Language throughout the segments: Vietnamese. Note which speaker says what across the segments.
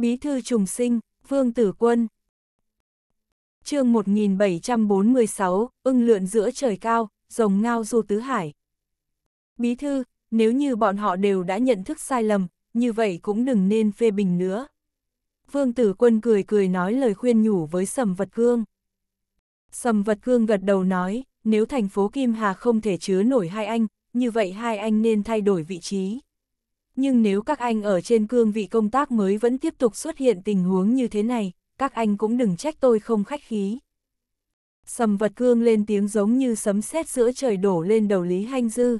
Speaker 1: Bí thư trùng sinh, Vương Tử Quân. chương 1746, ưng lượn giữa trời cao, rồng ngao du tứ hải. Bí thư, nếu như bọn họ đều đã nhận thức sai lầm, như vậy cũng đừng nên phê bình nữa. Vương Tử Quân cười cười nói lời khuyên nhủ với Sầm Vật Cương. Sầm Vật Cương gật đầu nói, nếu thành phố Kim Hà không thể chứa nổi hai anh, như vậy hai anh nên thay đổi vị trí nhưng nếu các anh ở trên cương vị công tác mới vẫn tiếp tục xuất hiện tình huống như thế này, các anh cũng đừng trách tôi không khách khí. Sầm vật cương lên tiếng giống như sấm sét giữa trời đổ lên đầu Lý Hanh Dư.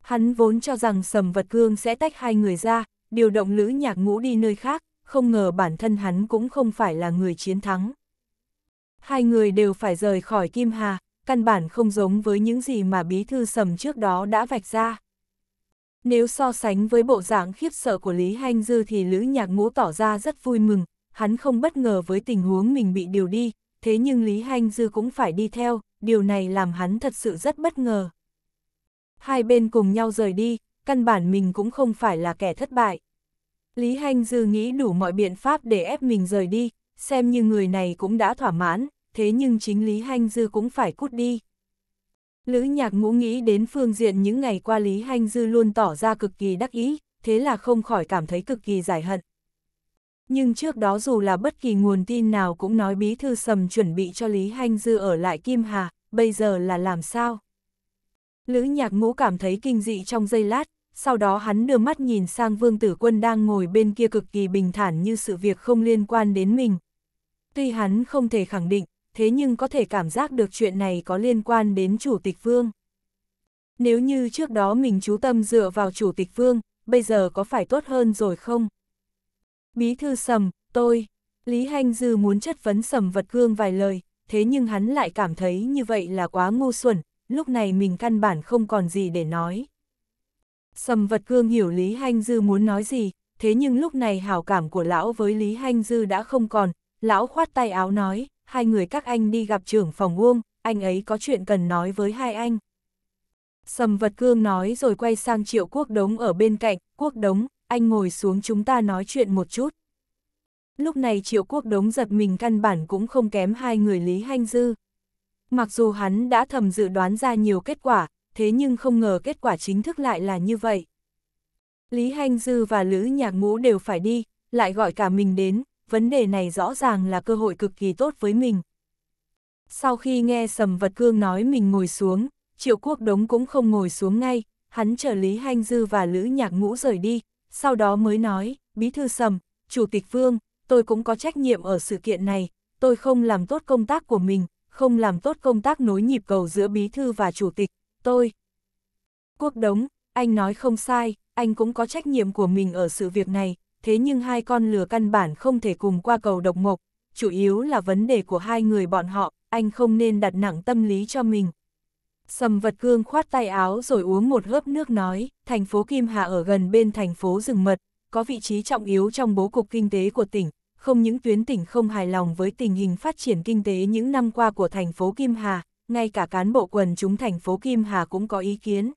Speaker 1: Hắn vốn cho rằng sầm vật cương sẽ tách hai người ra, điều động lữ nhạc ngũ đi nơi khác, không ngờ bản thân hắn cũng không phải là người chiến thắng. Hai người đều phải rời khỏi Kim Hà, căn bản không giống với những gì mà bí thư sầm trước đó đã vạch ra. Nếu so sánh với bộ dạng khiếp sợ của Lý Hanh Dư thì Lữ Nhạc Ngũ tỏ ra rất vui mừng, hắn không bất ngờ với tình huống mình bị điều đi, thế nhưng Lý Hanh Dư cũng phải đi theo, điều này làm hắn thật sự rất bất ngờ. Hai bên cùng nhau rời đi, căn bản mình cũng không phải là kẻ thất bại. Lý Hanh Dư nghĩ đủ mọi biện pháp để ép mình rời đi, xem như người này cũng đã thỏa mãn, thế nhưng chính Lý Hanh Dư cũng phải cút đi. Lữ nhạc ngũ nghĩ đến phương diện những ngày qua Lý Hanh Dư luôn tỏ ra cực kỳ đắc ý, thế là không khỏi cảm thấy cực kỳ giải hận. Nhưng trước đó dù là bất kỳ nguồn tin nào cũng nói bí thư sầm chuẩn bị cho Lý Hanh Dư ở lại Kim Hà, bây giờ là làm sao? Lữ nhạc ngũ cảm thấy kinh dị trong giây lát, sau đó hắn đưa mắt nhìn sang Vương Tử Quân đang ngồi bên kia cực kỳ bình thản như sự việc không liên quan đến mình. Tuy hắn không thể khẳng định, thế nhưng có thể cảm giác được chuyện này có liên quan đến Chủ tịch Vương. Nếu như trước đó mình chú tâm dựa vào Chủ tịch Vương, bây giờ có phải tốt hơn rồi không? Bí thư sầm, tôi, Lý Hanh Dư muốn chất vấn sầm vật gương vài lời, thế nhưng hắn lại cảm thấy như vậy là quá ngu xuẩn, lúc này mình căn bản không còn gì để nói. Sầm vật gương hiểu Lý Hanh Dư muốn nói gì, thế nhưng lúc này hảo cảm của lão với Lý Hanh Dư đã không còn, lão khoát tay áo nói, hai người các anh đi gặp trưởng phòng Uông, anh ấy có chuyện cần nói với hai anh. Sầm vật cương nói rồi quay sang triệu quốc đống ở bên cạnh, quốc đống, anh ngồi xuống chúng ta nói chuyện một chút. Lúc này triệu quốc đống giật mình căn bản cũng không kém hai người Lý Hanh Dư. Mặc dù hắn đã thầm dự đoán ra nhiều kết quả, thế nhưng không ngờ kết quả chính thức lại là như vậy. Lý Hanh Dư và Lữ Nhạc Ngũ đều phải đi, lại gọi cả mình đến, vấn đề này rõ ràng là cơ hội cực kỳ tốt với mình. Sau khi nghe Sầm Vật Cương nói mình ngồi xuống, Triệu Quốc Đống cũng không ngồi xuống ngay, hắn chờ Lý Hanh Dư và Lữ Nhạc Ngũ rời đi, sau đó mới nói, Bí Thư Sầm, Chủ tịch Vương, tôi cũng có trách nhiệm ở sự kiện này, tôi không làm tốt công tác của mình, không làm tốt công tác nối nhịp cầu giữa Bí Thư và Chủ tịch, tôi. Quốc Đống, anh nói không sai, anh cũng có trách nhiệm của mình ở sự việc này, thế nhưng hai con lừa căn bản không thể cùng qua cầu độc mộc, chủ yếu là vấn đề của hai người bọn họ, anh không nên đặt nặng tâm lý cho mình. Sầm vật cương khoát tay áo rồi uống một hớp nước nói, thành phố Kim Hà ở gần bên thành phố rừng mật, có vị trí trọng yếu trong bố cục kinh tế của tỉnh, không những tuyến tỉnh không hài lòng với tình hình phát triển kinh tế những năm qua của thành phố Kim Hà, ngay cả cán bộ quần chúng thành phố Kim Hà cũng có ý kiến.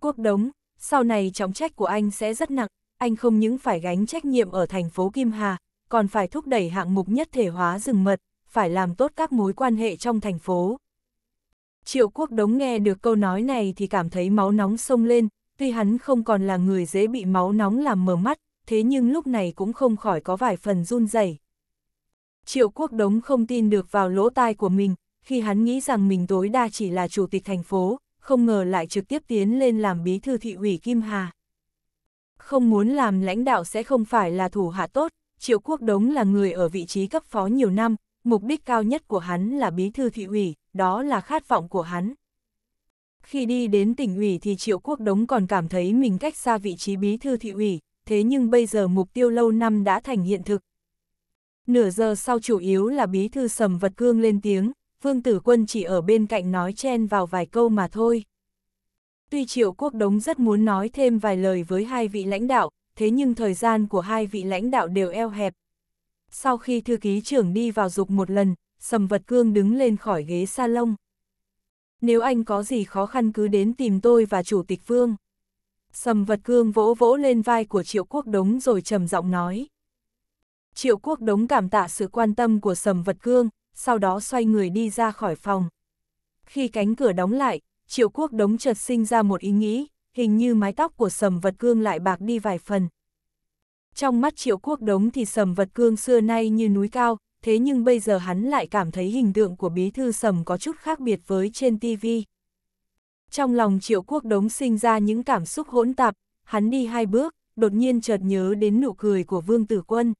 Speaker 1: Quốc đống, sau này trọng trách của anh sẽ rất nặng, anh không những phải gánh trách nhiệm ở thành phố Kim Hà, còn phải thúc đẩy hạng mục nhất thể hóa rừng mật, phải làm tốt các mối quan hệ trong thành phố. Triệu Quốc Đống nghe được câu nói này thì cảm thấy máu nóng sông lên, tuy hắn không còn là người dễ bị máu nóng làm mờ mắt, thế nhưng lúc này cũng không khỏi có vài phần run rẩy. Triệu Quốc Đống không tin được vào lỗ tai của mình, khi hắn nghĩ rằng mình tối đa chỉ là chủ tịch thành phố, không ngờ lại trực tiếp tiến lên làm bí thư thị ủy Kim Hà. Không muốn làm lãnh đạo sẽ không phải là thủ hạ tốt, Triệu Quốc Đống là người ở vị trí cấp phó nhiều năm, mục đích cao nhất của hắn là bí thư thị ủy, đó là khát vọng của hắn. Khi đi đến tỉnh ủy thì Triệu Quốc Đống còn cảm thấy mình cách xa vị trí bí thư thị ủy, thế nhưng bây giờ mục tiêu lâu năm đã thành hiện thực. Nửa giờ sau chủ yếu là bí thư sầm vật cương lên tiếng, Phương Tử Quân chỉ ở bên cạnh nói chen vào vài câu mà thôi. Tuy Triệu Quốc Đống rất muốn nói thêm vài lời với hai vị lãnh đạo, thế nhưng thời gian của hai vị lãnh đạo đều eo hẹp. Sau khi thư ký trưởng đi vào dục một lần, Sầm Vật Cương đứng lên khỏi ghế salon. Nếu anh có gì khó khăn cứ đến tìm tôi và Chủ tịch Vương. Sầm Vật Cương vỗ vỗ lên vai của Triệu Quốc Đống rồi trầm giọng nói. Triệu Quốc Đống cảm tạ sự quan tâm của Sầm Vật Cương, sau đó xoay người đi ra khỏi phòng. Khi cánh cửa đóng lại, triệu quốc đống chợt sinh ra một ý nghĩ, hình như mái tóc của sầm vật cương lại bạc đi vài phần. Trong mắt triệu quốc đống thì sầm vật cương xưa nay như núi cao, thế nhưng bây giờ hắn lại cảm thấy hình tượng của bí thư sầm có chút khác biệt với trên TV. Trong lòng triệu quốc đống sinh ra những cảm xúc hỗn tạp, hắn đi hai bước, đột nhiên chợt nhớ đến nụ cười của vương tử quân.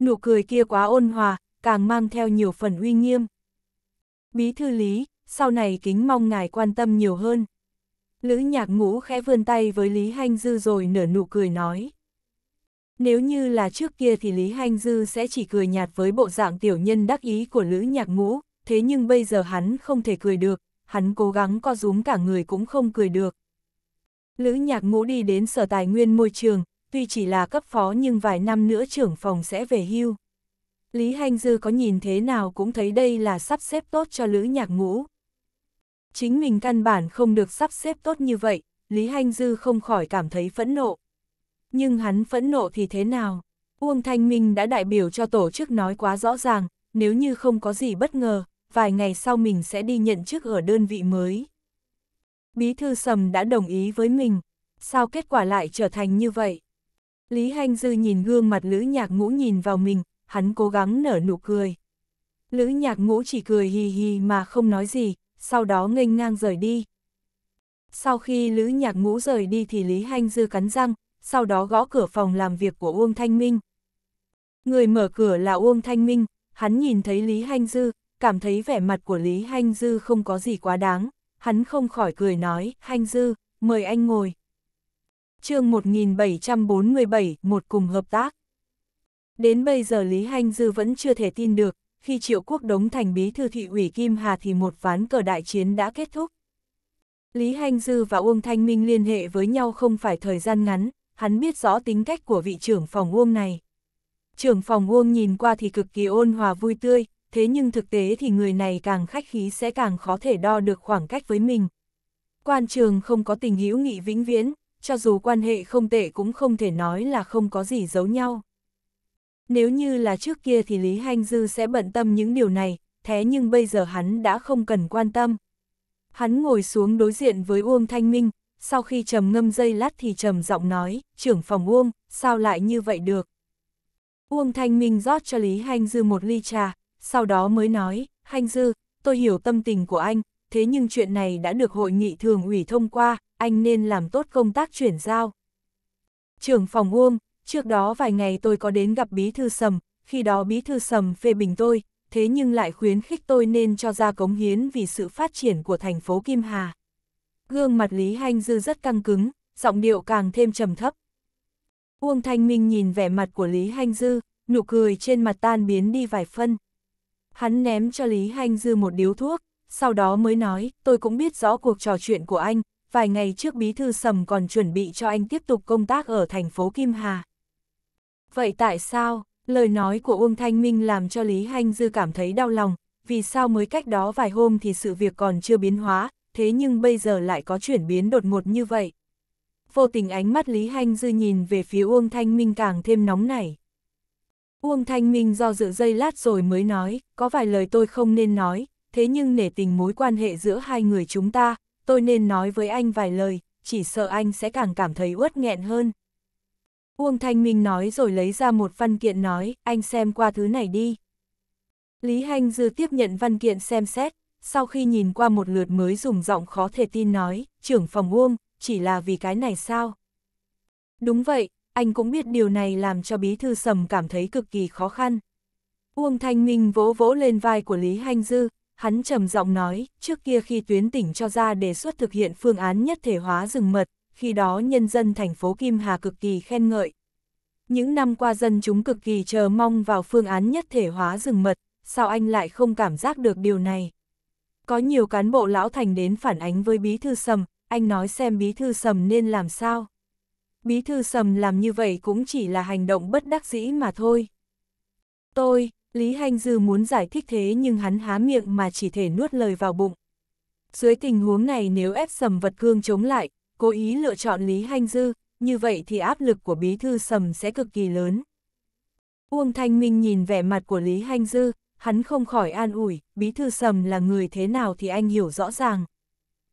Speaker 1: Nụ cười kia quá ôn hòa, càng mang theo nhiều phần uy nghiêm. Bí thư lý, sau này kính mong ngài quan tâm nhiều hơn. Lữ nhạc ngũ khẽ vươn tay với Lý Hanh Dư rồi nở nụ cười nói. Nếu như là trước kia thì Lý Hanh Dư sẽ chỉ cười nhạt với bộ dạng tiểu nhân đắc ý của Lữ nhạc ngũ, thế nhưng bây giờ hắn không thể cười được, hắn cố gắng co rúm cả người cũng không cười được. Lữ nhạc ngũ đi đến sở tài nguyên môi trường, tuy chỉ là cấp phó nhưng vài năm nữa trưởng phòng sẽ về hưu. Lý Hanh Dư có nhìn thế nào cũng thấy đây là sắp xếp tốt cho Lữ Nhạc Ngũ. Chính mình căn bản không được sắp xếp tốt như vậy, Lý Hanh Dư không khỏi cảm thấy phẫn nộ. Nhưng hắn phẫn nộ thì thế nào? Uông Thanh Minh đã đại biểu cho tổ chức nói quá rõ ràng, nếu như không có gì bất ngờ, vài ngày sau mình sẽ đi nhận chức ở đơn vị mới. Bí thư Sầm đã đồng ý với mình, sao kết quả lại trở thành như vậy? Lý Hanh Dư nhìn gương mặt Lữ Nhạc Ngũ nhìn vào mình, hắn cố gắng nở nụ cười. Lữ Nhạc Ngũ chỉ cười hì hì mà không nói gì, sau đó nghênh ngang rời đi. Sau khi Lữ Nhạc Ngũ rời đi thì Lý Hanh Dư cắn răng, sau đó gõ cửa phòng làm việc của Uông Thanh Minh. Người mở cửa là Uông Thanh Minh, hắn nhìn thấy Lý Hanh Dư, cảm thấy vẻ mặt của Lý Hanh Dư không có gì quá đáng, hắn không khỏi cười nói, Hanh Dư, mời anh ngồi. chương 1747, một cùng hợp tác. Đến bây giờ Lý Hanh Dư vẫn chưa thể tin được, khi triệu quốc đống thành bí thư thị ủy Kim Hà thì một ván cờ đại chiến đã kết thúc. Lý Hanh Dư và Uông Thanh Minh liên hệ với nhau không phải thời gian ngắn, hắn biết rõ tính cách của vị trưởng phòng Uông này. Trưởng phòng Uông nhìn qua thì cực kỳ ôn hòa vui tươi, thế nhưng thực tế thì người này càng khách khí sẽ càng khó thể đo được khoảng cách với mình. Quan trường không có tình hữu nghị vĩnh viễn, cho dù quan hệ không tệ cũng không thể nói là không có gì giấu nhau. Nếu như là trước kia thì Lý Hanh Dư sẽ bận tâm những điều này, thế nhưng bây giờ hắn đã không cần quan tâm. Hắn ngồi xuống đối diện với Uông Thanh Minh, sau khi trầm ngâm dây lát thì trầm giọng nói, trưởng phòng Uông, sao lại như vậy được? Uông Thanh Minh rót cho Lý Hanh Dư một ly trà, sau đó mới nói, Hanh Dư, tôi hiểu tâm tình của anh, thế nhưng chuyện này đã được hội nghị thường ủy thông qua, anh nên làm tốt công tác chuyển giao. Trưởng phòng Uông, Trước đó vài ngày tôi có đến gặp Bí Thư Sầm, khi đó Bí Thư Sầm phê bình tôi, thế nhưng lại khuyến khích tôi nên cho ra cống hiến vì sự phát triển của thành phố Kim Hà. Gương mặt Lý Hanh Dư rất căng cứng, giọng điệu càng thêm trầm thấp. Uông Thanh Minh nhìn vẻ mặt của Lý Hanh Dư, nụ cười trên mặt tan biến đi vài phân. Hắn ném cho Lý Hanh Dư một điếu thuốc, sau đó mới nói, tôi cũng biết rõ cuộc trò chuyện của anh, vài ngày trước Bí Thư Sầm còn chuẩn bị cho anh tiếp tục công tác ở thành phố Kim Hà. Vậy tại sao, lời nói của Uông Thanh Minh làm cho Lý Hanh Dư cảm thấy đau lòng, vì sao mới cách đó vài hôm thì sự việc còn chưa biến hóa, thế nhưng bây giờ lại có chuyển biến đột ngột như vậy. Vô tình ánh mắt Lý Hanh Dư nhìn về phía Uông Thanh Minh càng thêm nóng nảy. Uông Thanh Minh do dự dây lát rồi mới nói, có vài lời tôi không nên nói, thế nhưng nể tình mối quan hệ giữa hai người chúng ta, tôi nên nói với anh vài lời, chỉ sợ anh sẽ càng cảm thấy uất nghẹn hơn. Uông Thanh Minh nói rồi lấy ra một văn kiện nói, anh xem qua thứ này đi. Lý Hanh Dư tiếp nhận văn kiện xem xét, sau khi nhìn qua một lượt mới dùng giọng khó thể tin nói, trưởng phòng Uông, chỉ là vì cái này sao? Đúng vậy, anh cũng biết điều này làm cho bí thư sầm cảm thấy cực kỳ khó khăn. Uông Thanh Minh vỗ vỗ lên vai của Lý Hanh Dư, hắn trầm giọng nói, trước kia khi tuyến tỉnh cho ra đề xuất thực hiện phương án nhất thể hóa rừng mật, khi đó nhân dân thành phố Kim Hà cực kỳ khen ngợi. Những năm qua dân chúng cực kỳ chờ mong vào phương án nhất thể hóa rừng mật, sao anh lại không cảm giác được điều này? Có nhiều cán bộ lão thành đến phản ánh với Bí Thư Sầm, anh nói xem Bí Thư Sầm nên làm sao? Bí Thư Sầm làm như vậy cũng chỉ là hành động bất đắc dĩ mà thôi. Tôi, Lý Hành Dư muốn giải thích thế nhưng hắn há miệng mà chỉ thể nuốt lời vào bụng. Dưới tình huống này nếu ép sầm vật cương chống lại, cố ý lựa chọn Lý Hanh Dư, như vậy thì áp lực của bí thư sầm sẽ cực kỳ lớn. Uông Thanh Minh nhìn vẻ mặt của Lý Hanh Dư, hắn không khỏi an ủi, bí thư sầm là người thế nào thì anh hiểu rõ ràng.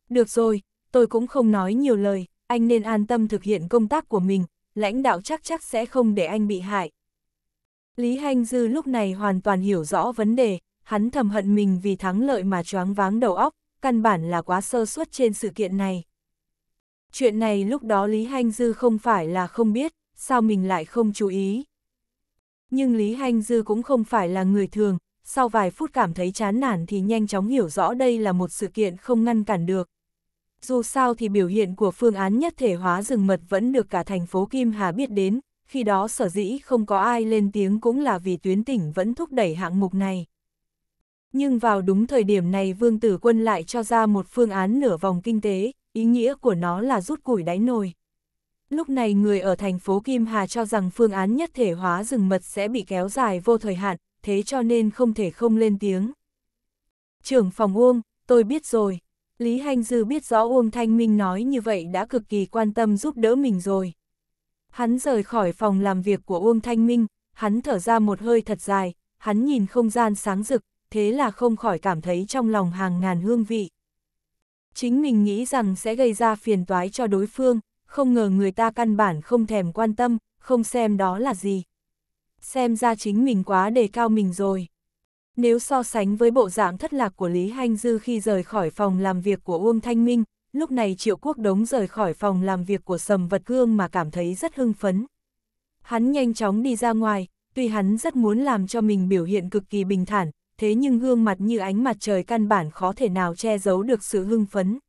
Speaker 1: Được rồi, tôi cũng không nói nhiều lời, anh nên an tâm thực hiện công tác của mình, lãnh đạo chắc chắc sẽ không để anh bị hại. Lý Hanh Dư lúc này hoàn toàn hiểu rõ vấn đề, hắn thầm hận mình vì thắng lợi mà choáng váng đầu óc, căn bản là quá sơ suất trên sự kiện này. Chuyện này lúc đó Lý Hanh Dư không phải là không biết, sao mình lại không chú ý. Nhưng Lý Hanh Dư cũng không phải là người thường, sau vài phút cảm thấy chán nản thì nhanh chóng hiểu rõ đây là một sự kiện không ngăn cản được. Dù sao thì biểu hiện của phương án nhất thể hóa rừng mật vẫn được cả thành phố Kim Hà biết đến, khi đó sở dĩ không có ai lên tiếng cũng là vì tuyến tỉnh vẫn thúc đẩy hạng mục này nhưng vào đúng thời điểm này Vương Tử Quân lại cho ra một phương án nửa vòng kinh tế, ý nghĩa của nó là rút củi đáy nồi. Lúc này người ở thành phố Kim Hà cho rằng phương án nhất thể hóa rừng mật sẽ bị kéo dài vô thời hạn, thế cho nên không thể không lên tiếng. Trưởng phòng Uông, tôi biết rồi. Lý hành Dư biết rõ Uông Thanh Minh nói như vậy đã cực kỳ quan tâm giúp đỡ mình rồi. Hắn rời khỏi phòng làm việc của Uông Thanh Minh, hắn thở ra một hơi thật dài, hắn nhìn không gian sáng rực, thế là không khỏi cảm thấy trong lòng hàng ngàn hương vị. Chính mình nghĩ rằng sẽ gây ra phiền toái cho đối phương, không ngờ người ta căn bản không thèm quan tâm, không xem đó là gì. Xem ra chính mình quá đề cao mình rồi. Nếu so sánh với bộ dạng thất lạc của Lý Hanh Dư khi rời khỏi phòng làm việc của Uông Thanh Minh, lúc này Triệu Quốc Đống rời khỏi phòng làm việc của Sầm Vật Cương mà cảm thấy rất hưng phấn. Hắn nhanh chóng đi ra ngoài, tuy hắn rất muốn làm cho mình biểu hiện cực kỳ bình thản, thế nhưng gương mặt như ánh mặt trời căn bản khó thể nào che giấu được sự hưng phấn.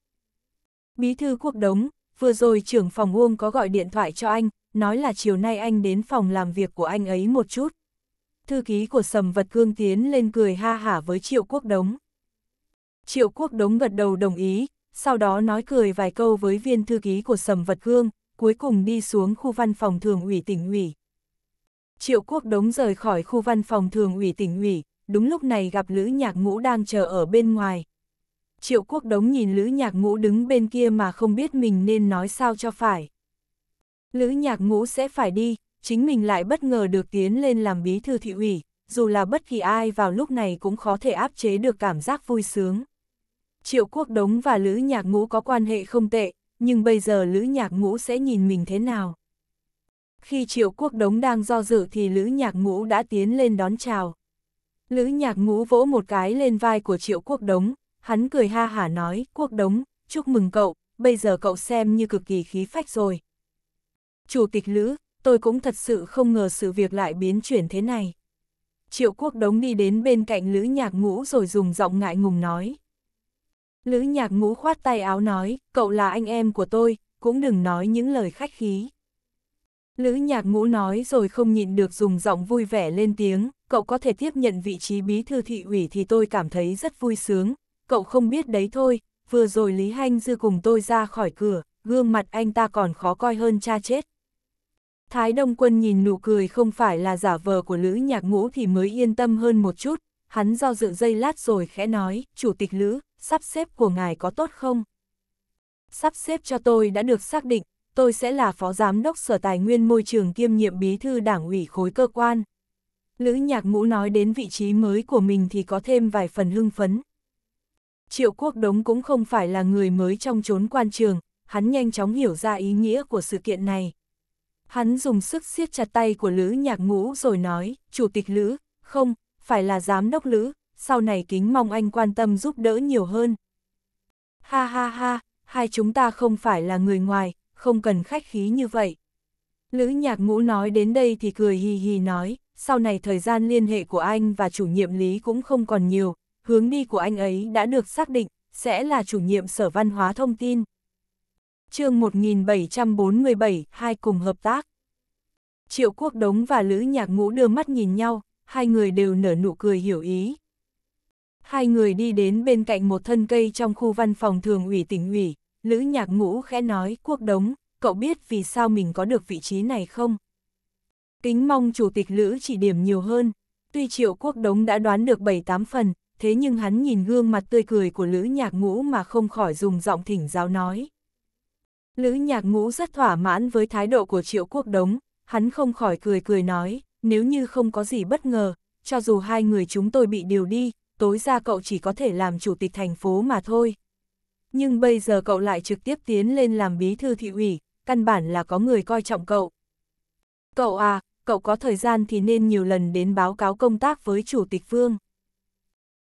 Speaker 1: Bí thư quốc đống, vừa rồi trưởng phòng Uông có gọi điện thoại cho anh, nói là chiều nay anh đến phòng làm việc của anh ấy một chút. Thư ký của Sầm Vật Cương tiến lên cười ha hả với Triệu Quốc Đống. Triệu Quốc Đống gật đầu đồng ý, sau đó nói cười vài câu với viên thư ký của Sầm Vật Cương, cuối cùng đi xuống khu văn phòng thường ủy tỉnh ủy. Triệu Quốc Đống rời khỏi khu văn phòng thường ủy tỉnh ủy, đúng lúc này gặp Lữ Nhạc Ngũ đang chờ ở bên ngoài. Triệu Quốc Đống nhìn Lữ Nhạc Ngũ đứng bên kia mà không biết mình nên nói sao cho phải. Lữ Nhạc Ngũ sẽ phải đi, chính mình lại bất ngờ được tiến lên làm bí thư thị ủy, dù là bất kỳ ai vào lúc này cũng khó thể áp chế được cảm giác vui sướng. Triệu Quốc Đống và Lữ Nhạc Ngũ có quan hệ không tệ, nhưng bây giờ Lữ Nhạc Ngũ sẽ nhìn mình thế nào? Khi Triệu Quốc Đống đang do dự thì Lữ Nhạc Ngũ đã tiến lên đón chào. Lữ nhạc ngũ vỗ một cái lên vai của triệu quốc đống, hắn cười ha hả nói, quốc đống, chúc mừng cậu, bây giờ cậu xem như cực kỳ khí phách rồi. Chủ tịch Lữ, tôi cũng thật sự không ngờ sự việc lại biến chuyển thế này. Triệu quốc đống đi đến bên cạnh Lữ nhạc ngũ rồi dùng giọng ngại ngùng nói. Lữ nhạc ngũ khoát tay áo nói, cậu là anh em của tôi, cũng đừng nói những lời khách khí. Lữ nhạc ngũ nói rồi không nhịn được dùng giọng vui vẻ lên tiếng, cậu có thể tiếp nhận vị trí bí thư thị ủy thì tôi cảm thấy rất vui sướng, cậu không biết đấy thôi, vừa rồi Lý Hanh Dư cùng tôi ra khỏi cửa, gương mặt anh ta còn khó coi hơn cha chết. Thái Đông Quân nhìn nụ cười không phải là giả vờ của Lữ Nhạc Ngũ thì mới yên tâm hơn một chút, hắn do dự dây lát rồi khẽ nói, Chủ tịch Lữ, sắp xếp của ngài có tốt không? Sắp xếp cho tôi đã được xác định, tôi sẽ là Phó Giám đốc Sở Tài nguyên Môi trường kiêm nhiệm Bí thư Đảng ủy khối cơ quan, Lữ nhạc ngũ nói đến vị trí mới của mình thì có thêm vài phần hưng phấn. Triệu quốc đống cũng không phải là người mới trong chốn quan trường, hắn nhanh chóng hiểu ra ý nghĩa của sự kiện này. Hắn dùng sức siết chặt tay của Lữ nhạc ngũ rồi nói, Chủ tịch Lữ, không, phải là giám đốc Lữ, sau này kính mong anh quan tâm giúp đỡ nhiều hơn. Ha ha ha, hai chúng ta không phải là người ngoài, không cần khách khí như vậy. Lữ nhạc ngũ nói đến đây thì cười hì hì nói, sau này thời gian liên hệ của anh và chủ nhiệm Lý cũng không còn nhiều, hướng đi của anh ấy đã được xác định, sẽ là chủ nhiệm Sở Văn hóa Thông tin. chương 1747, hai cùng hợp tác. Triệu Quốc Đống và Lữ Nhạc Ngũ đưa mắt nhìn nhau, hai người đều nở nụ cười hiểu ý. Hai người đi đến bên cạnh một thân cây trong khu văn phòng thường ủy tỉnh ủy, Lữ Nhạc Ngũ khẽ nói Quốc Đống, cậu biết vì sao mình có được vị trí này không? kính mong Chủ tịch Lữ chỉ điểm nhiều hơn. Tuy Triệu Quốc Đống đã đoán được 7-8 phần, thế nhưng hắn nhìn gương mặt tươi cười của Lữ Nhạc Ngũ mà không khỏi dùng giọng thỉnh giáo nói. Lữ Nhạc Ngũ rất thỏa mãn với thái độ của Triệu Quốc Đống, hắn không khỏi cười cười nói, nếu như không có gì bất ngờ, cho dù hai người chúng tôi bị điều đi, tối ra cậu chỉ có thể làm chủ tịch thành phố mà thôi. Nhưng bây giờ cậu lại trực tiếp tiến lên làm bí thư thị ủy, căn bản là có người coi trọng cậu. Cậu à, cậu có thời gian thì nên nhiều lần đến báo cáo công tác với Chủ tịch Vương.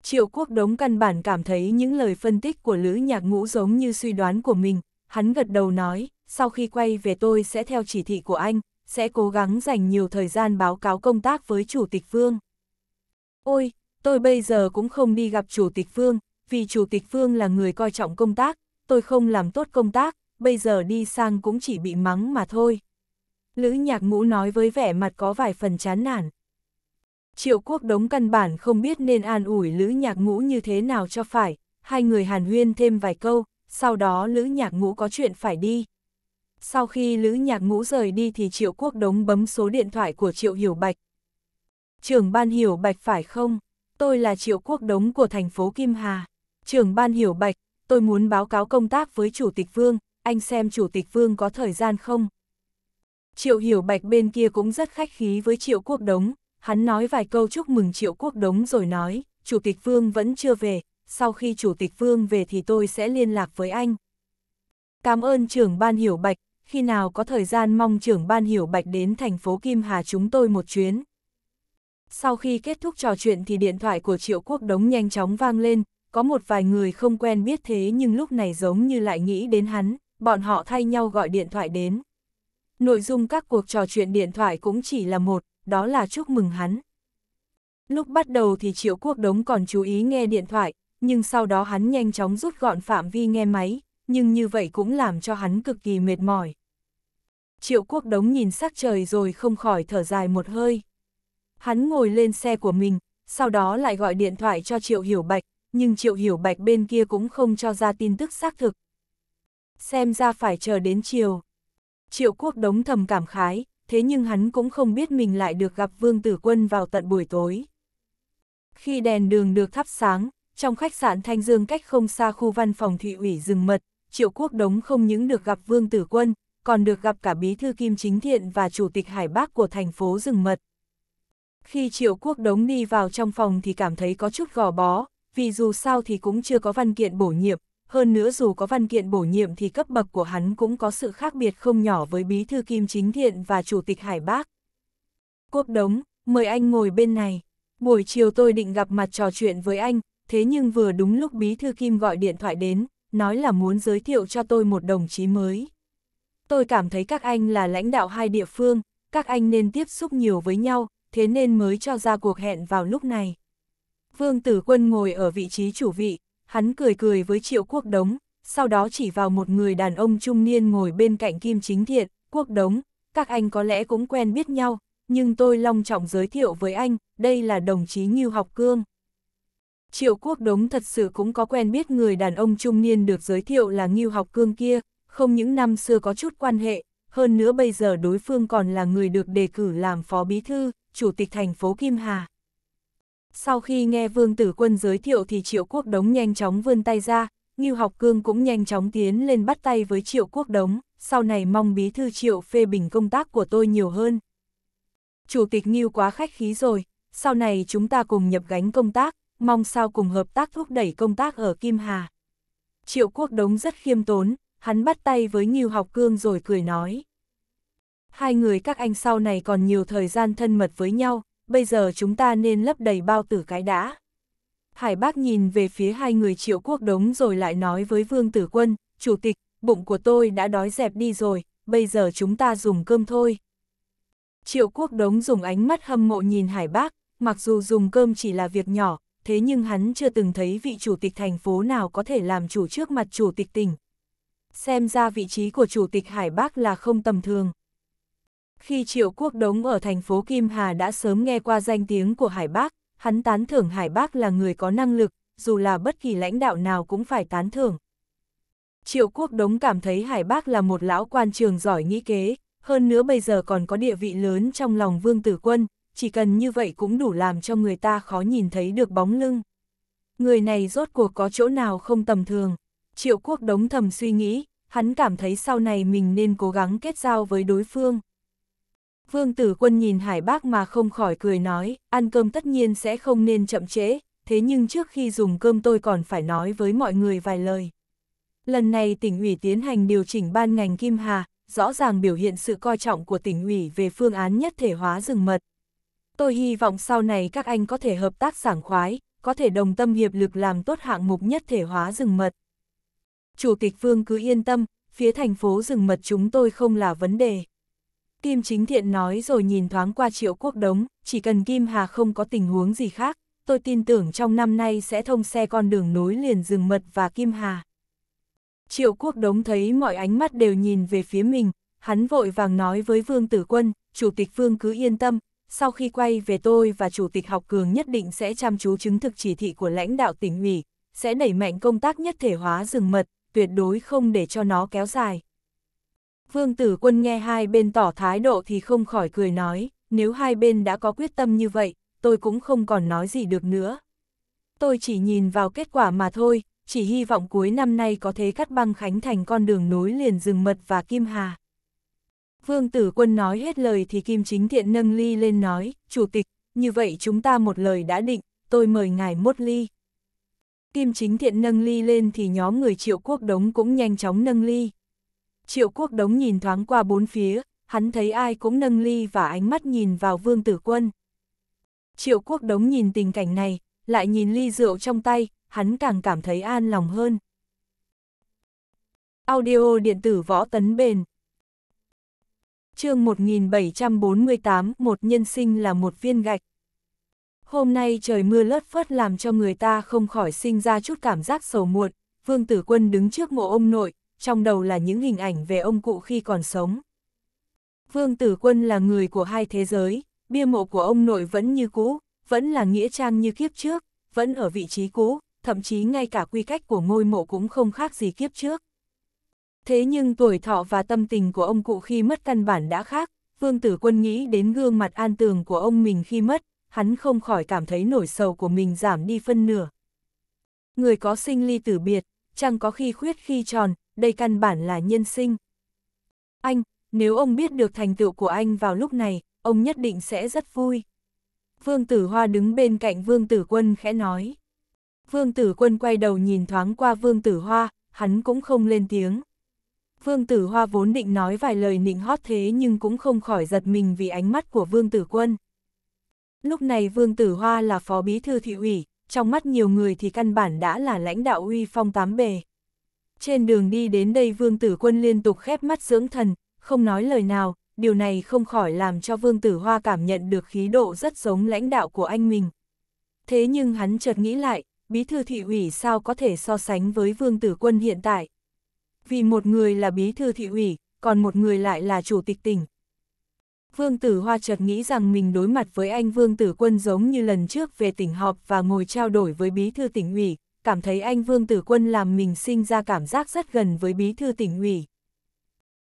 Speaker 1: Triệu Quốc Đống căn bản cảm thấy những lời phân tích của Lữ Nhạc Ngũ giống như suy đoán của mình, hắn gật đầu nói, sau khi quay về tôi sẽ theo chỉ thị của anh, sẽ cố gắng dành nhiều thời gian báo cáo công tác với Chủ tịch Vương. Ôi, tôi bây giờ cũng không đi gặp Chủ tịch Vương, vì Chủ tịch Vương là người coi trọng công tác, tôi không làm tốt công tác, bây giờ đi sang cũng chỉ bị mắng mà thôi. Lữ nhạc ngũ nói với vẻ mặt có vài phần chán nản. Triệu quốc đống căn bản không biết nên an ủi lữ nhạc ngũ như thế nào cho phải, hai người hàn huyên thêm vài câu, sau đó lữ nhạc ngũ có chuyện phải đi. Sau khi lữ nhạc ngũ rời đi thì triệu quốc đống bấm số điện thoại của triệu hiểu bạch. Trưởng ban hiểu bạch phải không? Tôi là triệu quốc đống của thành phố Kim Hà. Trưởng ban hiểu bạch, tôi muốn báo cáo công tác với chủ tịch vương, anh xem chủ tịch vương có thời gian không? Triệu Hiểu Bạch bên kia cũng rất khách khí với Triệu Quốc Đống, hắn nói vài câu chúc mừng Triệu Quốc Đống rồi nói, Chủ tịch Vương vẫn chưa về, sau khi Chủ tịch Vương về thì tôi sẽ liên lạc với anh. Cảm ơn trưởng ban Hiểu Bạch, khi nào có thời gian mong trưởng ban Hiểu Bạch đến thành phố Kim Hà chúng tôi một chuyến. Sau khi kết thúc trò chuyện thì điện thoại của Triệu Quốc Đống nhanh chóng vang lên, có một vài người không quen biết thế nhưng lúc này giống như lại nghĩ đến hắn, bọn họ thay nhau gọi điện thoại đến. Nội dung các cuộc trò chuyện điện thoại cũng chỉ là một, đó là chúc mừng hắn. Lúc bắt đầu thì Triệu Quốc Đống còn chú ý nghe điện thoại, nhưng sau đó hắn nhanh chóng rút gọn phạm vi nghe máy, nhưng như vậy cũng làm cho hắn cực kỳ mệt mỏi. Triệu Quốc Đống nhìn sắc trời rồi không khỏi thở dài một hơi. Hắn ngồi lên xe của mình, sau đó lại gọi điện thoại cho Triệu Hiểu Bạch, nhưng Triệu Hiểu Bạch bên kia cũng không cho ra tin tức xác thực. Xem ra phải chờ đến chiều. Triệu quốc đống thầm cảm khái, thế nhưng hắn cũng không biết mình lại được gặp Vương Tử Quân vào tận buổi tối. Khi đèn đường được thắp sáng, trong khách sạn Thanh Dương cách không xa khu văn phòng thị ủy rừng mật, Triệu Quốc Đống không những được gặp Vương Tử Quân, còn được gặp cả Bí Thư Kim Chính Thiện và Chủ tịch Hải Bác của thành phố rừng mật. Khi Triệu Quốc Đống đi vào trong phòng thì cảm thấy có chút gò bó, vì dù sao thì cũng chưa có văn kiện bổ nhiệm, hơn nữa dù có văn kiện bổ nhiệm thì cấp bậc của hắn cũng có sự khác biệt không nhỏ với bí thư Kim Chính Thiện và chủ tịch Hải Bác. Quốc đống, mời anh ngồi bên này. Buổi chiều tôi định gặp mặt trò chuyện với anh, thế nhưng vừa đúng lúc bí thư Kim gọi điện thoại đến, nói là muốn giới thiệu cho tôi một đồng chí mới. Tôi cảm thấy các anh là lãnh đạo hai địa phương, các anh nên tiếp xúc nhiều với nhau, thế nên mới cho ra cuộc hẹn vào lúc này. Vương Tử Quân ngồi ở vị trí chủ vị, Hắn cười cười với triệu quốc đống, sau đó chỉ vào một người đàn ông trung niên ngồi bên cạnh Kim Chính Thiện, quốc đống, các anh có lẽ cũng quen biết nhau, nhưng tôi long trọng giới thiệu với anh, đây là đồng chí Ngưu Học Cương. Triệu quốc đống thật sự cũng có quen biết người đàn ông trung niên được giới thiệu là Ngưu Học Cương kia, không những năm xưa có chút quan hệ, hơn nữa bây giờ đối phương còn là người được đề cử làm phó bí thư, chủ tịch thành phố Kim Hà. Sau khi nghe Vương Tử Quân giới thiệu thì Triệu Quốc Đống nhanh chóng vươn tay ra, Ngưu Học Cương cũng nhanh chóng tiến lên bắt tay với Triệu Quốc Đống, sau này mong bí thư Triệu phê bình công tác của tôi nhiều hơn. Chủ tịch Ngưu quá khách khí rồi, sau này chúng ta cùng nhập gánh công tác, mong sao cùng hợp tác thúc đẩy công tác ở Kim Hà. Triệu Quốc Đống rất khiêm tốn, hắn bắt tay với Ngưu Học Cương rồi cười nói. Hai người các anh sau này còn nhiều thời gian thân mật với nhau, bây giờ chúng ta nên lấp đầy bao tử cái đã. Hải bác nhìn về phía hai người triệu quốc đống rồi lại nói với vương tử quân, chủ tịch, bụng của tôi đã đói dẹp đi rồi, bây giờ chúng ta dùng cơm thôi. Triệu quốc đống dùng ánh mắt hâm mộ nhìn hải bác, mặc dù dùng cơm chỉ là việc nhỏ, thế nhưng hắn chưa từng thấy vị chủ tịch thành phố nào có thể làm chủ trước mặt chủ tịch tỉnh. Xem ra vị trí của chủ tịch hải bác là không tầm thường. Khi triệu quốc đống ở thành phố Kim Hà đã sớm nghe qua danh tiếng của Hải Bác, hắn tán thưởng Hải Bác là người có năng lực, dù là bất kỳ lãnh đạo nào cũng phải tán thưởng. Triệu quốc đống cảm thấy Hải Bác là một lão quan trường giỏi nghĩ kế, hơn nữa bây giờ còn có địa vị lớn trong lòng vương tử quân, chỉ cần như vậy cũng đủ làm cho người ta khó nhìn thấy được bóng lưng. Người này rốt cuộc có chỗ nào không tầm thường, triệu quốc đống thầm suy nghĩ, hắn cảm thấy sau này mình nên cố gắng kết giao với đối phương. Vương tử quân nhìn Hải Bác mà không khỏi cười nói, ăn cơm tất nhiên sẽ không nên chậm trễ, thế nhưng trước khi dùng cơm tôi còn phải nói với mọi người vài lời. Lần này tỉnh ủy tiến hành điều chỉnh ban ngành Kim Hà, rõ ràng biểu hiện sự coi trọng của tỉnh ủy về phương án nhất thể hóa rừng mật. Tôi hy vọng sau này các anh có thể hợp tác sảng khoái, có thể đồng tâm hiệp lực làm tốt hạng mục nhất thể hóa rừng mật. Chủ tịch Vương cứ yên tâm, phía thành phố rừng mật chúng tôi không là vấn đề. Kim Chính Thiện nói rồi nhìn thoáng qua triệu quốc đống, chỉ cần Kim Hà không có tình huống gì khác, tôi tin tưởng trong năm nay sẽ thông xe con đường nối liền rừng mật và Kim Hà. Triệu quốc đống thấy mọi ánh mắt đều nhìn về phía mình, hắn vội vàng nói với Vương Tử Quân, Chủ tịch Vương cứ yên tâm, sau khi quay về tôi và Chủ tịch Học Cường nhất định sẽ chăm chú chứng thực chỉ thị của lãnh đạo tỉnh ủy, sẽ đẩy mạnh công tác nhất thể hóa rừng mật, tuyệt đối không để cho nó kéo dài. Vương Tử Quân nghe hai bên tỏ thái độ thì không khỏi cười nói, nếu hai bên đã có quyết tâm như vậy, tôi cũng không còn nói gì được nữa. Tôi chỉ nhìn vào kết quả mà thôi, chỉ hy vọng cuối năm nay có thể cắt băng khánh thành con đường nối liền rừng mật và Kim Hà. Vương Tử Quân nói hết lời thì Kim Chính Thiện nâng ly lên nói, Chủ tịch, như vậy chúng ta một lời đã định, tôi mời ngài mốt ly. Kim Chính Thiện nâng ly lên thì nhóm người triệu quốc đống cũng nhanh chóng nâng ly triệu quốc đống nhìn thoáng qua bốn phía, hắn thấy ai cũng nâng ly và ánh mắt nhìn vào vương tử quân. Triệu quốc đống nhìn tình cảnh này, lại nhìn ly rượu trong tay, hắn càng cảm thấy an lòng hơn. Audio điện tử võ tấn bền chương 1748, một nhân sinh là một viên gạch. Hôm nay trời mưa lất phất làm cho người ta không khỏi sinh ra chút cảm giác sầu muộn, vương tử quân đứng trước mộ ông nội, trong đầu là những hình ảnh về ông cụ khi còn sống. Vương Tử Quân là người của hai thế giới, bia mộ của ông nội vẫn như cũ, vẫn là nghĩa trang như kiếp trước, vẫn ở vị trí cũ, thậm chí ngay cả quy cách của ngôi mộ cũng không khác gì kiếp trước. Thế nhưng tuổi thọ và tâm tình của ông cụ khi mất căn bản đã khác, Vương Tử Quân nghĩ đến gương mặt an tường của ông mình khi mất, hắn không khỏi cảm thấy nổi sầu của mình giảm đi phân nửa. Người có sinh ly tử biệt, chẳng có khi khuyết khi tròn, đây căn bản là nhân sinh. Anh, nếu ông biết được thành tựu của anh vào lúc này, ông nhất định sẽ rất vui. Vương Tử Hoa đứng bên cạnh Vương Tử Quân khẽ nói. Vương Tử Quân quay đầu nhìn thoáng qua Vương Tử Hoa, hắn cũng không lên tiếng. Vương Tử Hoa vốn định nói vài lời nịnh hót thế nhưng cũng không khỏi giật mình vì ánh mắt của Vương Tử Quân. Lúc này Vương Tử Hoa là phó bí thư thị ủy, trong mắt nhiều người thì căn bản đã là lãnh đạo uy phong tám bề. Trên đường đi đến đây vương tử quân liên tục khép mắt dưỡng thần, không nói lời nào, điều này không khỏi làm cho vương tử hoa cảm nhận được khí độ rất giống lãnh đạo của anh mình. Thế nhưng hắn chợt nghĩ lại, bí thư thị ủy sao có thể so sánh với vương tử quân hiện tại. Vì một người là bí thư thị ủy, còn một người lại là chủ tịch tỉnh. Vương Tử Hoa chợt nghĩ rằng mình đối mặt với anh Vương Tử Quân giống như lần trước về tỉnh họp và ngồi trao đổi với bí thư tỉnh ủy, cảm thấy anh Vương Tử Quân làm mình sinh ra cảm giác rất gần với bí thư tỉnh ủy.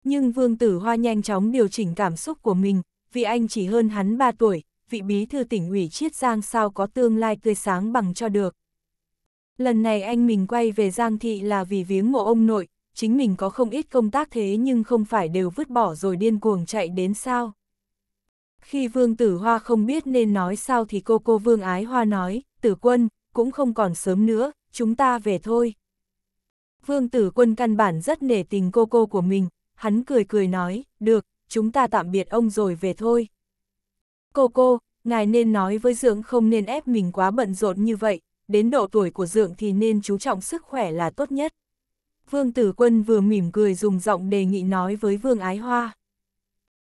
Speaker 1: Nhưng Vương Tử Hoa nhanh chóng điều chỉnh cảm xúc của mình, vì anh chỉ hơn hắn 3 tuổi, vị bí thư tỉnh ủy Chiết Giang sao có tương lai tươi sáng bằng cho được. Lần này anh mình quay về Giang Thị là vì viếng mộ ông nội, chính mình có không ít công tác thế nhưng không phải đều vứt bỏ rồi điên cuồng chạy đến sao. Khi Vương Tử Hoa không biết nên nói sao thì cô cô Vương Ái Hoa nói, Tử Quân, cũng không còn sớm nữa, chúng ta về thôi. Vương tử quân căn bản rất nể tình cô cô của mình, hắn cười cười nói, được, chúng ta tạm biệt ông rồi về thôi. Cô cô, ngài nên nói với dưỡng không nên ép mình quá bận rộn như vậy, đến độ tuổi của dưỡng thì nên chú trọng sức khỏe là tốt nhất. Vương tử quân vừa mỉm cười dùng giọng đề nghị nói với vương ái hoa.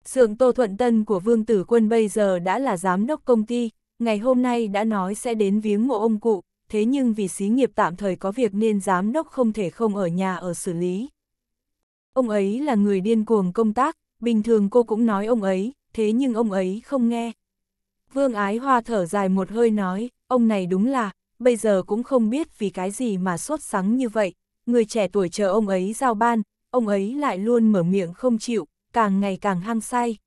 Speaker 1: Dưỡng Tô Thuận Tân của Vương Tử Quân bây giờ đã là giám đốc công ty, ngày hôm nay đã nói sẽ đến viếng mộ ông cụ, thế nhưng vì xí nghiệp tạm thời có việc nên giám đốc không thể không ở nhà ở xử lý. Ông ấy là người điên cuồng công tác, bình thường cô cũng nói ông ấy, thế nhưng ông ấy không nghe. Vương Ái Hoa thở dài một hơi nói, ông này đúng là, bây giờ cũng không biết vì cái gì mà sốt sắng như vậy, người trẻ tuổi chờ ông ấy giao ban, ông ấy lại luôn mở miệng không chịu, càng ngày càng hăng say.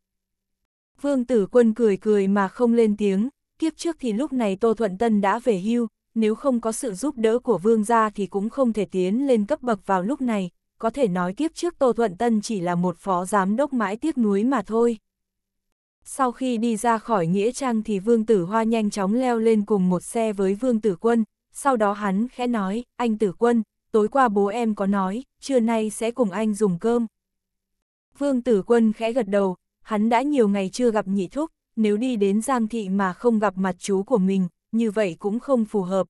Speaker 1: Vương Tử Quân cười cười mà không lên tiếng, kiếp trước thì lúc này Tô Thuận Tân đã về hưu, nếu không có sự giúp đỡ của vương gia thì cũng không thể tiến lên cấp bậc vào lúc này, có thể nói kiếp trước Tô Thuận Tân chỉ là một phó giám đốc mãi tiếc núi mà thôi. Sau khi đi ra khỏi Nghĩa Trang thì Vương Tử Hoa nhanh chóng leo lên cùng một xe với Vương Tử Quân, sau đó hắn khẽ nói, anh Tử Quân, tối qua bố em có nói, trưa nay sẽ cùng anh dùng cơm. Vương Tử Quân khẽ gật đầu, hắn đã nhiều ngày chưa gặp nhị thúc, nếu đi đến Giang Thị mà không gặp mặt chú của mình, như vậy cũng không phù hợp.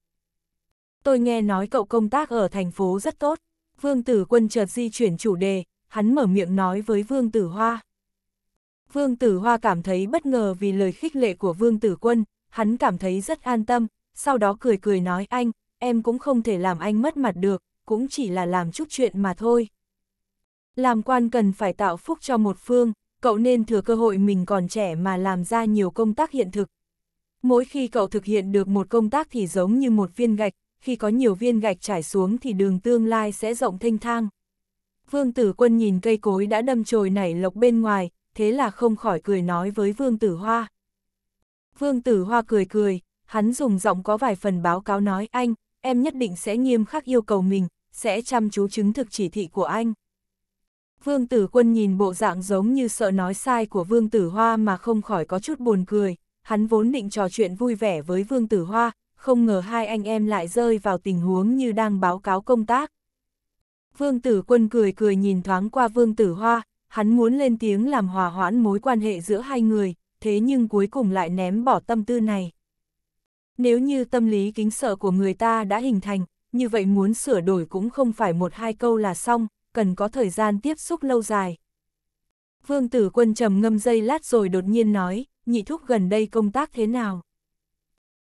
Speaker 1: Tôi nghe nói cậu công tác ở thành phố rất tốt. Vương Tử Quân chợt di chuyển chủ đề, hắn mở miệng nói với Vương Tử Hoa. Vương Tử Hoa cảm thấy bất ngờ vì lời khích lệ của Vương Tử Quân, hắn cảm thấy rất an tâm, sau đó cười cười nói anh, em cũng không thể làm anh mất mặt được, cũng chỉ là làm chút chuyện mà thôi. Làm quan cần phải tạo phúc cho một phương, cậu nên thừa cơ hội mình còn trẻ mà làm ra nhiều công tác hiện thực, Mỗi khi cậu thực hiện được một công tác thì giống như một viên gạch, khi có nhiều viên gạch trải xuống thì đường tương lai sẽ rộng thênh thang. Vương tử quân nhìn cây cối đã đâm chồi nảy lộc bên ngoài, thế là không khỏi cười nói với vương tử hoa. Vương tử hoa cười cười, hắn dùng giọng có vài phần báo cáo nói anh, em nhất định sẽ nghiêm khắc yêu cầu mình, sẽ chăm chú chứng thực chỉ thị của anh. Vương tử quân nhìn bộ dạng giống như sợ nói sai của vương tử hoa mà không khỏi có chút buồn cười, hắn vốn định trò chuyện vui vẻ với Vương Tử Hoa, không ngờ hai anh em lại rơi vào tình huống như đang báo cáo công tác. Vương Tử Quân cười cười nhìn thoáng qua Vương Tử Hoa, hắn muốn lên tiếng làm hòa hoãn mối quan hệ giữa hai người, thế nhưng cuối cùng lại ném bỏ tâm tư này. Nếu như tâm lý kính sợ của người ta đã hình thành, như vậy muốn sửa đổi cũng không phải một hai câu là xong, cần có thời gian tiếp xúc lâu dài. Vương Tử Quân trầm ngâm dây lát rồi đột nhiên nói, nhị thúc gần đây công tác thế nào?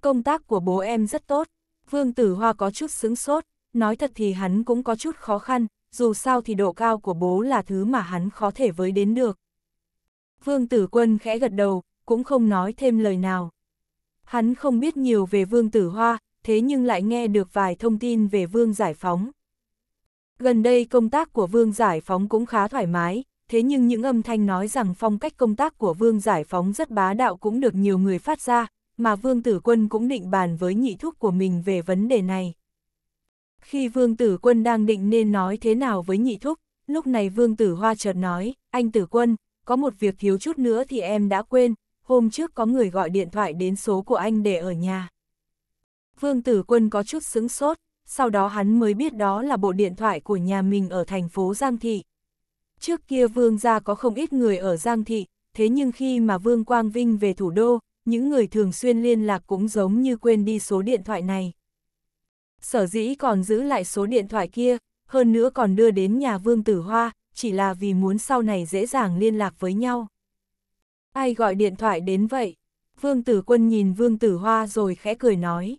Speaker 1: Công tác của bố em rất tốt, Vương Tử Hoa có chút sững sốt, nói thật thì hắn cũng có chút khó khăn, dù sao thì độ cao của bố là thứ mà hắn khó thể với đến được. Vương Tử Quân khẽ gật đầu, cũng không nói thêm lời nào. Hắn không biết nhiều về Vương Tử Hoa, thế nhưng lại nghe được vài thông tin về Vương Giải Phóng. Gần đây công tác của Vương Giải Phóng cũng khá thoải mái, thế nhưng những âm thanh nói rằng phong cách công tác của vương giải phóng rất bá đạo cũng được nhiều người phát ra, mà vương tử quân cũng định bàn với nhị thúc của mình về vấn đề này. Khi vương tử quân đang định nên nói thế nào với nhị thúc, lúc này vương tử hoa chợt nói, anh tử quân, có một việc thiếu chút nữa thì em đã quên, hôm trước có người gọi điện thoại đến số của anh để ở nhà. Vương tử quân có chút sững sốt, sau đó hắn mới biết đó là bộ điện thoại của nhà mình ở thành phố Giang Thị. Trước kia vương gia có không ít người ở Giang Thị, thế nhưng khi mà vương Quang Vinh về thủ đô, những người thường xuyên liên lạc cũng giống như quên đi số điện thoại này. Sở dĩ còn giữ lại số điện thoại kia, hơn nữa còn đưa đến nhà vương tử hoa, chỉ là vì muốn sau này dễ dàng liên lạc với nhau. Ai gọi điện thoại đến vậy? Vương tử quân nhìn vương tử hoa rồi khẽ cười nói.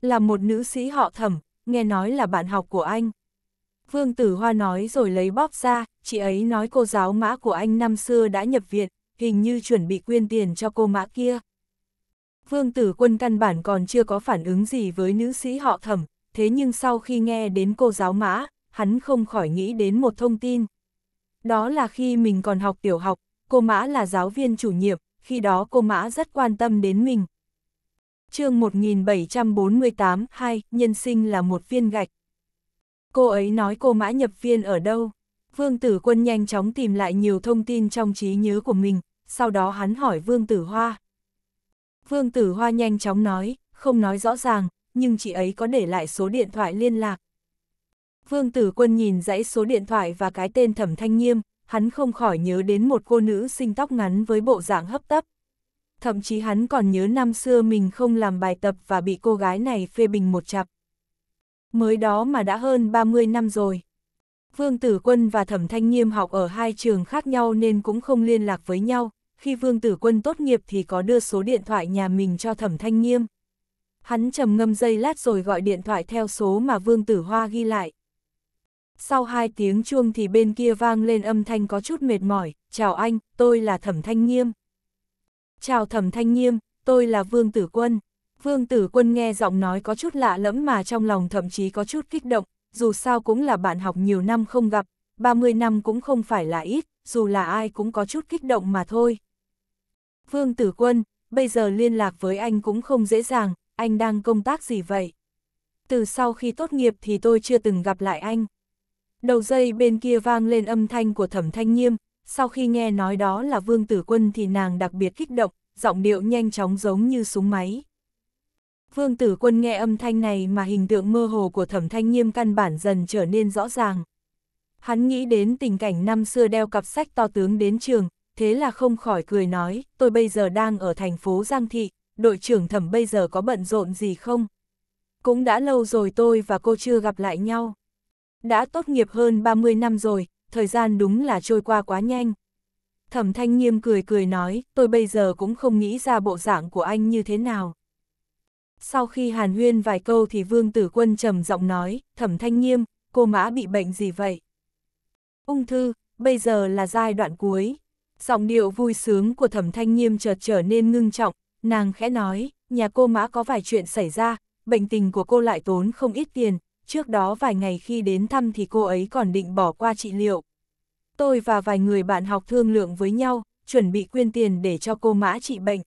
Speaker 1: Là một nữ sĩ họ thẩm, nghe nói là bạn học của anh. Vương tử hoa nói rồi lấy bóp ra, chị ấy nói cô giáo mã của anh năm xưa đã nhập viện, hình như chuẩn bị quyên tiền cho cô mã kia. Vương tử quân căn bản còn chưa có phản ứng gì với nữ sĩ họ thẩm, thế nhưng sau khi nghe đến cô giáo mã, hắn không khỏi nghĩ đến một thông tin. Đó là khi mình còn học tiểu học, cô mã là giáo viên chủ nhiệm, khi đó cô mã rất quan tâm đến mình. chương 1748-2, nhân sinh là một viên gạch. Cô ấy nói cô mã nhập viên ở đâu? Vương Tử Quân nhanh chóng tìm lại nhiều thông tin trong trí nhớ của mình, sau đó hắn hỏi Vương Tử Hoa. Vương Tử Hoa nhanh chóng nói, không nói rõ ràng, nhưng chị ấy có để lại số điện thoại liên lạc. Vương Tử Quân nhìn dãy số điện thoại và cái tên Thẩm Thanh Nghiêm, hắn không khỏi nhớ đến một cô nữ sinh tóc ngắn với bộ dạng hấp tấp. Thậm chí hắn còn nhớ năm xưa mình không làm bài tập và bị cô gái này phê bình một chặp. Mới đó mà đã hơn 30 năm rồi. Vương Tử Quân và Thẩm Thanh Nghiêm học ở hai trường khác nhau nên cũng không liên lạc với nhau, khi Vương Tử Quân tốt nghiệp thì có đưa số điện thoại nhà mình cho Thẩm Thanh Nghiêm. Hắn trầm ngâm giây lát rồi gọi điện thoại theo số mà Vương Tử Hoa ghi lại. Sau hai tiếng chuông thì bên kia vang lên âm thanh có chút mệt mỏi, chào anh, tôi là Thẩm Thanh Nghiêm. Chào Thẩm Thanh Nghiêm, tôi là Vương Tử Quân. Vương Tử Quân nghe giọng nói có chút lạ lẫm mà trong lòng thậm chí có chút kích động, dù sao cũng là bạn học nhiều năm không gặp, 30 năm cũng không phải là ít, dù là ai cũng có chút kích động mà thôi. Vương Tử Quân, bây giờ liên lạc với anh cũng không dễ dàng, anh đang công tác gì vậy? Từ sau khi tốt nghiệp thì tôi chưa từng gặp lại anh. Đầu dây bên kia vang lên âm thanh của thẩm thanh nghiêm, sau khi nghe nói đó là Vương Tử Quân thì nàng đặc biệt kích động, giọng điệu nhanh chóng giống như súng máy. Vương tử quân nghe âm thanh này mà hình tượng mơ hồ của thẩm thanh nghiêm căn bản dần trở nên rõ ràng. Hắn nghĩ đến tình cảnh năm xưa đeo cặp sách to tướng đến trường, thế là không khỏi cười nói, tôi bây giờ đang ở thành phố Giang Thị, đội trưởng thẩm bây giờ có bận rộn gì không? Cũng đã lâu rồi tôi và cô chưa gặp lại nhau. Đã tốt nghiệp hơn 30 năm rồi, thời gian đúng là trôi qua quá nhanh. Thẩm thanh nghiêm cười cười nói, tôi bây giờ cũng không nghĩ ra bộ dạng của anh như thế nào. Sau khi hàn huyên vài câu thì vương tử quân trầm giọng nói, thẩm thanh nghiêm, cô mã bị bệnh gì vậy? Ung thư, bây giờ là giai đoạn cuối. Giọng điệu vui sướng của thẩm thanh nghiêm chợt trở nên ngưng trọng, nàng khẽ nói, nhà cô mã có vài chuyện xảy ra, bệnh tình của cô lại tốn không ít tiền, trước đó vài ngày khi đến thăm thì cô ấy còn định bỏ qua trị liệu. Tôi và vài người bạn học thương lượng với nhau, chuẩn bị quyên tiền để cho cô mã trị bệnh.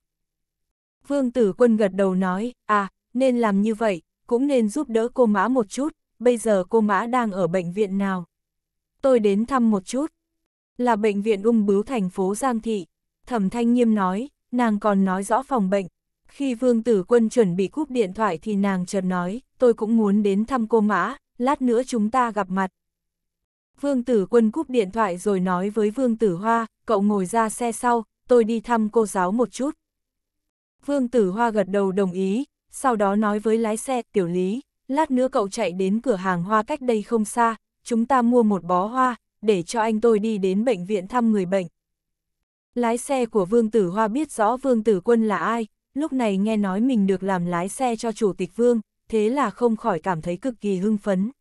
Speaker 1: Vương tử quân gật đầu nói, à, nên làm như vậy, cũng nên giúp đỡ cô mã một chút, bây giờ cô mã đang ở bệnh viện nào. Tôi đến thăm một chút. Là bệnh viện ung bướu thành phố Giang Thị. Thẩm thanh nghiêm nói, nàng còn nói rõ phòng bệnh. Khi vương tử quân chuẩn bị cúp điện thoại thì nàng chợt nói, tôi cũng muốn đến thăm cô mã, lát nữa chúng ta gặp mặt. Vương tử quân cúp điện thoại rồi nói với vương tử hoa, cậu ngồi ra xe sau, tôi đi thăm cô giáo một chút. Vương Tử Hoa gật đầu đồng ý, sau đó nói với lái xe, tiểu lý, lát nữa cậu chạy đến cửa hàng hoa cách đây không xa, chúng ta mua một bó hoa, để cho anh tôi đi đến bệnh viện thăm người bệnh. Lái xe của Vương Tử Hoa biết rõ Vương Tử Quân là ai, lúc này nghe nói mình được làm lái xe cho Chủ tịch Vương, thế là không khỏi cảm thấy cực kỳ hưng phấn.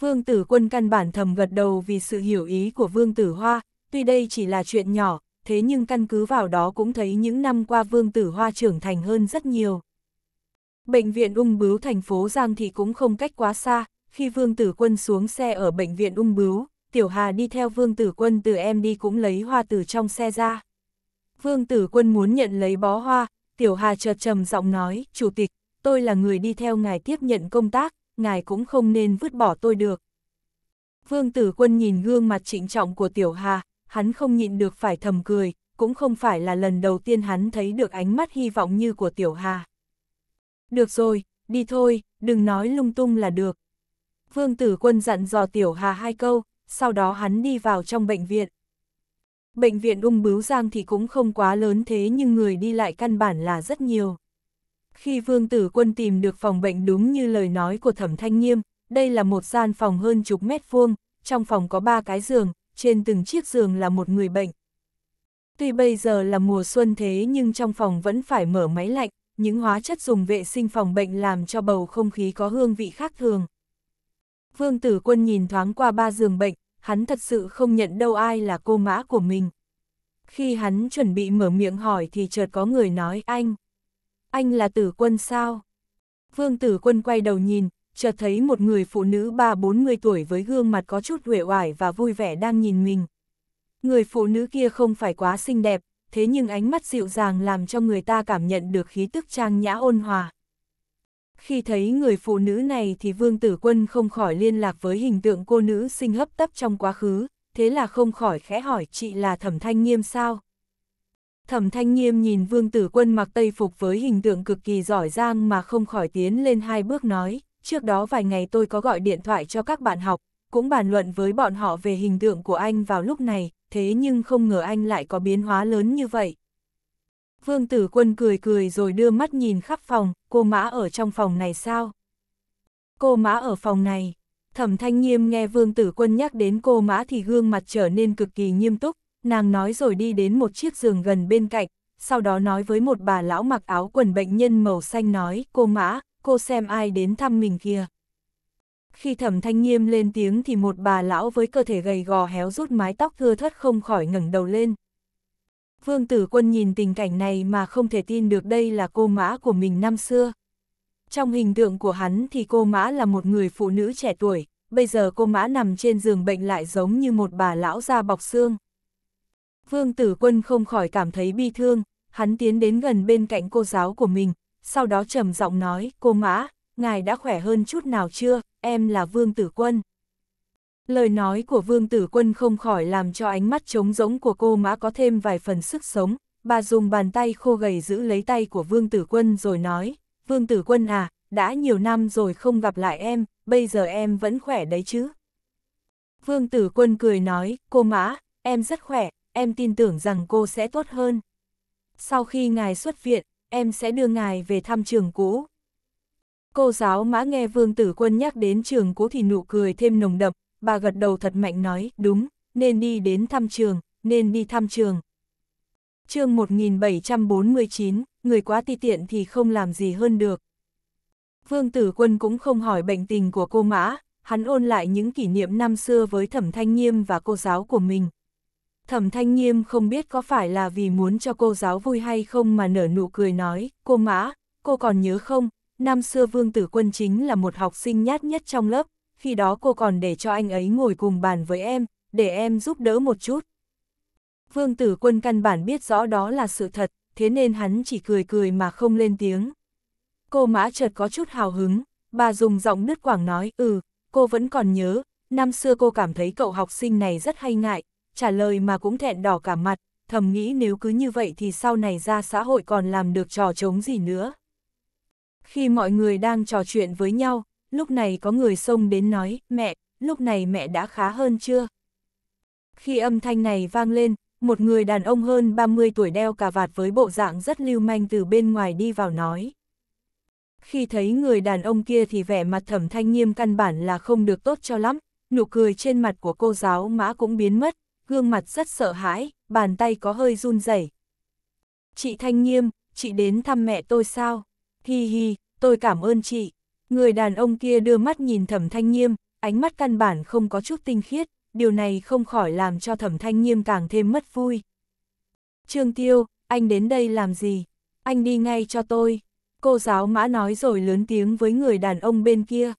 Speaker 1: Vương Tử Quân căn bản thầm gật đầu vì sự hiểu ý của Vương Tử Hoa, tuy đây chỉ là chuyện nhỏ, thế nhưng căn cứ vào đó cũng thấy những năm qua Vương Tử Hoa trưởng thành hơn rất nhiều. Bệnh viện ung bướu thành phố Giang thì cũng không cách quá xa, khi Vương Tử Quân xuống xe ở bệnh viện ung bướu, Tiểu Hà đi theo Vương Tử Quân từ em đi cũng lấy hoa từ trong xe ra. Vương Tử Quân muốn nhận lấy bó hoa, Tiểu Hà chợt trầm giọng nói, Chủ tịch, tôi là người đi theo ngài tiếp nhận công tác, ngài cũng không nên vứt bỏ tôi được. Vương Tử Quân nhìn gương mặt trịnh trọng của Tiểu Hà, hắn không nhịn được phải thầm cười, cũng không phải là lần đầu tiên hắn thấy được ánh mắt hy vọng như của Tiểu Hà. Được rồi, đi thôi, đừng nói lung tung là được. Vương Tử Quân dặn dò Tiểu Hà hai câu, sau đó hắn đi vào trong bệnh viện. Bệnh viện ung bướu giang thì cũng không quá lớn thế nhưng người đi lại căn bản là rất nhiều. Khi Vương Tử Quân tìm được phòng bệnh đúng như lời nói của Thẩm Thanh Nghiêm, đây là một gian phòng hơn chục mét vuông, trong phòng có ba cái giường, trên từng chiếc giường là một người bệnh. Tuy bây giờ là mùa xuân thế nhưng trong phòng vẫn phải mở máy lạnh, những hóa chất dùng vệ sinh phòng bệnh làm cho bầu không khí có hương vị khác thường. Vương tử quân nhìn thoáng qua ba giường bệnh, hắn thật sự không nhận đâu ai là cô mã của mình. Khi hắn chuẩn bị mở miệng hỏi thì chợt có người nói anh. Anh là tử quân sao? Vương tử quân quay đầu nhìn, chợt thấy một người phụ nữ ba bốn mươi tuổi với gương mặt có chút uể oải và vui vẻ đang nhìn mình. Người phụ nữ kia không phải quá xinh đẹp, thế nhưng ánh mắt dịu dàng làm cho người ta cảm nhận được khí tức trang nhã ôn hòa. Khi thấy người phụ nữ này thì Vương Tử Quân không khỏi liên lạc với hình tượng cô nữ xinh hấp tấp trong quá khứ, thế là không khỏi khẽ hỏi chị là Thẩm Thanh Nghiêm sao? Thẩm Thanh Nghiêm nhìn Vương Tử Quân mặc tây phục với hình tượng cực kỳ giỏi giang mà không khỏi tiến lên hai bước nói, trước đó vài ngày tôi có gọi điện thoại cho các bạn học, cũng bàn luận với bọn họ về hình tượng của anh vào lúc này, thế nhưng không ngờ anh lại có biến hóa lớn như vậy. Vương Tử Quân cười cười rồi đưa mắt nhìn khắp phòng, cô Mã ở trong phòng này sao? Cô Mã ở phòng này. Thẩm Thanh Nghiêm nghe Vương Tử Quân nhắc đến cô Mã thì gương mặt trở nên cực kỳ nghiêm túc, nàng nói rồi đi đến một chiếc giường gần bên cạnh, sau đó nói với một bà lão mặc áo quần bệnh nhân màu xanh nói, cô Mã, cô xem ai đến thăm mình kia. Khi thẩm thanh nghiêm lên tiếng thì một bà lão với cơ thể gầy gò héo rút mái tóc thưa thất không khỏi ngẩng đầu lên. Vương tử quân nhìn tình cảnh này mà không thể tin được đây là cô mã của mình năm xưa. Trong hình tượng của hắn thì cô mã là một người phụ nữ trẻ tuổi, bây giờ cô mã nằm trên giường bệnh lại giống như một bà lão da bọc xương. Vương tử quân không khỏi cảm thấy bi thương, hắn tiến đến gần bên cạnh cô giáo của mình, sau đó trầm giọng nói, cô mã, ngài đã khỏe hơn chút nào chưa, em là Vương Tử Quân. Lời nói của Vương Tử Quân không khỏi làm cho ánh mắt trống rỗng của cô mã có thêm vài phần sức sống, bà dùng bàn tay khô gầy giữ lấy tay của Vương Tử Quân rồi nói, Vương Tử Quân à, đã nhiều năm rồi không gặp lại em, bây giờ em vẫn khỏe đấy chứ. Vương Tử Quân cười nói, cô mã, em rất khỏe, em tin tưởng rằng cô sẽ tốt hơn. Sau khi ngài xuất viện, em sẽ đưa ngài về thăm trường cũ. Cô giáo mã nghe Vương Tử Quân nhắc đến trường cũ thì nụ cười thêm nồng đậm, bà gật đầu thật mạnh nói, đúng, nên đi đến thăm trường, nên đi thăm trường. chương 1749, người quá ti tiện thì không làm gì hơn được. Vương Tử Quân cũng không hỏi bệnh tình của cô mã, hắn ôn lại những kỷ niệm năm xưa với thẩm thanh nghiêm và cô giáo của mình. Thẩm Thanh Nghiêm không biết có phải là vì muốn cho cô giáo vui hay không mà nở nụ cười nói, cô Mã, cô còn nhớ không, năm xưa Vương Tử Quân chính là một học sinh nhát nhất trong lớp, khi đó cô còn để cho anh ấy ngồi cùng bàn với em, để em giúp đỡ một chút. Vương Tử Quân căn bản biết rõ đó là sự thật, thế nên hắn chỉ cười cười mà không lên tiếng. Cô Mã chợt có chút hào hứng, bà dùng giọng đứt quảng nói, ừ, cô vẫn còn nhớ, năm xưa cô cảm thấy cậu học sinh này rất hay ngại, trả lời mà cũng thẹn đỏ cả mặt, thầm nghĩ nếu cứ như vậy thì sau này ra xã hội còn làm được trò chống gì nữa. Khi mọi người đang trò chuyện với nhau, lúc này có người xông đến nói, mẹ, lúc này mẹ đã khá hơn chưa? Khi âm thanh này vang lên, một người đàn ông hơn 30 tuổi đeo cà vạt với bộ dạng rất lưu manh từ bên ngoài đi vào nói. Khi thấy người đàn ông kia thì vẻ mặt thẩm thanh nghiêm căn bản là không được tốt cho lắm, nụ cười trên mặt của cô giáo mã cũng biến mất, gương mặt rất sợ hãi, bàn tay có hơi run rẩy. Chị Thanh Nghiêm, chị đến thăm mẹ tôi sao? Hi hi, tôi cảm ơn chị. Người đàn ông kia đưa mắt nhìn thẩm Thanh Nghiêm, ánh mắt căn bản không có chút tinh khiết, điều này không khỏi làm cho thẩm Thanh Nghiêm càng thêm mất vui. Trương Tiêu, anh đến đây làm gì? Anh đi ngay cho tôi. Cô giáo mã nói rồi lớn tiếng với người đàn ông bên kia.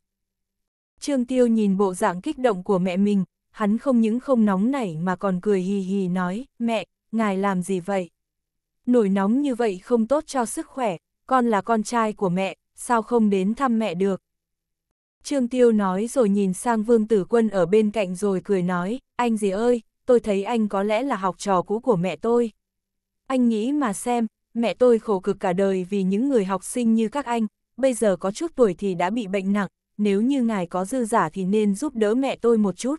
Speaker 1: Trương Tiêu nhìn bộ dạng kích động của mẹ mình, hắn không những không nóng nảy mà còn cười hì hì nói, mẹ, ngài làm gì vậy? Nổi nóng như vậy không tốt cho sức khỏe, con là con trai của mẹ, sao không đến thăm mẹ được? Trương Tiêu nói rồi nhìn sang Vương Tử Quân ở bên cạnh rồi cười nói, anh gì ơi, tôi thấy anh có lẽ là học trò cũ của mẹ tôi. Anh nghĩ mà xem, mẹ tôi khổ cực cả đời vì những người học sinh như các anh, bây giờ có chút tuổi thì đã bị bệnh nặng, nếu như ngài có dư giả thì nên giúp đỡ mẹ tôi một chút.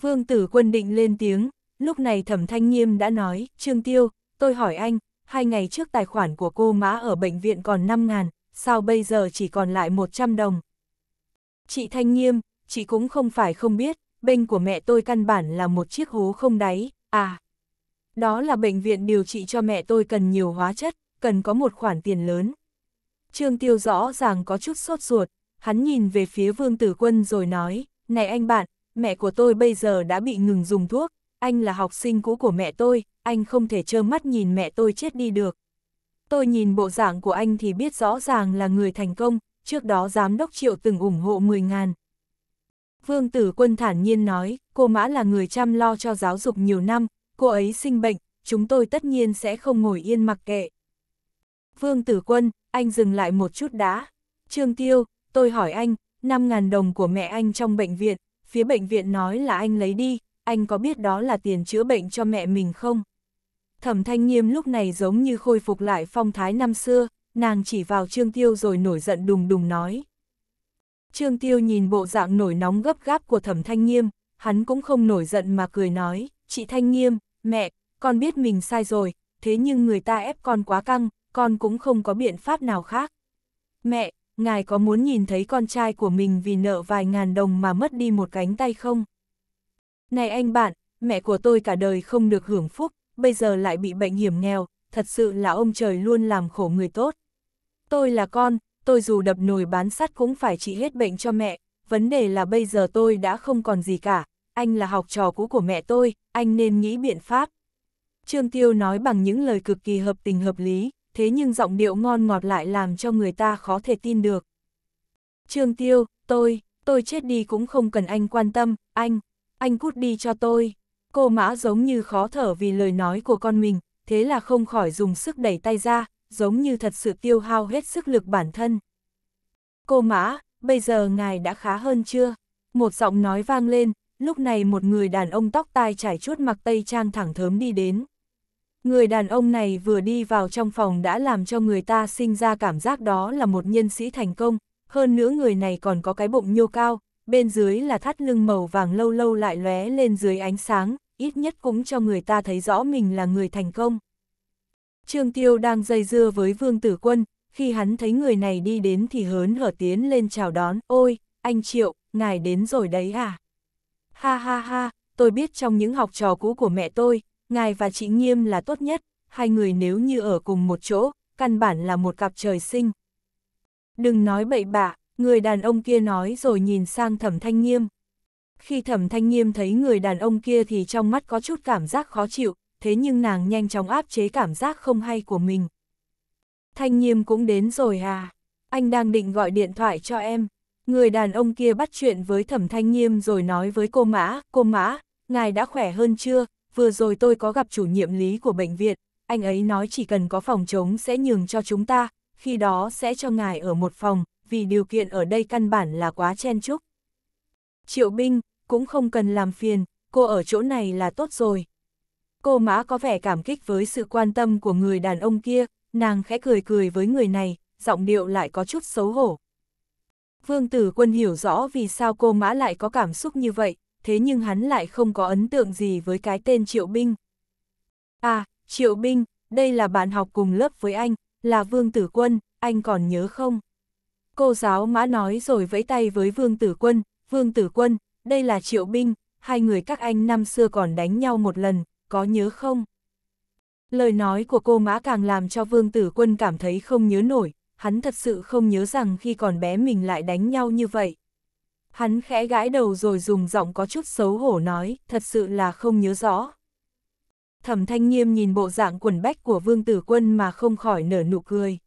Speaker 1: Vương tử quân định lên tiếng, lúc này thẩm thanh nghiêm đã nói, Trương Tiêu, tôi hỏi anh, hai ngày trước tài khoản của cô má ở bệnh viện còn 5 ngàn, sao bây giờ chỉ còn lại 100 đồng? Chị Thanh Nghiêm, chị cũng không phải không biết, bệnh của mẹ tôi căn bản là một chiếc hố không đáy, à. Đó là bệnh viện điều trị cho mẹ tôi cần nhiều hóa chất, cần có một khoản tiền lớn. Trương Tiêu rõ ràng có chút sốt ruột, hắn nhìn về phía Vương Tử Quân rồi nói, này anh bạn, mẹ của tôi bây giờ đã bị ngừng dùng thuốc, anh là học sinh cũ của mẹ tôi, anh không thể trơ mắt nhìn mẹ tôi chết đi được. Tôi nhìn bộ dạng của anh thì biết rõ ràng là người thành công, trước đó giám đốc triệu từng ủng hộ 10 ngàn. Vương tử quân thản nhiên nói, cô Mã là người chăm lo cho giáo dục nhiều năm, cô ấy sinh bệnh, chúng tôi tất nhiên sẽ không ngồi yên mặc kệ. Vương tử quân, anh dừng lại một chút đã. Trương Tiêu, tôi hỏi anh, 5.000 đồng của mẹ anh trong bệnh viện, phía bệnh viện nói là anh lấy đi, anh có biết đó là tiền chữa bệnh cho mẹ mình không? Thẩm thanh nghiêm lúc này giống như khôi phục lại phong thái năm xưa, nàng chỉ vào Trương Tiêu rồi nổi giận đùng đùng nói. Trương Tiêu nhìn bộ dạng nổi nóng gấp gáp của thẩm thanh nghiêm, hắn cũng không nổi giận mà cười nói, chị thanh nghiêm, mẹ, con biết mình sai rồi, thế nhưng người ta ép con quá căng, con cũng không có biện pháp nào khác. Mẹ, ngài có muốn nhìn thấy con trai của mình vì nợ vài ngàn đồng mà mất đi một cánh tay không? Này anh bạn, mẹ của tôi cả đời không được hưởng phúc, bây giờ lại bị bệnh hiểm nghèo, thật sự là ông trời luôn làm khổ người tốt. Tôi là con, tôi dù đập nồi bán sắt cũng phải trị hết bệnh cho mẹ, vấn đề là bây giờ tôi đã không còn gì cả, anh là học trò cũ của mẹ tôi, anh nên nghĩ biện pháp. Trương Tiêu nói bằng những lời cực kỳ hợp tình hợp lý thế nhưng giọng điệu ngon ngọt lại làm cho người ta khó thể tin được. Trương Tiêu, tôi, tôi chết đi cũng không cần anh quan tâm, anh, anh cút đi cho tôi. Cô mã giống như khó thở vì lời nói của con mình, thế là không khỏi dùng sức đẩy tay ra, giống như thật sự tiêu hao hết sức lực bản thân. Cô mã, bây giờ ngài đã khá hơn chưa? Một giọng nói vang lên, lúc này một người đàn ông tóc tai trải chuốt mặc tây trang thẳng thớm đi đến. Người đàn ông này vừa đi vào trong phòng đã làm cho người ta sinh ra cảm giác đó là một nhân sĩ thành công, hơn nữa người này còn có cái bụng nhô cao, bên dưới là thắt lưng màu vàng lâu lâu lại lóe lên dưới ánh sáng, ít nhất cũng cho người ta thấy rõ mình là người thành công. Trương Tiêu đang dây dưa với Vương Tử Quân, khi hắn thấy người này đi đến thì hớn hở tiến lên chào đón, ôi, anh Triệu, ngài đến rồi đấy à? Ha ha ha, tôi biết trong những học trò cũ của mẹ tôi, ngài và chị Nghiêm là tốt nhất, hai người nếu như ở cùng một chỗ, căn bản là một cặp trời sinh. Đừng nói bậy bạ, người đàn ông kia nói rồi nhìn sang thẩm thanh nghiêm. Khi thẩm thanh nghiêm thấy người đàn ông kia thì trong mắt có chút cảm giác khó chịu, thế nhưng nàng nhanh chóng áp chế cảm giác không hay của mình. Thanh nghiêm cũng đến rồi à, anh đang định gọi điện thoại cho em. Người đàn ông kia bắt chuyện với thẩm thanh nghiêm rồi nói với cô Mã, cô Mã, ngài đã khỏe hơn chưa, vừa rồi tôi có gặp chủ nhiệm lý của bệnh viện, anh ấy nói chỉ cần có phòng chống sẽ nhường cho chúng ta, khi đó sẽ cho ngài ở một phòng, vì điều kiện ở đây căn bản là quá chen chúc. Triệu binh, cũng không cần làm phiền, cô ở chỗ này là tốt rồi. Cô mã có vẻ cảm kích với sự quan tâm của người đàn ông kia, nàng khẽ cười cười với người này, giọng điệu lại có chút xấu hổ. Vương tử quân hiểu rõ vì sao cô mã lại có cảm xúc như vậy, thế nhưng hắn lại không có ấn tượng gì với cái tên Triệu Binh. À, Triệu Binh, đây là bạn học cùng lớp với anh, là Vương Tử Quân, anh còn nhớ không? Cô giáo mã nói rồi vẫy tay với Vương Tử Quân, Vương Tử Quân, đây là Triệu Binh, hai người các anh năm xưa còn đánh nhau một lần, có nhớ không? Lời nói của cô mã càng làm cho Vương Tử Quân cảm thấy không nhớ nổi, hắn thật sự không nhớ rằng khi còn bé mình lại đánh nhau như vậy. Hắn khẽ gãi đầu rồi dùng giọng có chút xấu hổ nói, thật sự là không nhớ rõ. Thẩm thanh nghiêm nhìn bộ dạng quần bách của vương tử quân mà không khỏi nở nụ cười.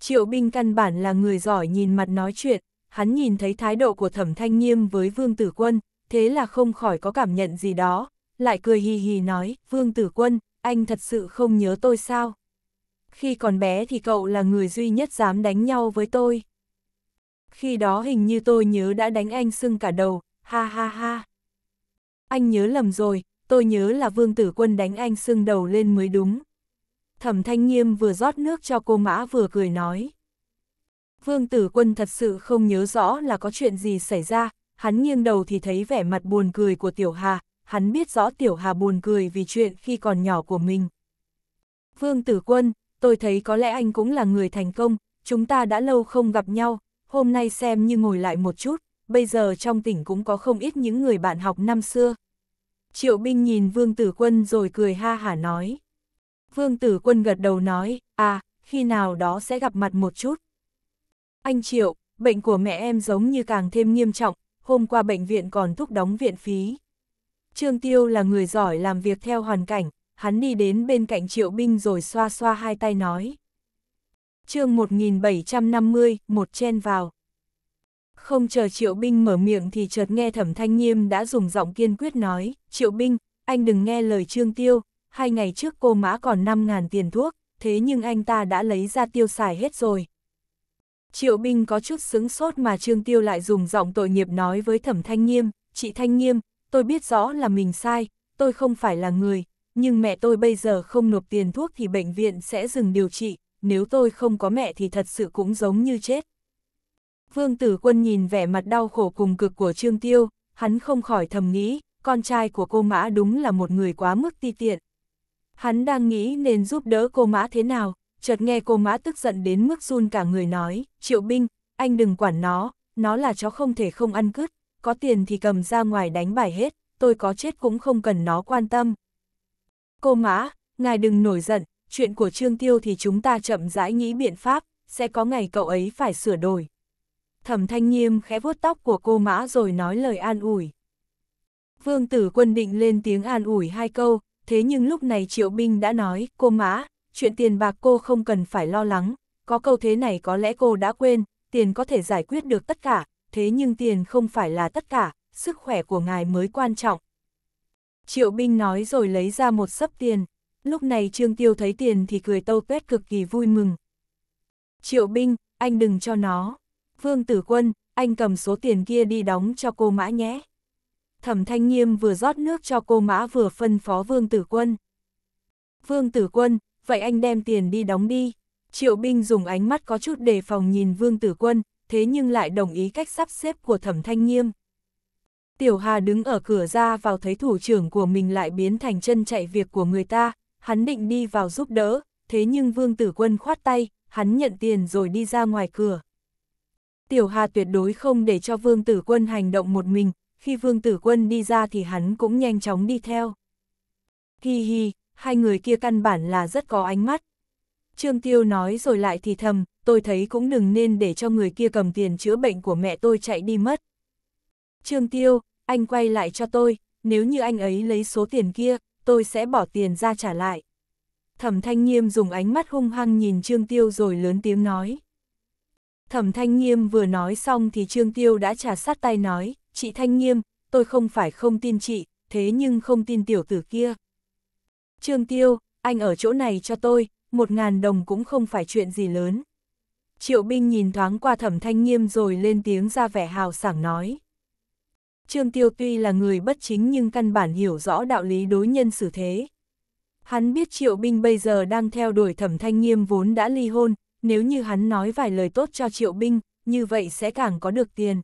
Speaker 1: Triệu binh căn bản là người giỏi nhìn mặt nói chuyện, hắn nhìn thấy thái độ của thẩm thanh nghiêm với vương tử quân, thế là không khỏi có cảm nhận gì đó, lại cười hì hì nói, vương tử quân, anh thật sự không nhớ tôi sao? Khi còn bé thì cậu là người duy nhất dám đánh nhau với tôi khi đó hình như tôi nhớ đã đánh anh sưng cả đầu, ha ha ha. Anh nhớ lầm rồi, tôi nhớ là Vương Tử Quân đánh anh sưng đầu lên mới đúng. Thẩm Thanh Nghiêm vừa rót nước cho cô Mã vừa cười nói. Vương Tử Quân thật sự không nhớ rõ là có chuyện gì xảy ra, hắn nghiêng đầu thì thấy vẻ mặt buồn cười của Tiểu Hà, hắn biết rõ Tiểu Hà buồn cười vì chuyện khi còn nhỏ của mình. Vương Tử Quân, tôi thấy có lẽ anh cũng là người thành công, chúng ta đã lâu không gặp nhau, hôm nay xem như ngồi lại một chút, bây giờ trong tỉnh cũng có không ít những người bạn học năm xưa. Triệu binh nhìn Vương Tử Quân rồi cười ha hả nói. Vương Tử Quân gật đầu nói, à, khi nào đó sẽ gặp mặt một chút. Anh Triệu, bệnh của mẹ em giống như càng thêm nghiêm trọng, hôm qua bệnh viện còn thúc đóng viện phí. Trương Tiêu là người giỏi làm việc theo hoàn cảnh, hắn đi đến bên cạnh Triệu Binh rồi xoa xoa hai tay nói chương 1750, một chen vào. Không chờ triệu binh mở miệng thì chợt nghe thẩm thanh nghiêm đã dùng giọng kiên quyết nói, triệu binh, anh đừng nghe lời trương tiêu, hai ngày trước cô mã còn 5.000 tiền thuốc, thế nhưng anh ta đã lấy ra tiêu xài hết rồi. Triệu binh có chút sứng sốt mà trương tiêu lại dùng giọng tội nghiệp nói với thẩm thanh nghiêm, chị thanh nghiêm, tôi biết rõ là mình sai, tôi không phải là người, nhưng mẹ tôi bây giờ không nộp tiền thuốc thì bệnh viện sẽ dừng điều trị, nếu tôi không có mẹ thì thật sự cũng giống như chết. Vương Tử Quân nhìn vẻ mặt đau khổ cùng cực của Trương Tiêu, hắn không khỏi thầm nghĩ, con trai của cô Mã đúng là một người quá mức ti tiện. Hắn đang nghĩ nên giúp đỡ cô Mã thế nào, chợt nghe cô Mã tức giận đến mức run cả người nói, Triệu Binh, anh đừng quản nó, nó là chó không thể không ăn cứt, có tiền thì cầm ra ngoài đánh bài hết, tôi có chết cũng không cần nó quan tâm. Cô Mã, ngài đừng nổi giận, chuyện của Trương Tiêu thì chúng ta chậm rãi nghĩ biện pháp, sẽ có ngày cậu ấy phải sửa đổi. Thẩm Thanh Nghiêm khẽ vuốt tóc của cô mã rồi nói lời an ủi. Vương Tử Quân định lên tiếng an ủi hai câu, thế nhưng lúc này Triệu Binh đã nói, cô mã, chuyện tiền bạc cô không cần phải lo lắng, có câu thế này có lẽ cô đã quên, tiền có thể giải quyết được tất cả, thế nhưng tiền không phải là tất cả, sức khỏe của ngài mới quan trọng. Triệu Binh nói rồi lấy ra một sấp tiền lúc này Trương Tiêu thấy tiền thì cười tâu tuét cực kỳ vui mừng. Triệu binh, anh đừng cho nó. Vương Tử Quân, anh cầm số tiền kia đi đóng cho cô mã nhé. Thẩm Thanh Nghiêm vừa rót nước cho cô mã vừa phân phó Vương Tử Quân. Vương Tử Quân, vậy anh đem tiền đi đóng đi. Triệu binh dùng ánh mắt có chút đề phòng nhìn Vương Tử Quân, thế nhưng lại đồng ý cách sắp xếp của Thẩm Thanh Nghiêm. Tiểu Hà đứng ở cửa ra vào thấy thủ trưởng của mình lại biến thành chân chạy việc của người ta, hắn định đi vào giúp đỡ, thế nhưng Vương Tử Quân khoát tay, hắn nhận tiền rồi đi ra ngoài cửa. Tiểu Hà tuyệt đối không để cho Vương Tử Quân hành động một mình, khi Vương Tử Quân đi ra thì hắn cũng nhanh chóng đi theo. Hi hi, hai người kia căn bản là rất có ánh mắt. Trương Tiêu nói rồi lại thì thầm, tôi thấy cũng đừng nên để cho người kia cầm tiền chữa bệnh của mẹ tôi chạy đi mất. Trương Tiêu, anh quay lại cho tôi, nếu như anh ấy lấy số tiền kia, tôi sẽ bỏ tiền ra trả lại. Thẩm Thanh Nghiêm dùng ánh mắt hung hăng nhìn Trương Tiêu rồi lớn tiếng nói. Thẩm Thanh Nghiêm vừa nói xong thì Trương Tiêu đã trả sát tay nói, chị Thanh Nghiêm, tôi không phải không tin chị, thế nhưng không tin tiểu tử kia. Trương Tiêu, anh ở chỗ này cho tôi, một ngàn đồng cũng không phải chuyện gì lớn. Triệu binh nhìn thoáng qua thẩm thanh nghiêm rồi lên tiếng ra vẻ hào sảng nói. Trương Tiêu tuy là người bất chính nhưng căn bản hiểu rõ đạo lý đối nhân xử thế. Hắn biết triệu binh bây giờ đang theo đuổi thẩm thanh nghiêm vốn đã ly hôn, nếu như hắn nói vài lời tốt cho triệu binh, như vậy sẽ càng có được tiền.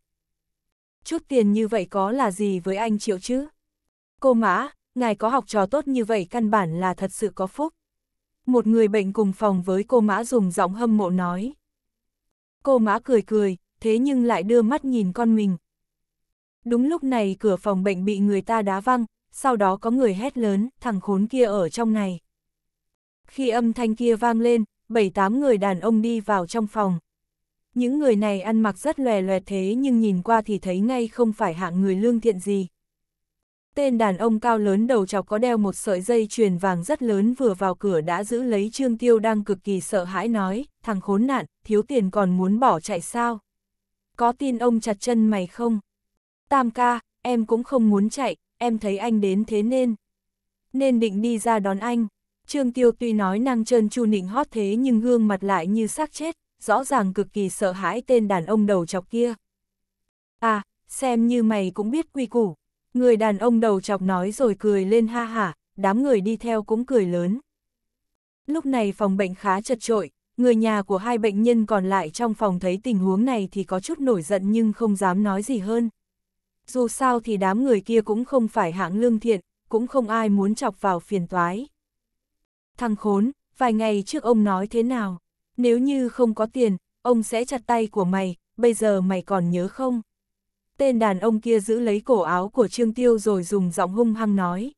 Speaker 1: Chút tiền như vậy có là gì với anh triệu chứ? Cô Mã, ngài có học trò tốt như vậy căn bản là thật sự có phúc. Một người bệnh cùng phòng với cô Mã dùng giọng hâm mộ nói. Cô Mã cười cười, thế nhưng lại đưa mắt nhìn con mình, Đúng lúc này cửa phòng bệnh bị người ta đá văng, sau đó có người hét lớn, thằng khốn kia ở trong này. Khi âm thanh kia vang lên, bảy tám người đàn ông đi vào trong phòng. Những người này ăn mặc rất lòe loẹt thế nhưng nhìn qua thì thấy ngay không phải hạng người lương thiện gì. Tên đàn ông cao lớn đầu chọc có đeo một sợi dây chuyền vàng rất lớn vừa vào cửa đã giữ lấy Trương Tiêu đang cực kỳ sợ hãi nói, thằng khốn nạn, thiếu tiền còn muốn bỏ chạy sao? Có tin ông chặt chân mày không? Tam ca, em cũng không muốn chạy, em thấy anh đến thế nên. Nên định đi ra đón anh. Trương Tiêu tuy nói năng trơn chu nịnh hót thế nhưng gương mặt lại như xác chết, rõ ràng cực kỳ sợ hãi tên đàn ông đầu chọc kia. À, xem như mày cũng biết quy củ. Người đàn ông đầu chọc nói rồi cười lên ha hả, đám người đi theo cũng cười lớn. Lúc này phòng bệnh khá chật trội, người nhà của hai bệnh nhân còn lại trong phòng thấy tình huống này thì có chút nổi giận nhưng không dám nói gì hơn dù sao thì đám người kia cũng không phải hạng lương thiện, cũng không ai muốn chọc vào phiền toái. Thằng khốn, vài ngày trước ông nói thế nào? Nếu như không có tiền, ông sẽ chặt tay của mày, bây giờ mày còn nhớ không? Tên đàn ông kia giữ lấy cổ áo của Trương Tiêu rồi dùng giọng hung hăng nói.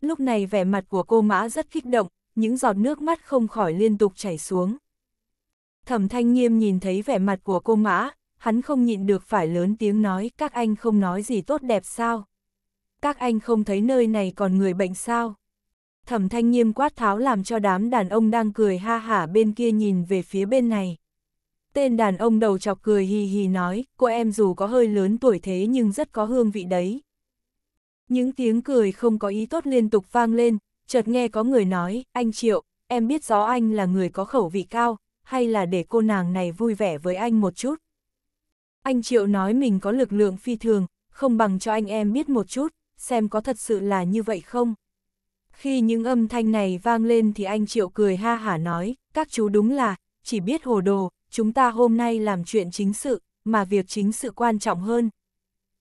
Speaker 1: Lúc này vẻ mặt của cô mã rất kích động, những giọt nước mắt không khỏi liên tục chảy xuống. Thẩm thanh nghiêm nhìn thấy vẻ mặt của cô mã, hắn không nhịn được phải lớn tiếng nói các anh không nói gì tốt đẹp sao. Các anh không thấy nơi này còn người bệnh sao. Thẩm thanh nghiêm quát tháo làm cho đám đàn ông đang cười ha hả bên kia nhìn về phía bên này. Tên đàn ông đầu chọc cười hì hì nói, cô em dù có hơi lớn tuổi thế nhưng rất có hương vị đấy. Những tiếng cười không có ý tốt liên tục vang lên, chợt nghe có người nói, anh Triệu, em biết rõ anh là người có khẩu vị cao, hay là để cô nàng này vui vẻ với anh một chút. Anh Triệu nói mình có lực lượng phi thường, không bằng cho anh em biết một chút, xem có thật sự là như vậy không. Khi những âm thanh này vang lên thì anh Triệu cười ha hả nói, các chú đúng là, chỉ biết hồ đồ, chúng ta hôm nay làm chuyện chính sự, mà việc chính sự quan trọng hơn.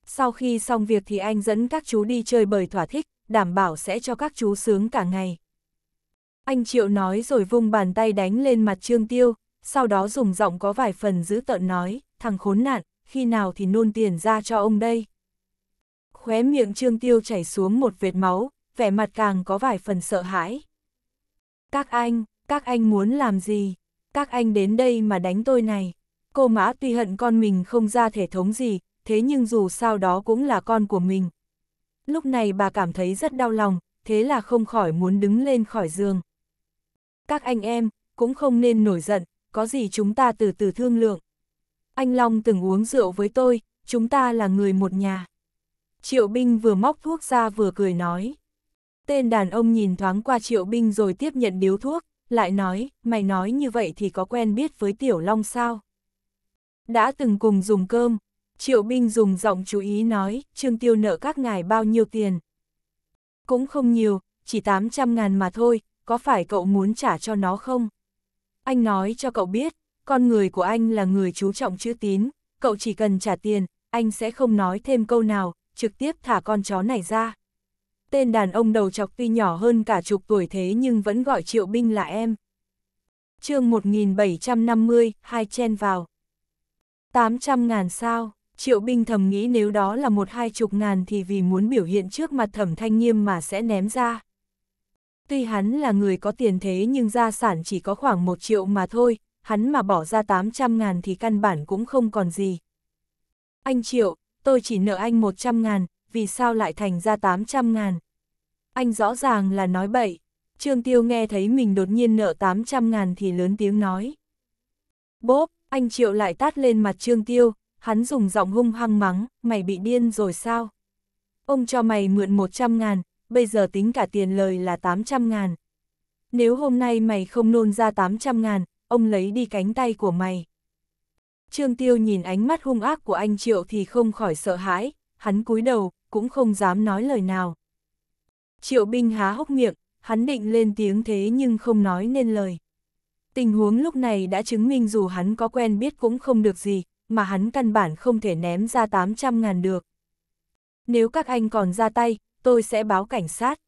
Speaker 1: Sau khi xong việc thì anh dẫn các chú đi chơi bời thỏa thích, đảm bảo sẽ cho các chú sướng cả ngày. Anh Triệu nói rồi vung bàn tay đánh lên mặt Trương Tiêu, sau đó dùng giọng có vài phần giữ tợn nói, thằng khốn nạn, khi nào thì nôn tiền ra cho ông đây. Khóe miệng Trương Tiêu chảy xuống một vệt máu, vẻ mặt càng có vài phần sợ hãi. Các anh, các anh muốn làm gì? Các anh đến đây mà đánh tôi này. Cô Mã tuy hận con mình không ra thể thống gì, thế nhưng dù sao đó cũng là con của mình. Lúc này bà cảm thấy rất đau lòng, thế là không khỏi muốn đứng lên khỏi giường. Các anh em, cũng không nên nổi giận, có gì chúng ta từ từ thương lượng anh Long từng uống rượu với tôi, chúng ta là người một nhà. Triệu Binh vừa móc thuốc ra vừa cười nói. Tên đàn ông nhìn thoáng qua Triệu Binh rồi tiếp nhận điếu thuốc, lại nói, mày nói như vậy thì có quen biết với Tiểu Long sao? Đã từng cùng dùng cơm, Triệu Binh dùng giọng chú ý nói, Trương Tiêu nợ các ngài bao nhiêu tiền? Cũng không nhiều, chỉ 800 ngàn mà thôi, có phải cậu muốn trả cho nó không? Anh nói cho cậu biết, con người của anh là người chú trọng chữ tín, cậu chỉ cần trả tiền, anh sẽ không nói thêm câu nào, trực tiếp thả con chó này ra. Tên đàn ông đầu chọc tuy nhỏ hơn cả chục tuổi thế nhưng vẫn gọi Triệu Binh là em. chương 1750, hai chen vào. 800 ngàn sao, Triệu Binh thầm nghĩ nếu đó là một hai chục ngàn thì vì muốn biểu hiện trước mặt thẩm thanh nghiêm mà sẽ ném ra. Tuy hắn là người có tiền thế nhưng gia sản chỉ có khoảng một triệu mà thôi, hắn mà bỏ ra 800 ngàn thì căn bản cũng không còn gì. Anh Triệu, tôi chỉ nợ anh 100 ngàn, vì sao lại thành ra 800 ngàn? Anh rõ ràng là nói bậy, Trương Tiêu nghe thấy mình đột nhiên nợ 800 ngàn thì lớn tiếng nói. Bốp, anh Triệu lại tát lên mặt Trương Tiêu, hắn dùng giọng hung hăng mắng, mày bị điên rồi sao? Ông cho mày mượn 100 ngàn, bây giờ tính cả tiền lời là 800 ngàn. Nếu hôm nay mày không nôn ra 800 ngàn, ông lấy đi cánh tay của mày. Trương Tiêu nhìn ánh mắt hung ác của anh Triệu thì không khỏi sợ hãi, hắn cúi đầu, cũng không dám nói lời nào. Triệu binh há hốc miệng, hắn định lên tiếng thế nhưng không nói nên lời. Tình huống lúc này đã chứng minh dù hắn có quen biết cũng không được gì, mà hắn căn bản không thể ném ra 800 ngàn được. Nếu các anh còn ra tay, tôi sẽ báo cảnh sát.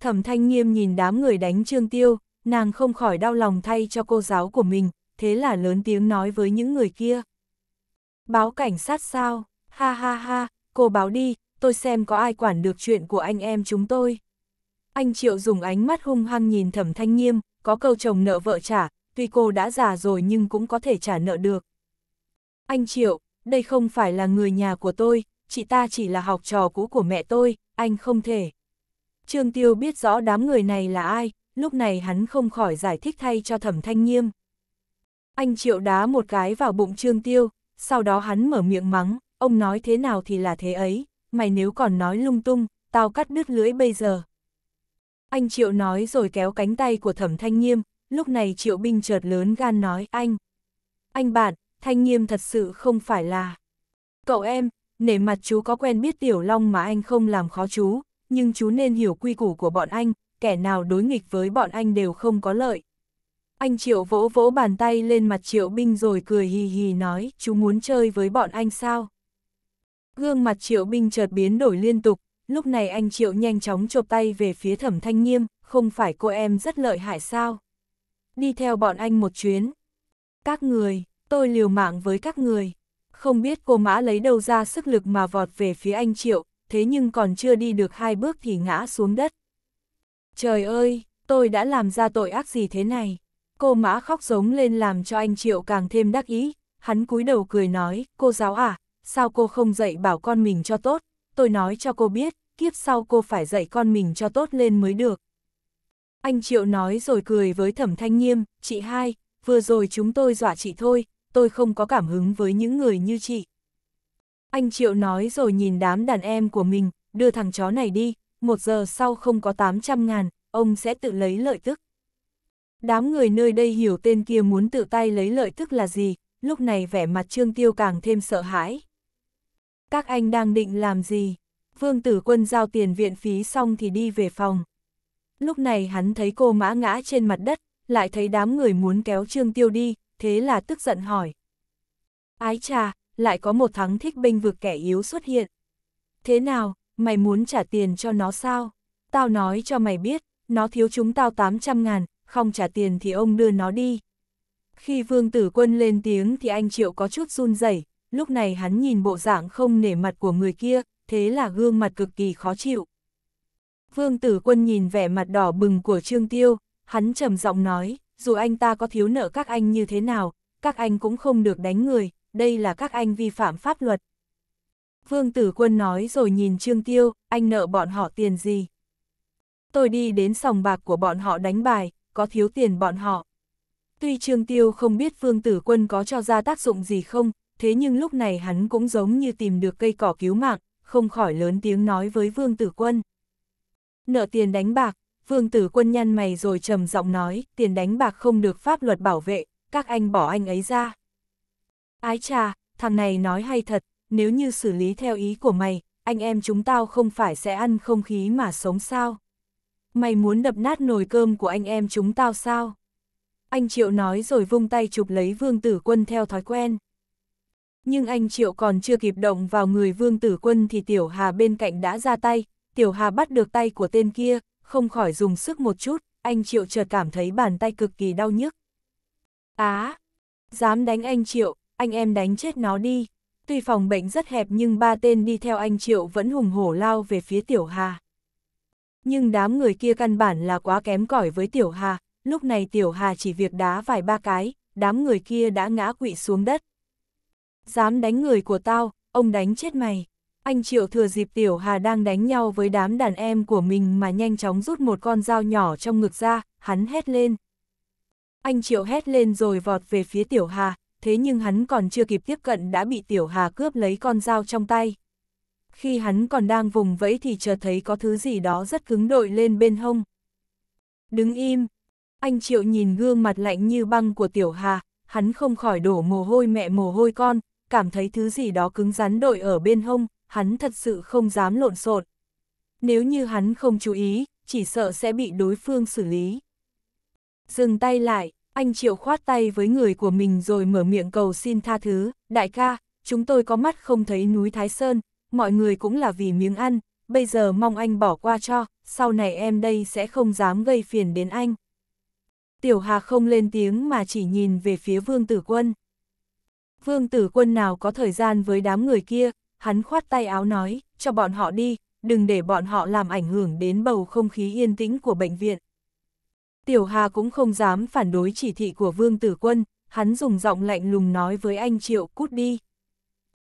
Speaker 1: Thẩm thanh nghiêm nhìn đám người đánh Trương Tiêu, nàng không khỏi đau lòng thay cho cô giáo của mình, thế là lớn tiếng nói với những người kia. Báo cảnh sát sao, ha ha ha, cô báo đi, tôi xem có ai quản được chuyện của anh em chúng tôi. Anh Triệu dùng ánh mắt hung hăng nhìn thẩm thanh nghiêm, có câu chồng nợ vợ trả, tuy cô đã già rồi nhưng cũng có thể trả nợ được. Anh Triệu, đây không phải là người nhà của tôi, chị ta chỉ là học trò cũ của mẹ tôi, anh không thể. Trương Tiêu biết rõ đám người này là ai, lúc này hắn không khỏi giải thích thay cho thẩm thanh nghiêm. Anh triệu đá một cái vào bụng trương tiêu, sau đó hắn mở miệng mắng, ông nói thế nào thì là thế ấy, mày nếu còn nói lung tung, tao cắt đứt lưỡi bây giờ. Anh triệu nói rồi kéo cánh tay của thẩm thanh nghiêm, lúc này triệu binh chợt lớn gan nói anh. Anh bạn, thanh nghiêm thật sự không phải là. Cậu em, nể mặt chú có quen biết tiểu long mà anh không làm khó chú, nhưng chú nên hiểu quy củ của bọn anh, kẻ nào đối nghịch với bọn anh đều không có lợi. Anh Triệu vỗ vỗ bàn tay lên mặt Triệu Binh rồi cười hì hì nói, chú muốn chơi với bọn anh sao? Gương mặt Triệu Binh chợt biến đổi liên tục, lúc này anh Triệu nhanh chóng chộp tay về phía thẩm thanh nghiêm, không phải cô em rất lợi hại sao? Đi theo bọn anh một chuyến. Các người, tôi liều mạng với các người. Không biết cô mã lấy đâu ra sức lực mà vọt về phía anh Triệu, thế nhưng còn chưa đi được hai bước thì ngã xuống đất. Trời ơi, tôi đã làm ra tội ác gì thế này? Cô mã khóc giống lên làm cho anh Triệu càng thêm đắc ý, hắn cúi đầu cười nói, cô giáo à, sao cô không dạy bảo con mình cho tốt, tôi nói cho cô biết, kiếp sau cô phải dạy con mình cho tốt lên mới được. Anh Triệu nói rồi cười với thẩm thanh nghiêm, chị hai, vừa rồi chúng tôi dọa chị thôi, tôi không có cảm hứng với những người như chị. Anh Triệu nói rồi nhìn đám đàn em của mình, đưa thằng chó này đi, một giờ sau không có 800 ngàn, ông sẽ tự lấy lợi tức. Đám người nơi đây hiểu tên kia muốn tự tay lấy lợi tức là gì, lúc này vẻ mặt Trương Tiêu càng thêm sợ hãi. Các anh đang định làm gì? Vương Tử Quân giao tiền viện phí xong thì đi về phòng. Lúc này hắn thấy cô mã ngã trên mặt đất, lại thấy đám người muốn kéo Trương Tiêu đi, thế là tức giận hỏi. Ái cha, lại có một thắng thích binh vực kẻ yếu xuất hiện. Thế nào, mày muốn trả tiền cho nó sao? Tao nói cho mày biết, nó thiếu chúng tao 800 ngàn, không trả tiền thì ông đưa nó đi. Khi vương tử quân lên tiếng thì anh Triệu có chút run rẩy lúc này hắn nhìn bộ dạng không nể mặt của người kia, thế là gương mặt cực kỳ khó chịu. Vương tử quân nhìn vẻ mặt đỏ bừng của Trương Tiêu, hắn trầm giọng nói, dù anh ta có thiếu nợ các anh như thế nào, các anh cũng không được đánh người, đây là các anh vi phạm pháp luật, Vương Tử Quân nói rồi nhìn Trương Tiêu, anh nợ bọn họ tiền gì? Tôi đi đến sòng bạc của bọn họ đánh bài, có thiếu tiền bọn họ. Tuy Trương Tiêu không biết Vương Tử Quân có cho ra tác dụng gì không, thế nhưng lúc này hắn cũng giống như tìm được cây cỏ cứu mạng, không khỏi lớn tiếng nói với Vương Tử Quân. Nợ tiền đánh bạc, Vương Tử Quân nhăn mày rồi trầm giọng nói, tiền đánh bạc không được pháp luật bảo vệ, các anh bỏ anh ấy ra. Ái trà, thằng này nói hay thật, nếu như xử lý theo ý của mày, anh em chúng tao không phải sẽ ăn không khí mà sống sao? Mày muốn đập nát nồi cơm của anh em chúng tao sao? Anh Triệu nói rồi vung tay chụp lấy Vương Tử Quân theo thói quen. Nhưng anh Triệu còn chưa kịp động vào người Vương Tử Quân thì Tiểu Hà bên cạnh đã ra tay, Tiểu Hà bắt được tay của tên kia, không khỏi dùng sức một chút, anh Triệu chợt cảm thấy bàn tay cực kỳ đau nhức. Á! dám đánh anh Triệu, anh em đánh chết nó đi. Tuy phòng bệnh rất hẹp nhưng ba tên đi theo anh Triệu vẫn hùng hổ lao về phía Tiểu Hà. Nhưng đám người kia căn bản là quá kém cỏi với Tiểu Hà, lúc này Tiểu Hà chỉ việc đá vài ba cái, đám người kia đã ngã quỵ xuống đất. Dám đánh người của tao, ông đánh chết mày. Anh Triệu thừa dịp Tiểu Hà đang đánh nhau với đám đàn em của mình mà nhanh chóng rút một con dao nhỏ trong ngực ra, hắn hét lên. Anh Triệu hét lên rồi vọt về phía Tiểu Hà, thế nhưng hắn còn chưa kịp tiếp cận đã bị Tiểu Hà cướp lấy con dao trong tay. Khi hắn còn đang vùng vẫy thì chợt thấy có thứ gì đó rất cứng đội lên bên hông. Đứng im, anh Triệu nhìn gương mặt lạnh như băng của Tiểu Hà, hắn không khỏi đổ mồ hôi mẹ mồ hôi con, cảm thấy thứ gì đó cứng rắn đội ở bên hông, hắn thật sự không dám lộn xộn. Nếu như hắn không chú ý, chỉ sợ sẽ bị đối phương xử lý. Dừng tay lại, anh Triệu khoát tay với người của mình rồi mở miệng cầu xin tha thứ, đại ca, chúng tôi có mắt không thấy núi Thái Sơn, mọi người cũng là vì miếng ăn, bây giờ mong anh bỏ qua cho, sau này em đây sẽ không dám gây phiền đến anh. Tiểu Hà không lên tiếng mà chỉ nhìn về phía Vương Tử Quân. Vương Tử Quân nào có thời gian với đám người kia, hắn khoát tay áo nói, cho bọn họ đi, đừng để bọn họ làm ảnh hưởng đến bầu không khí yên tĩnh của bệnh viện. Tiểu Hà cũng không dám phản đối chỉ thị của Vương Tử Quân, hắn dùng giọng lạnh lùng nói với anh Triệu cút đi.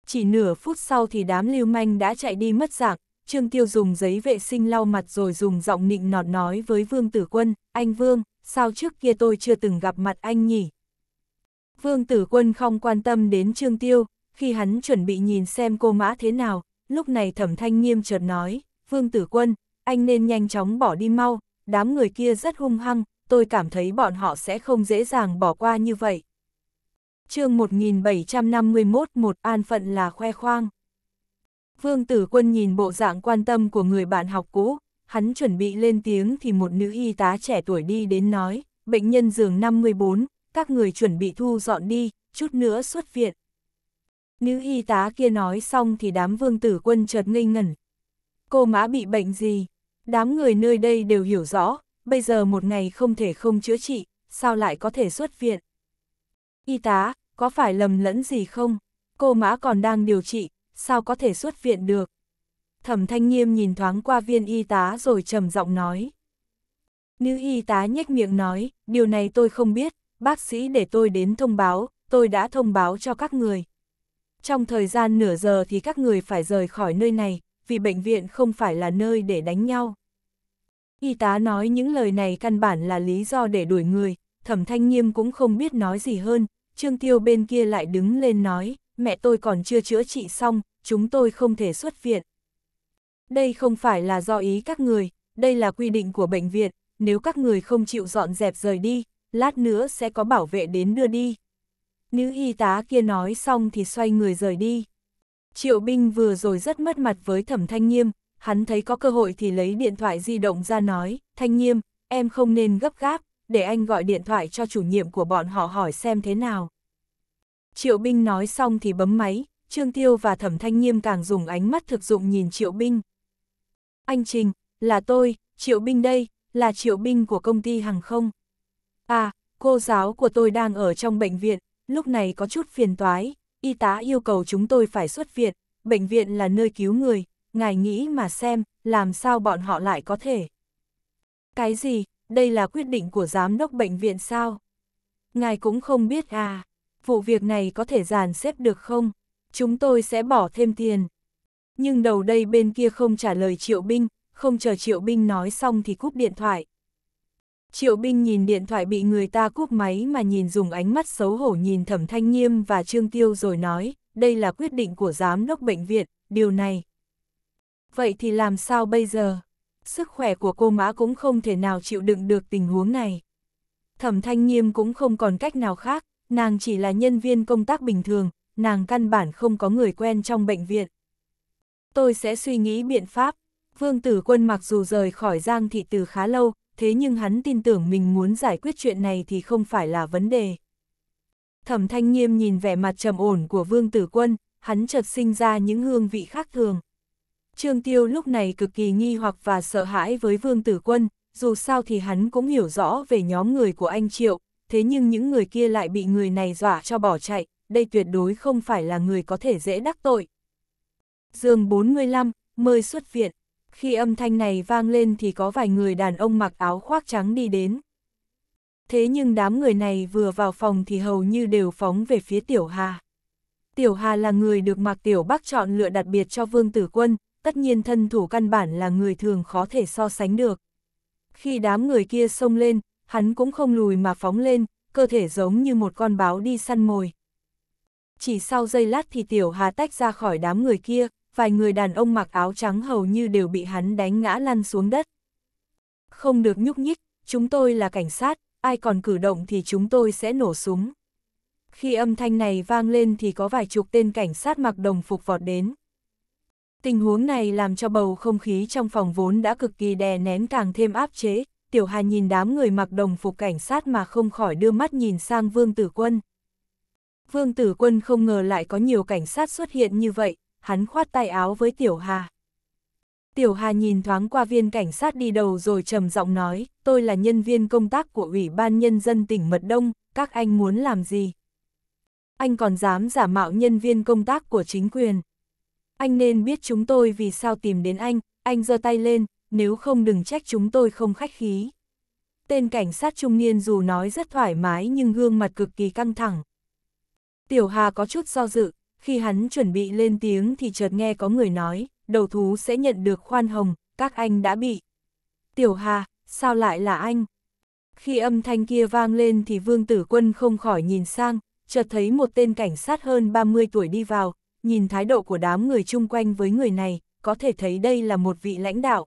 Speaker 1: Chỉ nửa phút sau thì đám lưu manh đã chạy đi mất dạng, Trương Tiêu dùng giấy vệ sinh lau mặt rồi dùng giọng nịnh nọt nói với Vương Tử Quân, anh Vương, sao trước kia tôi chưa từng gặp mặt anh nhỉ? Vương Tử Quân không quan tâm đến Trương Tiêu, khi hắn chuẩn bị nhìn xem cô mã thế nào, lúc này thẩm thanh nghiêm chợt nói, Vương Tử Quân, anh nên nhanh chóng bỏ đi mau, đám người kia rất hung hăng, tôi cảm thấy bọn họ sẽ không dễ dàng bỏ qua như vậy. chương 1751 một an phận là khoe khoang. Vương tử quân nhìn bộ dạng quan tâm của người bạn học cũ, hắn chuẩn bị lên tiếng thì một nữ y tá trẻ tuổi đi đến nói, bệnh nhân giường 54, các người chuẩn bị thu dọn đi, chút nữa xuất viện. Nữ y tá kia nói xong thì đám vương tử quân chợt ngây ngẩn. Cô má bị bệnh gì? Đám người nơi đây đều hiểu rõ, bây giờ một ngày không thể không chữa trị, sao lại có thể xuất viện. Y tá, có phải lầm lẫn gì không? Cô mã còn đang điều trị, sao có thể xuất viện được? Thẩm thanh nghiêm nhìn thoáng qua viên y tá rồi trầm giọng nói. Nữ y tá nhếch miệng nói, điều này tôi không biết, bác sĩ để tôi đến thông báo, tôi đã thông báo cho các người. Trong thời gian nửa giờ thì các người phải rời khỏi nơi này, vì bệnh viện không phải là nơi để đánh nhau. Y tá nói những lời này căn bản là lý do để đuổi người, thẩm thanh nghiêm cũng không biết nói gì hơn, Trương Tiêu bên kia lại đứng lên nói, mẹ tôi còn chưa chữa trị xong, chúng tôi không thể xuất viện. Đây không phải là do ý các người, đây là quy định của bệnh viện, nếu các người không chịu dọn dẹp rời đi, lát nữa sẽ có bảo vệ đến đưa đi. Nữ y tá kia nói xong thì xoay người rời đi. Triệu Binh vừa rồi rất mất mặt với thẩm thanh nghiêm, hắn thấy có cơ hội thì lấy điện thoại di động ra nói, thanh nghiêm, em không nên gấp gáp, để anh gọi điện thoại cho chủ nhiệm của bọn họ hỏi xem thế nào. Triệu Binh nói xong thì bấm máy, Trương Tiêu và Thẩm Thanh Nghiêm càng dùng ánh mắt thực dụng nhìn Triệu Binh. Anh Trình, là tôi, Triệu Binh đây, là Triệu Binh của công ty hàng không. À, cô giáo của tôi đang ở trong bệnh viện, lúc này có chút phiền toái, y tá yêu cầu chúng tôi phải xuất viện, bệnh viện là nơi cứu người, ngài nghĩ mà xem, làm sao bọn họ lại có thể. Cái gì, đây là quyết định của giám đốc bệnh viện sao? Ngài cũng không biết à, vụ việc này có thể dàn xếp được không? Chúng tôi sẽ bỏ thêm tiền. Nhưng đầu đây bên kia không trả lời triệu binh, không chờ triệu binh nói xong thì cúp điện thoại, Triệu binh nhìn điện thoại bị người ta cúp máy mà nhìn dùng ánh mắt xấu hổ nhìn thẩm thanh nghiêm và trương tiêu rồi nói, đây là quyết định của giám đốc bệnh viện, điều này. Vậy thì làm sao bây giờ? Sức khỏe của cô mã cũng không thể nào chịu đựng được tình huống này. Thẩm thanh nghiêm cũng không còn cách nào khác, nàng chỉ là nhân viên công tác bình thường, nàng căn bản không có người quen trong bệnh viện. Tôi sẽ suy nghĩ biện pháp. Vương Tử Quân mặc dù rời khỏi Giang Thị từ khá lâu, thế nhưng hắn tin tưởng mình muốn giải quyết chuyện này thì không phải là vấn đề. Thẩm thanh nghiêm nhìn vẻ mặt trầm ổn của vương tử quân, hắn chợt sinh ra những hương vị khác thường. Trương Tiêu lúc này cực kỳ nghi hoặc và sợ hãi với vương tử quân, dù sao thì hắn cũng hiểu rõ về nhóm người của anh Triệu, thế nhưng những người kia lại bị người này dọa cho bỏ chạy, đây tuyệt đối không phải là người có thể dễ đắc tội. Dương 45, mời xuất viện khi âm thanh này vang lên thì có vài người đàn ông mặc áo khoác trắng đi đến. Thế nhưng đám người này vừa vào phòng thì hầu như đều phóng về phía Tiểu Hà. Tiểu Hà là người được mặc Tiểu Bắc chọn lựa đặc biệt cho Vương Tử Quân, tất nhiên thân thủ căn bản là người thường khó thể so sánh được. Khi đám người kia xông lên, hắn cũng không lùi mà phóng lên, cơ thể giống như một con báo đi săn mồi. Chỉ sau giây lát thì Tiểu Hà tách ra khỏi đám người kia, vài người đàn ông mặc áo trắng hầu như đều bị hắn đánh ngã lăn xuống đất. Không được nhúc nhích, chúng tôi là cảnh sát, ai còn cử động thì chúng tôi sẽ nổ súng. Khi âm thanh này vang lên thì có vài chục tên cảnh sát mặc đồng phục vọt đến. Tình huống này làm cho bầu không khí trong phòng vốn đã cực kỳ đè nén càng thêm áp chế, Tiểu Hà nhìn đám người mặc đồng phục cảnh sát mà không khỏi đưa mắt nhìn sang Vương Tử Quân. Vương Tử Quân không ngờ lại có nhiều cảnh sát xuất hiện như vậy, hắn khoát tay áo với Tiểu Hà. Tiểu Hà nhìn thoáng qua viên cảnh sát đi đầu rồi trầm giọng nói, tôi là nhân viên công tác của Ủy ban Nhân dân tỉnh Mật Đông, các anh muốn làm gì? Anh còn dám giả mạo nhân viên công tác của chính quyền. Anh nên biết chúng tôi vì sao tìm đến anh, anh giơ tay lên, nếu không đừng trách chúng tôi không khách khí. Tên cảnh sát trung niên dù nói rất thoải mái nhưng gương mặt cực kỳ căng thẳng. Tiểu Hà có chút do dự, khi hắn chuẩn bị lên tiếng thì chợt nghe có người nói, đầu thú sẽ nhận được khoan hồng, các anh đã bị. Tiểu Hà, sao lại là anh? Khi âm thanh kia vang lên thì Vương Tử Quân không khỏi nhìn sang, chợt thấy một tên cảnh sát hơn 30 tuổi đi vào, nhìn thái độ của đám người chung quanh với người này, có thể thấy đây là một vị lãnh đạo.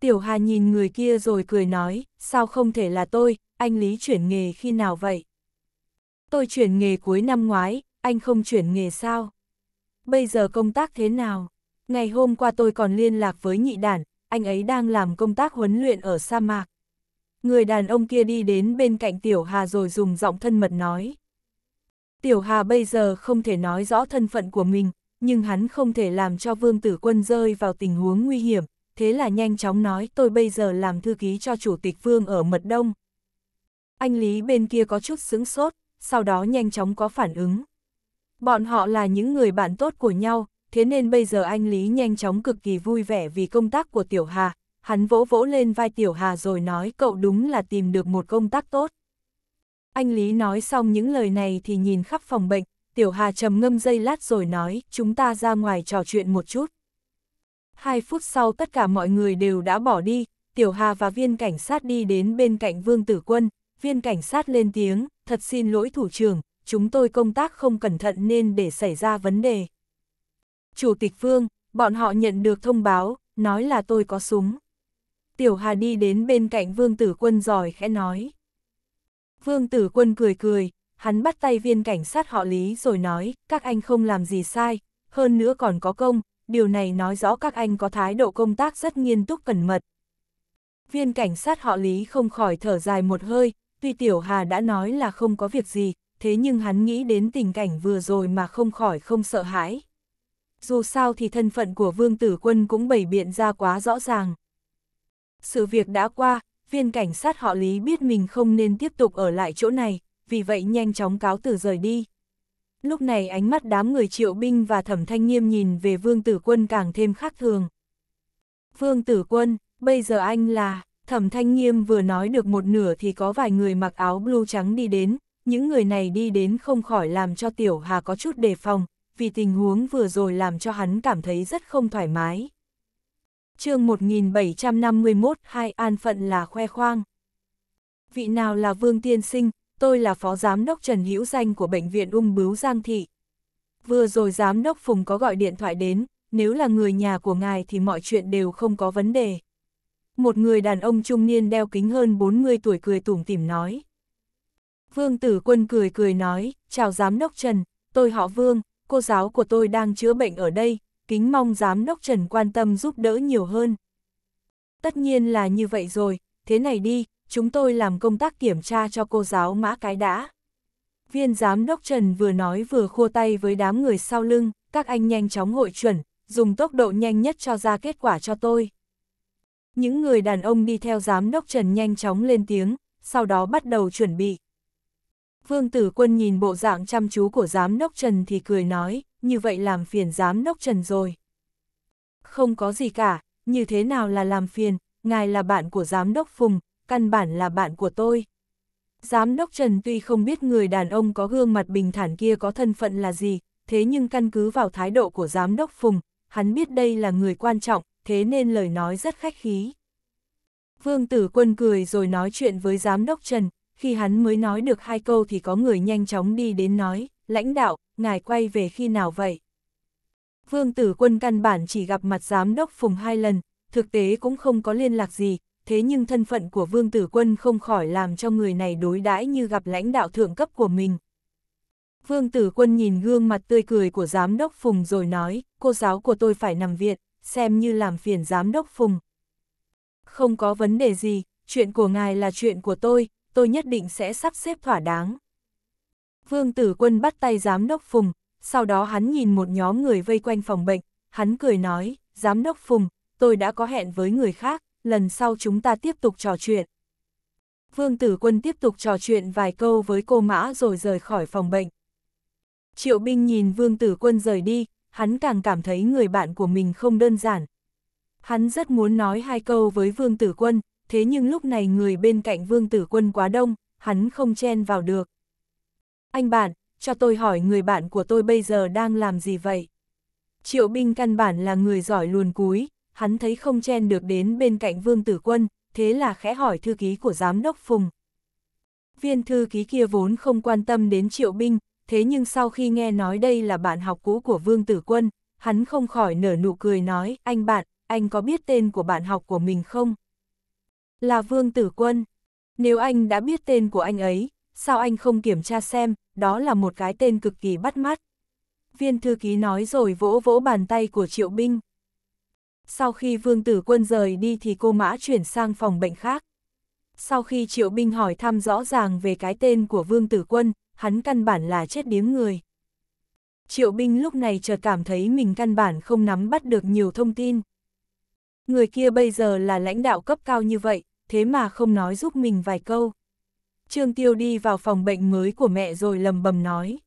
Speaker 1: Tiểu Hà nhìn người kia rồi cười nói, sao không thể là tôi, anh Lý chuyển nghề khi nào vậy? Tôi chuyển nghề cuối năm ngoái, anh không chuyển nghề sao? Bây giờ công tác thế nào? Ngày hôm qua tôi còn liên lạc với nhị đản, anh ấy đang làm công tác huấn luyện ở sa mạc. Người đàn ông kia đi đến bên cạnh Tiểu Hà rồi dùng giọng thân mật nói. Tiểu Hà bây giờ không thể nói rõ thân phận của mình, nhưng hắn không thể làm cho Vương Tử Quân rơi vào tình huống nguy hiểm, thế là nhanh chóng nói tôi bây giờ làm thư ký cho Chủ tịch Vương ở Mật Đông. Anh Lý bên kia có chút sững sốt, sau đó nhanh chóng có phản ứng. Bọn họ là những người bạn tốt của nhau, thế nên bây giờ anh Lý nhanh chóng cực kỳ vui vẻ vì công tác của Tiểu Hà. Hắn vỗ vỗ lên vai Tiểu Hà rồi nói cậu đúng là tìm được một công tác tốt. Anh Lý nói xong những lời này thì nhìn khắp phòng bệnh, Tiểu Hà trầm ngâm dây lát rồi nói chúng ta ra ngoài trò chuyện một chút. Hai phút sau tất cả mọi người đều đã bỏ đi, Tiểu Hà và viên cảnh sát đi đến bên cạnh Vương Tử Quân, viên cảnh sát lên tiếng, thật xin lỗi thủ trưởng, chúng tôi công tác không cẩn thận nên để xảy ra vấn đề. Chủ tịch Vương, bọn họ nhận được thông báo, nói là tôi có súng. Tiểu Hà đi đến bên cạnh Vương Tử Quân giỏi khẽ nói. Vương Tử Quân cười cười, hắn bắt tay viên cảnh sát họ Lý rồi nói, các anh không làm gì sai, hơn nữa còn có công, điều này nói rõ các anh có thái độ công tác rất nghiêm túc cẩn mật. Viên cảnh sát họ Lý không khỏi thở dài một hơi, tuy Tiểu Hà đã nói là không có việc gì, thế nhưng hắn nghĩ đến tình cảnh vừa rồi mà không khỏi không sợ hãi. Dù sao thì thân phận của Vương Tử Quân cũng bày biện ra quá rõ ràng. Sự việc đã qua, viên cảnh sát họ Lý biết mình không nên tiếp tục ở lại chỗ này, vì vậy nhanh chóng cáo từ rời đi. Lúc này ánh mắt đám người triệu binh và thẩm thanh nghiêm nhìn về Vương Tử Quân càng thêm khác thường. Vương Tử Quân, bây giờ anh là, thẩm thanh nghiêm vừa nói được một nửa thì có vài người mặc áo blue trắng đi đến, những người này đi đến không khỏi làm cho Tiểu Hà có chút đề phòng, vì tình huống vừa rồi làm cho hắn cảm thấy rất không thoải mái. chương 1751 hai an phận là khoe khoang. Vị nào là Vương Tiên Sinh, tôi là Phó Giám đốc Trần Hữu Danh của Bệnh viện Ung Bướu Giang Thị. Vừa rồi Giám đốc Phùng có gọi điện thoại đến, nếu là người nhà của ngài thì mọi chuyện đều không có vấn đề. Một người đàn ông trung niên đeo kính hơn 40 tuổi cười tủm tỉm nói. Vương Tử Quân cười cười nói, chào giám đốc Trần, tôi họ Vương, cô giáo của tôi đang chữa bệnh ở đây, kính mong giám đốc Trần quan tâm giúp đỡ nhiều hơn. Tất nhiên là như vậy rồi, thế này đi, chúng tôi làm công tác kiểm tra cho cô giáo mã cái đã. Viên giám đốc Trần vừa nói vừa khua tay với đám người sau lưng, các anh nhanh chóng hội chuẩn, dùng tốc độ nhanh nhất cho ra kết quả cho tôi. Những người đàn ông đi theo giám đốc Trần nhanh chóng lên tiếng, sau đó bắt đầu chuẩn bị. Vương tử quân nhìn bộ dạng chăm chú của giám đốc Trần thì cười nói, như vậy làm phiền giám đốc Trần rồi. Không có gì cả, như thế nào là làm phiền, ngài là bạn của giám đốc Phùng, căn bản là bạn của tôi. Giám đốc Trần tuy không biết người đàn ông có gương mặt bình thản kia có thân phận là gì, thế nhưng căn cứ vào thái độ của giám đốc Phùng, hắn biết đây là người quan trọng, thế nên lời nói rất khách khí. Vương Tử Quân cười rồi nói chuyện với giám đốc Trần, khi hắn mới nói được hai câu thì có người nhanh chóng đi đến nói, lãnh đạo, ngài quay về khi nào vậy? Vương tử quân căn bản chỉ gặp mặt giám đốc Phùng hai lần, thực tế cũng không có liên lạc gì, thế nhưng thân phận của vương tử quân không khỏi làm cho người này đối đãi như gặp lãnh đạo thượng cấp của mình. Vương tử quân nhìn gương mặt tươi cười của giám đốc Phùng rồi nói, cô giáo của tôi phải nằm viện, xem như làm phiền giám đốc Phùng. Không có vấn đề gì, chuyện của ngài là chuyện của tôi, tôi nhất định sẽ sắp xếp thỏa đáng. Vương Tử Quân bắt tay giám đốc Phùng, sau đó hắn nhìn một nhóm người vây quanh phòng bệnh, hắn cười nói, giám đốc Phùng, tôi đã có hẹn với người khác, lần sau chúng ta tiếp tục trò chuyện. Vương Tử Quân tiếp tục trò chuyện vài câu với cô Mã rồi rời khỏi phòng bệnh. Triệu Binh nhìn Vương Tử Quân rời đi, hắn càng cảm thấy người bạn của mình không đơn giản. Hắn rất muốn nói hai câu với Vương Tử Quân, thế nhưng lúc này người bên cạnh vương tử quân quá đông, hắn không chen vào được. Anh bạn, cho tôi hỏi người bạn của tôi bây giờ đang làm gì vậy? Triệu binh căn bản là người giỏi luồn cúi, hắn thấy không chen được đến bên cạnh vương tử quân, thế là khẽ hỏi thư ký của giám đốc Phùng. Viên thư ký kia vốn không quan tâm đến triệu binh, thế nhưng sau khi nghe nói đây là bạn học cũ của vương tử quân, hắn không khỏi nở nụ cười nói, anh bạn, anh có biết tên của bạn học của mình không? Là Vương Tử Quân. Nếu anh đã biết tên của anh ấy, sao anh không kiểm tra xem, đó là một cái tên cực kỳ bắt mắt. Viên thư ký nói rồi vỗ vỗ bàn tay của triệu binh. Sau khi Vương Tử Quân rời đi thì cô mã chuyển sang phòng bệnh khác. Sau khi triệu binh hỏi thăm rõ ràng về cái tên của Vương Tử Quân, hắn căn bản là chết điếm người. Triệu binh lúc này chợt cảm thấy mình căn bản không nắm bắt được nhiều thông tin. Người kia bây giờ là lãnh đạo cấp cao như vậy, thế mà không nói giúp mình vài câu. Trương Tiêu đi vào phòng bệnh mới của mẹ rồi lầm bầm nói.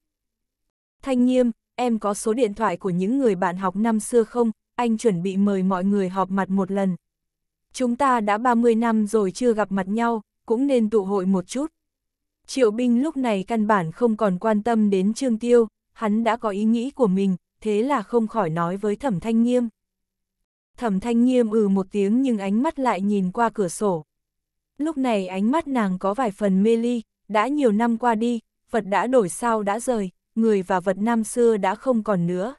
Speaker 1: Thanh Nghiêm, em có số điện thoại của những người bạn học năm xưa không? Anh chuẩn bị mời mọi người họp mặt một lần. Chúng ta đã 30 năm rồi chưa gặp mặt nhau, cũng nên tụ hội một chút. Triệu binh lúc này căn bản không còn quan tâm đến Trương Tiêu, hắn đã có ý nghĩ của mình, thế là không khỏi nói với Thẩm Thanh Nghiêm. Thẩm Thanh Nghiêm ừ một tiếng nhưng ánh mắt lại nhìn qua cửa sổ lúc này ánh mắt nàng có vài phần mê ly, đã nhiều năm qua đi, vật đã đổi sao đã rời, người và vật năm xưa đã không còn nữa.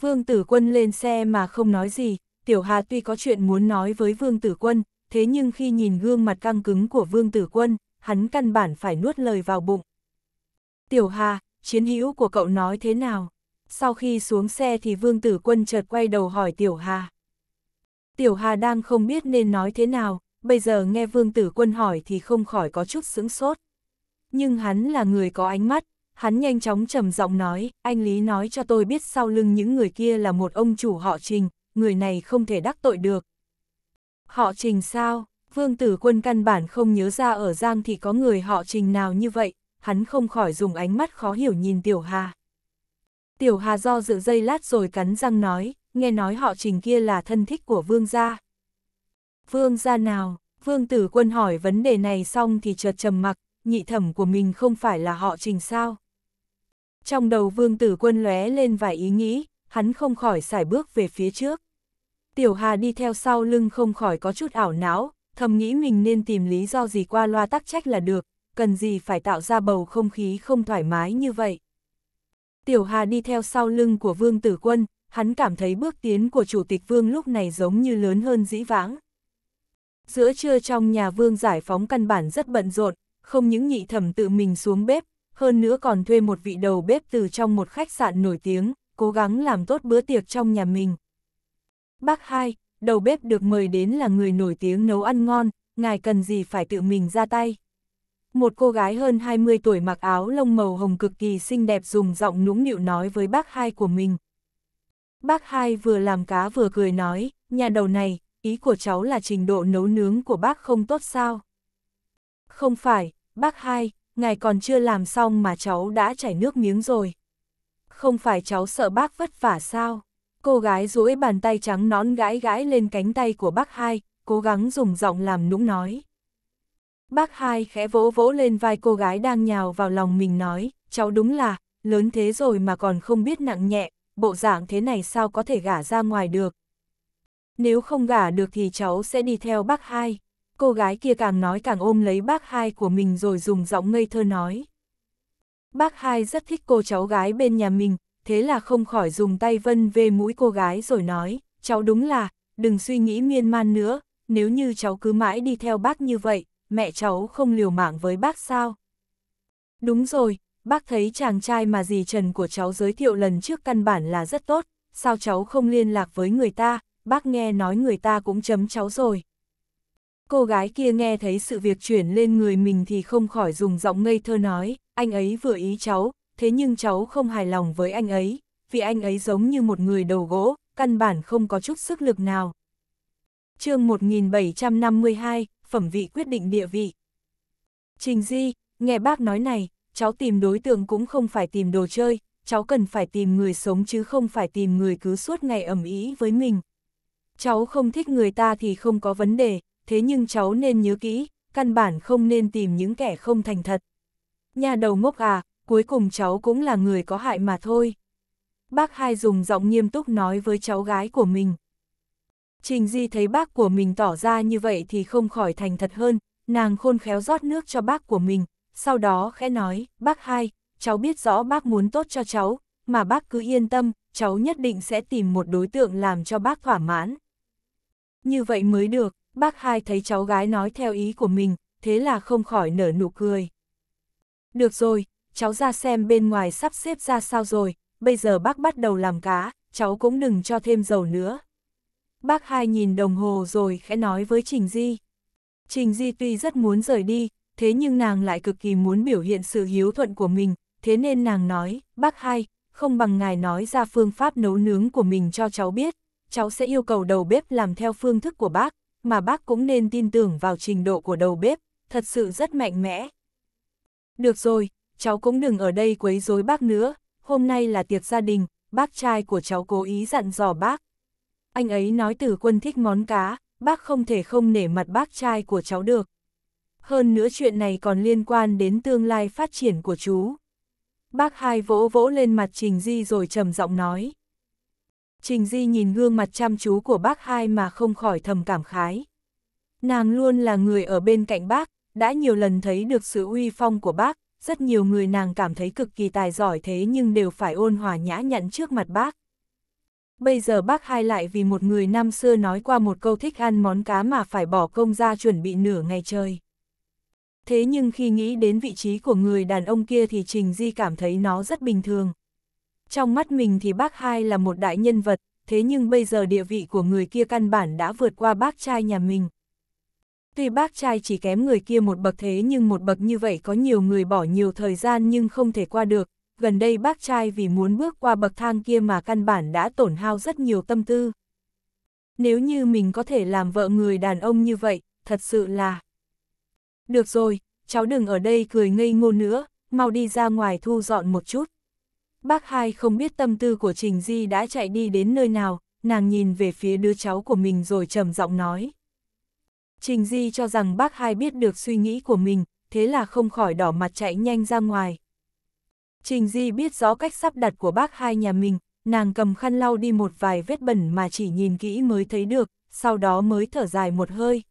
Speaker 1: Vương Tử Quân lên xe mà không nói gì, Tiểu Hà tuy có chuyện muốn nói với Vương Tử Quân, thế nhưng khi nhìn gương mặt căng cứng của Vương Tử Quân, hắn căn bản phải nuốt lời vào bụng. Tiểu Hà, chiến hữu của cậu nói thế nào? Sau khi xuống xe thì Vương Tử Quân chợt quay đầu hỏi Tiểu Hà. Tiểu Hà đang không biết nên nói thế nào, bây giờ nghe Vương Tử Quân hỏi thì không khỏi có chút sững sốt. Nhưng hắn là người có ánh mắt, hắn nhanh chóng trầm giọng nói, anh Lý nói cho tôi biết sau lưng những người kia là một ông chủ họ Trình, người này không thể đắc tội được. Họ Trình sao? Vương Tử Quân căn bản không nhớ ra ở Giang thì có người họ Trình nào như vậy, hắn không khỏi dùng ánh mắt khó hiểu nhìn Tiểu Hà. Tiểu Hà do dự dây lát rồi cắn răng nói, nghe nói họ Trình kia là thân thích của Vương gia vương ra nào, vương tử quân hỏi vấn đề này xong thì chợt trầm mặc, nhị thẩm của mình không phải là họ trình sao. Trong đầu vương tử quân lóe lên vài ý nghĩ, hắn không khỏi xài bước về phía trước. Tiểu Hà đi theo sau lưng không khỏi có chút ảo não, thầm nghĩ mình nên tìm lý do gì qua loa tắc trách là được, cần gì phải tạo ra bầu không khí không thoải mái như vậy. Tiểu Hà đi theo sau lưng của Vương Tử Quân, hắn cảm thấy bước tiến của Chủ tịch Vương lúc này giống như lớn hơn dĩ vãng giữa trưa trong nhà vương giải phóng căn bản rất bận rộn, không những nhị thẩm tự mình xuống bếp, hơn nữa còn thuê một vị đầu bếp từ trong một khách sạn nổi tiếng, cố gắng làm tốt bữa tiệc trong nhà mình. Bác hai, đầu bếp được mời đến là người nổi tiếng nấu ăn ngon, ngài cần gì phải tự mình ra tay. Một cô gái hơn 20 tuổi mặc áo lông màu hồng cực kỳ xinh đẹp dùng giọng nũng nịu nói với bác hai của mình. Bác hai vừa làm cá vừa cười nói, nhà đầu này, ý của cháu là trình độ nấu nướng của bác không tốt sao? Không phải, bác hai, ngài còn chưa làm xong mà cháu đã chảy nước miếng rồi. Không phải cháu sợ bác vất vả sao? Cô gái duỗi bàn tay trắng nón gãi gãi lên cánh tay của bác hai, cố gắng dùng giọng làm nũng nói. Bác hai khẽ vỗ vỗ lên vai cô gái đang nhào vào lòng mình nói, cháu đúng là, lớn thế rồi mà còn không biết nặng nhẹ, bộ dạng thế này sao có thể gả ra ngoài được, nếu không gả được thì cháu sẽ đi theo bác hai. Cô gái kia càng nói càng ôm lấy bác hai của mình rồi dùng giọng ngây thơ nói. Bác hai rất thích cô cháu gái bên nhà mình, thế là không khỏi dùng tay vân về mũi cô gái rồi nói, cháu đúng là, đừng suy nghĩ miên man nữa, nếu như cháu cứ mãi đi theo bác như vậy, mẹ cháu không liều mạng với bác sao? Đúng rồi, bác thấy chàng trai mà dì Trần của cháu giới thiệu lần trước căn bản là rất tốt, sao cháu không liên lạc với người ta, bác nghe nói người ta cũng chấm cháu rồi. Cô gái kia nghe thấy sự việc chuyển lên người mình thì không khỏi dùng giọng ngây thơ nói, anh ấy vừa ý cháu, thế nhưng cháu không hài lòng với anh ấy, vì anh ấy giống như một người đầu gỗ, căn bản không có chút sức lực nào. chương 1752, Phẩm vị quyết định địa vị. Trình Di, nghe bác nói này, cháu tìm đối tượng cũng không phải tìm đồ chơi, cháu cần phải tìm người sống chứ không phải tìm người cứ suốt ngày ẩm ý với mình, cháu không thích người ta thì không có vấn đề, thế nhưng cháu nên nhớ kỹ, căn bản không nên tìm những kẻ không thành thật. Nhà đầu ngốc à, cuối cùng cháu cũng là người có hại mà thôi. Bác hai dùng giọng nghiêm túc nói với cháu gái của mình. Trình Di thấy bác của mình tỏ ra như vậy thì không khỏi thành thật hơn, nàng khôn khéo rót nước cho bác của mình, sau đó khẽ nói, bác hai, cháu biết rõ bác muốn tốt cho cháu, mà bác cứ yên tâm, cháu nhất định sẽ tìm một đối tượng làm cho bác thỏa mãn. Như vậy mới được, bác hai thấy cháu gái nói theo ý của mình, thế là không khỏi nở nụ cười. Được rồi, cháu ra xem bên ngoài sắp xếp ra sao rồi, bây giờ bác bắt đầu làm cá, cháu cũng đừng cho thêm dầu nữa. Bác hai nhìn đồng hồ rồi khẽ nói với Trình Di. Trình Di tuy rất muốn rời đi, thế nhưng nàng lại cực kỳ muốn biểu hiện sự hiếu thuận của mình, thế nên nàng nói, bác hai, không bằng ngài nói ra phương pháp nấu nướng của mình cho cháu biết, cháu sẽ yêu cầu đầu bếp làm theo phương thức của bác, mà bác cũng nên tin tưởng vào trình độ của đầu bếp, thật sự rất mạnh mẽ. Được rồi, cháu cũng đừng ở đây quấy rối bác nữa, hôm nay là tiệc gia đình, bác trai của cháu cố ý dặn dò bác. Anh ấy nói từ quân thích món cá, bác không thể không nể mặt bác trai của cháu được. Hơn nữa chuyện này còn liên quan đến tương lai phát triển của chú. Bác hai vỗ vỗ lên mặt Trình Di rồi trầm giọng nói. Trình Di nhìn gương mặt chăm chú của bác hai mà không khỏi thầm cảm khái. Nàng luôn là người ở bên cạnh bác, đã nhiều lần thấy được sự uy phong của bác, rất nhiều người nàng cảm thấy cực kỳ tài giỏi thế nhưng đều phải ôn hòa nhã nhặn trước mặt bác. Bây giờ bác hai lại vì một người năm xưa nói qua một câu thích ăn món cá mà phải bỏ công ra chuẩn bị nửa ngày trời. Thế nhưng khi nghĩ đến vị trí của người đàn ông kia thì Trình Di cảm thấy nó rất bình thường. Trong mắt mình thì bác hai là một đại nhân vật, thế nhưng bây giờ địa vị của người kia căn bản đã vượt qua bác trai nhà mình. Tuy bác trai chỉ kém người kia một bậc thế nhưng một bậc như vậy có nhiều người bỏ nhiều thời gian nhưng không thể qua được. Gần đây bác trai vì muốn bước qua bậc thang kia mà căn bản đã tổn hao rất nhiều tâm tư. Nếu như mình có thể làm vợ người đàn ông như vậy, thật sự là... Được rồi, cháu đừng ở đây cười ngây ngô nữa, mau đi ra ngoài thu dọn một chút. Bác hai không biết tâm tư của Trình Di đã chạy đi đến nơi nào, nàng nhìn về phía đứa cháu của mình rồi trầm giọng nói. Trình Di cho rằng bác hai biết được suy nghĩ của mình, thế là không khỏi đỏ mặt chạy nhanh ra ngoài. Trình Di biết rõ cách sắp đặt của bác hai nhà mình, nàng cầm khăn lau đi một vài vết bẩn mà chỉ nhìn kỹ mới thấy được, sau đó mới thở dài một hơi.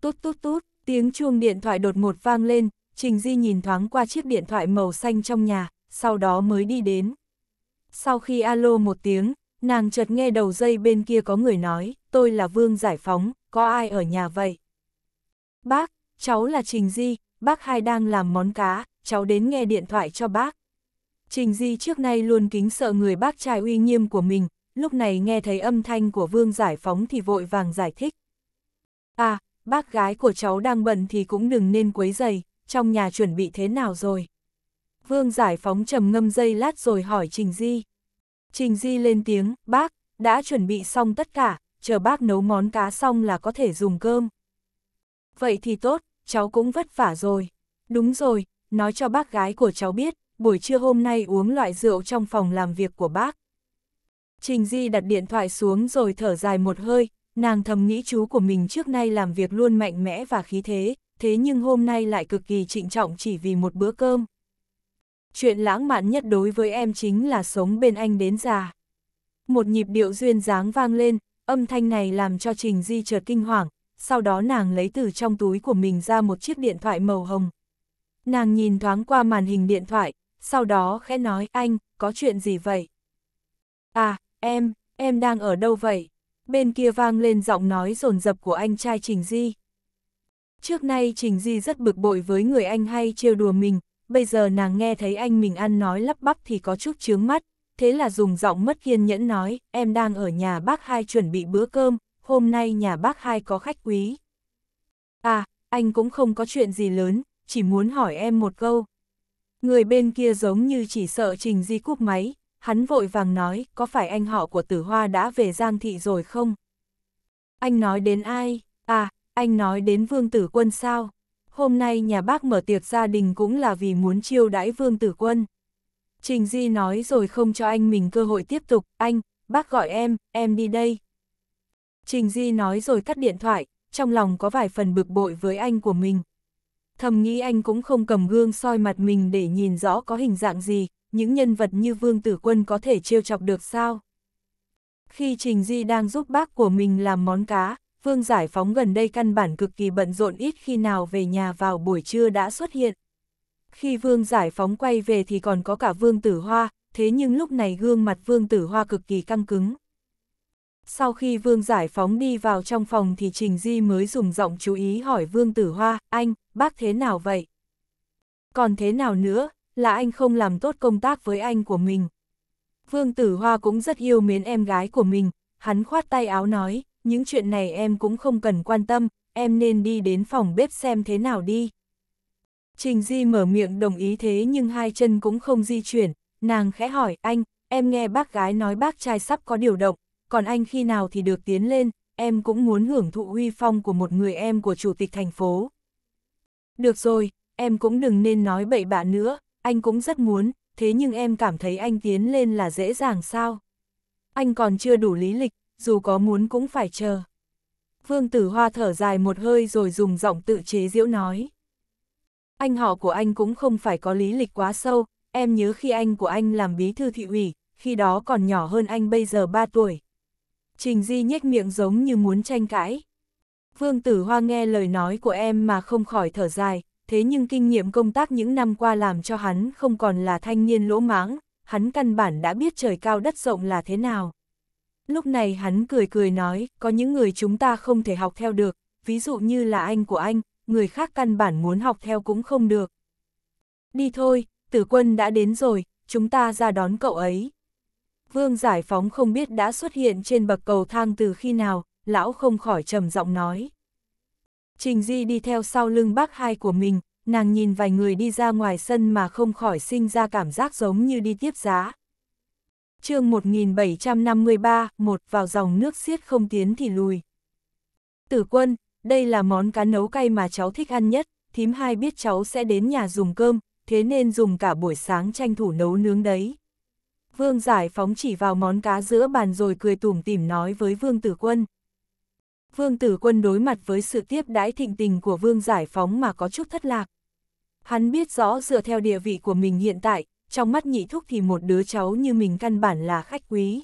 Speaker 1: Tút tút tút, tiếng chuông điện thoại đột ngột vang lên, Trình Di nhìn thoáng qua chiếc điện thoại màu xanh trong nhà, sau đó mới đi đến. Sau khi alo một tiếng, nàng chợt nghe đầu dây bên kia có người nói, tôi là Vương Giải Phóng, có ai ở nhà vậy? Bác, cháu là Trình Di, bác hai đang làm món cá, cháu đến nghe điện thoại cho bác. Trình Di trước nay luôn kính sợ người bác trai uy nghiêm của mình, lúc này nghe thấy âm thanh của Vương Giải Phóng thì vội vàng giải thích. À, bác gái của cháu đang bận thì cũng đừng nên quấy giày, trong nhà chuẩn bị thế nào rồi? Vương Giải Phóng trầm ngâm dây lát rồi hỏi Trình Di. Trình Di lên tiếng, bác, đã chuẩn bị xong tất cả, chờ bác nấu món cá xong là có thể dùng cơm. Vậy thì tốt, cháu cũng vất vả rồi. Đúng rồi, nói cho bác gái của cháu biết, buổi trưa hôm nay uống loại rượu trong phòng làm việc của bác. Trình Di đặt điện thoại xuống rồi thở dài một hơi, nàng thầm nghĩ chú của mình trước nay làm việc luôn mạnh mẽ và khí thế, thế nhưng hôm nay lại cực kỳ trịnh trọng chỉ vì một bữa cơm. Chuyện lãng mạn nhất đối với em chính là sống bên anh đến già. Một nhịp điệu duyên dáng vang lên, âm thanh này làm cho Trình Di chợt kinh hoàng, sau đó nàng lấy từ trong túi của mình ra một chiếc điện thoại màu hồng. Nàng nhìn thoáng qua màn hình điện thoại, sau đó khẽ nói anh, có chuyện gì vậy? À, em, em đang ở đâu vậy? Bên kia vang lên giọng nói rồn rập của anh trai Trình Di. Trước nay Trình Di rất bực bội với người anh hay trêu đùa mình, bây giờ nàng nghe thấy anh mình ăn nói lắp bắp thì có chút chướng mắt, thế là dùng giọng mất kiên nhẫn nói, em đang ở nhà bác hai chuẩn bị bữa cơm, hôm nay nhà bác hai có khách quý. À, anh cũng không có chuyện gì lớn, chỉ muốn hỏi em một câu. Người bên kia giống như chỉ sợ Trình Di cúp máy, hắn vội vàng nói, có phải anh họ của Tử Hoa đã về Giang Thị rồi không? Anh nói đến ai? À, anh nói đến Vương Tử Quân sao? hôm nay nhà bác mở tiệc gia đình cũng là vì muốn chiêu đãi vương tử quân. Trình Di nói rồi không cho anh mình cơ hội tiếp tục, anh, bác gọi em, em đi đây. Trình Di nói rồi cắt điện thoại, trong lòng có vài phần bực bội với anh của mình. Thầm nghĩ anh cũng không cầm gương soi mặt mình để nhìn rõ có hình dạng gì, những nhân vật như Vương Tử Quân có thể trêu chọc được sao. Khi Trình Di đang giúp bác của mình làm món cá, Vương Giải Phóng gần đây căn bản cực kỳ bận rộn ít khi nào về nhà vào buổi trưa đã xuất hiện. Khi Vương Giải Phóng quay về thì còn có cả Vương Tử Hoa, thế nhưng lúc này gương mặt Vương Tử Hoa cực kỳ căng cứng. Sau khi Vương Giải Phóng đi vào trong phòng thì Trình Di mới dùng giọng chú ý hỏi Vương Tử Hoa, anh, bác thế nào vậy? Còn thế nào nữa, là anh không làm tốt công tác với anh của mình. Vương Tử Hoa cũng rất yêu mến em gái của mình, hắn khoát tay áo nói, những chuyện này em cũng không cần quan tâm, em nên đi đến phòng bếp xem thế nào đi. Trình Di mở miệng đồng ý thế nhưng hai chân cũng không di chuyển, nàng khẽ hỏi anh, em nghe bác gái nói bác trai sắp có điều động, còn anh khi nào thì được tiến lên, em cũng muốn hưởng thụ huy phong của một người em của chủ tịch thành phố. Được rồi, em cũng đừng nên nói bậy bạ nữa, anh cũng rất muốn, thế nhưng em cảm thấy anh tiến lên là dễ dàng sao? Anh còn chưa đủ lý lịch, dù có muốn cũng phải chờ. Vương Tử Hoa thở dài một hơi rồi dùng giọng tự chế diễu nói. Anh họ của anh cũng không phải có lý lịch quá sâu, em nhớ khi anh của anh làm bí thư thị ủy, khi đó còn nhỏ hơn anh bây giờ 3 tuổi. Trình Di nhếch miệng giống như muốn tranh cãi. Vương Tử Hoa nghe lời nói của em mà không khỏi thở dài, thế nhưng kinh nghiệm công tác những năm qua làm cho hắn không còn là thanh niên lỗ mãng, hắn căn bản đã biết trời cao đất rộng là thế nào. Lúc này hắn cười cười nói, có những người chúng ta không thể học theo được, ví dụ như là anh của anh, người khác căn bản muốn học theo cũng không được. Đi thôi, tử quân đã đến rồi, chúng ta ra đón cậu ấy. Vương Giải Phóng không biết đã xuất hiện trên bậc cầu thang từ khi nào, lão không khỏi trầm giọng nói. Trình Di đi theo sau lưng bác hai của mình, nàng nhìn vài người đi ra ngoài sân mà không khỏi sinh ra cảm giác giống như đi tiếp giá, chương 1753, một vào dòng nước xiết không tiến thì lùi. Tử quân, đây là món cá nấu cay mà cháu thích ăn nhất, thím hai biết cháu sẽ đến nhà dùng cơm, thế nên dùng cả buổi sáng tranh thủ nấu nướng đấy. Vương giải phóng chỉ vào món cá giữa bàn rồi cười tủm tỉm nói với vương tử quân. Vương tử quân đối mặt với sự tiếp đãi thịnh tình của vương giải phóng mà có chút thất lạc. Hắn biết rõ dựa theo địa vị của mình hiện tại, trong mắt nhị thúc thì một đứa cháu như mình căn bản là khách quý.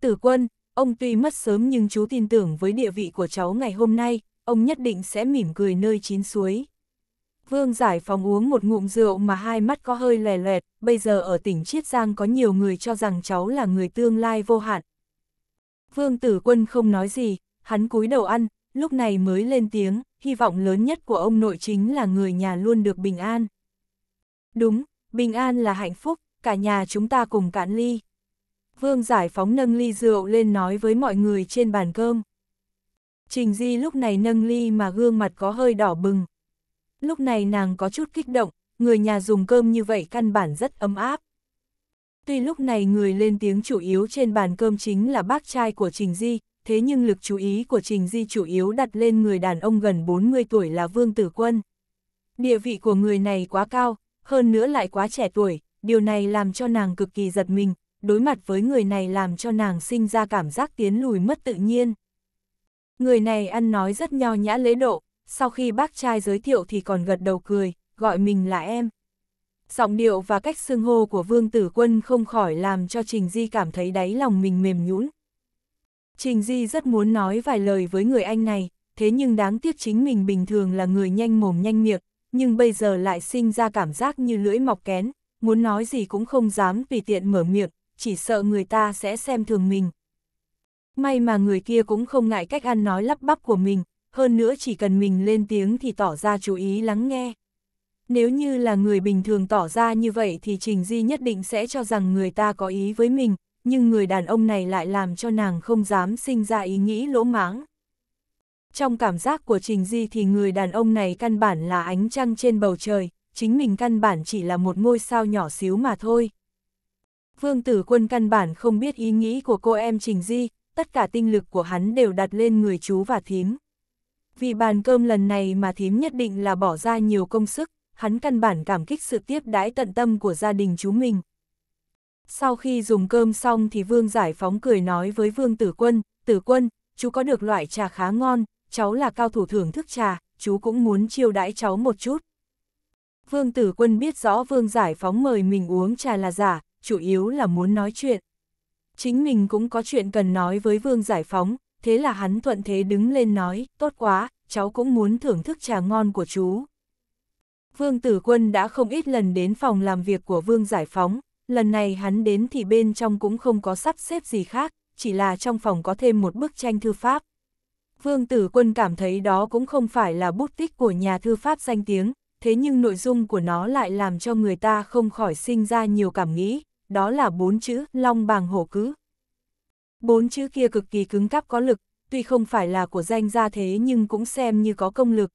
Speaker 1: Tử quân, ông tuy mất sớm nhưng chú tin tưởng với địa vị của cháu ngày hôm nay, ông nhất định sẽ mỉm cười nơi chín suối. Vương giải phóng uống một ngụm rượu mà hai mắt có hơi lè lẹt, bây giờ ở tỉnh Chiết Giang có nhiều người cho rằng cháu là người tương lai vô hạn. Vương tử quân không nói gì, hắn cúi đầu ăn, lúc này mới lên tiếng, hy vọng lớn nhất của ông nội chính là người nhà luôn được bình an. Đúng, bình an là hạnh phúc, cả nhà chúng ta cùng cạn ly. Vương giải phóng nâng ly rượu lên nói với mọi người trên bàn cơm. Trình Di lúc này nâng ly mà gương mặt có hơi đỏ bừng. Lúc này nàng có chút kích động, người nhà dùng cơm như vậy căn bản rất ấm áp. Tuy lúc này người lên tiếng chủ yếu trên bàn cơm chính là bác trai của Trình Di, thế nhưng lực chú ý của Trình Di chủ yếu đặt lên người đàn ông gần 40 tuổi là Vương Tử Quân. Địa vị của người này quá cao, hơn nữa lại quá trẻ tuổi, điều này làm cho nàng cực kỳ giật mình, đối mặt với người này làm cho nàng sinh ra cảm giác tiến lùi mất tự nhiên. Người này ăn nói rất nho nhã lễ độ, sau khi bác trai giới thiệu thì còn gật đầu cười, gọi mình là em. Giọng điệu và cách xưng hô của Vương Tử Quân không khỏi làm cho Trình Di cảm thấy đáy lòng mình mềm nhũn. Trình Di rất muốn nói vài lời với người anh này, thế nhưng đáng tiếc chính mình bình thường là người nhanh mồm nhanh miệng, nhưng bây giờ lại sinh ra cảm giác như lưỡi mọc kén, muốn nói gì cũng không dám vì tiện mở miệng, chỉ sợ người ta sẽ xem thường mình. May mà người kia cũng không ngại cách ăn nói lắp bắp của mình, hơn nữa chỉ cần mình lên tiếng thì tỏ ra chú ý lắng nghe. Nếu như là người bình thường tỏ ra như vậy thì Trình Di nhất định sẽ cho rằng người ta có ý với mình, nhưng người đàn ông này lại làm cho nàng không dám sinh ra ý nghĩ lỗ mãng. Trong cảm giác của Trình Di thì người đàn ông này căn bản là ánh trăng trên bầu trời, chính mình căn bản chỉ là một ngôi sao nhỏ xíu mà thôi. Vương Tử Quân căn bản không biết ý nghĩ của cô em Trình Di, tất cả tinh lực của hắn đều đặt lên người chú và thím. Vì bàn cơm lần này mà thím nhất định là bỏ ra nhiều công sức, hắn căn bản cảm kích sự tiếp đãi tận tâm của gia đình chú mình. Sau khi dùng cơm xong thì Vương Giải Phóng cười nói với Vương Tử Quân, Tử Quân, chú có được loại trà khá ngon, cháu là cao thủ thưởng thức trà, chú cũng muốn chiêu đãi cháu một chút. Vương Tử Quân biết rõ Vương Giải Phóng mời mình uống trà là giả, chủ yếu là muốn nói chuyện. Chính mình cũng có chuyện cần nói với Vương Giải Phóng, thế là hắn thuận thế đứng lên nói, tốt quá, cháu cũng muốn thưởng thức trà ngon của chú. Vương Tử Quân đã không ít lần đến phòng làm việc của Vương Giải Phóng, lần này hắn đến thì bên trong cũng không có sắp xếp gì khác, chỉ là trong phòng có thêm một bức tranh thư pháp. Vương Tử Quân cảm thấy đó cũng không phải là bút tích của nhà thư pháp danh tiếng, thế nhưng nội dung của nó lại làm cho người ta không khỏi sinh ra nhiều cảm nghĩ, đó là bốn chữ long bàng hổ cứ. Bốn chữ kia cực kỳ cứng cáp có lực, tuy không phải là của danh gia thế nhưng cũng xem như có công lực.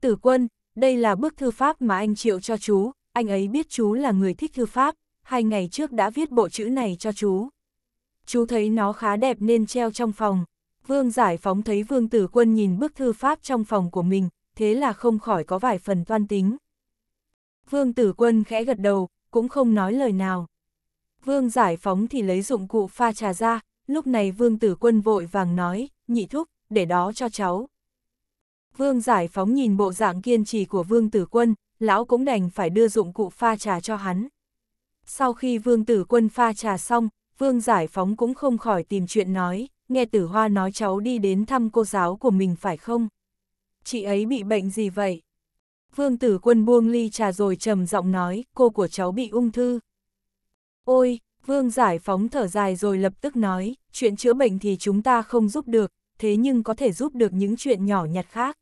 Speaker 1: Tử quân, đây là bức thư pháp mà anh triệu cho chú, anh ấy biết chú là người thích thư pháp, hai ngày trước đã viết bộ chữ này cho chú. Chú thấy nó khá đẹp nên treo trong phòng, Vương Giải Phóng thấy Vương Tử Quân nhìn bức thư pháp trong phòng của mình, thế là không khỏi có vài phần toan tính. Vương Tử Quân khẽ gật đầu, cũng không nói lời nào. Vương Giải Phóng thì lấy dụng cụ pha trà ra, lúc này Vương Tử Quân vội vàng nói, nhị thúc, để đó cho cháu. Vương Giải Phóng nhìn bộ dạng kiên trì của Vương Tử Quân, lão cũng đành phải đưa dụng cụ pha trà cho hắn. Sau khi Vương Tử Quân pha trà xong, Vương Giải Phóng cũng không khỏi tìm chuyện nói, nghe tử hoa nói cháu đi đến thăm cô giáo của mình phải không? Chị ấy bị bệnh gì vậy? Vương tử quân buông ly trà rồi trầm giọng nói, cô của cháu bị ung thư. Ôi, vương giải phóng thở dài rồi lập tức nói, chuyện chữa bệnh thì chúng ta không giúp được, thế nhưng có thể giúp được những chuyện nhỏ nhặt khác.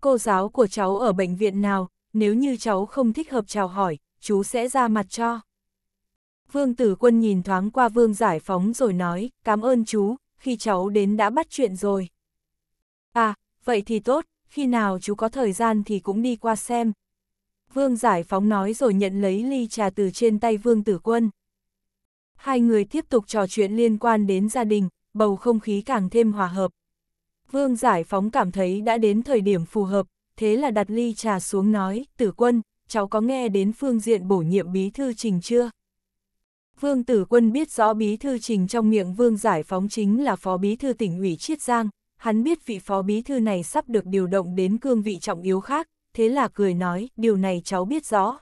Speaker 1: Cô giáo của cháu ở bệnh viện nào, nếu như cháu không thích hợp chào hỏi, chú sẽ ra mặt cho. Vương tử quân nhìn thoáng qua vương giải phóng rồi nói, cảm ơn chú, khi cháu đến đã bắt chuyện rồi. À, vậy thì tốt, khi nào chú có thời gian thì cũng đi qua xem. Vương Giải Phóng nói rồi nhận lấy ly trà từ trên tay Vương Tử Quân. Hai người tiếp tục trò chuyện liên quan đến gia đình, bầu không khí càng thêm hòa hợp. Vương Giải Phóng cảm thấy đã đến thời điểm phù hợp, thế là đặt ly trà xuống nói, Tử Quân, cháu có nghe đến phương diện bổ nhiệm bí thư trình chưa? Vương Tử Quân biết rõ bí thư trình trong miệng Vương Giải Phóng chính là phó bí thư tỉnh ủy Chiết Giang, hắn biết vị phó bí thư này sắp được điều động đến cương vị trọng yếu khác, thế là cười nói, điều này cháu biết rõ.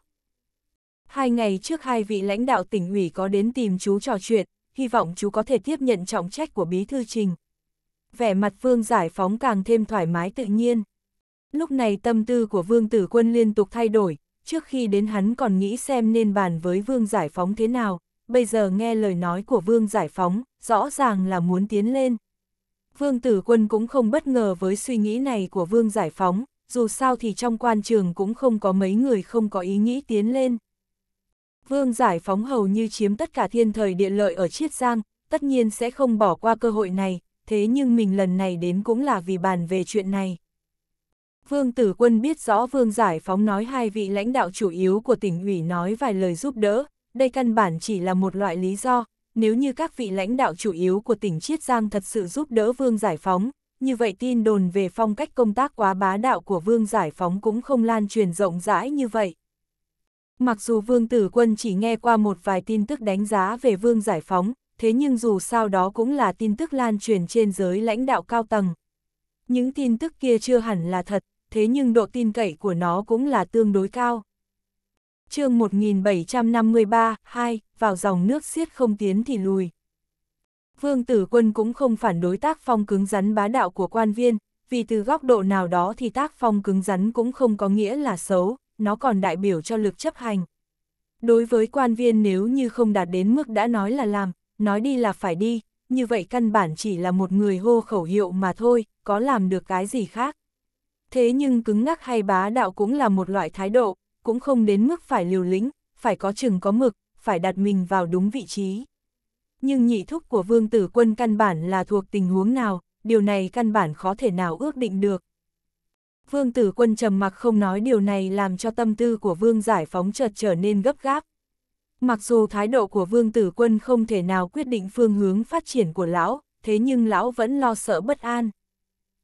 Speaker 1: Hai ngày trước hai vị lãnh đạo tỉnh ủy có đến tìm chú trò chuyện, hy vọng chú có thể tiếp nhận trọng trách của bí thư trình. Vẻ mặt Vương Giải Phóng càng thêm thoải mái tự nhiên. Lúc này tâm tư của Vương Tử Quân liên tục thay đổi, trước khi đến hắn còn nghĩ xem nên bàn với Vương Giải Phóng thế nào, bây giờ nghe lời nói của Vương Giải Phóng, rõ ràng là muốn tiến lên. Vương Tử Quân cũng không bất ngờ với suy nghĩ này của Vương Giải Phóng, dù sao thì trong quan trường cũng không có mấy người không có ý nghĩ tiến lên. Vương Giải Phóng hầu như chiếm tất cả thiên thời địa lợi ở Chiết Giang, tất nhiên sẽ không bỏ qua cơ hội này, thế nhưng mình lần này đến cũng là vì bàn về chuyện này. Vương Tử Quân biết rõ Vương Giải Phóng nói hai vị lãnh đạo chủ yếu của tỉnh ủy nói vài lời giúp đỡ, đây căn bản chỉ là một loại lý do, nếu như các vị lãnh đạo chủ yếu của tỉnh Chiết Giang thật sự giúp đỡ Vương Giải Phóng, như vậy tin đồn về phong cách công tác quá bá đạo của Vương Giải Phóng cũng không lan truyền rộng rãi như vậy. Mặc dù Vương Tử Quân chỉ nghe qua một vài tin tức đánh giá về Vương Giải Phóng, thế nhưng dù sao đó cũng là tin tức lan truyền trên giới lãnh đạo cao tầng. Những tin tức kia chưa hẳn là thật, thế nhưng độ tin cậy của nó cũng là tương đối cao chương 1753, 2, vào dòng nước xiết không tiến thì lùi. Vương Tử Quân cũng không phản đối tác phong cứng rắn bá đạo của quan viên, vì từ góc độ nào đó thì tác phong cứng rắn cũng không có nghĩa là xấu, nó còn đại biểu cho lực chấp hành. Đối với quan viên nếu như không đạt đến mức đã nói là làm, nói đi là phải đi, như vậy căn bản chỉ là một người hô khẩu hiệu mà thôi, có làm được cái gì khác. Thế nhưng cứng ngắc hay bá đạo cũng là một loại thái độ, cũng không đến mức phải liều lĩnh, phải có chừng có mực, phải đặt mình vào đúng vị trí. Nhưng nhị thúc của vương tử quân căn bản là thuộc tình huống nào, điều này căn bản khó thể nào ước định được. Vương tử quân trầm mặc không nói điều này làm cho tâm tư của vương giải phóng chợt trở nên gấp gáp. Mặc dù thái độ của vương tử quân không thể nào quyết định phương hướng phát triển của lão, thế nhưng lão vẫn lo sợ bất an.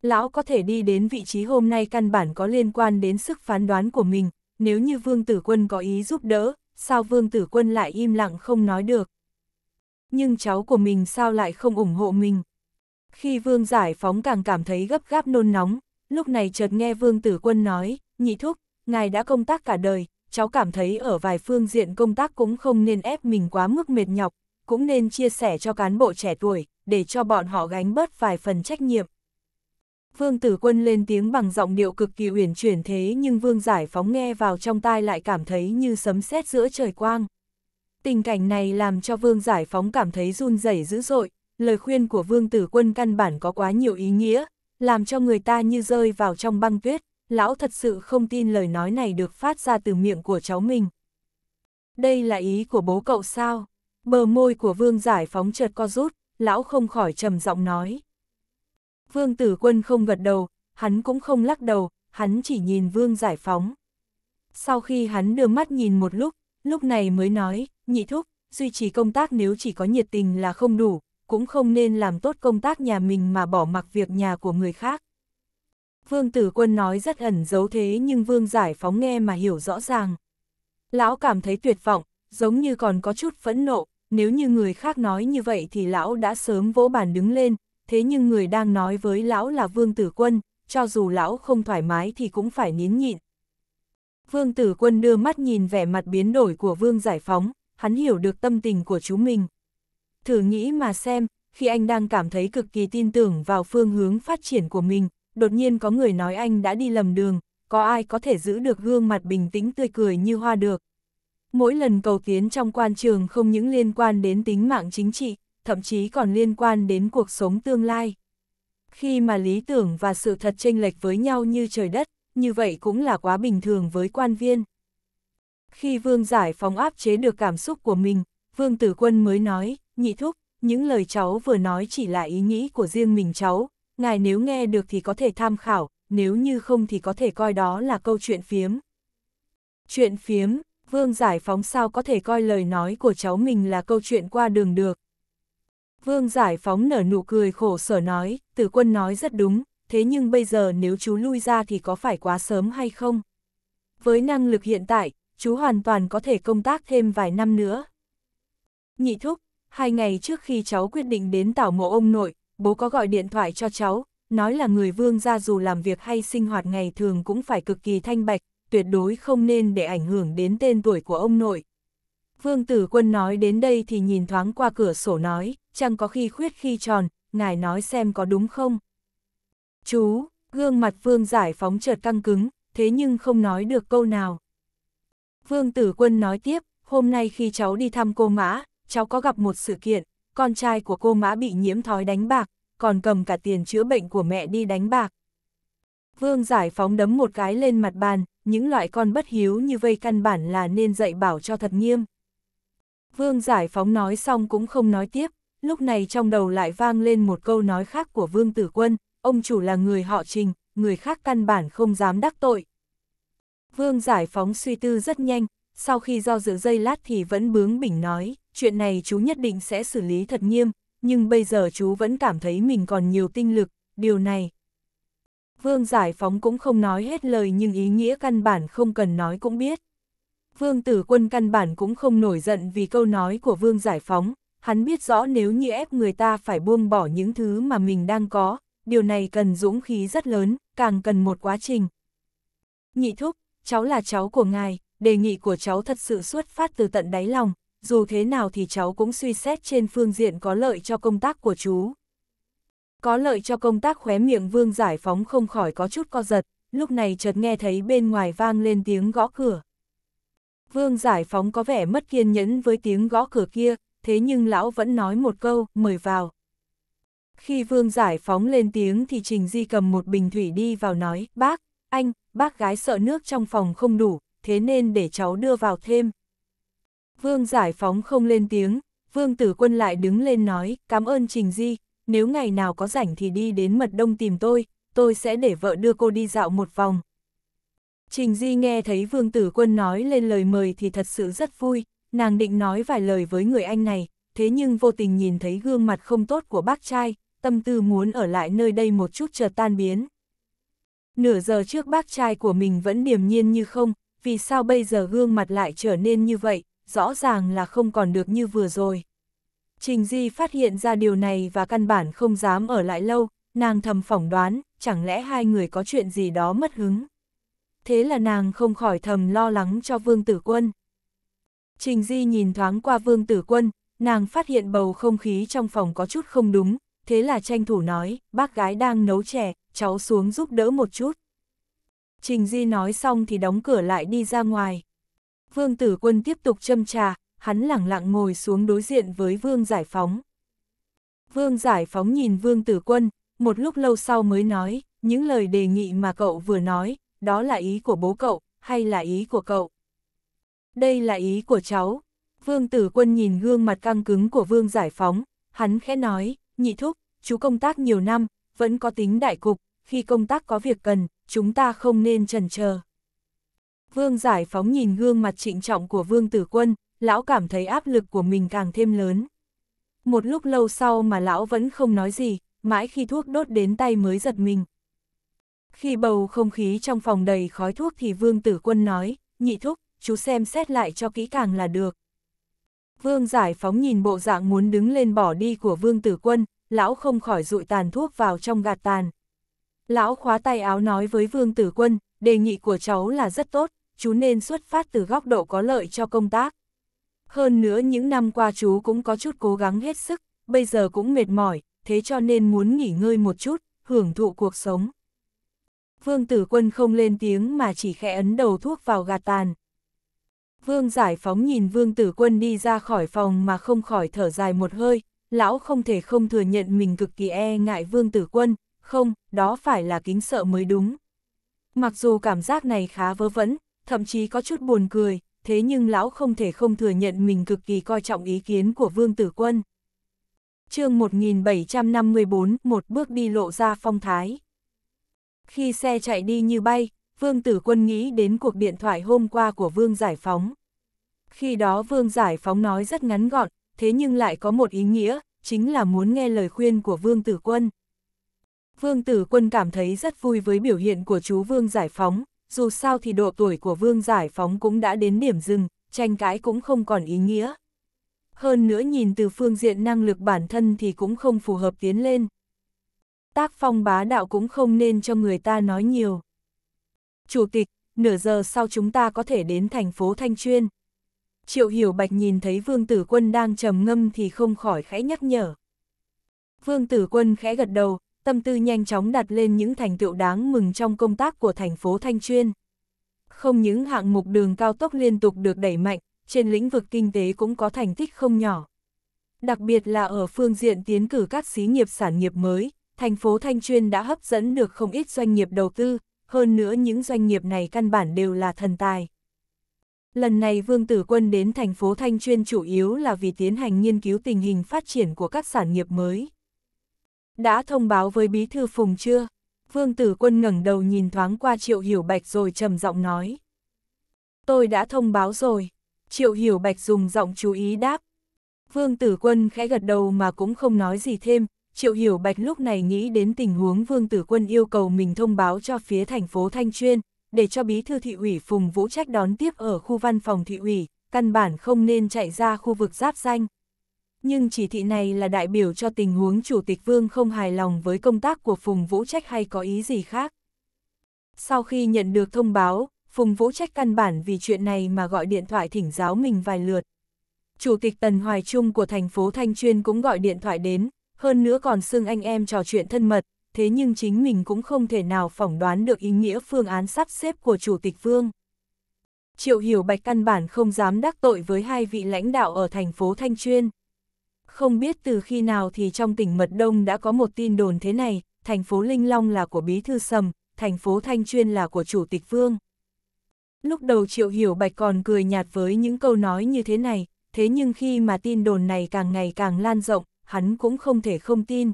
Speaker 1: Lão có thể đi đến vị trí hôm nay căn bản có liên quan đến sức phán đoán của mình, nếu như Vương Tử Quân có ý giúp đỡ, sao Vương Tử Quân lại im lặng không nói được. Nhưng cháu của mình sao lại không ủng hộ mình? Khi Vương Giải Phóng càng cảm thấy gấp gáp nôn nóng, lúc này chợt nghe Vương Tử Quân nói, nhị thúc, ngài đã công tác cả đời, cháu cảm thấy ở vài phương diện công tác cũng không nên ép mình quá mức mệt nhọc, cũng nên chia sẻ cho cán bộ trẻ tuổi, để cho bọn họ gánh bớt vài phần trách nhiệm. Vương tử quân lên tiếng bằng giọng điệu cực kỳ uyển chuyển thế nhưng vương giải phóng nghe vào trong tai lại cảm thấy như sấm sét giữa trời quang. Tình cảnh này làm cho vương giải phóng cảm thấy run rẩy dữ dội, lời khuyên của vương tử quân căn bản có quá nhiều ý nghĩa, làm cho người ta như rơi vào trong băng tuyết, lão thật sự không tin lời nói này được phát ra từ miệng của cháu mình. Đây là ý của bố cậu sao? Bờ môi của vương giải phóng chợt co rút, lão không khỏi trầm giọng nói. Vương tử quân không gật đầu, hắn cũng không lắc đầu, hắn chỉ nhìn vương giải phóng. Sau khi hắn đưa mắt nhìn một lúc, lúc này mới nói, nhị thúc, duy trì công tác nếu chỉ có nhiệt tình là không đủ, cũng không nên làm tốt công tác nhà mình mà bỏ mặc việc nhà của người khác. Vương tử quân nói rất ẩn giấu thế nhưng vương giải phóng nghe mà hiểu rõ ràng. Lão cảm thấy tuyệt vọng, giống như còn có chút phẫn nộ, nếu như người khác nói như vậy thì lão đã sớm vỗ bàn đứng lên, thế nhưng người đang nói với lão là Vương Tử Quân, cho dù lão không thoải mái thì cũng phải nín nhịn. Vương Tử Quân đưa mắt nhìn vẻ mặt biến đổi của Vương Giải Phóng, hắn hiểu được tâm tình của chú mình. Thử nghĩ mà xem, khi anh đang cảm thấy cực kỳ tin tưởng vào phương hướng phát triển của mình, đột nhiên có người nói anh đã đi lầm đường, có ai có thể giữ được gương mặt bình tĩnh tươi cười như hoa được. Mỗi lần cầu tiến trong quan trường không những liên quan đến tính mạng chính trị, thậm chí còn liên quan đến cuộc sống tương lai. Khi mà lý tưởng và sự thật chênh lệch với nhau như trời đất, như vậy cũng là quá bình thường với quan viên. Khi vương giải phóng áp chế được cảm xúc của mình, vương tử quân mới nói, nhị thúc, những lời cháu vừa nói chỉ là ý nghĩ của riêng mình cháu, ngài nếu nghe được thì có thể tham khảo, nếu như không thì có thể coi đó là câu chuyện phiếm. Chuyện phiếm, vương giải phóng sao có thể coi lời nói của cháu mình là câu chuyện qua đường được, Vương giải phóng nở nụ cười khổ sở nói, tử quân nói rất đúng, thế nhưng bây giờ nếu chú lui ra thì có phải quá sớm hay không? Với năng lực hiện tại, chú hoàn toàn có thể công tác thêm vài năm nữa. Nhị thúc, hai ngày trước khi cháu quyết định đến tảo mộ ông nội, bố có gọi điện thoại cho cháu, nói là người vương gia dù làm việc hay sinh hoạt ngày thường cũng phải cực kỳ thanh bạch, tuyệt đối không nên để ảnh hưởng đến tên tuổi của ông nội. Vương tử quân nói đến đây thì nhìn thoáng qua cửa sổ nói, chẳng có khi khuyết khi tròn, ngài nói xem có đúng không? Chú, gương mặt vương giải phóng chợt căng cứng, thế nhưng không nói được câu nào. Vương tử quân nói tiếp, hôm nay khi cháu đi thăm cô mã, cháu có gặp một sự kiện, con trai của cô mã bị nhiễm thói đánh bạc, còn cầm cả tiền chữa bệnh của mẹ đi đánh bạc. Vương giải phóng đấm một cái lên mặt bàn, những loại con bất hiếu như vây căn bản là nên dạy bảo cho thật nghiêm. Vương giải phóng nói xong cũng không nói tiếp, lúc này trong đầu lại vang lên một câu nói khác của Vương Tử Quân, ông chủ là người họ trình, người khác căn bản không dám đắc tội. Vương giải phóng suy tư rất nhanh, sau khi do dự dây lát thì vẫn bướng bỉnh nói, chuyện này chú nhất định sẽ xử lý thật nghiêm, nhưng bây giờ chú vẫn cảm thấy mình còn nhiều tinh lực, điều này. Vương giải phóng cũng không nói hết lời nhưng ý nghĩa căn bản không cần nói cũng biết. Vương tử quân căn bản cũng không nổi giận vì câu nói của vương giải phóng, hắn biết rõ nếu như ép người ta phải buông bỏ những thứ mà mình đang có, điều này cần dũng khí rất lớn, càng cần một quá trình. Nhị thúc, cháu là cháu của ngài, đề nghị của cháu thật sự xuất phát từ tận đáy lòng, dù thế nào thì cháu cũng suy xét trên phương diện có lợi cho công tác của chú. Có lợi cho công tác khóe miệng vương giải phóng không khỏi có chút co giật, lúc này chợt nghe thấy bên ngoài vang lên tiếng gõ cửa. Vương giải phóng có vẻ mất kiên nhẫn với tiếng gõ cửa kia, thế nhưng lão vẫn nói một câu, mời vào. Khi vương giải phóng lên tiếng thì Trình Di cầm một bình thủy đi vào nói, bác, anh, bác gái sợ nước trong phòng không đủ, thế nên để cháu đưa vào thêm. Vương giải phóng không lên tiếng, vương tử quân lại đứng lên nói, cảm ơn Trình Di, nếu ngày nào có rảnh thì đi đến mật đông tìm tôi, tôi sẽ để vợ đưa cô đi dạo một vòng. Trình Di nghe thấy vương tử quân nói lên lời mời thì thật sự rất vui, nàng định nói vài lời với người anh này, thế nhưng vô tình nhìn thấy gương mặt không tốt của bác trai, tâm tư muốn ở lại nơi đây một chút chờ tan biến. Nửa giờ trước bác trai của mình vẫn điềm nhiên như không, vì sao bây giờ gương mặt lại trở nên như vậy, rõ ràng là không còn được như vừa rồi. Trình Di phát hiện ra điều này và căn bản không dám ở lại lâu, nàng thầm phỏng đoán, chẳng lẽ hai người có chuyện gì đó mất hứng. Thế là nàng không khỏi thầm lo lắng cho Vương Tử Quân. Trình Di nhìn thoáng qua Vương Tử Quân, nàng phát hiện bầu không khí trong phòng có chút không đúng, thế là tranh thủ nói, bác gái đang nấu chè, cháu xuống giúp đỡ một chút. Trình Di nói xong thì đóng cửa lại đi ra ngoài. Vương Tử Quân tiếp tục châm trà, hắn lẳng lặng ngồi xuống đối diện với Vương Giải Phóng. Vương Giải Phóng nhìn Vương Tử Quân, một lúc lâu sau mới nói, những lời đề nghị mà cậu vừa nói, đó là ý của bố cậu, hay là ý của cậu đây là ý của cháu. Vương tử quân nhìn gương mặt căng cứng của vương giải phóng, hắn khẽ nói, nhị thúc, chú công tác nhiều năm, vẫn có tính đại cục, khi công tác có việc cần, chúng ta không nên trần chờ. Vương giải phóng nhìn gương mặt trịnh trọng của vương tử quân, lão cảm thấy áp lực của mình càng thêm lớn. Một lúc lâu sau mà lão vẫn không nói gì, mãi khi thuốc đốt đến tay mới giật mình. Khi bầu không khí trong phòng đầy khói thuốc thì vương tử quân nói, nhị thúc, chú xem xét lại cho kỹ càng là được. Vương giải phóng nhìn bộ dạng muốn đứng lên bỏ đi của vương tử quân, lão không khỏi rụi tàn thuốc vào trong gạt tàn. Lão khóa tay áo nói với vương tử quân, đề nghị của cháu là rất tốt, chú nên xuất phát từ góc độ có lợi cho công tác. Hơn nữa những năm qua chú cũng có chút cố gắng hết sức, bây giờ cũng mệt mỏi, thế cho nên muốn nghỉ ngơi một chút, hưởng thụ cuộc sống. Vương tử quân không lên tiếng mà chỉ khẽ ấn đầu thuốc vào gạt tàn, Vương giải phóng nhìn vương tử quân đi ra khỏi phòng mà không khỏi thở dài một hơi, lão không thể không thừa nhận mình cực kỳ e ngại vương tử quân, không, đó phải là kính sợ mới đúng. Mặc dù cảm giác này khá vớ vẩn, thậm chí có chút buồn cười, thế nhưng lão không thể không thừa nhận mình cực kỳ coi trọng ý kiến của vương tử quân. chương 1754, một bước đi lộ ra phong thái. Khi xe chạy đi như bay, Vương Tử Quân nghĩ đến cuộc điện thoại hôm qua của Vương Giải Phóng. Khi đó Vương Giải Phóng nói rất ngắn gọn, thế nhưng lại có một ý nghĩa, chính là muốn nghe lời khuyên của Vương Tử Quân. Vương Tử Quân cảm thấy rất vui với biểu hiện của chú Vương Giải Phóng, dù sao thì độ tuổi của Vương Giải Phóng cũng đã đến điểm dừng, tranh cãi cũng không còn ý nghĩa. Hơn nữa nhìn từ phương diện năng lực bản thân thì cũng không phù hợp tiến lên. Tác phong bá đạo cũng không nên cho người ta nói nhiều. Chủ tịch, nửa giờ sau chúng ta có thể đến thành phố Thanh Chuyên. Triệu Hiểu Bạch nhìn thấy Vương Tử Quân đang trầm ngâm thì không khỏi khẽ nhắc nhở. Vương Tử Quân khẽ gật đầu, tâm tư nhanh chóng đặt lên những thành tựu đáng mừng trong công tác của thành phố Thanh Chuyên. Không những hạng mục đường cao tốc liên tục được đẩy mạnh, trên lĩnh vực kinh tế cũng có thành tích không nhỏ. Đặc biệt là ở phương diện tiến cử các xí nghiệp sản nghiệp mới, thành phố Thanh Chuyên đã hấp dẫn được không ít doanh nghiệp đầu tư, hơn nữa những doanh nghiệp này căn bản đều là thần tài. Lần này Vương Tử Quân đến thành phố Thanh Chuyên chủ yếu là vì tiến hành nghiên cứu tình hình phát triển của các sản nghiệp mới. Đã thông báo với Bí Thư Phùng chưa? Vương Tử Quân ngẩng đầu nhìn thoáng qua Triệu Hiểu Bạch rồi trầm giọng nói. Tôi đã thông báo rồi. Triệu Hiểu Bạch dùng giọng chú ý đáp. Vương Tử Quân khẽ gật đầu mà cũng không nói gì thêm, Triệu Hiểu Bạch lúc này nghĩ đến tình huống Vương Tử Quân yêu cầu mình thông báo cho phía thành phố Thanh Chuyên, để cho bí thư thị ủy Phùng Vũ Trách đón tiếp ở khu văn phòng thị ủy, căn bản không nên chạy ra khu vực giáp danh. Nhưng chỉ thị này là đại biểu cho tình huống Chủ tịch Vương không hài lòng với công tác của Phùng Vũ Trách hay có ý gì khác. Sau khi nhận được thông báo, Phùng Vũ Trách căn bản vì chuyện này mà gọi điện thoại thỉnh giáo mình vài lượt. Chủ tịch Tần Hoài Trung của thành phố Thanh Chuyên cũng gọi điện thoại đến, hơn nữa còn xưng anh em trò chuyện thân mật, thế nhưng chính mình cũng không thể nào phỏng đoán được ý nghĩa phương án sắp xếp của Chủ tịch Vương. Triệu Hiểu Bạch căn bản không dám đắc tội với hai vị lãnh đạo ở thành phố Thanh Chuyên. Không biết từ khi nào thì trong tỉnh Mật Đông đã có một tin đồn thế này, thành phố Linh Long là của Bí Thư Sầm, thành phố Thanh Chuyên là của Chủ tịch Vương. Lúc đầu Triệu Hiểu Bạch còn cười nhạt với những câu nói như thế này, thế nhưng khi mà tin đồn này càng ngày càng lan rộng, hắn cũng không thể không tin.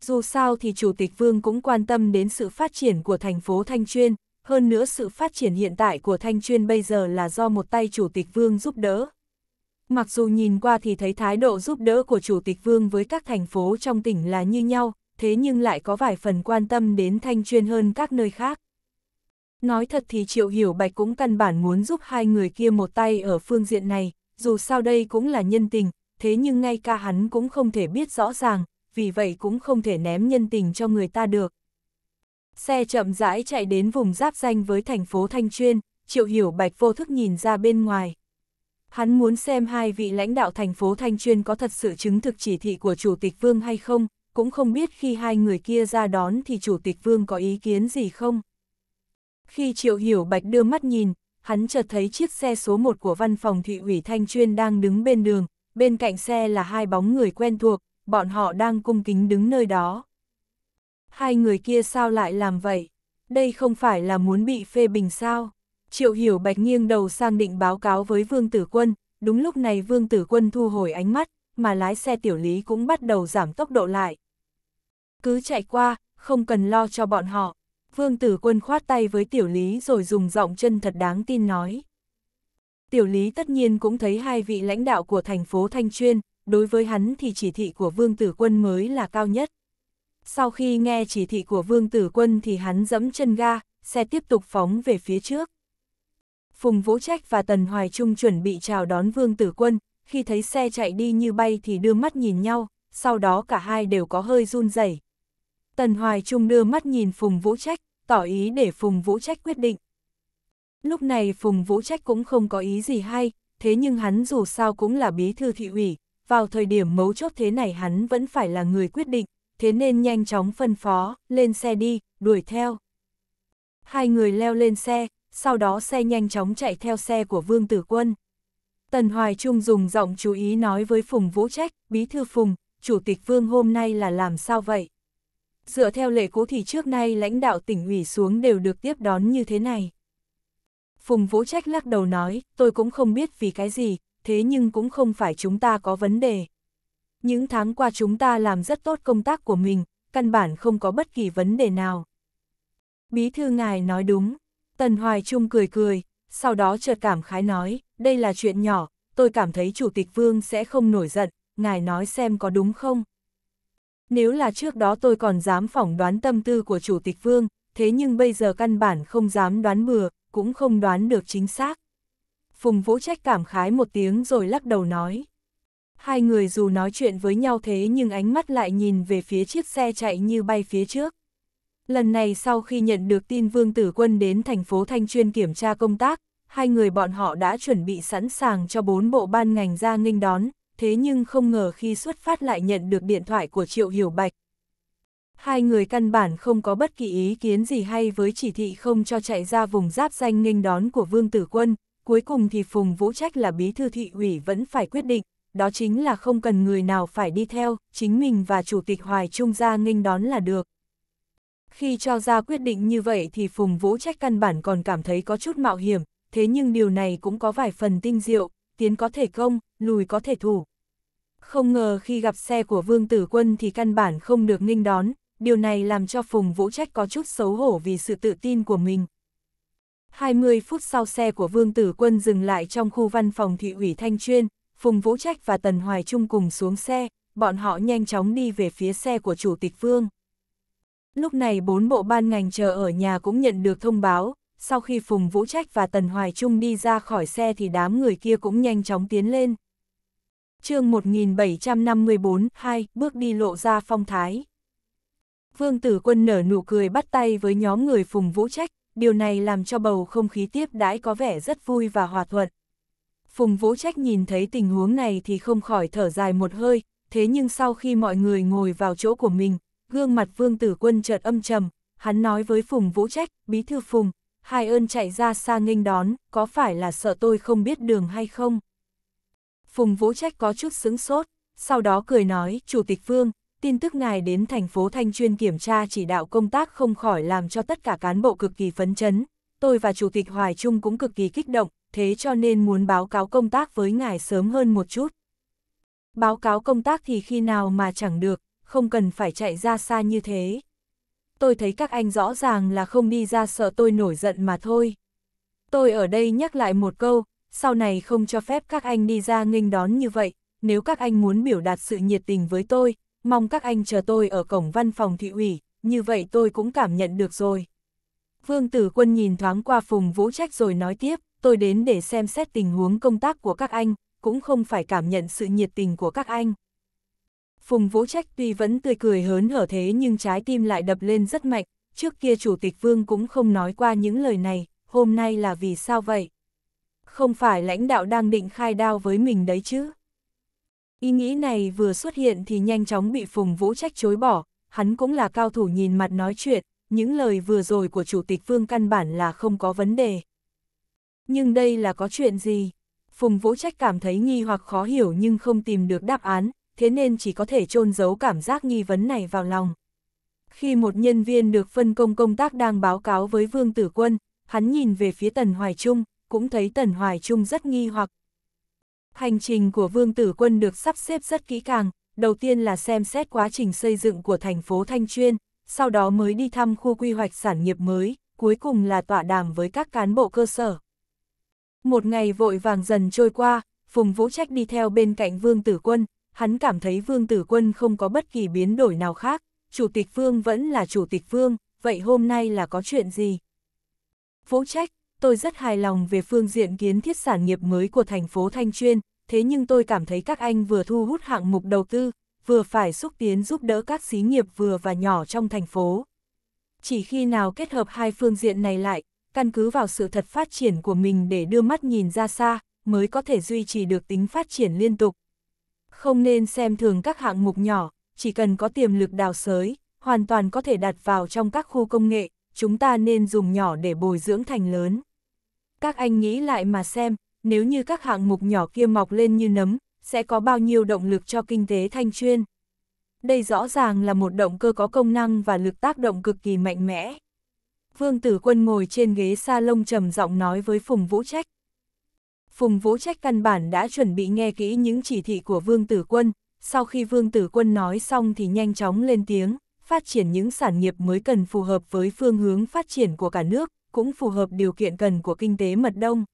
Speaker 1: Dù sao thì Chủ tịch Vương cũng quan tâm đến sự phát triển của thành phố Thanh Chuyên, hơn nữa sự phát triển hiện tại của Thanh Chuyên bây giờ là do một tay Chủ tịch Vương giúp đỡ. Mặc dù nhìn qua thì thấy thái độ giúp đỡ của Chủ tịch Vương với các thành phố trong tỉnh là như nhau, thế nhưng lại có vài phần quan tâm đến Thanh Chuyên hơn các nơi khác. Nói thật thì Triệu Hiểu Bạch cũng căn bản muốn giúp hai người kia một tay ở phương diện này, dù sao đây cũng là nhân tình, thế nhưng ngay cả hắn cũng không thể biết rõ ràng, vì vậy cũng không thể ném nhân tình cho người ta được. Xe chậm rãi chạy đến vùng giáp danh với thành phố Thanh Chuyên, Triệu Hiểu Bạch vô thức nhìn ra bên ngoài. Hắn muốn xem hai vị lãnh đạo thành phố Thanh Chuyên có thật sự chứng thực chỉ thị của Chủ tịch Vương hay không, cũng không biết khi hai người kia ra đón thì Chủ tịch Vương có ý kiến gì không. Khi Triệu Hiểu Bạch đưa mắt nhìn, hắn chợt thấy chiếc xe số 1 của văn phòng thị ủy Thanh Chuyên đang đứng bên đường, bên cạnh xe là hai bóng người quen thuộc, bọn họ đang cung kính đứng nơi đó. Hai người kia sao lại làm vậy? Đây không phải là muốn bị phê bình sao? Triệu Hiểu Bạch nghiêng đầu sang định báo cáo với Vương Tử Quân, đúng lúc này Vương Tử Quân thu hồi ánh mắt, mà lái xe tiểu lý cũng bắt đầu giảm tốc độ lại. Cứ chạy qua, không cần lo cho bọn họ. Vương Tử Quân khoát tay với tiểu lý rồi dùng giọng chân thật đáng tin nói. Tiểu Lý tất nhiên cũng thấy hai vị lãnh đạo của thành phố Thanh Chuyên, đối với hắn thì chỉ thị của Vương Tử Quân mới là cao nhất. Sau khi nghe chỉ thị của Vương Tử Quân thì hắn dẫm chân ga, xe tiếp tục phóng về phía trước. Phùng Vũ Trách và Tần Hoài Trung chuẩn bị chào đón Vương Tử Quân, khi thấy xe chạy đi như bay thì đưa mắt nhìn nhau, sau đó cả hai đều có hơi run rẩy. Tần Hoài Trung đưa mắt nhìn Phùng Vũ Trách, tỏ ý để Phùng Vũ Trách quyết định. Lúc này Phùng Vũ Trách cũng không có ý gì hay, thế nhưng hắn dù sao cũng là bí thư thị ủy, vào thời điểm mấu chốt thế này hắn vẫn phải là người quyết định, thế nên nhanh chóng phân phó, lên xe đi, đuổi theo. Hai người leo lên xe, sau đó xe nhanh chóng chạy theo xe của Vương Tử Quân. Tần Hoài Trung dùng giọng chú ý nói với Phùng Vũ Trách, Bí Thư Phùng, Chủ tịch Vương hôm nay là làm sao vậy? Dựa theo lệ cũ thì trước nay lãnh đạo tỉnh ủy xuống đều được tiếp đón như thế này. Phùng Vũ Trách lắc đầu nói, tôi cũng không biết vì cái gì, thế nhưng cũng không phải chúng ta có vấn đề. Những tháng qua chúng ta làm rất tốt công tác của mình, căn bản không có bất kỳ vấn đề nào. Bí thư ngài nói đúng, Tần Hoài Trung cười cười, sau đó chợt cảm khái nói, đây là chuyện nhỏ, tôi cảm thấy Chủ tịch Vương sẽ không nổi giận, ngài nói xem có đúng không? Nếu là trước đó tôi còn dám phỏng đoán tâm tư của Chủ tịch Vương, thế nhưng bây giờ căn bản không dám đoán bừa, cũng không đoán được chính xác. Phùng Vũ Trách cảm khái một tiếng rồi lắc đầu nói. Hai người dù nói chuyện với nhau thế nhưng ánh mắt lại nhìn về phía chiếc xe chạy như bay phía trước. Lần này sau khi nhận được tin Vương Tử Quân đến thành phố Thanh Chuyên kiểm tra công tác, hai người bọn họ đã chuẩn bị sẵn sàng cho bốn bộ ban ngành ra nghênh đón, thế nhưng không ngờ khi xuất phát lại nhận được điện thoại của Triệu Hiểu Bạch, hai người căn bản không có bất kỳ ý kiến gì hay với chỉ thị không cho chạy ra vùng giáp danh nghênh đón của Vương Tử Quân, cuối cùng thì Phùng Vũ Trách là bí thư thị ủy vẫn phải quyết định, đó chính là không cần người nào phải đi theo, chính mình và Chủ tịch Hoài Trung ra nghênh đón là được. Khi cho ra quyết định như vậy thì Phùng Vũ Trách căn bản còn cảm thấy có chút mạo hiểm, thế nhưng điều này cũng có vài phần tinh diệu, tiến có thể công, lùi có thể thủ. Không ngờ khi gặp xe của Vương Tử Quân thì căn bản không được nghênh đón, điều này làm cho Phùng Vũ Trách có chút xấu hổ vì sự tự tin của mình. 20 phút sau xe của Vương Tử Quân dừng lại trong khu văn phòng thị ủy Thanh Chuyên, Phùng Vũ Trách và Tần Hoài Trung cùng xuống xe, bọn họ nhanh chóng đi về phía xe của Chủ tịch Vương. Lúc này bốn bộ ban ngành chờ ở nhà cũng nhận được thông báo, sau khi Phùng Vũ Trách và Tần Hoài Trung đi ra khỏi xe thì đám người kia cũng nhanh chóng tiến lên. chương 1754-2, bước đi lộ ra phong thái. Vương Tử Quân nở nụ cười bắt tay với nhóm người Phùng Vũ Trách, điều này làm cho bầu không khí tiếp đãi có vẻ rất vui và hòa thuận. Phùng Vũ Trách nhìn thấy tình huống này thì không khỏi thở dài một hơi, thế nhưng sau khi mọi người ngồi vào chỗ của mình, gương mặt Vương Tử Quân chợt âm trầm, hắn nói với Phùng Vũ Trách, Bí Thư Phùng, hai ơn chạy ra xa nghênh đón, có phải là sợ tôi không biết đường hay không? Phùng Vũ Trách có chút sững sốt, sau đó cười nói, Chủ tịch Vương, tin tức ngài đến thành phố Thanh Chuyên kiểm tra chỉ đạo công tác không khỏi làm cho tất cả cán bộ cực kỳ phấn chấn. Tôi và Chủ tịch Hoài Trung cũng cực kỳ kích động, thế cho nên muốn báo cáo công tác với ngài sớm hơn một chút. Báo cáo công tác thì khi nào mà chẳng được, không cần phải chạy ra xa như thế. Tôi thấy các anh rõ ràng là không đi ra sợ tôi nổi giận mà thôi. Tôi ở đây nhắc lại một câu, sau này không cho phép các anh đi ra nghênh đón như vậy, nếu các anh muốn biểu đạt sự nhiệt tình với tôi, mong các anh chờ tôi ở cổng văn phòng thị ủy, như vậy tôi cũng cảm nhận được rồi. Vương Tử Quân nhìn thoáng qua Phùng Vũ Trách rồi nói tiếp, tôi đến để xem xét tình huống công tác của các anh, cũng không phải cảm nhận sự nhiệt tình của các anh. Phùng Vũ Trách tuy vẫn tươi cười hớn hở thế nhưng trái tim lại đập lên rất mạnh, trước kia Chủ tịch Vương cũng không nói qua những lời này, hôm nay là vì sao vậy? Không phải lãnh đạo đang định khai đao với mình đấy chứ? Ý nghĩ này vừa xuất hiện thì nhanh chóng bị Phùng Vũ trách chối bỏ, hắn cũng là cao thủ nhìn mặt nói chuyện, những lời vừa rồi của Chủ tịch Vương căn bản là không có vấn đề. Nhưng đây là có chuyện gì? Phùng Vũ trách cảm thấy nghi hoặc khó hiểu nhưng không tìm được đáp án, thế nên chỉ có thể chôn giấu cảm giác nghi vấn này vào lòng. Khi một nhân viên được phân công công tác đang báo cáo với Vương Tử Quân, hắn nhìn về phía Tần Hoài Trung, cũng thấy Tần Hoài Trung rất nghi hoặc, Hành trình của Vương Tử Quân được sắp xếp rất kỹ càng, đầu tiên là xem xét quá trình xây dựng của thành phố Thanh Chuyên, sau đó mới đi thăm khu quy hoạch sản nghiệp mới, cuối cùng là tọa đàm với các cán bộ cơ sở. Một ngày vội vàng dần trôi qua, Phùng Vũ Trách đi theo bên cạnh Vương Tử Quân, hắn cảm thấy Vương Tử Quân không có bất kỳ biến đổi nào khác, Chủ tịch Vương vẫn là Chủ tịch Vương, vậy hôm nay là có chuyện gì? Vũ Trách, tôi rất hài lòng về phương diện kiến thiết sản nghiệp mới của thành phố Thanh Chuyên, thế nhưng tôi cảm thấy các anh vừa thu hút hạng mục đầu tư, vừa phải xúc tiến giúp đỡ các xí nghiệp vừa và nhỏ trong thành phố. Chỉ khi nào kết hợp hai phương diện này lại, căn cứ vào sự thật phát triển của mình để đưa mắt nhìn ra xa, mới có thể duy trì được tính phát triển liên tục. Không nên xem thường các hạng mục nhỏ, chỉ cần có tiềm lực đào sới, hoàn toàn có thể đặt vào trong các khu công nghệ, chúng ta nên dùng nhỏ để bồi dưỡng thành lớn. Các anh nghĩ lại mà xem, nếu như các hạng mục nhỏ kia mọc lên như nấm, sẽ có bao nhiêu động lực cho kinh tế thanh chuyên. Đây rõ ràng là một động cơ có công năng và lực tác động cực kỳ mạnh mẽ. Vương Tử Quân ngồi trên ghế sa lông trầm giọng nói với Phùng Vũ Trách. Phùng Vũ Trách căn bản đã chuẩn bị nghe kỹ những chỉ thị của Vương Tử Quân, sau khi Vương Tử Quân nói xong thì nhanh chóng lên tiếng, phát triển những sản nghiệp mới cần phù hợp với phương hướng phát triển của cả nước, cũng phù hợp điều kiện cần của kinh tế mật đông.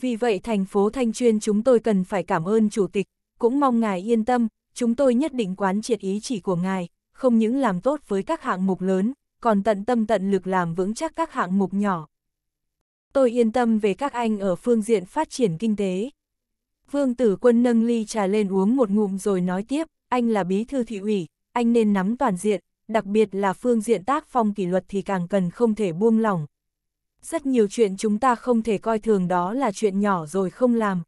Speaker 1: Vì vậy thành phố Thanh Chuyên chúng tôi cần phải cảm ơn Chủ tịch, cũng mong ngài yên tâm, chúng tôi nhất định quán triệt ý chỉ của ngài, không những làm tốt với các hạng mục lớn, còn tận tâm tận lực làm vững chắc các hạng mục nhỏ. Tôi yên tâm về các anh ở phương diện phát triển kinh tế. Vương Tử Quân nâng ly trà lên uống một ngụm rồi nói tiếp, anh là bí thư thị ủy, anh nên nắm toàn diện, đặc biệt là phương diện tác phong kỷ luật thì càng cần không thể buông lỏng, rất nhiều chuyện chúng ta không thể coi thường đó là chuyện nhỏ rồi không làm.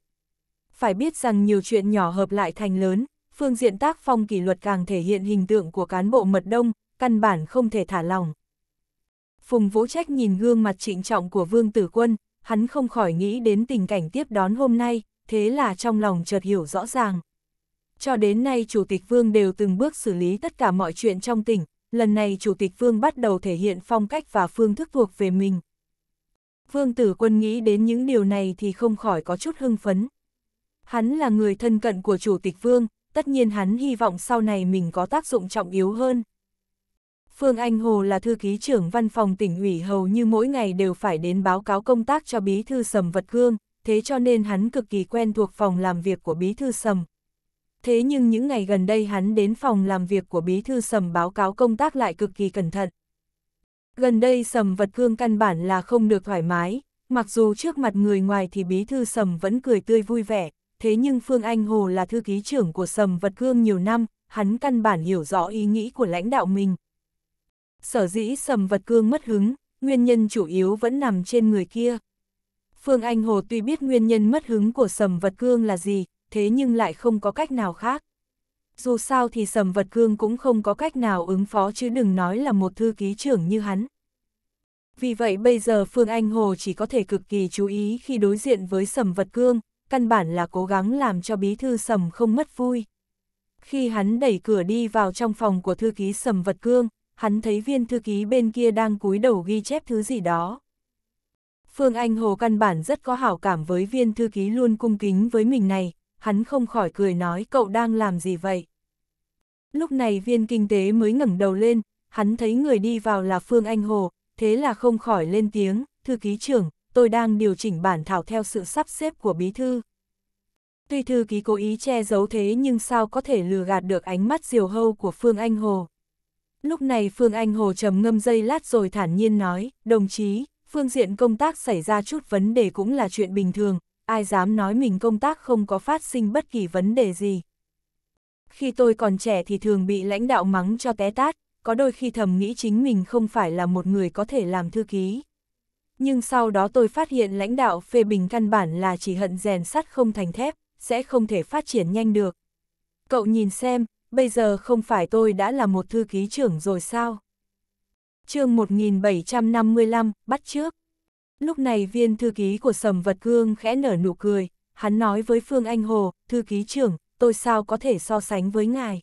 Speaker 1: Phải biết rằng nhiều chuyện nhỏ hợp lại thành lớn, phương diện tác phong kỷ luật càng thể hiện hình tượng của cán bộ mật đông, căn bản không thể thả lòng. Phùng Vũ Trách nhìn gương mặt trịnh trọng của Vương Tử Quân, hắn không khỏi nghĩ đến tình cảnh tiếp đón hôm nay, thế là trong lòng chợt hiểu rõ ràng. Cho đến nay Chủ tịch Vương đều từng bước xử lý tất cả mọi chuyện trong tỉnh, lần này Chủ tịch Vương bắt đầu thể hiện phong cách và phương thức thuộc về mình. Vương Tử Quân nghĩ đến những điều này thì không khỏi có chút hưng phấn. Hắn là người thân cận của Chủ tịch Vương, tất nhiên hắn hy vọng sau này mình có tác dụng trọng yếu hơn. Phương Anh Hồ là thư ký trưởng văn phòng tỉnh ủy hầu như mỗi ngày đều phải đến báo cáo công tác cho bí thư sầm vật cương, thế cho nên hắn cực kỳ quen thuộc phòng làm việc của bí thư sầm. Thế nhưng những ngày gần đây hắn đến phòng làm việc của bí thư sầm báo cáo công tác lại cực kỳ cẩn thận. Gần đây Sầm Vật Cương căn bản là không được thoải mái, mặc dù trước mặt người ngoài thì bí thư Sầm vẫn cười tươi vui vẻ, thế nhưng Phương Anh Hồ là thư ký trưởng của Sầm Vật Cương nhiều năm, hắn căn bản hiểu rõ ý nghĩ của lãnh đạo mình. Sở dĩ Sầm Vật Cương mất hứng, nguyên nhân chủ yếu vẫn nằm trên người kia. Phương Anh Hồ tuy biết nguyên nhân mất hứng của Sầm Vật Cương là gì, thế nhưng lại không có cách nào khác dù sao thì Sầm Vật Cương cũng không có cách nào ứng phó chứ đừng nói là một thư ký trưởng như hắn. Vì vậy bây giờ Phương Anh Hồ chỉ có thể cực kỳ chú ý khi đối diện với Sầm Vật Cương, căn bản là cố gắng làm cho bí thư Sầm không mất vui. Khi hắn đẩy cửa đi vào trong phòng của thư ký Sầm Vật Cương, hắn thấy viên thư ký bên kia đang cúi đầu ghi chép thứ gì đó. Phương Anh Hồ căn bản rất có hảo cảm với viên thư ký luôn cung kính với mình này, hắn không khỏi cười nói cậu đang làm gì vậy. Lúc này viên kinh tế mới ngẩng đầu lên, hắn thấy người đi vào là Phương Anh Hồ, thế là không khỏi lên tiếng, thư ký trưởng, tôi đang điều chỉnh bản thảo theo sự sắp xếp của bí thư. Tuy thư ký cố ý che giấu thế nhưng sao có thể lừa gạt được ánh mắt diều hâu của Phương Anh Hồ. Lúc này Phương Anh Hồ trầm ngâm dây lát rồi thản nhiên nói, đồng chí, phương diện công tác xảy ra chút vấn đề cũng là chuyện bình thường, ai dám nói mình công tác không có phát sinh bất kỳ vấn đề gì. Khi tôi còn trẻ thì thường bị lãnh đạo mắng cho té tát, có đôi khi thầm nghĩ chính mình không phải là một người có thể làm thư ký. Nhưng sau đó tôi phát hiện lãnh đạo phê bình căn bản là chỉ hận rèn sắt không thành thép, sẽ không thể phát triển nhanh được. Cậu nhìn xem, bây giờ không phải tôi đã là một thư ký trưởng rồi sao? chương 1755, bắt trước. Lúc này viên thư ký của Sầm Vật Cương khẽ nở nụ cười, hắn nói với Phương Anh Hồ, thư ký trưởng, tôi sao có thể so sánh với ngài.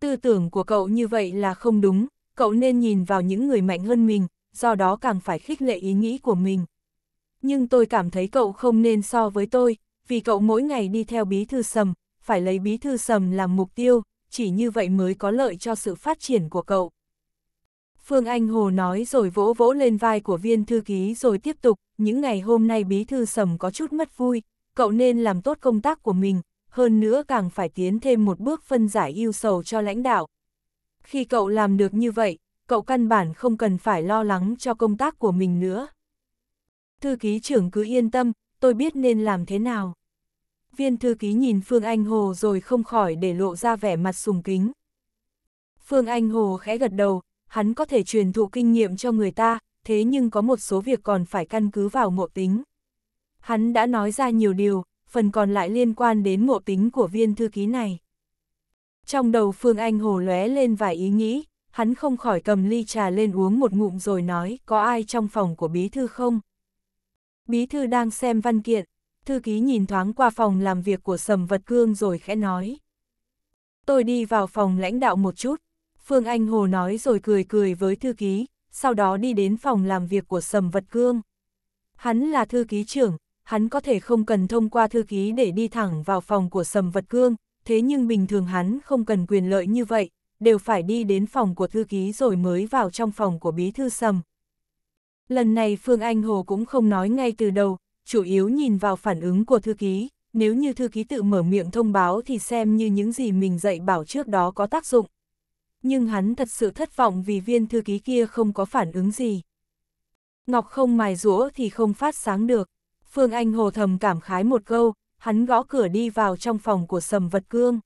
Speaker 1: Tư tưởng của cậu như vậy là không đúng, cậu nên nhìn vào những người mạnh hơn mình, do đó càng phải khích lệ ý nghĩ của mình. Nhưng tôi cảm thấy cậu không nên so với tôi, vì cậu mỗi ngày đi theo bí thư sầm, phải lấy bí thư sầm làm mục tiêu, chỉ như vậy mới có lợi cho sự phát triển của cậu. Phương Anh Hồ nói rồi vỗ vỗ lên vai của viên thư ký rồi tiếp tục, những ngày hôm nay bí thư sầm có chút mất vui, cậu nên làm tốt công tác của mình, hơn nữa càng phải tiến thêm một bước phân giải yêu sầu cho lãnh đạo. Khi cậu làm được như vậy, cậu căn bản không cần phải lo lắng cho công tác của mình nữa. Thư ký trưởng cứ yên tâm, tôi biết nên làm thế nào. Viên thư ký nhìn Phương Anh Hồ rồi không khỏi để lộ ra vẻ mặt sùng kính. Phương Anh Hồ khẽ gật đầu, hắn có thể truyền thụ kinh nghiệm cho người ta, thế nhưng có một số việc còn phải căn cứ vào ngộ tính. Hắn đã nói ra nhiều điều, phần còn lại liên quan đến ngộ tính của viên thư ký này. Trong đầu Phương Anh Hồ lóe lên vài ý nghĩ, hắn không khỏi cầm ly trà lên uống một ngụm rồi nói có ai trong phòng của bí thư không? Bí thư đang xem văn kiện, thư ký nhìn thoáng qua phòng làm việc của Sầm Vật Cương rồi khẽ nói. Tôi đi vào phòng lãnh đạo một chút. Phương Anh Hồ nói rồi cười cười với thư ký, sau đó đi đến phòng làm việc của Sầm Vật Cương. Hắn là thư ký trưởng, hắn có thể không cần thông qua thư ký để đi thẳng vào phòng của Sầm Vật Cương, thế nhưng bình thường hắn không cần quyền lợi như vậy, đều phải đi đến phòng của thư ký rồi mới vào trong phòng của bí thư Sầm. Lần này Phương Anh Hồ cũng không nói ngay từ đầu, chủ yếu nhìn vào phản ứng của thư ký, nếu như thư ký tự mở miệng thông báo thì xem như những gì mình dạy bảo trước đó có tác dụng, nhưng hắn thật sự thất vọng vì viên thư ký kia không có phản ứng gì. Ngọc không mài rũa thì không phát sáng được, Phương Anh hồ thầm cảm khái một câu, hắn gõ cửa đi vào trong phòng của Sầm Vật Cương.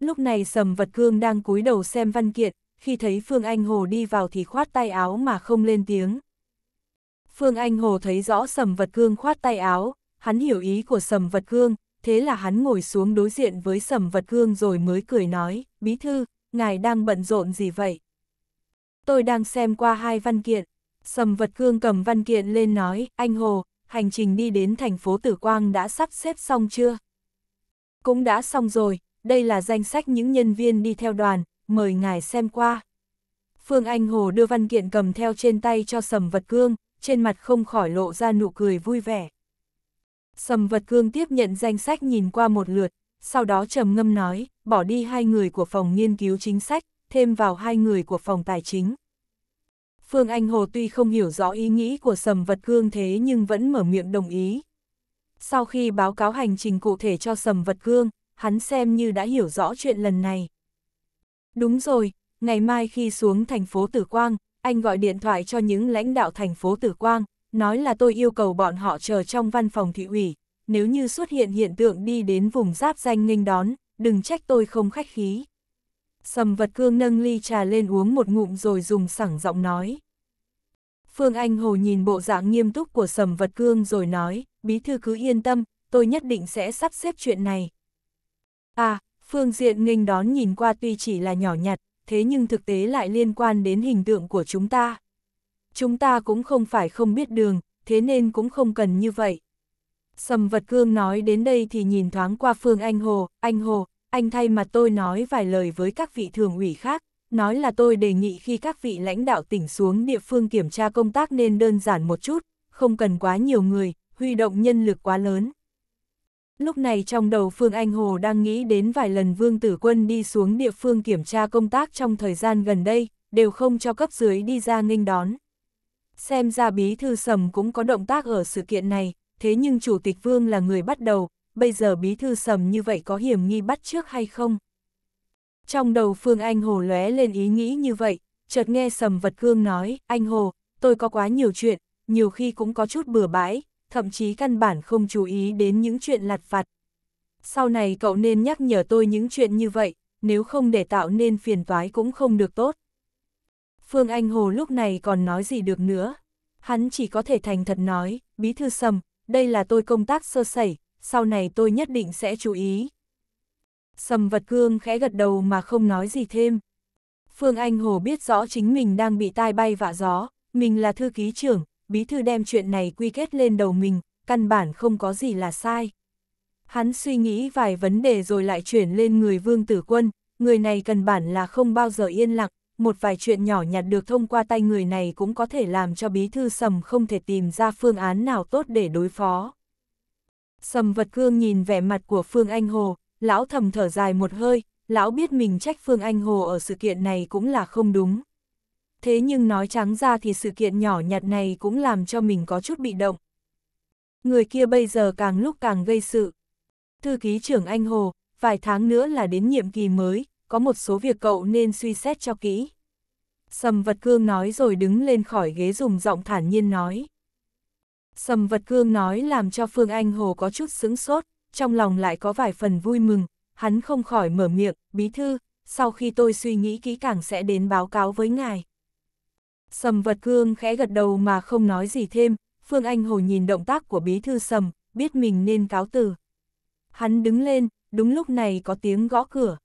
Speaker 1: Lúc này Sầm Vật Cương đang cúi đầu xem văn kiện, khi thấy Phương Anh Hồ đi vào thì khoát tay áo mà không lên tiếng. Phương Anh Hồ thấy rõ Sầm Vật Cương khoát tay áo, hắn hiểu ý của Sầm Vật Cương, thế là hắn ngồi xuống đối diện với Sầm Vật Cương rồi mới cười nói, bí thư, ngài đang bận rộn gì vậy? Tôi đang xem qua hai văn kiện. Sầm vật cương cầm văn kiện lên nói, anh Hồ, hành trình đi đến thành phố Tử Quang đã sắp xếp xong chưa? Cũng đã xong rồi, đây là danh sách những nhân viên đi theo đoàn, mời ngài xem qua. Phương Anh Hồ đưa văn kiện cầm theo trên tay cho Sầm Vật Cương, trên mặt không khỏi lộ ra nụ cười vui vẻ. Sầm Vật Cương tiếp nhận danh sách nhìn qua một lượt, sau đó trầm ngâm nói, bỏ đi hai người của phòng nghiên cứu chính sách, thêm vào hai người của phòng tài chính. Phương Anh Hồ tuy không hiểu rõ ý nghĩ của Sầm Vật Cương thế nhưng vẫn mở miệng đồng ý. Sau khi báo cáo hành trình cụ thể cho Sầm Vật Cương, hắn xem như đã hiểu rõ chuyện lần này. Đúng rồi, ngày mai khi xuống thành phố Tử Quang, anh gọi điện thoại cho những lãnh đạo thành phố Tử Quang, nói là tôi yêu cầu bọn họ chờ trong văn phòng thị ủy, nếu như xuất hiện hiện tượng đi đến vùng giáp danh nghênh đón, đừng trách tôi không khách khí. Sầm vật cương nâng ly trà lên uống một ngụm rồi dùng sẳng giọng nói. Phương Anh Hồ nhìn bộ dạng nghiêm túc của sầm vật cương rồi nói, bí thư cứ yên tâm, tôi nhất định sẽ sắp xếp chuyện này. À, phương diện nghênh đón nhìn qua tuy chỉ là nhỏ nhặt, thế nhưng thực tế lại liên quan đến hình tượng của chúng ta. Chúng ta cũng không phải không biết đường, thế nên cũng không cần như vậy. Sầm vật cương nói đến đây thì nhìn thoáng qua Phương Anh Hồ, anh Hồ, anh thay mà tôi nói vài lời với các vị thường ủy khác, nói là tôi đề nghị khi các vị lãnh đạo tỉnh xuống địa phương kiểm tra công tác nên đơn giản một chút, không cần quá nhiều người, huy động nhân lực quá lớn. Lúc này trong đầu Phương Anh Hồ đang nghĩ đến vài lần Vương Tử Quân đi xuống địa phương kiểm tra công tác trong thời gian gần đây, đều không cho cấp dưới đi ra nghênh đón. Xem ra bí thư sầm cũng có động tác ở sự kiện này, thế nhưng Chủ tịch Vương là người bắt đầu, bây giờ bí thư sầm như vậy có hiểm nghi bắt trước hay không? Trong đầu Phương Anh Hồ lóe lên ý nghĩ như vậy, chợt nghe sầm vật cương nói, anh Hồ, tôi có quá nhiều chuyện, nhiều khi cũng có chút bừa bãi, thậm chí căn bản không chú ý đến những chuyện lặt vặt. Sau này cậu nên nhắc nhở tôi những chuyện như vậy, nếu không để tạo nên phiền toái cũng không được tốt. Phương Anh Hồ lúc này còn nói gì được nữa, hắn chỉ có thể thành thật nói, bí thư sầm, đây là tôi công tác sơ sẩy, sau này tôi nhất định sẽ chú ý. Sầm vật cương khẽ gật đầu mà không nói gì thêm. Phương Anh Hồ biết rõ chính mình đang bị tai bay vạ gió, mình là thư ký trưởng, bí thư đem chuyện này quy kết lên đầu mình, căn bản không có gì là sai. Hắn suy nghĩ vài vấn đề rồi lại chuyển lên người Vương Tử Quân, người này cần bản là không bao giờ yên lặng, một vài chuyện nhỏ nhặt được thông qua tay người này cũng có thể làm cho bí thư sầm không thể tìm ra phương án nào tốt để đối phó. Sầm vật cương nhìn vẻ mặt của Phương Anh Hồ, lão thầm thở dài một hơi, lão biết mình trách Phương Anh Hồ ở sự kiện này cũng là không đúng. Thế nhưng nói trắng ra thì sự kiện nhỏ nhặt này cũng làm cho mình có chút bị động. Người kia bây giờ càng lúc càng gây sự. Thư ký trưởng Anh Hồ, vài tháng nữa là đến nhiệm kỳ mới, có một số việc cậu nên suy xét cho kỹ. Sầm vật cương nói rồi đứng lên khỏi ghế dùng giọng thản nhiên nói. Sầm vật cương nói làm cho Phương Anh Hồ có chút sững sốt, trong lòng lại có vài phần vui mừng, hắn không khỏi mở miệng, bí thư, sau khi tôi suy nghĩ kỹ càng sẽ đến báo cáo với ngài. Sầm vật cương khẽ gật đầu mà không nói gì thêm, Phương Anh Hồ nhìn động tác của bí thư sầm, biết mình nên cáo từ. Hắn đứng lên, đúng lúc này có tiếng gõ cửa.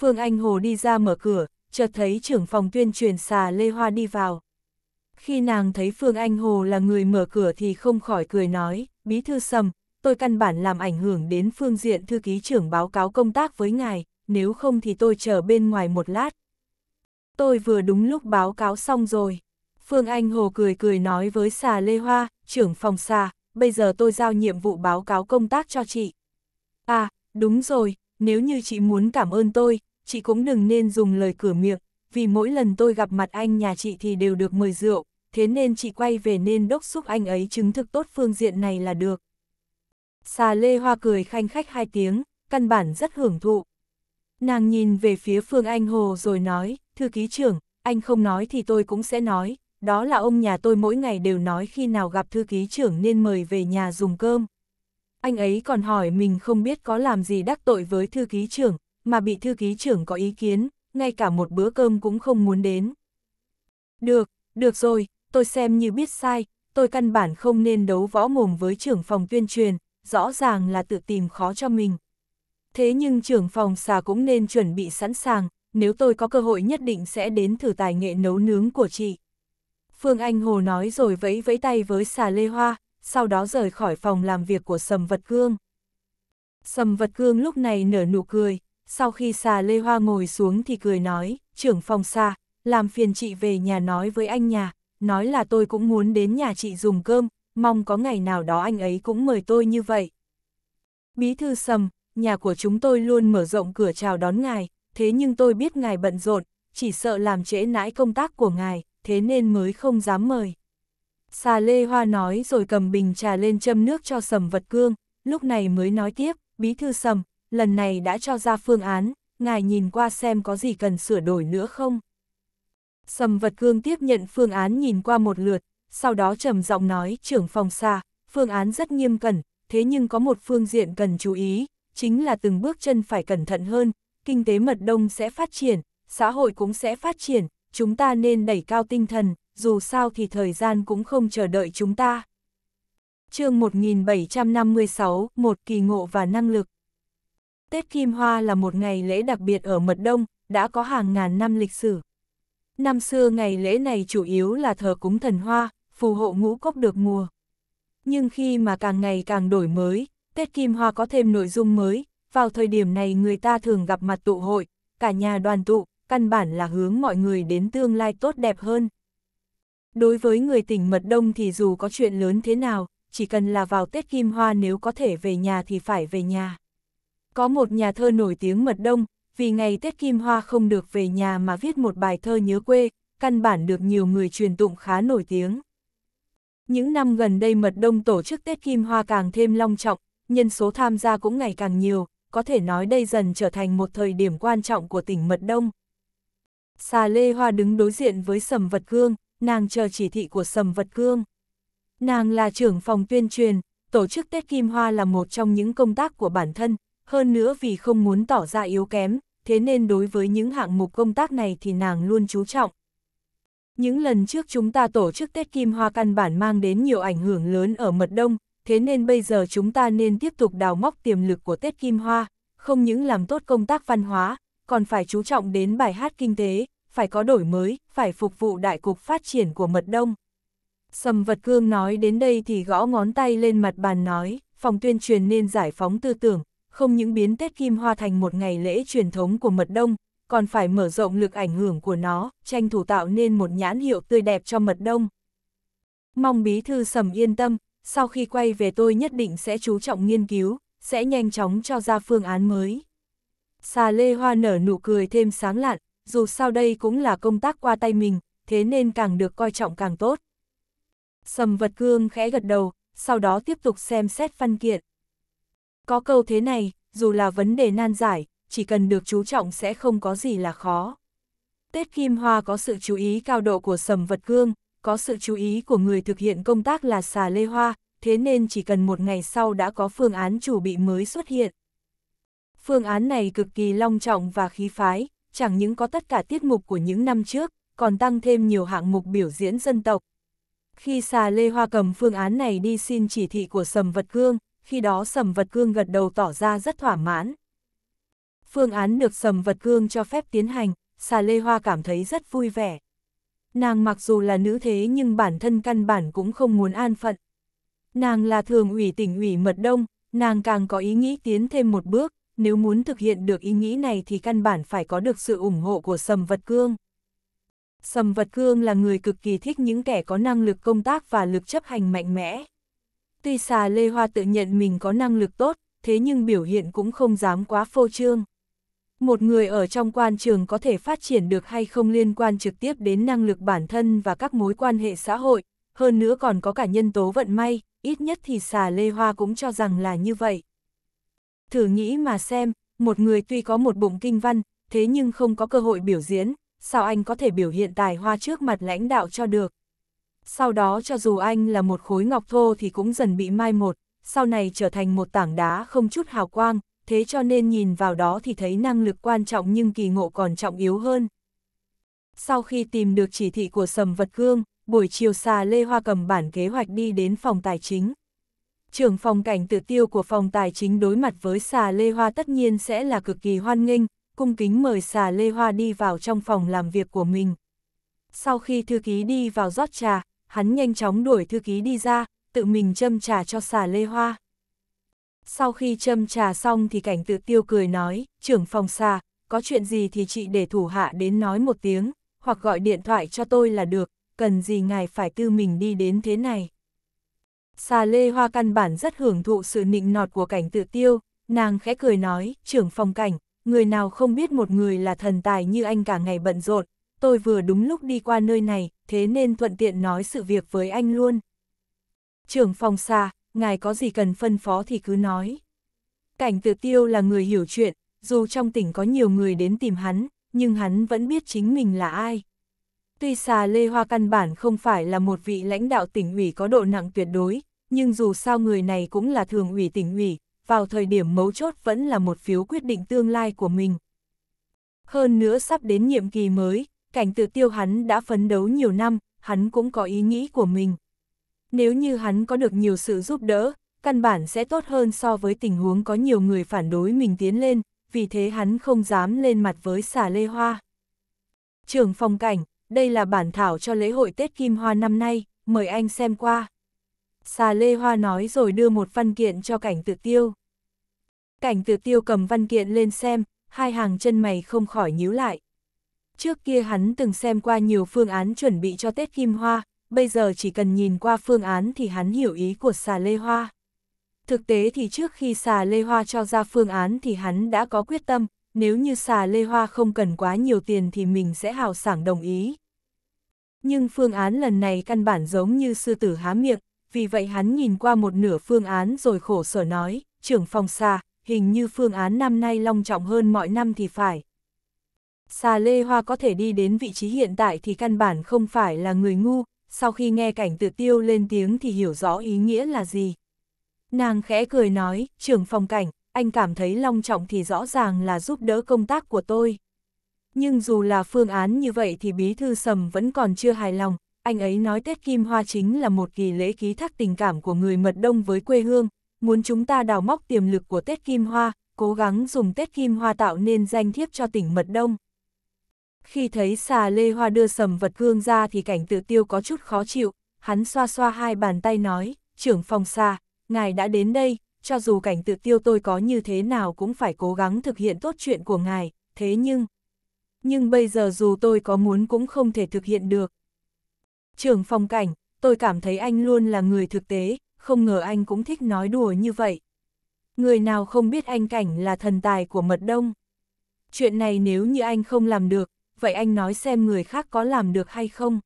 Speaker 1: Phương Anh Hồ đi ra mở cửa, chợt thấy trưởng phòng tuyên truyền xà Lê Hoa đi vào. Khi nàng thấy Phương Anh Hồ là người mở cửa thì không khỏi cười nói, bí thư sầm, tôi căn bản làm ảnh hưởng đến phương diện thư ký trưởng báo cáo công tác với ngài, nếu không thì tôi chờ bên ngoài một lát. Tôi vừa đúng lúc báo cáo xong rồi. Phương Anh Hồ cười cười nói với xà Lê Hoa, trưởng phòng xà, bây giờ tôi giao nhiệm vụ báo cáo công tác cho chị. À, đúng rồi, nếu như chị muốn cảm ơn tôi, chị cũng đừng nên dùng lời cửa miệng, vì mỗi lần tôi gặp mặt anh nhà chị thì đều được mời rượu, thế nên chị quay về nên đốc xúc anh ấy chứng thực tốt phương diện này là được. Xà Lê Hoa cười khanh khách hai tiếng, căn bản rất hưởng thụ. Nàng nhìn về phía Phương Anh Hồ rồi nói, thư ký trưởng, anh không nói thì tôi cũng sẽ nói, đó là ông nhà tôi mỗi ngày đều nói khi nào gặp thư ký trưởng nên mời về nhà dùng cơm. Anh ấy còn hỏi mình không biết có làm gì đắc tội với thư ký trưởng, mà bị thư ký trưởng có ý kiến, ngay cả một bữa cơm cũng không muốn đến. Được, được rồi, tôi xem như biết sai, tôi căn bản không nên đấu võ mồm với trưởng phòng tuyên truyền, rõ ràng là tự tìm khó cho mình. Thế nhưng trưởng phòng xà cũng nên chuẩn bị sẵn sàng, nếu tôi có cơ hội nhất định sẽ đến thử tài nghệ nấu nướng của chị. Phương Anh Hồ nói rồi vẫy vẫy tay với xà lê hoa, sau đó rời khỏi phòng làm việc của Sầm Vật Cương. Sầm Vật Cương lúc này nở nụ cười, sau khi xà Lê Hoa ngồi xuống thì cười nói, trưởng phòng xa làm phiền chị về nhà nói với anh nhà, nói là tôi cũng muốn đến nhà chị dùng cơm, mong có ngày nào đó anh ấy cũng mời tôi như vậy. Bí thư sầm, nhà của chúng tôi luôn mở rộng cửa chào đón ngài, thế nhưng tôi biết ngài bận rộn, chỉ sợ làm trễ nãi công tác của ngài, thế nên mới không dám mời. Xà Lê Hoa nói rồi cầm bình trà lên châm nước cho sầm vật cương, lúc này mới nói tiếp, bí thư sầm, lần này đã cho ra phương án, ngài nhìn qua xem có gì cần sửa đổi nữa không. Sầm vật cương tiếp nhận phương án nhìn qua một lượt, sau đó trầm giọng nói trưởng phòng xa, phương án rất nghiêm cẩn, thế nhưng có một phương diện cần chú ý, chính là từng bước chân phải cẩn thận hơn, kinh tế mật đông sẽ phát triển, xã hội cũng sẽ phát triển, chúng ta nên đẩy cao tinh thần, dù sao thì thời gian cũng không chờ đợi chúng ta. chương 1756, một kỳ ngộ và năng lực Tết Kim Hoa là một ngày lễ đặc biệt ở Mật Đông, đã có hàng ngàn năm lịch sử. Năm xưa ngày lễ này chủ yếu là thờ cúng thần hoa, phù hộ ngũ cốc được mùa. Nhưng khi mà càng ngày càng đổi mới, Tết Kim Hoa có thêm nội dung mới, vào thời điểm này người ta thường gặp mặt tụ hội, cả nhà đoàn tụ, căn bản là hướng mọi người đến tương lai tốt đẹp hơn. Đối với người tỉnh Mật Đông thì dù có chuyện lớn thế nào, chỉ cần là vào Tết Kim Hoa nếu có thể về nhà thì phải về nhà. Có một nhà thơ nổi tiếng mật đông, vì ngày Tết Kim Hoa không được về nhà mà viết một bài thơ nhớ quê, căn bản được nhiều người truyền tụng khá nổi tiếng. Những năm gần đây mật đông tổ chức Tết Kim Hoa càng thêm long trọng, nhân số tham gia cũng ngày càng nhiều, có thể nói đây dần trở thành một thời điểm quan trọng của tỉnh mật đông. Xà Lê Hoa đứng đối diện với Sầm Vật Cương, nàng chờ chỉ thị của Sầm Vật Cương. Nàng là trưởng phòng tuyên truyền, tổ chức Tết Kim Hoa là một trong những công tác của bản thân, hơn nữa vì không muốn tỏ ra yếu kém, thế nên đối với những hạng mục công tác này thì nàng luôn chú trọng. Những lần trước chúng ta tổ chức Tết Kim Hoa căn bản mang đến nhiều ảnh hưởng lớn ở mật đông, thế nên bây giờ chúng ta nên tiếp tục đào móc tiềm lực của Tết Kim Hoa, không những làm tốt công tác văn hóa, còn phải chú trọng đến bài hát kinh tế, phải có đổi mới, phải phục vụ đại cục phát triển của mật đông. Sầm vật cương nói đến đây thì gõ ngón tay lên mặt bàn nói, phòng tuyên truyền nên giải phóng tư tưởng, không những biến Tết Kim Hoa thành một ngày lễ truyền thống của Mật Đông, còn phải mở rộng lực ảnh hưởng của nó, tranh thủ tạo nên một nhãn hiệu tươi đẹp cho Mật Đông. Mong Bí Thư Sầm yên tâm, sau khi quay về tôi nhất định sẽ chú trọng nghiên cứu, sẽ nhanh chóng cho ra phương án mới. Xà Lê Hoa nở nụ cười thêm sáng lạn, dù sau đây cũng là công tác qua tay mình, thế nên càng được coi trọng càng tốt. Sầm vật cương khẽ gật đầu, sau đó tiếp tục xem xét văn kiện. Có câu thế này, dù là vấn đề nan giải, chỉ cần được chú trọng sẽ không có gì là khó. Tết Kim Hoa có sự chú ý cao độ của sầm vật cương, có sự chú ý của người thực hiện công tác là xà lê hoa, thế nên chỉ cần một ngày sau đã có phương án chủ bị mới xuất hiện. Phương án này cực kỳ long trọng và khí phái, chẳng những có tất cả tiết mục của những năm trước, còn tăng thêm nhiều hạng mục biểu diễn dân tộc. Khi xà lê hoa cầm phương án này đi xin chỉ thị của sầm vật cương, khi đó Sầm Vật Cương gật đầu tỏ ra rất thỏa mãn. Phương án được Sầm Vật Cương cho phép tiến hành, xà lê hoa cảm thấy rất vui vẻ. Nàng mặc dù là nữ thế nhưng bản thân căn bản cũng không muốn an phận. Nàng là thường ủy tỉnh ủy mật đông, nàng càng có ý nghĩ tiến thêm một bước, nếu muốn thực hiện được ý nghĩ này thì căn bản phải có được sự ủng hộ của Sầm Vật Cương. Sầm Vật Cương là người cực kỳ thích những kẻ có năng lực công tác và lực chấp hành mạnh mẽ. Tuy xà Lê Hoa tự nhận mình có năng lực tốt, thế nhưng biểu hiện cũng không dám quá phô trương. Một người ở trong quan trường có thể phát triển được hay không liên quan trực tiếp đến năng lực bản thân và các mối quan hệ xã hội, hơn nữa còn có cả nhân tố vận may, ít nhất thì xà Lê Hoa cũng cho rằng là như vậy. Thử nghĩ mà xem, một người tuy có một bụng kinh văn, thế nhưng không có cơ hội biểu diễn, sao anh có thể biểu hiện tài hoa trước mặt lãnh đạo cho được sau đó cho dù anh là một khối ngọc thô thì cũng dần bị mai một, sau này trở thành một tảng đá không chút hào quang, thế cho nên nhìn vào đó thì thấy năng lực quan trọng nhưng kỳ ngộ còn trọng yếu hơn. Sau khi tìm được chỉ thị của Sầm Vật Cương, buổi chiều xà Lê Hoa cầm bản kế hoạch đi đến phòng tài chính. Trưởng phòng cảnh tự tiêu của phòng tài chính đối mặt với xà Lê Hoa tất nhiên sẽ là cực kỳ hoan nghênh, cung kính mời xà Lê Hoa đi vào trong phòng làm việc của mình. Sau khi thư ký đi vào rót trà, hắn nhanh chóng đuổi thư ký đi ra, tự mình châm trà cho xà lê hoa. Sau khi châm trà xong thì cảnh tự tiêu cười nói, trưởng phòng xà, có chuyện gì thì chị để thủ hạ đến nói một tiếng, hoặc gọi điện thoại cho tôi là được, cần gì ngài phải tư mình đi đến thế này. Xà lê hoa căn bản rất hưởng thụ sự nịnh nọt của cảnh tự tiêu, nàng khẽ cười nói, trưởng phòng cảnh, người nào không biết một người là thần tài như anh cả ngày bận rộn, tôi vừa đúng lúc đi qua nơi này, thế nên thuận tiện nói sự việc với anh luôn. Trưởng phòng xa, ngài có gì cần phân phó thì cứ nói. Cảnh tự tiêu là người hiểu chuyện, dù trong tỉnh có nhiều người đến tìm hắn, nhưng hắn vẫn biết chính mình là ai. Tuy xà Lê Hoa căn bản không phải là một vị lãnh đạo tỉnh ủy có độ nặng tuyệt đối, nhưng dù sao người này cũng là thường ủy tỉnh ủy, vào thời điểm mấu chốt vẫn là một phiếu quyết định tương lai của mình. Hơn nữa sắp đến nhiệm kỳ mới, cảnh tự tiêu hắn đã phấn đấu nhiều năm, hắn cũng có ý nghĩ của mình. Nếu như hắn có được nhiều sự giúp đỡ, căn bản sẽ tốt hơn so với tình huống có nhiều người phản đối mình tiến lên, vì thế hắn không dám lên mặt với xà lê hoa. Trường Phong cảnh, đây là bản thảo cho lễ hội Tết Kim Hoa năm nay, mời anh xem qua. Xà lê hoa nói rồi đưa một văn kiện cho cảnh tự tiêu. Cảnh tự tiêu cầm văn kiện lên xem, hai hàng chân mày không khỏi nhíu lại. Trước kia hắn từng xem qua nhiều phương án chuẩn bị cho Tết Kim Hoa, bây giờ chỉ cần nhìn qua phương án thì hắn hiểu ý của xà lê hoa. Thực tế thì trước khi xà lê hoa cho ra phương án thì hắn đã có quyết tâm, nếu như xà lê hoa không cần quá nhiều tiền thì mình sẽ hào sảng đồng ý. Nhưng phương án lần này căn bản giống như sư tử há miệng, vì vậy hắn nhìn qua một nửa phương án rồi khổ sở nói, trưởng phòng xà, hình như phương án năm nay long trọng hơn mọi năm thì phải. Xà Lê Hoa có thể đi đến vị trí hiện tại thì căn bản không phải là người ngu, sau khi nghe cảnh tự tiêu lên tiếng thì hiểu rõ ý nghĩa là gì. Nàng khẽ cười nói, trưởng phòng cảnh, anh cảm thấy long trọng thì rõ ràng là giúp đỡ công tác của tôi. Nhưng dù là phương án như vậy thì bí thư sầm vẫn còn chưa hài lòng, anh ấy nói Tết Kim Hoa chính là một kỳ lễ ký thác tình cảm của người mật đông với quê hương, muốn chúng ta đào móc tiềm lực của Tết Kim Hoa, cố gắng dùng Tết Kim Hoa tạo nên danh thiếp cho tỉnh mật đông. Khi thấy xà lê hoa đưa sầm vật hương ra thì cảnh tự tiêu có chút khó chịu, hắn xoa xoa hai bàn tay nói, trưởng phòng xa, ngài đã đến đây, cho dù cảnh tự tiêu tôi có như thế nào cũng phải cố gắng thực hiện tốt chuyện của ngài, thế nhưng... Nhưng bây giờ dù tôi có muốn cũng không thể thực hiện được. Trưởng phòng cảnh, tôi cảm thấy anh luôn là người thực tế, không ngờ anh cũng thích nói đùa như vậy. Người nào không biết anh cảnh là thần tài của mật đông. Chuyện này nếu như anh không làm được, vậy anh nói xem người khác có làm được hay không.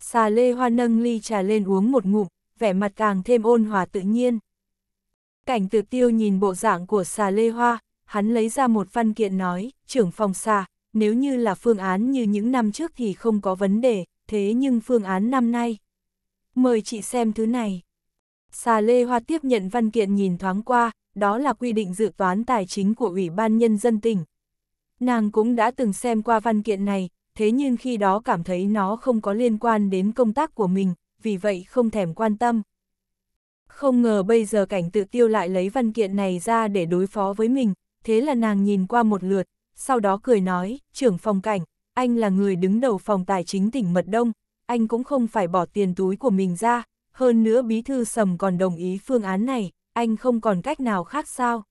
Speaker 1: Xà lê hoa nâng ly trà lên uống một ngụm, vẻ mặt càng thêm ôn hòa tự nhiên. Cảnh tự tiêu nhìn bộ dạng của xà lê hoa, hắn lấy ra một văn kiện nói, trưởng phòng xà, nếu như là phương án như những năm trước thì không có vấn đề, thế nhưng phương án năm nay. Mời chị xem thứ này. Xà Lê Hoa tiếp nhận văn kiện nhìn thoáng qua, đó là quy định dự toán tài chính của Ủy ban Nhân dân tỉnh, Nàng cũng đã từng xem qua văn kiện này, thế nhưng khi đó cảm thấy nó không có liên quan đến công tác của mình, vì vậy không thèm quan tâm. Không ngờ bây giờ cảnh tự tiêu lại lấy văn kiện này ra để đối phó với mình, thế là nàng nhìn qua một lượt, sau đó cười nói, trưởng phòng cảnh, anh là người đứng đầu phòng tài chính tỉnh Mật Đông, anh cũng không phải bỏ tiền túi của mình ra, hơn nữa bí thư sầm còn đồng ý phương án này, anh không còn cách nào khác sao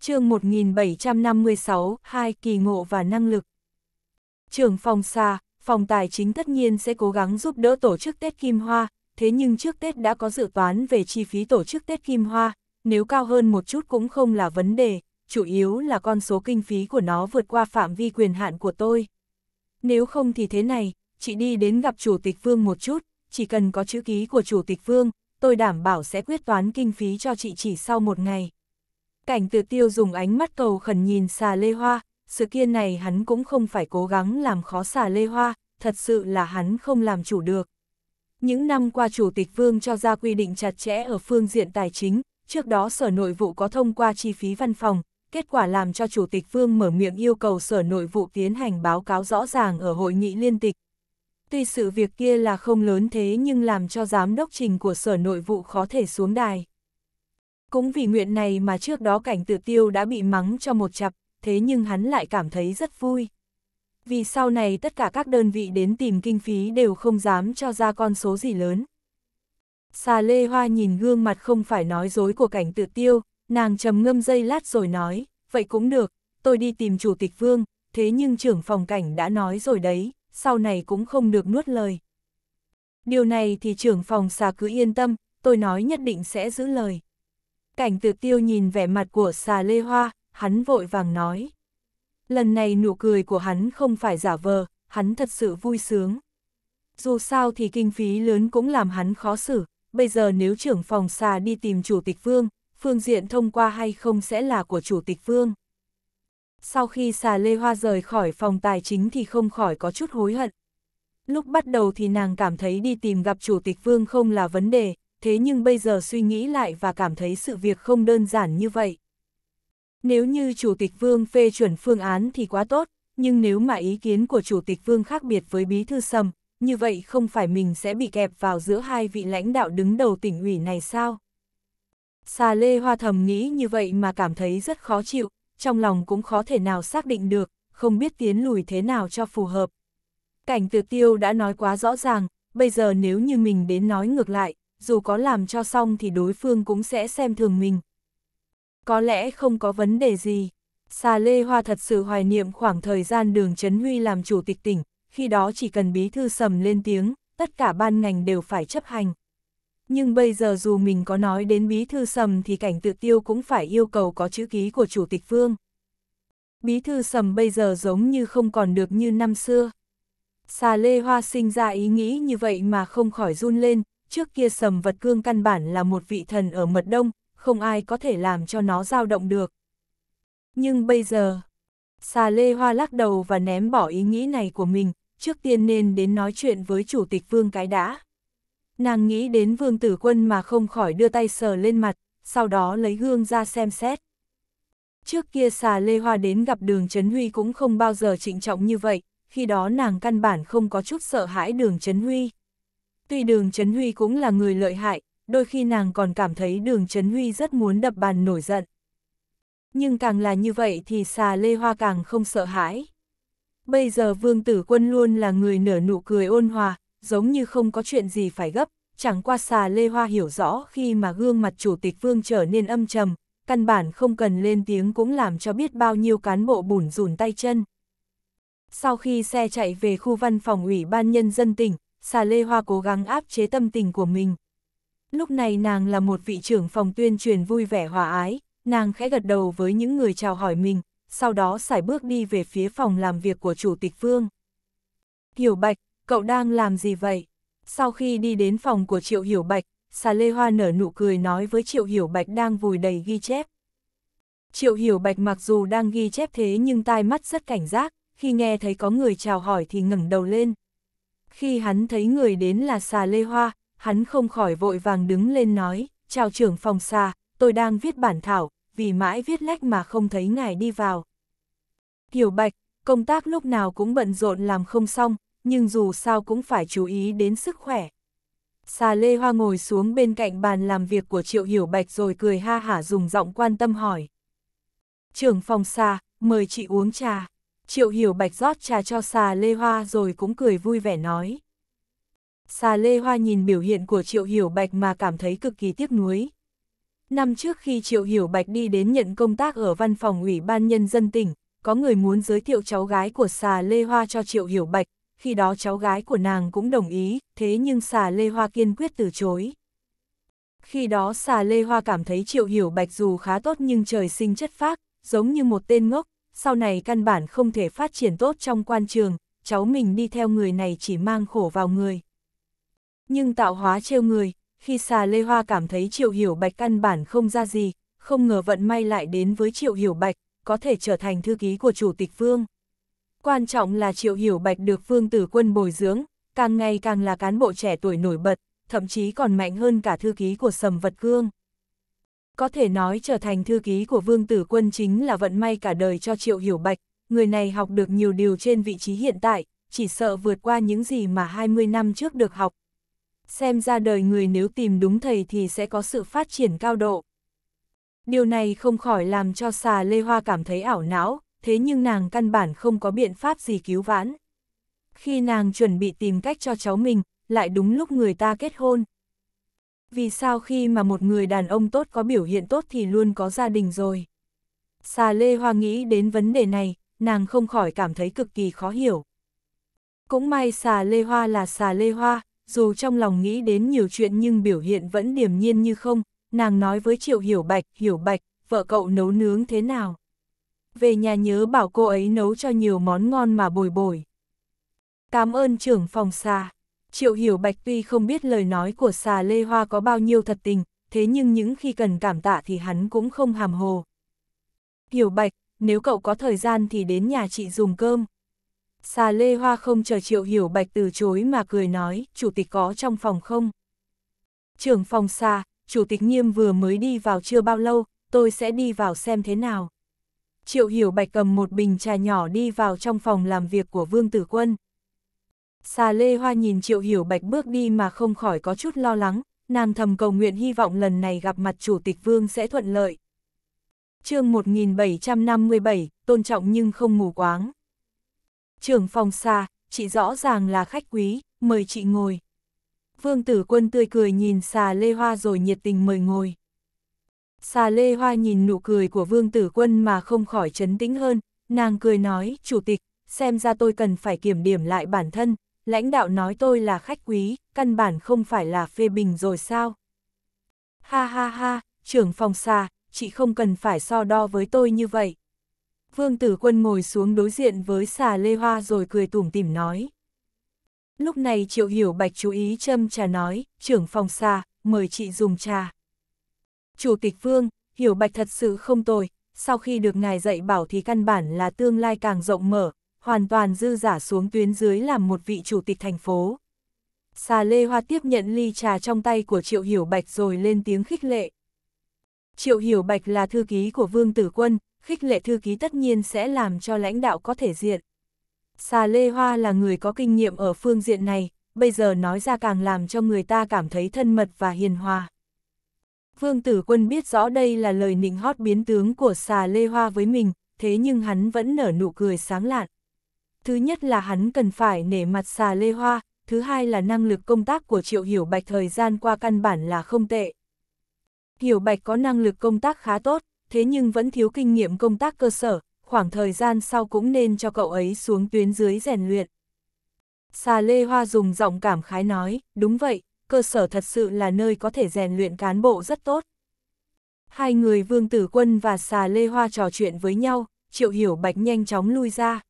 Speaker 1: chương 1756, hai kỳ ngộ và năng lực. Trưởng phòng xa, phòng tài chính tất nhiên sẽ cố gắng giúp đỡ tổ chức Tết Kim Hoa, thế nhưng trước Tết đã có dự toán về chi phí tổ chức Tết Kim Hoa, nếu cao hơn một chút cũng không là vấn đề, chủ yếu là con số kinh phí của nó vượt qua phạm vi quyền hạn của tôi. Nếu không thì thế này, chị đi đến gặp Chủ tịch Vương một chút, chỉ cần có chữ ký của Chủ tịch Vương, tôi đảm bảo sẽ quyết toán kinh phí cho chị chỉ sau một ngày. Cảnh tự tiêu dùng ánh mắt cầu khẩn nhìn xà lê hoa, sự kiện này hắn cũng không phải cố gắng làm khó xà lê hoa, thật sự là hắn không làm chủ được. Những năm qua Chủ tịch Vương cho ra quy định chặt chẽ ở phương diện tài chính, trước đó Sở Nội vụ có thông qua chi phí văn phòng, kết quả làm cho Chủ tịch Vương mở miệng yêu cầu Sở Nội vụ tiến hành báo cáo rõ ràng ở hội nghị liên tịch. Tuy sự việc kia là không lớn thế nhưng làm cho giám đốc trình của Sở Nội vụ khó thể xuống đài. Cũng vì nguyện này mà trước đó cảnh tử tiêu đã bị mắng cho một chặp, thế nhưng hắn lại cảm thấy rất vui. Vì sau này tất cả các đơn vị đến tìm kinh phí đều không dám cho ra con số gì lớn. Xà lê hoa nhìn gương mặt không phải nói dối của cảnh tự tiêu, nàng trầm ngâm dây lát rồi nói, vậy cũng được, tôi đi tìm chủ tịch vương, thế nhưng trưởng phòng cảnh đã nói rồi đấy, sau này cũng không được nuốt lời. Điều này thì trưởng phòng xà cứ yên tâm, tôi nói nhất định sẽ giữ lời. Cảnh tự tiêu nhìn vẻ mặt của xà lê hoa, hắn vội vàng nói. Lần này nụ cười của hắn không phải giả vờ, hắn thật sự vui sướng. Dù sao thì kinh phí lớn cũng làm hắn khó xử, bây giờ nếu trưởng phòng xà đi tìm chủ tịch vương, phương diện thông qua hay không sẽ là của chủ tịch vương. Sau khi xà lê hoa rời khỏi phòng tài chính thì không khỏi có chút hối hận. Lúc bắt đầu thì nàng cảm thấy đi tìm gặp chủ tịch vương không là vấn đề, thế nhưng bây giờ suy nghĩ lại và cảm thấy sự việc không đơn giản như vậy. Nếu như Chủ tịch Vương phê chuẩn phương án thì quá tốt, nhưng nếu mà ý kiến của Chủ tịch Vương khác biệt với Bí Thư Sầm, như vậy không phải mình sẽ bị kẹp vào giữa hai vị lãnh đạo đứng đầu tỉnh ủy này sao? Xà Lê Hoa thầm nghĩ như vậy mà cảm thấy rất khó chịu, trong lòng cũng khó thể nào xác định được, không biết tiến lùi thế nào cho phù hợp. Cảnh tự tiêu đã nói quá rõ ràng, bây giờ nếu như mình đến nói ngược lại, dù có làm cho xong thì đối phương cũng sẽ xem thường mình. Có lẽ không có vấn đề gì. Xà Lê Hoa thật sự hoài niệm khoảng thời gian đường Trấn Huy làm chủ tịch tỉnh, khi đó chỉ cần bí thư sầm lên tiếng, tất cả ban ngành đều phải chấp hành. Nhưng bây giờ dù mình có nói đến bí thư sầm thì cảnh tự tiêu cũng phải yêu cầu có chữ ký của chủ tịch phương. Bí thư sầm bây giờ giống như không còn được như năm xưa. Xà Lê Hoa sinh ra ý nghĩ như vậy mà không khỏi run lên, trước kia sầm vật cương căn bản là một vị thần ở mật đông, không ai có thể làm cho nó dao động được. Nhưng bây giờ, xà lê hoa lắc đầu và ném bỏ ý nghĩ này của mình, trước tiên nên đến nói chuyện với chủ tịch vương cái đã. Nàng nghĩ đến vương tử quân mà không khỏi đưa tay sờ lên mặt, sau đó lấy gương ra xem xét. Trước kia xà lê hoa đến gặp đường Trấn Huy cũng không bao giờ trịnh trọng như vậy, khi đó nàng căn bản không có chút sợ hãi đường Trấn Huy. Tuy đường Trấn Huy cũng là người lợi hại, đôi khi nàng còn cảm thấy đường Trấn Huy rất muốn đập bàn nổi giận. Nhưng càng là như vậy thì xà lê hoa càng không sợ hãi. Bây giờ vương tử quân luôn là người nở nụ cười ôn hòa, giống như không có chuyện gì phải gấp, chẳng qua xà lê hoa hiểu rõ khi mà gương mặt chủ tịch vương trở nên âm trầm, căn bản không cần lên tiếng cũng làm cho biết bao nhiêu cán bộ bùn rùn tay chân. Sau khi xe chạy về khu văn phòng ủy ban nhân dân tỉnh, xà lê hoa cố gắng áp chế tâm tình của mình. Lúc này nàng là một vị trưởng phòng tuyên truyền vui vẻ hòa ái, nàng khẽ gật đầu với những người chào hỏi mình, sau đó sải bước đi về phía phòng làm việc của Chủ tịch Phương. Hiểu Bạch, cậu đang làm gì vậy? Sau khi đi đến phòng của Triệu Hiểu Bạch, xà lê hoa nở nụ cười nói với Triệu Hiểu Bạch đang vùi đầy ghi chép. Triệu Hiểu Bạch mặc dù đang ghi chép thế nhưng tai mắt rất cảnh giác, khi nghe thấy có người chào hỏi thì ngẩng đầu lên. Khi hắn thấy người đến là xà lê hoa, hắn không khỏi vội vàng đứng lên nói, chào trưởng phòng xà, tôi đang viết bản thảo, vì mãi viết lách mà không thấy ngài đi vào. Hiểu bạch, công tác lúc nào cũng bận rộn làm không xong, nhưng dù sao cũng phải chú ý đến sức khỏe. Xà lê hoa ngồi xuống bên cạnh bàn làm việc của triệu hiểu bạch rồi cười ha hả dùng giọng quan tâm hỏi. Trưởng phòng xà, mời chị uống trà. Triệu hiểu bạch rót trà cho xà lê hoa rồi cũng cười vui vẻ nói. Xà lê hoa nhìn biểu hiện của triệu hiểu bạch mà cảm thấy cực kỳ tiếc nuối. Năm trước khi triệu hiểu bạch đi đến nhận công tác ở văn phòng ủy ban nhân dân tỉnh, có người muốn giới thiệu cháu gái của xà lê hoa cho triệu hiểu bạch, khi đó cháu gái của nàng cũng đồng ý, thế nhưng xà lê hoa kiên quyết từ chối. Khi đó xà lê hoa cảm thấy triệu hiểu bạch dù khá tốt nhưng trời sinh chất phác, giống như một tên ngốc, sau này căn bản không thể phát triển tốt trong quan trường, cháu mình đi theo người này chỉ mang khổ vào người. Nhưng tạo hóa trêu người, khi xà Lê Hoa cảm thấy Triệu Hiểu Bạch căn bản không ra gì, không ngờ vận may lại đến với Triệu Hiểu Bạch, có thể trở thành thư ký của Chủ tịch Vương. Quan trọng là Triệu Hiểu Bạch được Vương Tử Quân bồi dưỡng, càng ngày càng là cán bộ trẻ tuổi nổi bật, thậm chí còn mạnh hơn cả thư ký của Sầm Vật Cương. Có thể nói trở thành thư ký của Vương Tử Quân chính là vận may cả đời cho Triệu Hiểu Bạch, người này học được nhiều điều trên vị trí hiện tại, chỉ sợ vượt qua những gì mà 20 năm trước được học. Xem ra đời người nếu tìm đúng thầy thì sẽ có sự phát triển cao độ. Điều này không khỏi làm cho xà Lê Hoa cảm thấy ảo não, thế nhưng nàng căn bản không có biện pháp gì cứu vãn. Khi nàng chuẩn bị tìm cách cho cháu mình, lại đúng lúc người ta kết hôn, vì sao khi mà một người đàn ông tốt có biểu hiện tốt thì luôn có gia đình rồi? Xà Lê Hoa nghĩ đến vấn đề này, nàng không khỏi cảm thấy cực kỳ khó hiểu. Cũng may xà Lê Hoa là xà Lê Hoa, dù trong lòng nghĩ đến nhiều chuyện nhưng biểu hiện vẫn điềm nhiên như không, nàng nói với Triệu Hiểu Bạch, Hiểu Bạch, vợ cậu nấu nướng thế nào? Về nhà nhớ bảo cô ấy nấu cho nhiều món ngon mà bồi bồi. Cảm ơn trưởng phòng xà. Triệu Hiểu Bạch tuy không biết lời nói của xà Lê Hoa có bao nhiêu thật tình, thế nhưng những khi cần cảm tạ thì hắn cũng không hàm hồ. Hiểu Bạch, nếu cậu có thời gian thì đến nhà chị dùng cơm. Xà Lê Hoa không chờ Triệu Hiểu Bạch từ chối mà cười nói, chủ tịch có trong phòng không? Trưởng phòng xà, chủ tịch nghiêm vừa mới đi vào chưa bao lâu, tôi sẽ đi vào xem thế nào. Triệu Hiểu Bạch cầm một bình trà nhỏ đi vào trong phòng làm việc của Vương Tử Quân. Xà lê hoa nhìn triệu hiểu bạch bước đi mà không khỏi có chút lo lắng, nàng thầm cầu nguyện hy vọng lần này gặp mặt chủ tịch vương sẽ thuận lợi. chương 1757, tôn trọng nhưng không ngủ quáng. Trưởng phòng xa, chị rõ ràng là khách quý, mời chị ngồi. Vương tử quân tươi cười nhìn xà lê hoa rồi nhiệt tình mời ngồi. Xà lê hoa nhìn nụ cười của vương tử quân mà không khỏi chấn tĩnh hơn, nàng cười nói, chủ tịch, xem ra tôi cần phải kiểm điểm lại bản thân, lãnh đạo nói tôi là khách quý, căn bản không phải là phê bình rồi sao? Ha ha ha, trưởng phòng xà, chị không cần phải so đo với tôi như vậy. Vương Tử Quân ngồi xuống đối diện với xà Lê Hoa rồi cười tủm tỉm nói. Lúc này Triệu Hiểu Bạch chú ý châm trà nói, trưởng phòng xà, mời chị dùng trà. Chủ tịch Vương, Hiểu Bạch thật sự không tồi, sau khi được ngài dạy bảo thì căn bản là tương lai càng rộng mở, hoàn toàn dư giả xuống tuyến dưới làm một vị chủ tịch thành phố. Xà Lê Hoa tiếp nhận ly trà trong tay của Triệu Hiểu Bạch rồi lên tiếng khích lệ. Triệu Hiểu Bạch là thư ký của Vương Tử Quân, khích lệ thư ký tất nhiên sẽ làm cho lãnh đạo có thể diện. Xà Lê Hoa là người có kinh nghiệm ở phương diện này, bây giờ nói ra càng làm cho người ta cảm thấy thân mật và hiền hòa. Vương Tử Quân biết rõ đây là lời nịnh hót biến tướng của xà Lê Hoa với mình, thế nhưng hắn vẫn nở nụ cười sáng lạn. Thứ nhất là hắn cần phải nể mặt xà lê hoa, thứ hai là năng lực công tác của Triệu Hiểu Bạch thời gian qua căn bản là không tệ. Hiểu Bạch có năng lực công tác khá tốt, thế nhưng vẫn thiếu kinh nghiệm công tác cơ sở, khoảng thời gian sau cũng nên cho cậu ấy xuống tuyến dưới rèn luyện. Xà Lê Hoa dùng giọng cảm khái nói, đúng vậy, cơ sở thật sự là nơi có thể rèn luyện cán bộ rất tốt. Hai người Vương Tử Quân và Xà Lê Hoa trò chuyện với nhau, Triệu Hiểu Bạch nhanh chóng lui ra.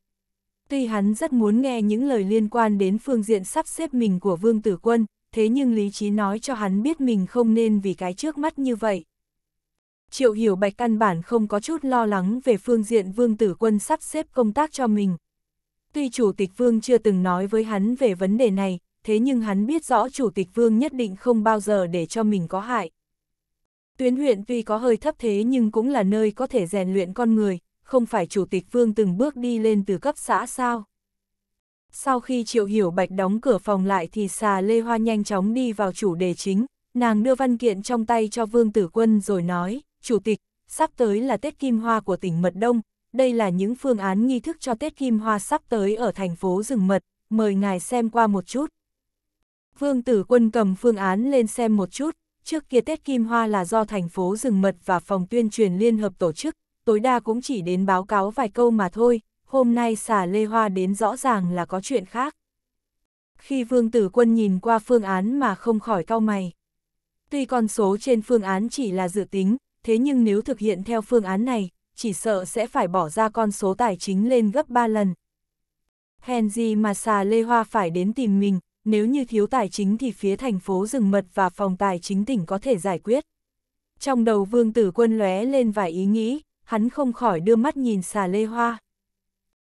Speaker 1: Tuy hắn rất muốn nghe những lời liên quan đến phương diện sắp xếp mình của Vương Tử Quân, thế nhưng lý trí nói cho hắn biết mình không nên vì cái trước mắt như vậy. Triệu Hiểu Bạch căn bản không có chút lo lắng về phương diện Vương Tử Quân sắp xếp công tác cho mình. Tuy Chủ tịch Vương chưa từng nói với hắn về vấn đề này, thế nhưng hắn biết rõ Chủ tịch Vương nhất định không bao giờ để cho mình có hại. Tuyến huyện tuy có hơi thấp thế nhưng cũng là nơi có thể rèn luyện con người, không phải Chủ tịch Vương từng bước đi lên từ cấp xã sao? Sau khi Triệu Hiểu Bạch đóng cửa phòng lại thì xà Lê Hoa nhanh chóng đi vào chủ đề chính, nàng đưa văn kiện trong tay cho Vương Tử Quân rồi nói, Chủ tịch, sắp tới là Tết Kim Hoa của tỉnh Mật Đông, đây là những phương án nghi thức cho Tết Kim Hoa sắp tới ở thành phố Rừng Mật, mời ngài xem qua một chút. Vương Tử Quân cầm phương án lên xem một chút, trước kia Tết Kim Hoa là do thành phố Rừng Mật và phòng tuyên truyền liên hợp tổ chức, tối đa cũng chỉ đến báo cáo vài câu mà thôi, hôm nay xà Lê Hoa đến rõ ràng là có chuyện khác. Khi Vương Tử Quân nhìn qua phương án mà không khỏi cau mày. Tuy con số trên phương án chỉ là dự tính, thế nhưng nếu thực hiện theo phương án này, chỉ sợ sẽ phải bỏ ra con số tài chính lên gấp 3 lần. Hèn gì mà xà Lê Hoa phải đến tìm mình, nếu như thiếu tài chính thì phía thành phố rừng mật và phòng tài chính tỉnh có thể giải quyết. Trong đầu vương tử quân lóe lên vài ý nghĩ hắn không khỏi đưa mắt nhìn xà lê hoa.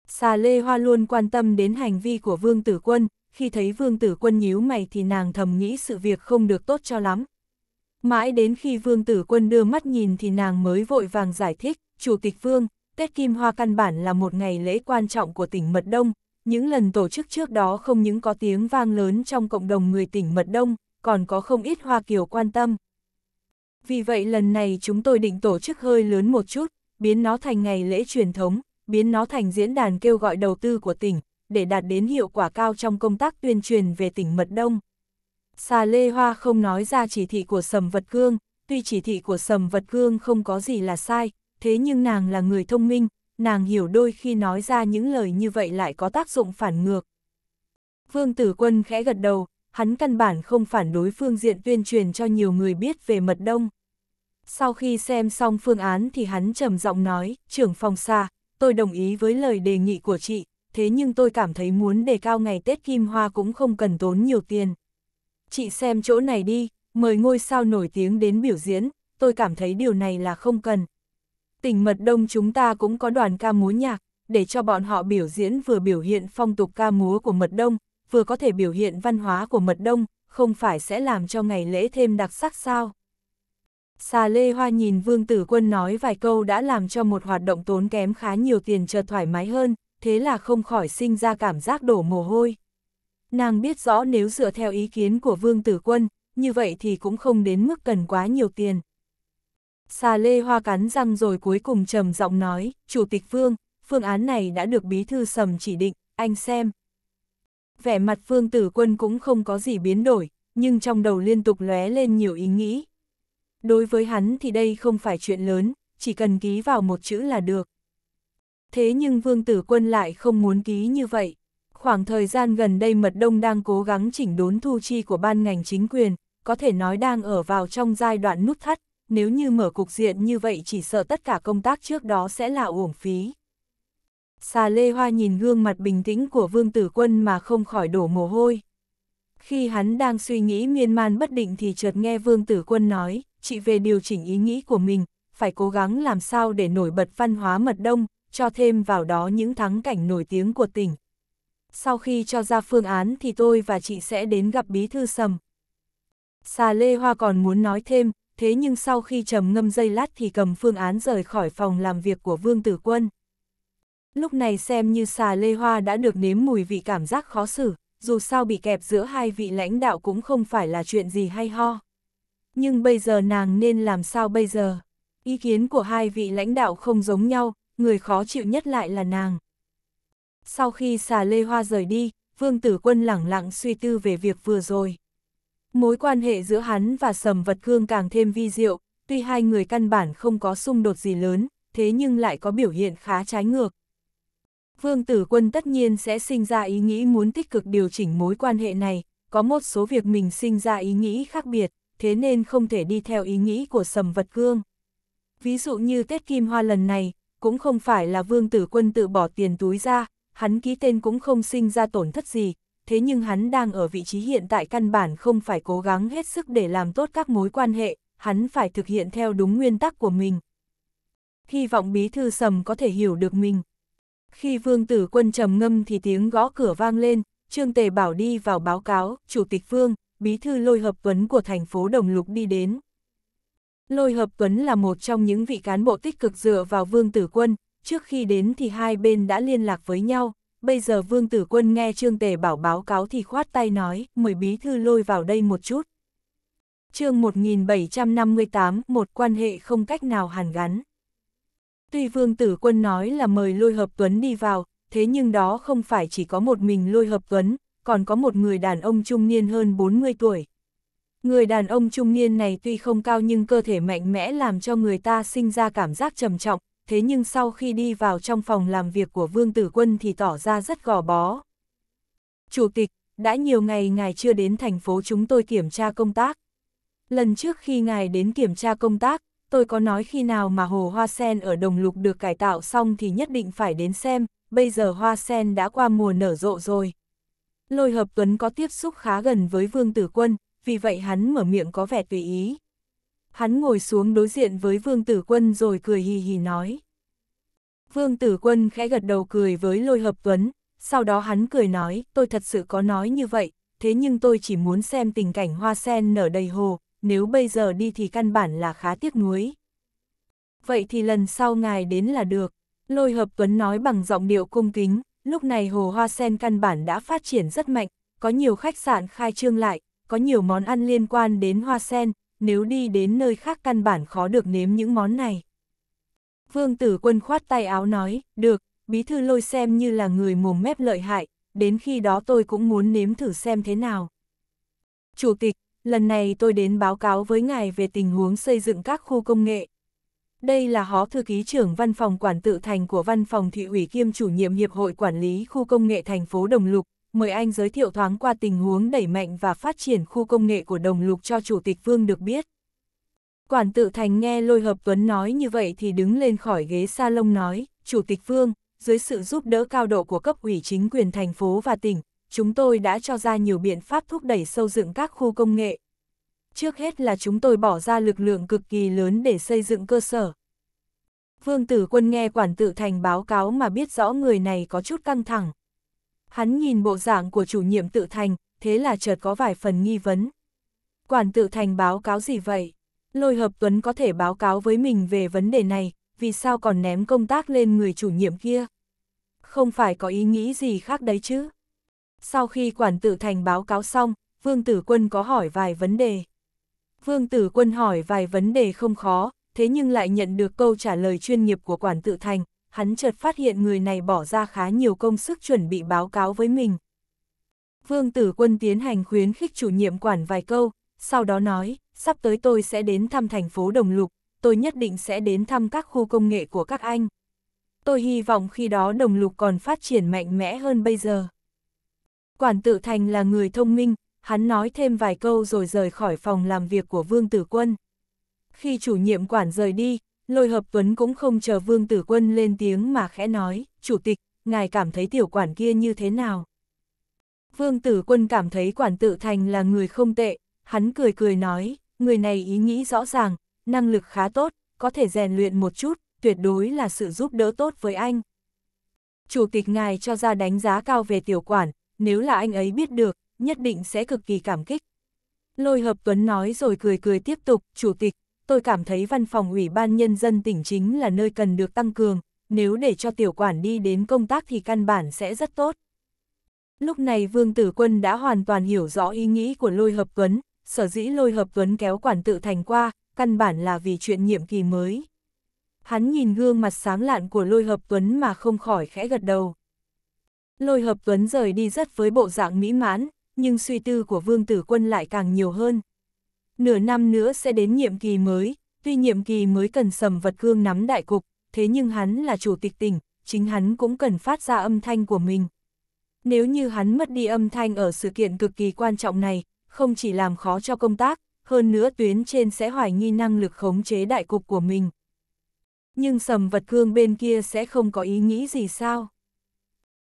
Speaker 1: Xà lê hoa luôn quan tâm đến hành vi của vương tử quân, khi thấy vương tử quân nhíu mày thì nàng thầm nghĩ sự việc không được tốt cho lắm. Mãi đến khi vương tử quân đưa mắt nhìn thì nàng mới vội vàng giải thích, chủ tịch vương, Tết Kim Hoa căn bản là một ngày lễ quan trọng của tỉnh Mật Đông, những lần tổ chức trước đó không những có tiếng vang lớn trong cộng đồng người tỉnh Mật Đông, còn có không ít Hoa Kiều quan tâm. Vì vậy lần này chúng tôi định tổ chức hơi lớn một chút, biến nó thành ngày lễ truyền thống, biến nó thành diễn đàn kêu gọi đầu tư của tỉnh, để đạt đến hiệu quả cao trong công tác tuyên truyền về tỉnh Mật Đông. Xà Lê Hoa không nói ra chỉ thị của Sầm Vật Cương, tuy chỉ thị của Sầm Vật Cương không có gì là sai, thế nhưng nàng là người thông minh, nàng hiểu đôi khi nói ra những lời như vậy lại có tác dụng phản ngược. Vương Tử Quân khẽ gật đầu, hắn căn bản không phản đối phương diện tuyên truyền cho nhiều người biết về Mật Đông. Sau khi xem xong phương án thì hắn trầm giọng nói, trưởng phòng xa, tôi đồng ý với lời đề nghị của chị, thế nhưng tôi cảm thấy muốn đề cao ngày Tết Kim Hoa cũng không cần tốn nhiều tiền. Chị xem chỗ này đi, mời ngôi sao nổi tiếng đến biểu diễn, tôi cảm thấy điều này là không cần. Tỉnh Mật Đông chúng ta cũng có đoàn ca múa nhạc, để cho bọn họ biểu diễn vừa biểu hiện phong tục ca múa của Mật Đông, vừa có thể biểu hiện văn hóa của Mật Đông, không phải sẽ làm cho ngày lễ thêm đặc sắc sao? Xà Lê Hoa nhìn Vương Tử Quân nói vài câu đã làm cho một hoạt động tốn kém khá nhiều tiền chợt thoải mái hơn, thế là không khỏi sinh ra cảm giác đổ mồ hôi. Nàng biết rõ nếu dựa theo ý kiến của Vương Tử Quân, như vậy thì cũng không đến mức cần quá nhiều tiền. Xà Lê Hoa cắn răng rồi cuối cùng trầm giọng nói, Chủ tịch Vương, phương án này đã được Bí Thư Sầm chỉ định, anh xem. Vẻ mặt Vương Tử Quân cũng không có gì biến đổi, nhưng trong đầu liên tục lóe lên nhiều ý nghĩ, Đối với hắn thì đây không phải chuyện lớn, chỉ cần ký vào một chữ là được. Thế nhưng Vương Tử Quân lại không muốn ký như vậy. Khoảng thời gian gần đây Mật Đông đang cố gắng chỉnh đốn thu chi của ban ngành chính quyền, có thể nói đang ở vào trong giai đoạn nút thắt, nếu như mở cục diện như vậy chỉ sợ tất cả công tác trước đó sẽ là uổng phí. Xà Lê Hoa nhìn gương mặt bình tĩnh của Vương Tử Quân mà không khỏi đổ mồ hôi. Khi hắn đang suy nghĩ miên man bất định thì chợt nghe Vương Tử Quân nói chị về điều chỉnh ý nghĩ của mình, phải cố gắng làm sao để nổi bật văn hóa mật đông, cho thêm vào đó những thắng cảnh nổi tiếng của tỉnh. Sau khi cho ra phương án thì tôi và chị sẽ đến gặp bí thư sầm. Xà Lê Hoa còn muốn nói thêm, thế nhưng sau khi trầm ngâm dây lát thì cầm phương án rời khỏi phòng làm việc của Vương Tử Quân. Lúc này xem như xà Lê Hoa đã được nếm mùi vị cảm giác khó xử, dù sao bị kẹp giữa hai vị lãnh đạo cũng không phải là chuyện gì hay ho nhưng bây giờ nàng nên làm sao bây giờ? Ý kiến của hai vị lãnh đạo không giống nhau, người khó chịu nhất lại là nàng. Sau khi xà lê hoa rời đi, vương tử quân lẳng lặng suy tư về việc vừa rồi. Mối quan hệ giữa hắn và sầm vật cương càng thêm vi diệu, tuy hai người căn bản không có xung đột gì lớn, thế nhưng lại có biểu hiện khá trái ngược. Vương tử quân tất nhiên sẽ sinh ra ý nghĩ muốn tích cực điều chỉnh mối quan hệ này, có một số việc mình sinh ra ý nghĩ khác biệt thế nên không thể đi theo ý nghĩ của sầm vật cương. Ví dụ như Tết Kim Hoa lần này, cũng không phải là vương tử quân tự bỏ tiền túi ra, hắn ký tên cũng không sinh ra tổn thất gì, thế nhưng hắn đang ở vị trí hiện tại căn bản không phải cố gắng hết sức để làm tốt các mối quan hệ, hắn phải thực hiện theo đúng nguyên tắc của mình. Hy vọng bí thư sầm có thể hiểu được mình. Khi vương tử quân trầm ngâm thì tiếng gõ cửa vang lên, Trương Tề bảo đi vào báo cáo, Chủ tịch Vương, bí thư Lôi Hợp Tuấn của thành phố Đồng Lục đi đến. Lôi Hợp Tuấn là một trong những vị cán bộ tích cực dựa vào Vương Tử Quân, trước khi đến thì hai bên đã liên lạc với nhau, bây giờ Vương Tử Quân nghe Trương Tề bảo báo cáo thì khoát tay nói, mời bí thư lôi vào đây một chút. chương 1758, một quan hệ không cách nào hàn gắn. Tuy Vương Tử Quân nói là mời lôi hợp Tuấn đi vào, thế nhưng đó không phải chỉ có một mình lôi hợp Tuấn, còn có một người đàn ông trung niên hơn 40 tuổi. Người đàn ông trung niên này tuy không cao nhưng cơ thể mạnh mẽ làm cho người ta sinh ra cảm giác trầm trọng, thế nhưng sau khi đi vào trong phòng làm việc của Vương Tử Quân thì tỏ ra rất gò bó. Chủ tịch, đã nhiều ngày ngài chưa đến thành phố chúng tôi kiểm tra công tác. Lần trước khi ngài đến kiểm tra công tác, tôi có nói khi nào mà hồ hoa sen ở Đồng Lục được cải tạo xong thì nhất định phải đến xem, bây giờ hoa sen đã qua mùa nở rộ rồi. Lôi hợp Tuấn có tiếp xúc khá gần với Vương Tử Quân, vì vậy hắn mở miệng có vẻ tùy ý. Hắn ngồi xuống đối diện với Vương Tử Quân rồi cười hì hì nói. Vương Tử Quân khẽ gật đầu cười với Lôi Hợp Tuấn, sau đó hắn cười nói, tôi thật sự có nói như vậy, thế nhưng tôi chỉ muốn xem tình cảnh hoa sen nở đầy hồ, nếu bây giờ đi thì căn bản là khá tiếc nuối. Vậy thì lần sau ngài đến là được, Lôi Hợp Tuấn nói bằng giọng điệu cung kính, lúc này hồ hoa sen căn bản đã phát triển rất mạnh, có nhiều khách sạn khai trương lại, có nhiều món ăn liên quan đến hoa sen, nếu đi đến nơi khác căn bản khó được nếm những món này. Vương tử quân khoát tay áo nói, được, bí thư lôi xem như là người mồm mép lợi hại, đến khi đó tôi cũng muốn nếm thử xem thế nào. Chủ tịch, lần này tôi đến báo cáo với ngài về tình huống xây dựng các khu công nghệ, đây là hó thư ký trưởng văn phòng quản tự thành của văn phòng thị ủy kiêm chủ nhiệm Hiệp hội Quản lý Khu Công nghệ thành phố Đồng Lục, mời anh giới thiệu thoáng qua tình huống đẩy mạnh và phát triển khu công nghệ của Đồng Lục cho Chủ tịch Vương được biết. Quản tự thành nghe Lôi Hợp Tuấn nói như vậy thì đứng lên khỏi ghế salon nói, Chủ tịch Vương, dưới sự giúp đỡ cao độ của cấp ủy chính quyền thành phố và tỉnh, chúng tôi đã cho ra nhiều biện pháp thúc đẩy sâu dựng các khu công nghệ, trước hết là chúng tôi bỏ ra lực lượng cực kỳ lớn để xây dựng cơ sở. Vương Tử Quân nghe quản tự thành báo cáo mà biết rõ người này có chút căng thẳng. Hắn nhìn bộ dạng của chủ nhiệm tự thành, thế là chợt có vài phần nghi vấn. Quản tự thành báo cáo gì vậy? Lôi hợp Tuấn có thể báo cáo với mình về vấn đề này, vì sao còn ném công tác lên người chủ nhiệm kia? Không phải có ý nghĩ gì khác đấy chứ? Sau khi quản tự thành báo cáo xong, Vương Tử Quân có hỏi vài vấn đề. Vương Tử Quân hỏi vài vấn đề không khó, thế nhưng lại nhận được câu trả lời chuyên nghiệp của quản tự thành, hắn chợt phát hiện người này bỏ ra khá nhiều công sức chuẩn bị báo cáo với mình. Vương Tử Quân tiến hành khuyến khích chủ nhiệm quản vài câu, sau đó nói, sắp tới tôi sẽ đến thăm thành phố Đồng Lục, tôi nhất định sẽ đến thăm các khu công nghệ của các anh. Tôi hy vọng khi đó Đồng Lục còn phát triển mạnh mẽ hơn bây giờ. Quản tự thành là người thông minh, hắn nói thêm vài câu rồi rời khỏi phòng làm việc của Vương Tử Quân. Khi chủ nhiệm quản rời đi, Lôi Hợp Tuấn cũng không chờ Vương Tử Quân lên tiếng mà khẽ nói, Chủ tịch, ngài cảm thấy tiểu quản kia như thế nào? Vương Tử Quân cảm thấy quản tự thành là người không tệ, hắn cười cười nói, người này ý nghĩ rõ ràng, năng lực khá tốt, có thể rèn luyện một chút, tuyệt đối là sự giúp đỡ tốt với anh. Chủ tịch ngài cho ra đánh giá cao về tiểu quản, nếu là anh ấy biết được, nhất định sẽ cực kỳ cảm kích. Lôi Hợp Tuấn nói rồi cười cười tiếp tục, Chủ tịch, tôi cảm thấy văn phòng ủy ban nhân dân tỉnh chính là nơi cần được tăng cường, nếu để cho tiểu quản đi đến công tác thì căn bản sẽ rất tốt. Lúc này Vương Tử Quân đã hoàn toàn hiểu rõ ý nghĩ của Lôi Hợp Tuấn, sở dĩ Lôi Hợp Tuấn kéo quản tự thành qua, căn bản là vì chuyện nhiệm kỳ mới. Hắn nhìn gương mặt sáng lạn của Lôi Hợp Tuấn mà không khỏi khẽ gật đầu. Lôi Hợp Tuấn rời đi rất với bộ dạng mỹ mãn, nhưng suy tư của Vương Tử Quân lại càng nhiều hơn. Nửa năm nữa sẽ đến nhiệm kỳ mới, tuy nhiệm kỳ mới cần sầm vật cương nắm đại cục, thế nhưng hắn là chủ tịch tỉnh, chính hắn cũng cần phát ra âm thanh của mình. Nếu như hắn mất đi âm thanh ở sự kiện cực kỳ quan trọng này, không chỉ làm khó cho công tác, hơn nữa tuyến trên sẽ hoài nghi năng lực khống chế đại cục của mình. Nhưng sầm vật cương bên kia sẽ không có ý nghĩ gì sao?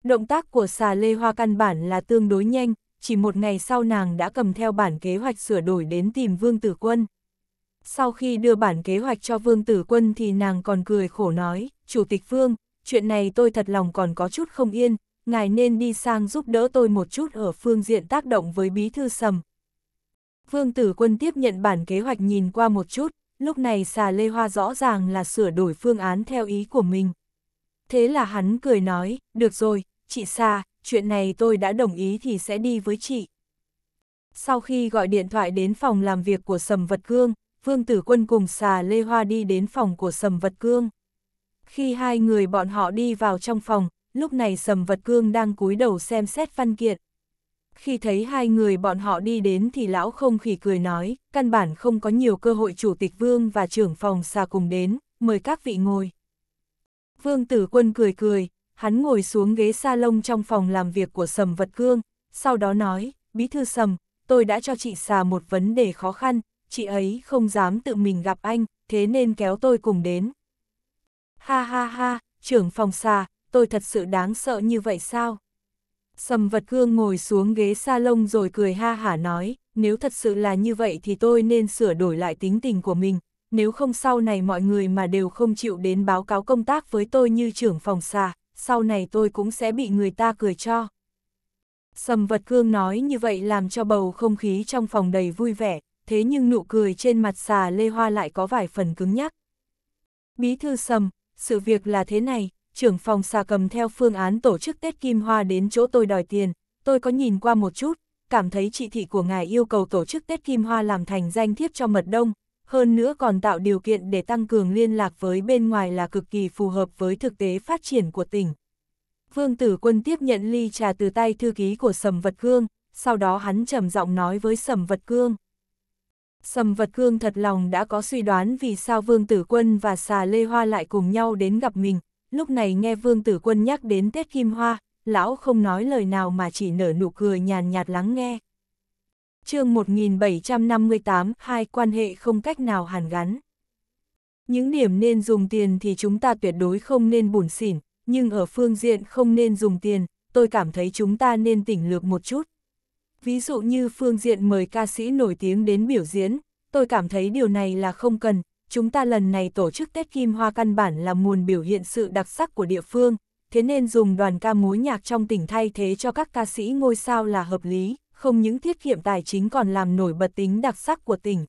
Speaker 1: Động tác của xà lê hoa căn bản là tương đối nhanh, chỉ một ngày sau nàng đã cầm theo bản kế hoạch sửa đổi đến tìm Vương Tử Quân. Sau khi đưa bản kế hoạch cho Vương Tử Quân thì nàng còn cười khổ nói, Chủ tịch Vương, chuyện này tôi thật lòng còn có chút không yên, ngài nên đi sang giúp đỡ tôi một chút ở phương diện tác động với bí thư sầm. Vương Tử Quân tiếp nhận bản kế hoạch nhìn qua một chút, lúc này xà lê hoa rõ ràng là sửa đổi phương án theo ý của mình. Thế là hắn cười nói, được rồi, chị xà, chuyện này tôi đã đồng ý thì sẽ đi với chị. Sau khi gọi điện thoại đến phòng làm việc của Sầm Vật Cương, Vương Tử Quân cùng xà Lê Hoa đi đến phòng của Sầm Vật Cương. Khi hai người bọn họ đi vào trong phòng, lúc này Sầm Vật Cương đang cúi đầu xem xét văn kiện. Khi thấy hai người bọn họ đi đến thì lão không khỉ cười nói, căn bản không có nhiều cơ hội chủ tịch vương và trưởng phòng xà cùng đến, mời các vị ngồi. Vương tử quân cười cười, hắn ngồi xuống ghế salon trong phòng làm việc của Sầm Vật Cương, sau đó nói, Bí thư Sầm, tôi đã cho chị xà một vấn đề khó khăn, chị ấy không dám tự mình gặp anh, thế nên kéo tôi cùng đến. Ha ha ha, trưởng phòng xà, tôi thật sự đáng sợ như vậy sao? Sầm vật cương ngồi xuống ghế salon rồi cười ha hả nói, nếu thật sự là như vậy thì tôi nên sửa đổi lại tính tình của mình, nếu không sau này mọi người mà đều không chịu đến báo cáo công tác với tôi như trưởng phòng xà, sau này tôi cũng sẽ bị người ta cười cho. Sầm vật cương nói như vậy làm cho bầu không khí trong phòng đầy vui vẻ, thế nhưng nụ cười trên mặt xà lê hoa lại có vài phần cứng nhắc. Bí thư sầm, sự việc là thế này, trưởng phòng xà cầm theo phương án tổ chức Tết Kim Hoa đến chỗ tôi đòi tiền, tôi có nhìn qua một chút, cảm thấy chị thị của ngài yêu cầu tổ chức Tết Kim Hoa làm thành danh thiếp cho mật đông, hơn nữa còn tạo điều kiện để tăng cường liên lạc với bên ngoài là cực kỳ phù hợp với thực tế phát triển của tỉnh. Vương Tử Quân tiếp nhận ly trà từ tay thư ký của Sầm Vật Cương, sau đó hắn trầm giọng nói với Sầm Vật Cương. Sầm Vật Cương thật lòng đã có suy đoán vì sao Vương Tử Quân và Xà Lê Hoa lại cùng nhau đến gặp mình, lúc này nghe Vương Tử Quân nhắc đến Tết Kim Hoa, lão không nói lời nào mà chỉ nở nụ cười nhàn nhạt lắng nghe chương 1758, hai quan hệ không cách nào hàn gắn. Những điểm nên dùng tiền thì chúng ta tuyệt đối không nên bùn xỉn, nhưng ở phương diện không nên dùng tiền, tôi cảm thấy chúng ta nên tỉnh lược một chút. Ví dụ như phương diện mời ca sĩ nổi tiếng đến biểu diễn, tôi cảm thấy điều này là không cần, chúng ta lần này tổ chức Tết Kim Hoa căn bản là muốn biểu hiện sự đặc sắc của địa phương, thế nên dùng đoàn ca múa nhạc trong tỉnh thay thế cho các ca sĩ ngôi sao là hợp lý không những tiết kiệm tài chính còn làm nổi bật tính đặc sắc của tỉnh.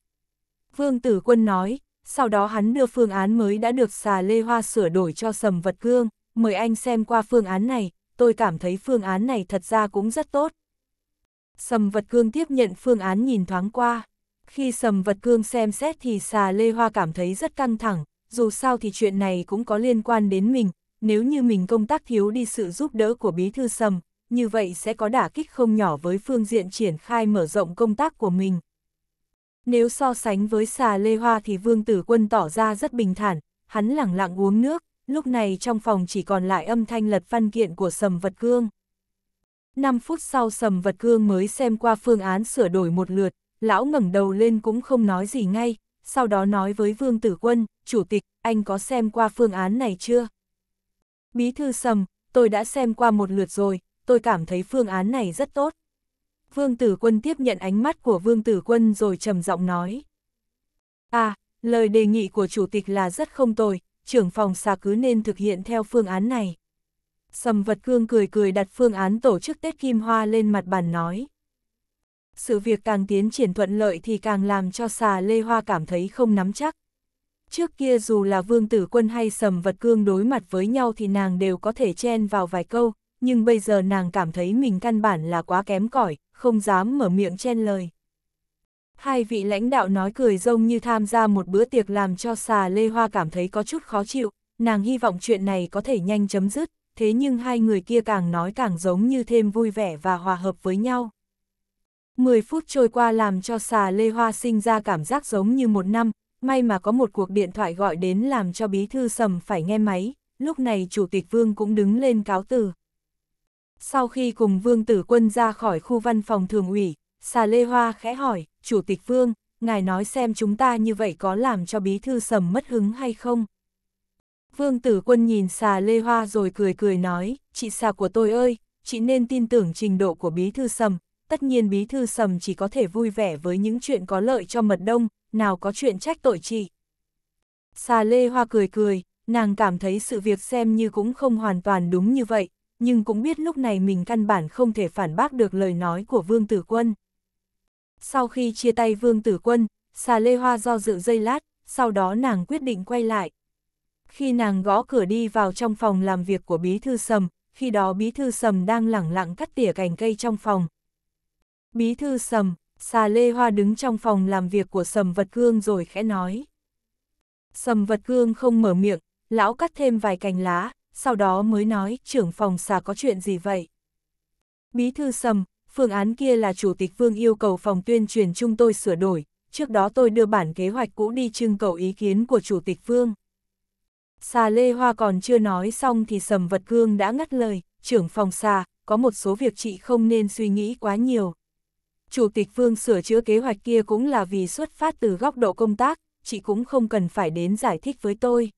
Speaker 1: Vương Tử Quân nói, sau đó hắn đưa phương án mới đã được xà lê hoa sửa đổi cho sầm vật cương, mời anh xem qua phương án này, tôi cảm thấy phương án này thật ra cũng rất tốt. Sầm vật cương tiếp nhận phương án nhìn thoáng qua. Khi sầm vật cương xem xét thì xà lê hoa cảm thấy rất căng thẳng, dù sao thì chuyện này cũng có liên quan đến mình, nếu như mình công tác thiếu đi sự giúp đỡ của bí thư sầm, như vậy sẽ có đả kích không nhỏ với phương diện triển khai mở rộng công tác của mình. Nếu so sánh với xà lê hoa thì vương tử quân tỏ ra rất bình thản, hắn lẳng lặng uống nước, lúc này trong phòng chỉ còn lại âm thanh lật văn kiện của sầm vật cương. 5 phút sau sầm vật cương mới xem qua phương án sửa đổi một lượt, lão ngẩng đầu lên cũng không nói gì ngay, sau đó nói với vương tử quân, chủ tịch, anh có xem qua phương án này chưa? Bí thư sầm, tôi đã xem qua một lượt rồi, tôi cảm thấy phương án này rất tốt. Vương Tử Quân tiếp nhận ánh mắt của Vương Tử Quân rồi trầm giọng nói. À, lời đề nghị của Chủ tịch là rất không tồi, trưởng phòng xà cứ nên thực hiện theo phương án này. Sầm vật cương cười cười đặt phương án tổ chức Tết Kim Hoa lên mặt bàn nói. Sự việc càng tiến triển thuận lợi thì càng làm cho xà Lê Hoa cảm thấy không nắm chắc. Trước kia dù là vương tử quân hay sầm vật cương đối mặt với nhau thì nàng đều có thể chen vào vài câu, nhưng bây giờ nàng cảm thấy mình căn bản là quá kém cỏi, không dám mở miệng chen lời. Hai vị lãnh đạo nói cười rông như tham gia một bữa tiệc làm cho xà lê hoa cảm thấy có chút khó chịu, nàng hy vọng chuyện này có thể nhanh chấm dứt, thế nhưng hai người kia càng nói càng giống như thêm vui vẻ và hòa hợp với nhau. Mười phút trôi qua làm cho xà lê hoa sinh ra cảm giác giống như một năm, may mà có một cuộc điện thoại gọi đến làm cho bí thư sầm phải nghe máy, lúc này chủ tịch vương cũng đứng lên cáo từ. Sau khi cùng Vương Tử Quân ra khỏi khu văn phòng thường ủy, Xà Lê Hoa khẽ hỏi, Chủ tịch Vương, ngài nói xem chúng ta như vậy có làm cho bí thư sầm mất hứng hay không? Vương Tử Quân nhìn Xà Lê Hoa rồi cười cười nói, chị xà của tôi ơi, chị nên tin tưởng trình độ của bí thư sầm, tất nhiên bí thư sầm chỉ có thể vui vẻ với những chuyện có lợi cho mật đông, nào có chuyện trách tội chị. Xà Lê Hoa cười cười, nàng cảm thấy sự việc xem như cũng không hoàn toàn đúng như vậy, nhưng cũng biết lúc này mình căn bản không thể phản bác được lời nói của Vương Tử Quân. Sau khi chia tay Vương Tử Quân, xà lê hoa do dự dây lát, sau đó nàng quyết định quay lại. Khi nàng gõ cửa đi vào trong phòng làm việc của Bí Thư Sầm, khi đó Bí Thư Sầm đang lẳng lặng cắt tỉa cành cây trong phòng. Bí Thư Sầm, xà lê hoa đứng trong phòng làm việc của Sầm Vật Cương rồi khẽ nói. Sầm Vật Cương không mở miệng, lão cắt thêm vài cành lá, sau đó mới nói trưởng phòng xà có chuyện gì vậy. Bí thư sầm, phương án kia là Chủ tịch Vương yêu cầu phòng tuyên truyền chúng tôi sửa đổi, trước đó tôi đưa bản kế hoạch cũ đi trưng cầu ý kiến của Chủ tịch Vương. Xà Lê Hoa còn chưa nói xong thì sầm vật cương đã ngắt lời, trưởng phòng xà, có một số việc chị không nên suy nghĩ quá nhiều. Chủ tịch Vương sửa chữa kế hoạch kia cũng là vì xuất phát từ góc độ công tác, chị cũng không cần phải đến giải thích với tôi.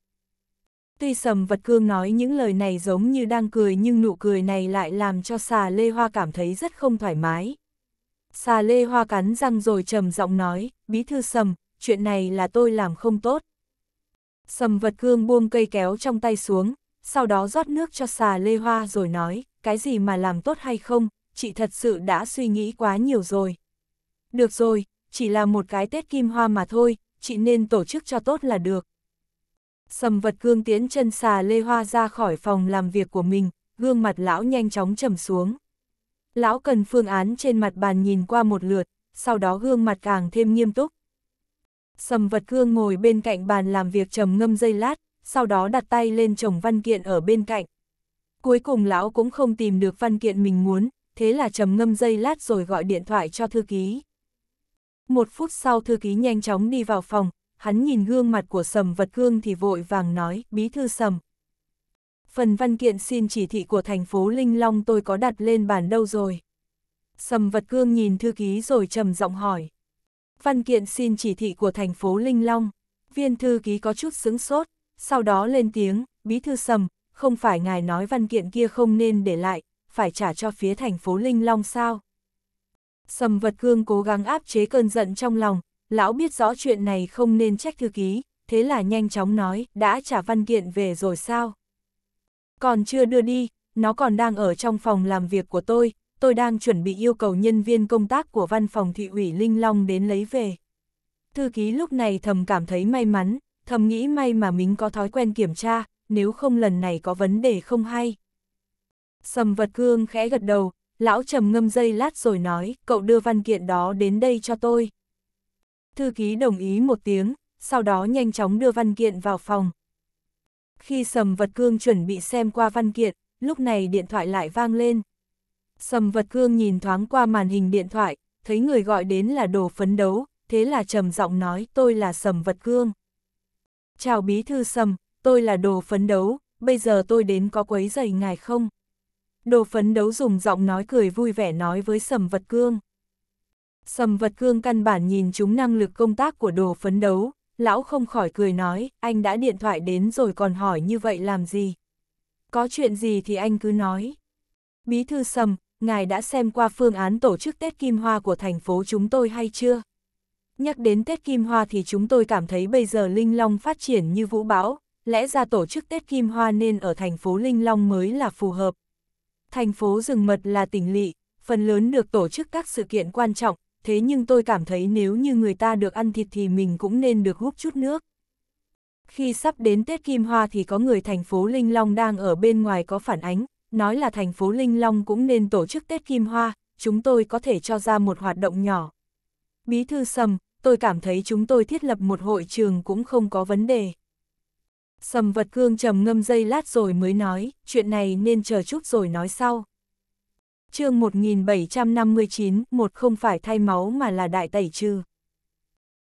Speaker 1: Tuy sầm vật cương nói những lời này giống như đang cười nhưng nụ cười này lại làm cho xà lê hoa cảm thấy rất không thoải mái. Xà lê hoa cắn răng rồi trầm giọng nói, bí thư sầm, chuyện này là tôi làm không tốt. Sầm vật cương buông cây kéo trong tay xuống, sau đó rót nước cho xà lê hoa rồi nói, cái gì mà làm tốt hay không, chị thật sự đã suy nghĩ quá nhiều rồi. Được rồi, chỉ là một cái Tết Kim Hoa mà thôi, chị nên tổ chức cho tốt là được. Sầm vật gương tiến chân xà lê hoa ra khỏi phòng làm việc của mình, gương mặt lão nhanh chóng trầm xuống. Lão cần phương án trên mặt bàn nhìn qua một lượt, sau đó gương mặt càng thêm nghiêm túc. Sầm vật gương ngồi bên cạnh bàn làm việc trầm ngâm dây lát, sau đó đặt tay lên chồng văn kiện ở bên cạnh. Cuối cùng lão cũng không tìm được văn kiện mình muốn, thế là trầm ngâm dây lát rồi gọi điện thoại cho thư ký. Một phút sau thư ký nhanh chóng đi vào phòng, hắn nhìn gương mặt của sầm vật gương thì vội vàng nói, bí thư sầm. Phần văn kiện xin chỉ thị của thành phố Linh Long tôi có đặt lên bàn đâu rồi? Sầm vật gương nhìn thư ký rồi trầm giọng hỏi. Văn kiện xin chỉ thị của thành phố Linh Long, viên thư ký có chút sững sốt, sau đó lên tiếng, bí thư sầm, không phải ngài nói văn kiện kia không nên để lại, phải trả cho phía thành phố Linh Long sao? Sầm vật gương cố gắng áp chế cơn giận trong lòng, lão biết rõ chuyện này không nên trách thư ký, thế là nhanh chóng nói, đã trả văn kiện về rồi sao? Còn chưa đưa đi, nó còn đang ở trong phòng làm việc của tôi, tôi đang chuẩn bị yêu cầu nhân viên công tác của văn phòng thị ủy Linh Long đến lấy về. Thư ký lúc này thầm cảm thấy may mắn, thầm nghĩ may mà mình có thói quen kiểm tra, nếu không lần này có vấn đề không hay. Sầm vật cương khẽ gật đầu, lão trầm ngâm dây lát rồi nói, cậu đưa văn kiện đó đến đây cho tôi. Thư ký đồng ý một tiếng, sau đó nhanh chóng đưa văn kiện vào phòng. Khi Sầm Vật Cương chuẩn bị xem qua văn kiện, lúc này điện thoại lại vang lên. Sầm Vật Cương nhìn thoáng qua màn hình điện thoại, thấy người gọi đến là đồ phấn đấu, thế là trầm giọng nói tôi là Sầm Vật Cương. Chào bí thư Sầm, tôi là đồ phấn đấu, bây giờ tôi đến có quấy giày ngài không? Đồ phấn đấu dùng giọng nói cười vui vẻ nói với Sầm Vật Cương. Sầm vật cương căn bản nhìn chúng năng lực công tác của đồ phấn đấu, lão không khỏi cười nói, anh đã điện thoại đến rồi còn hỏi như vậy làm gì. Có chuyện gì thì anh cứ nói. Bí thư sầm, ngài đã xem qua phương án tổ chức Tết Kim Hoa của thành phố chúng tôi hay chưa? Nhắc đến Tết Kim Hoa thì chúng tôi cảm thấy bây giờ Linh Long phát triển như vũ bão, lẽ ra tổ chức Tết Kim Hoa nên ở thành phố Linh Long mới là phù hợp. Thành phố rừng mật là tỉnh lỵ, phần lớn được tổ chức các sự kiện quan trọng, thế nhưng tôi cảm thấy nếu như người ta được ăn thịt thì mình cũng nên được hút chút nước. Khi sắp đến Tết Kim Hoa thì có người thành phố Linh Long đang ở bên ngoài có phản ánh, nói là thành phố Linh Long cũng nên tổ chức Tết Kim Hoa, chúng tôi có thể cho ra một hoạt động nhỏ. Bí thư Sầm, tôi cảm thấy chúng tôi thiết lập một hội trường cũng không có vấn đề. Sầm vật cương trầm ngâm dây lát rồi mới nói, chuyện này nên chờ chút rồi nói sau chương 1759, một không phải thay máu mà là đại tẩy trừ.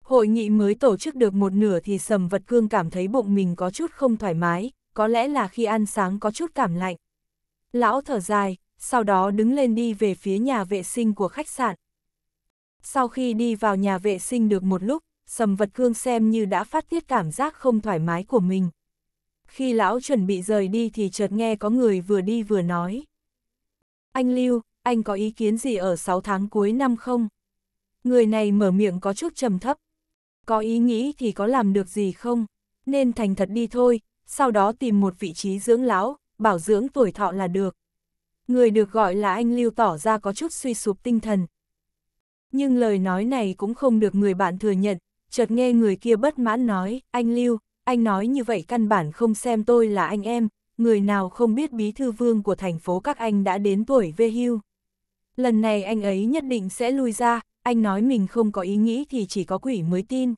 Speaker 1: Hội nghị mới tổ chức được một nửa thì sầm vật cương cảm thấy bụng mình có chút không thoải mái, có lẽ là khi ăn sáng có chút cảm lạnh. Lão thở dài, sau đó đứng lên đi về phía nhà vệ sinh của khách sạn. Sau khi đi vào nhà vệ sinh được một lúc, sầm vật cương xem như đã phát tiết cảm giác không thoải mái của mình. Khi lão chuẩn bị rời đi thì chợt nghe có người vừa đi vừa nói. Anh Lưu, anh có ý kiến gì ở 6 tháng cuối năm không? Người này mở miệng có chút trầm thấp. Có ý nghĩ thì có làm được gì không? Nên thành thật đi thôi, sau đó tìm một vị trí dưỡng lão, bảo dưỡng tuổi thọ là được. Người được gọi là anh Lưu tỏ ra có chút suy sụp tinh thần. Nhưng lời nói này cũng không được người bạn thừa nhận, chợt nghe người kia bất mãn nói, anh Lưu, anh nói như vậy căn bản không xem tôi là anh em, người nào không biết bí thư vương của thành phố các anh đã đến tuổi về hưu. Lần này anh ấy nhất định sẽ lui ra, anh nói mình không có ý nghĩ thì chỉ có quỷ mới tin.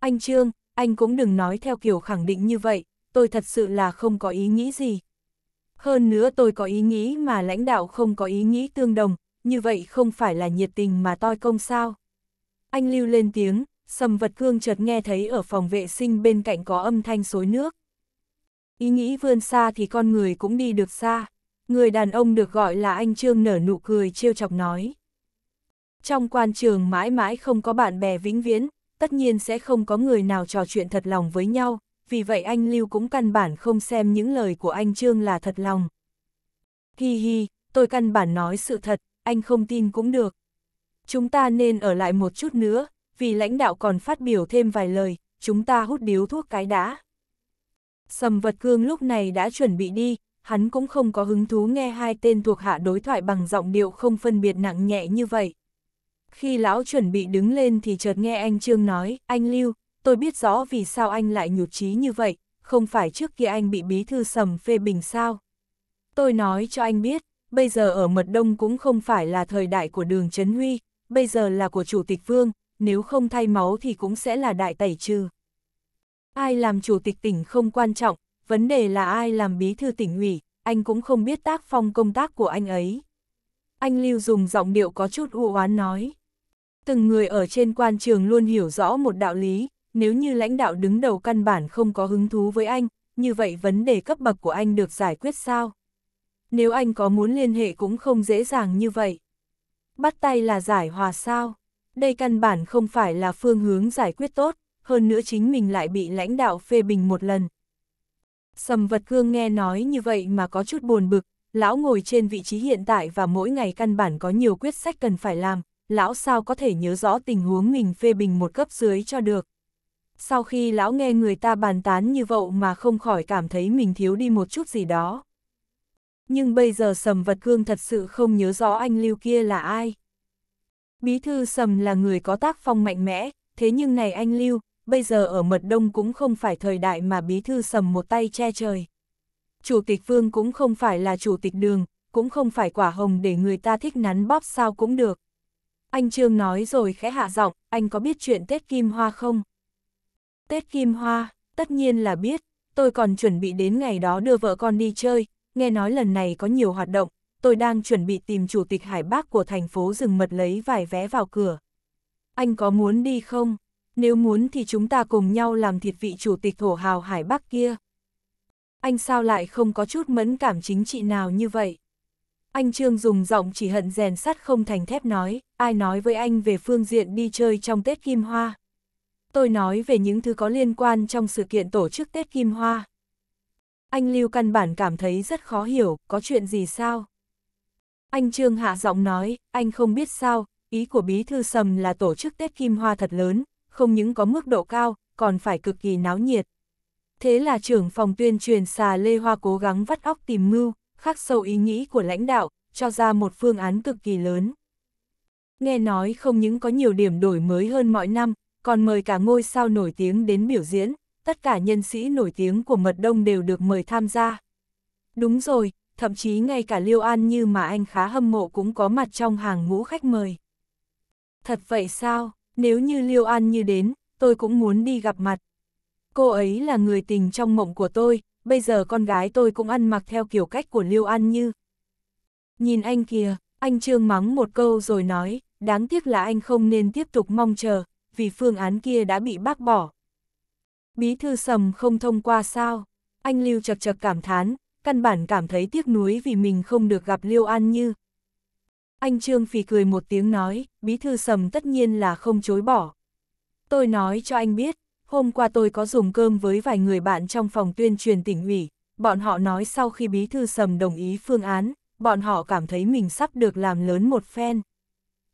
Speaker 1: Anh Trương, anh cũng đừng nói theo kiểu khẳng định như vậy, tôi thật sự là không có ý nghĩ gì. Hơn nữa tôi có ý nghĩ mà lãnh đạo không có ý nghĩ tương đồng, như vậy không phải là nhiệt tình mà toi công sao. Anh lưu lên tiếng, sầm vật cương chợt nghe thấy ở phòng vệ sinh bên cạnh có âm thanh xối nước. Ý nghĩ vươn xa thì con người cũng đi được xa. Người đàn ông được gọi là anh Trương nở nụ cười trêu chọc nói. Trong quan trường mãi mãi không có bạn bè vĩnh viễn, tất nhiên sẽ không có người nào trò chuyện thật lòng với nhau, vì vậy anh Lưu cũng căn bản không xem những lời của anh Trương là thật lòng. Hi hi, tôi căn bản nói sự thật, anh không tin cũng được. Chúng ta nên ở lại một chút nữa, vì lãnh đạo còn phát biểu thêm vài lời, chúng ta hút điếu thuốc cái đã. Sầm vật cương lúc này đã chuẩn bị đi, hắn cũng không có hứng thú nghe hai tên thuộc hạ đối thoại bằng giọng điệu không phân biệt nặng nhẹ như vậy. Khi lão chuẩn bị đứng lên thì chợt nghe anh Trương nói, anh Lưu, tôi biết rõ vì sao anh lại nhụt chí như vậy, không phải trước kia anh bị bí thư sầm phê bình sao. Tôi nói cho anh biết, bây giờ ở Mật Đông cũng không phải là thời đại của đường Trấn Huy, bây giờ là của Chủ tịch Vương, nếu không thay máu thì cũng sẽ là đại tẩy trừ. Ai làm chủ tịch tỉnh không quan trọng, vấn đề là ai làm bí thư tỉnh ủy, anh cũng không biết tác phong công tác của anh ấy. Anh Lưu dùng giọng điệu có chút u oán nói. Từng người ở trên quan trường luôn hiểu rõ một đạo lý, nếu như lãnh đạo đứng đầu căn bản không có hứng thú với anh, như vậy vấn đề cấp bậc của anh được giải quyết sao? Nếu anh có muốn liên hệ cũng không dễ dàng như vậy. Bắt tay là giải hòa sao? Đây căn bản không phải là phương hướng giải quyết tốt hơn nữa chính mình lại bị lãnh đạo phê bình một lần. Sầm vật cương nghe nói như vậy mà có chút buồn bực, lão ngồi trên vị trí hiện tại và mỗi ngày căn bản có nhiều quyết sách cần phải làm, lão sao có thể nhớ rõ tình huống mình phê bình một cấp dưới cho được. Sau khi lão nghe người ta bàn tán như vậy mà không khỏi cảm thấy mình thiếu đi một chút gì đó. Nhưng bây giờ Sầm Vật Cương thật sự không nhớ rõ anh Lưu kia là ai. Bí thư Sầm là người có tác phong mạnh mẽ, thế nhưng này anh Lưu, bây giờ ở mật đông cũng không phải thời đại mà bí thư sầm một tay che trời. Chủ tịch Vương cũng không phải là chủ tịch đường, cũng không phải quả hồng để người ta thích nắn bóp sao cũng được. Anh Trương nói rồi khẽ hạ giọng, anh có biết chuyện Tết Kim Hoa không? Tết Kim Hoa, tất nhiên là biết, tôi còn chuẩn bị đến ngày đó đưa vợ con đi chơi, nghe nói lần này có nhiều hoạt động, tôi đang chuẩn bị tìm chủ tịch Hải Bác của thành phố rừng mật lấy vài vé vào cửa. Anh có muốn đi không? nếu muốn thì chúng ta cùng nhau làm thịt vị chủ tịch thổ hào Hải Bắc kia. Anh sao lại không có chút mẫn cảm chính trị nào như vậy? Anh Trương dùng giọng chỉ hận rèn sắt không thành thép nói, ai nói với anh về phương diện đi chơi trong Tết Kim Hoa? Tôi nói về những thứ có liên quan trong sự kiện tổ chức Tết Kim Hoa. Anh Lưu căn bản cảm thấy rất khó hiểu, có chuyện gì sao? Anh Trương hạ giọng nói, anh không biết sao, ý của Bí Thư Sầm là tổ chức Tết Kim Hoa thật lớn, không những có mức độ cao, còn phải cực kỳ náo nhiệt. Thế là trưởng phòng tuyên truyền xà Lê Hoa cố gắng vắt óc tìm mưu, khắc sâu ý nghĩ của lãnh đạo, cho ra một phương án cực kỳ lớn. Nghe nói không những có nhiều điểm đổi mới hơn mọi năm, còn mời cả ngôi sao nổi tiếng đến biểu diễn, tất cả nhân sĩ nổi tiếng của Mật Đông đều được mời tham gia. Đúng rồi, thậm chí ngay cả Liêu An như mà anh khá hâm mộ cũng có mặt trong hàng ngũ khách mời. Thật vậy sao? nếu như Liêu An như đến, tôi cũng muốn đi gặp mặt. Cô ấy là người tình trong mộng của tôi, bây giờ con gái tôi cũng ăn mặc theo kiểu cách của Liêu An như. Nhìn anh kìa, anh Trương mắng một câu rồi nói, đáng tiếc là anh không nên tiếp tục mong chờ, vì phương án kia đã bị bác bỏ. Bí thư sầm không thông qua sao, anh Lưu chật chật cảm thán, căn bản cảm thấy tiếc nuối vì mình không được gặp Liêu An Như. Anh Trương Phì cười một tiếng nói, bí thư sầm tất nhiên là không chối bỏ. Tôi nói cho anh biết, hôm qua tôi có dùng cơm với vài người bạn trong phòng tuyên truyền tỉnh ủy, bọn họ nói sau khi bí thư sầm đồng ý phương án, bọn họ cảm thấy mình sắp được làm lớn một phen.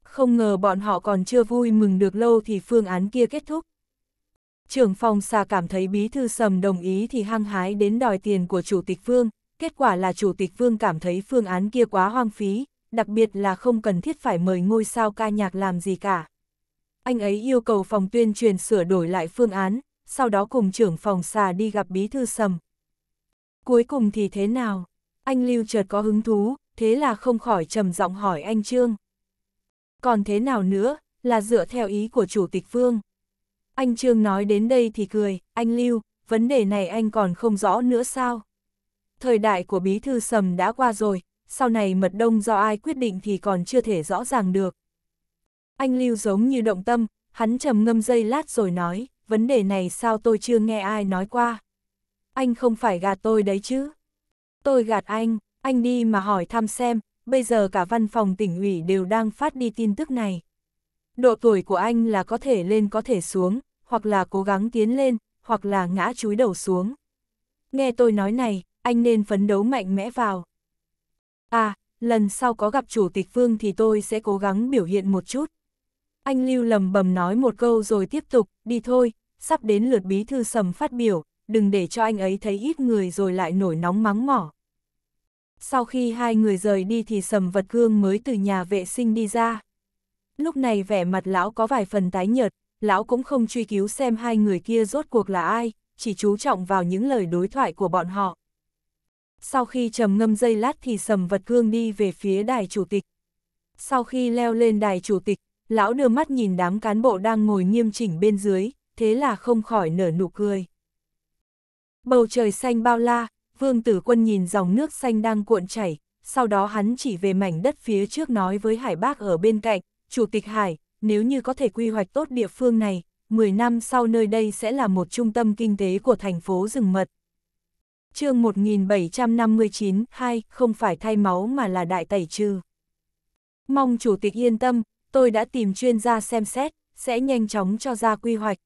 Speaker 1: Không ngờ bọn họ còn chưa vui mừng được lâu thì phương án kia kết thúc. Trưởng phòng xà cảm thấy bí thư sầm đồng ý thì hăng hái đến đòi tiền của chủ tịch phương. kết quả là chủ tịch phương cảm thấy phương án kia quá hoang phí, đặc biệt là không cần thiết phải mời ngôi sao ca nhạc làm gì cả. Anh ấy yêu cầu phòng tuyên truyền sửa đổi lại phương án, sau đó cùng trưởng phòng xà đi gặp bí thư sầm. Cuối cùng thì thế nào? Anh Lưu chợt có hứng thú, thế là không khỏi trầm giọng hỏi anh Trương. Còn thế nào nữa, là dựa theo ý của Chủ tịch Phương. Anh Trương nói đến đây thì cười, anh Lưu, vấn đề này anh còn không rõ nữa sao? Thời đại của bí thư sầm đã qua rồi, sau này mật đông do ai quyết định thì còn chưa thể rõ ràng được. Anh Lưu giống như động tâm, hắn trầm ngâm dây lát rồi nói, vấn đề này sao tôi chưa nghe ai nói qua. Anh không phải gạt tôi đấy chứ. Tôi gạt anh, anh đi mà hỏi thăm xem, bây giờ cả văn phòng tỉnh ủy đều đang phát đi tin tức này. Độ tuổi của anh là có thể lên có thể xuống, hoặc là cố gắng tiến lên, hoặc là ngã chúi đầu xuống. Nghe tôi nói này, anh nên phấn đấu mạnh mẽ vào. À, lần sau có gặp chủ tịch Phương thì tôi sẽ cố gắng biểu hiện một chút. Anh Lưu lầm bầm nói một câu rồi tiếp tục, đi thôi, sắp đến lượt bí thư sầm phát biểu, đừng để cho anh ấy thấy ít người rồi lại nổi nóng mắng mỏ. Sau khi hai người rời đi thì sầm vật gương mới từ nhà vệ sinh đi ra. Lúc này vẻ mặt lão có vài phần tái nhợt, lão cũng không truy cứu xem hai người kia rốt cuộc là ai, chỉ chú trọng vào những lời đối thoại của bọn họ sau khi trầm ngâm dây lát thì sầm vật cương đi về phía đài chủ tịch. Sau khi leo lên đài chủ tịch, lão đưa mắt nhìn đám cán bộ đang ngồi nghiêm chỉnh bên dưới, thế là không khỏi nở nụ cười. Bầu trời xanh bao la, vương tử quân nhìn dòng nước xanh đang cuộn chảy, sau đó hắn chỉ về mảnh đất phía trước nói với Hải Bác ở bên cạnh, Chủ tịch Hải, nếu như có thể quy hoạch tốt địa phương này, 10 năm sau nơi đây sẽ là một trung tâm kinh tế của thành phố rừng mật, chương 1759, 2, không phải thay máu mà là đại tẩy trừ. Mong Chủ tịch yên tâm, tôi đã tìm chuyên gia xem xét, sẽ nhanh chóng cho ra quy hoạch.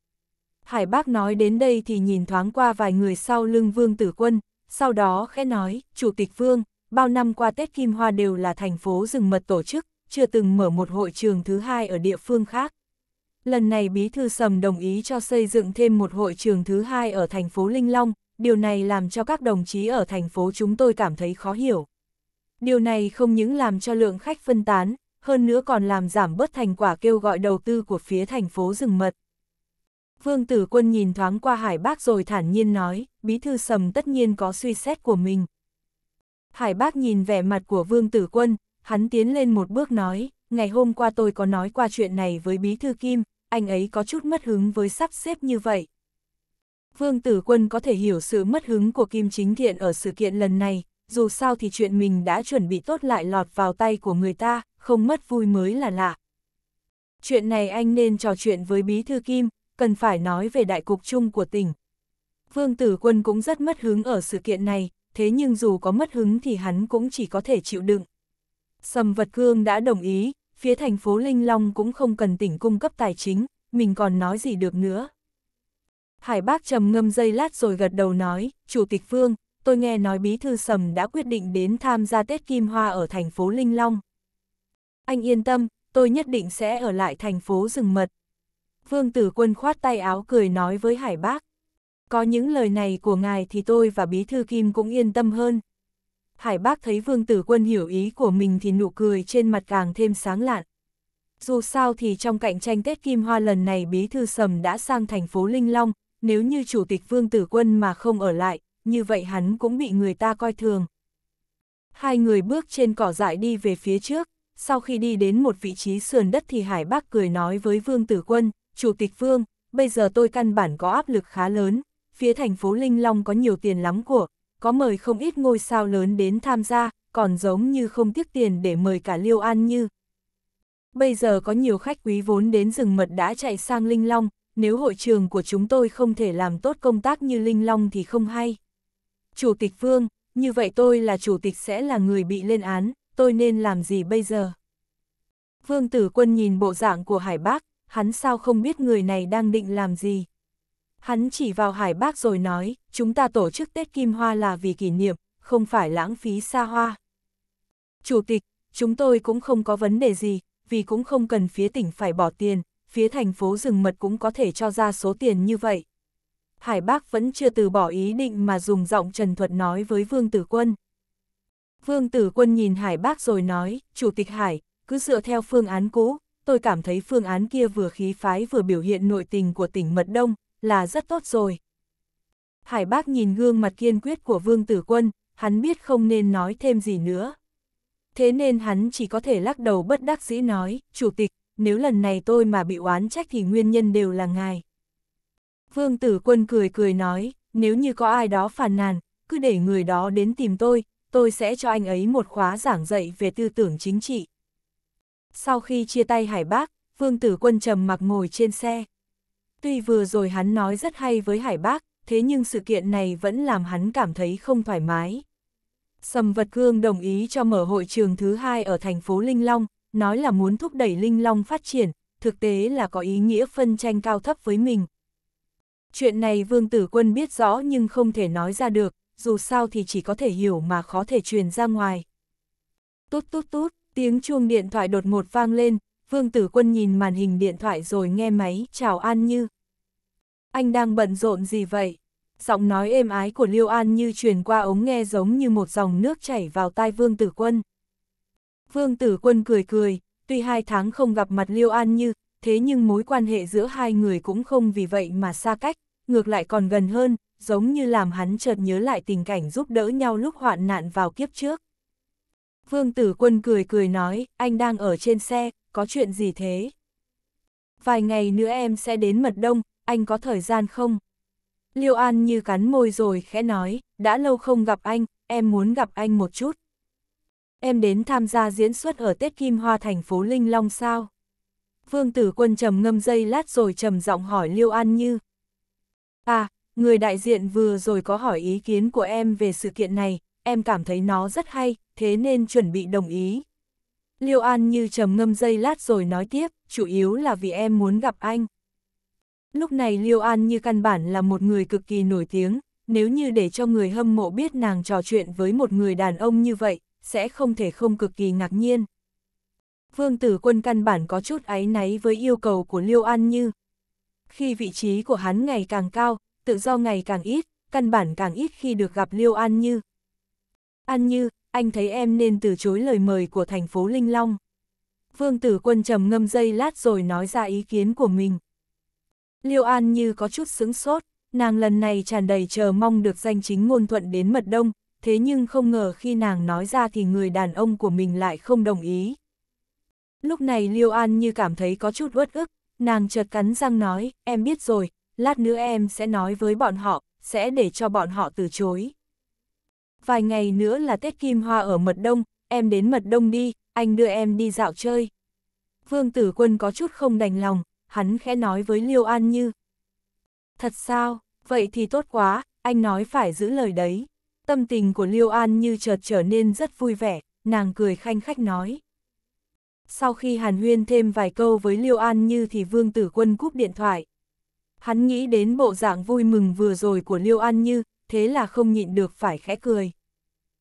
Speaker 1: Hải bác nói đến đây thì nhìn thoáng qua vài người sau lưng Vương Tử Quân, sau đó khẽ nói, Chủ tịch Vương, bao năm qua Tết Kim Hoa đều là thành phố rừng mật tổ chức, chưa từng mở một hội trường thứ hai ở địa phương khác. Lần này Bí Thư Sầm đồng ý cho xây dựng thêm một hội trường thứ hai ở thành phố Linh Long, điều này làm cho các đồng chí ở thành phố chúng tôi cảm thấy khó hiểu. Điều này không những làm cho lượng khách phân tán, hơn nữa còn làm giảm bớt thành quả kêu gọi đầu tư của phía thành phố rừng mật. Vương Tử Quân nhìn thoáng qua Hải Bác rồi thản nhiên nói, Bí Thư Sầm tất nhiên có suy xét của mình. Hải Bác nhìn vẻ mặt của Vương Tử Quân, hắn tiến lên một bước nói, ngày hôm qua tôi có nói qua chuyện này với Bí Thư Kim, anh ấy có chút mất hứng với sắp xếp như vậy. Vương Tử Quân có thể hiểu sự mất hứng của Kim Chính Thiện ở sự kiện lần này, dù sao thì chuyện mình đã chuẩn bị tốt lại lọt vào tay của người ta, không mất vui mới là lạ. Chuyện này anh nên trò chuyện với Bí Thư Kim, cần phải nói về đại cục chung của tỉnh. Vương Tử Quân cũng rất mất hứng ở sự kiện này, thế nhưng dù có mất hứng thì hắn cũng chỉ có thể chịu đựng. Sầm Vật Cương đã đồng ý, phía thành phố Linh Long cũng không cần tỉnh cung cấp tài chính, mình còn nói gì được nữa. Hải bác trầm ngâm dây lát rồi gật đầu nói, Chủ tịch Phương, tôi nghe nói Bí Thư Sầm đã quyết định đến tham gia Tết Kim Hoa ở thành phố Linh Long. Anh yên tâm, tôi nhất định sẽ ở lại thành phố rừng mật. Vương Tử Quân khoát tay áo cười nói với Hải bác. Có những lời này của ngài thì tôi và Bí Thư Kim cũng yên tâm hơn. Hải bác thấy Vương Tử Quân hiểu ý của mình thì nụ cười trên mặt càng thêm sáng lạn. Dù sao thì trong cạnh tranh Tết Kim Hoa lần này Bí Thư Sầm đã sang thành phố Linh Long, nếu như chủ tịch Vương Tử Quân mà không ở lại, như vậy hắn cũng bị người ta coi thường. Hai người bước trên cỏ dại đi về phía trước, sau khi đi đến một vị trí sườn đất thì Hải Bác cười nói với Vương Tử Quân, Chủ tịch Vương, bây giờ tôi căn bản có áp lực khá lớn, phía thành phố Linh Long có nhiều tiền lắm của, có mời không ít ngôi sao lớn đến tham gia, còn giống như không tiếc tiền để mời cả Liêu An Như. Bây giờ có nhiều khách quý vốn đến rừng mật đã chạy sang Linh Long, nếu hội trường của chúng tôi không thể làm tốt công tác như Linh Long thì không hay. Chủ tịch Phương, như vậy tôi là chủ tịch sẽ là người bị lên án, tôi nên làm gì bây giờ? Vương Tử Quân nhìn bộ dạng của Hải Bác, hắn sao không biết người này đang định làm gì? Hắn chỉ vào Hải Bác rồi nói, chúng ta tổ chức Tết Kim Hoa là vì kỷ niệm, không phải lãng phí xa hoa. Chủ tịch, chúng tôi cũng không có vấn đề gì, vì cũng không cần phía tỉnh phải bỏ tiền, phía thành phố rừng mật cũng có thể cho ra số tiền như vậy. Hải Bác vẫn chưa từ bỏ ý định mà dùng giọng trần thuật nói với Vương Tử Quân. Vương Tử Quân nhìn Hải Bác rồi nói, Chủ tịch Hải, cứ dựa theo phương án cũ, tôi cảm thấy phương án kia vừa khí phái vừa biểu hiện nội tình của tỉnh Mật Đông, là rất tốt rồi. Hải Bác nhìn gương mặt kiên quyết của Vương Tử Quân, hắn biết không nên nói thêm gì nữa. Thế nên hắn chỉ có thể lắc đầu bất đắc dĩ nói, Chủ tịch, nếu lần này tôi mà bị oán trách thì nguyên nhân đều là ngài. Vương tử quân cười cười nói, nếu như có ai đó phàn nàn, cứ để người đó đến tìm tôi, tôi sẽ cho anh ấy một khóa giảng dạy về tư tưởng chính trị. Sau khi chia tay Hải Bác, Vương Tử Quân trầm mặc ngồi trên xe. Tuy vừa rồi hắn nói rất hay với Hải Bác, thế nhưng sự kiện này vẫn làm hắn cảm thấy không thoải mái. Sầm Vật Cương đồng ý cho mở hội trường thứ hai ở thành phố Linh Long, nói là muốn thúc đẩy Linh Long phát triển, thực tế là có ý nghĩa phân tranh cao thấp với mình. Chuyện này Vương Tử Quân biết rõ nhưng không thể nói ra được, dù sao thì chỉ có thể hiểu mà khó thể truyền ra ngoài. Tút tút tút, tiếng chuông điện thoại đột ngột vang lên, Vương Tử Quân nhìn màn hình điện thoại rồi nghe máy, chào An Như. Anh đang bận rộn gì vậy? Giọng nói êm ái của Liêu An Như truyền qua ống nghe giống như một dòng nước chảy vào tai Vương Tử Quân. Vương Tử Quân cười cười, tuy hai tháng không gặp mặt Liêu An Như, thế nhưng mối quan hệ giữa hai người cũng không vì vậy mà xa cách, ngược lại còn gần hơn, giống như làm hắn chợt nhớ lại tình cảnh giúp đỡ nhau lúc hoạn nạn vào kiếp trước. Vương Tử Quân cười cười nói, anh đang ở trên xe, có chuyện gì thế? Vài ngày nữa em sẽ đến Mật Đông, anh có thời gian không? Liêu An như cắn môi rồi khẽ nói, đã lâu không gặp anh, em muốn gặp anh một chút em đến tham gia diễn xuất ở Tết Kim Hoa thành phố Linh Long sao? Vương Tử Quân trầm ngâm dây lát rồi trầm giọng hỏi Liêu An Như. À, người đại diện vừa rồi có hỏi ý kiến của em về sự kiện này, em cảm thấy nó rất hay, thế nên chuẩn bị đồng ý. Liêu An Như trầm ngâm dây lát rồi nói tiếp, chủ yếu là vì em muốn gặp anh. Lúc này Liêu An Như căn bản là một người cực kỳ nổi tiếng, nếu như để cho người hâm mộ biết nàng trò chuyện với một người đàn ông như vậy, sẽ không thể không cực kỳ ngạc nhiên. Vương Tử Quân căn bản có chút áy náy với yêu cầu của Liêu An Như. Khi vị trí của hắn ngày càng cao, tự do ngày càng ít, căn bản càng ít khi được gặp Liêu An Như. An Như, anh thấy em nên từ chối lời mời của thành phố Linh Long. Vương Tử Quân trầm ngâm dây lát rồi nói ra ý kiến của mình. Liêu An Như có chút sững sốt, nàng lần này tràn đầy chờ mong được danh chính ngôn thuận đến mật đông, thế nhưng không ngờ khi nàng nói ra thì người đàn ông của mình lại không đồng ý. Lúc này Liêu An như cảm thấy có chút uất ức, nàng chợt cắn răng nói, em biết rồi, lát nữa em sẽ nói với bọn họ, sẽ để cho bọn họ từ chối. Vài ngày nữa là Tết Kim Hoa ở Mật Đông, em đến Mật Đông đi, anh đưa em đi dạo chơi. Vương Tử Quân có chút không đành lòng, hắn khẽ nói với Liêu An Như. Thật sao, vậy thì tốt quá, anh nói phải giữ lời đấy. Tâm tình của Liêu An như chợt trở nên rất vui vẻ, nàng cười khanh khách nói. Sau khi Hàn Huyên thêm vài câu với Liêu An như thì Vương Tử Quân cúp điện thoại. Hắn nghĩ đến bộ dạng vui mừng vừa rồi của Liêu An như, thế là không nhịn được phải khẽ cười.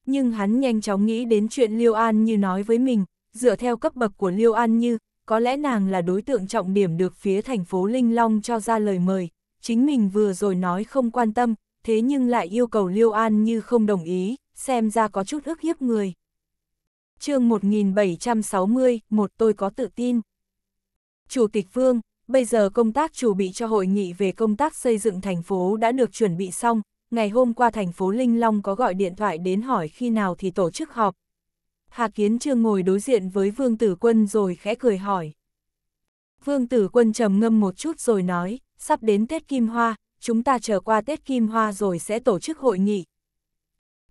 Speaker 1: Nhưng hắn nhanh chóng nghĩ đến chuyện Liêu An như nói với mình, dựa theo cấp bậc của Liêu An như, có lẽ nàng là đối tượng trọng điểm được phía thành phố Linh Long cho ra lời mời, chính mình vừa rồi nói không quan tâm, thế nhưng lại yêu cầu Liêu An Như không đồng ý, xem ra có chút ức hiếp người. chương 1760, một tôi có tự tin. Chủ tịch Vương, bây giờ công tác chủ bị cho hội nghị về công tác xây dựng thành phố đã được chuẩn bị xong, ngày hôm qua thành phố Linh Long có gọi điện thoại đến hỏi khi nào thì tổ chức họp. Hà Kiến Trương ngồi đối diện với Vương Tử Quân rồi khẽ cười hỏi. Vương Tử Quân trầm ngâm một chút rồi nói, sắp đến Tết Kim Hoa, chúng ta chờ qua Tết Kim Hoa rồi sẽ tổ chức hội nghị.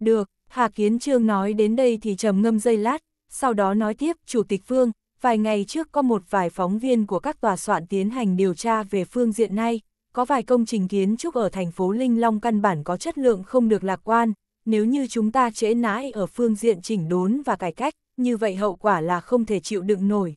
Speaker 1: Được, Hà Kiến Trương nói đến đây thì trầm ngâm dây lát, sau đó nói tiếp, Chủ tịch Phương, vài ngày trước có một vài phóng viên của các tòa soạn tiến hành điều tra về phương diện này, có vài công trình kiến trúc ở thành phố Linh Long căn bản có chất lượng không được lạc quan, nếu như chúng ta trễ nãi ở phương diện chỉnh đốn và cải cách, như vậy hậu quả là không thể chịu đựng nổi.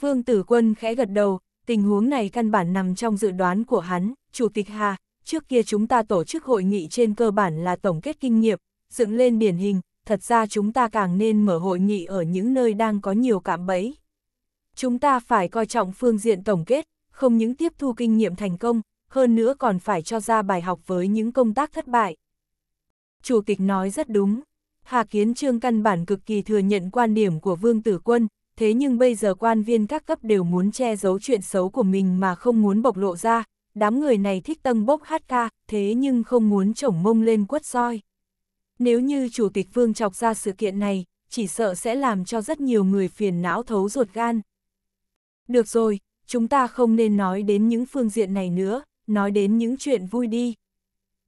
Speaker 1: Vương Tử Quân khẽ gật đầu, tình huống này căn bản nằm trong dự đoán của hắn, Chủ tịch Hà, trước kia chúng ta tổ chức hội nghị trên cơ bản là tổng kết kinh nghiệm, dựng lên điển hình, thật ra chúng ta càng nên mở hội nghị ở những nơi đang có nhiều cạm bẫy. Chúng ta phải coi trọng phương diện tổng kết, không những tiếp thu kinh nghiệm thành công, hơn nữa còn phải cho ra bài học với những công tác thất bại. Chủ tịch nói rất đúng. Hà Kiến Trương căn bản cực kỳ thừa nhận quan điểm của Vương Tử Quân, thế nhưng bây giờ quan viên các cấp đều muốn che giấu chuyện xấu của mình mà không muốn bộc lộ ra, đám người này thích tâng bốc hát ca, thế nhưng không muốn chổng mông lên quất soi. Nếu như Chủ tịch Vương chọc ra sự kiện này, chỉ sợ sẽ làm cho rất nhiều người phiền não thấu ruột gan. Được rồi, chúng ta không nên nói đến những phương diện này nữa, nói đến những chuyện vui đi.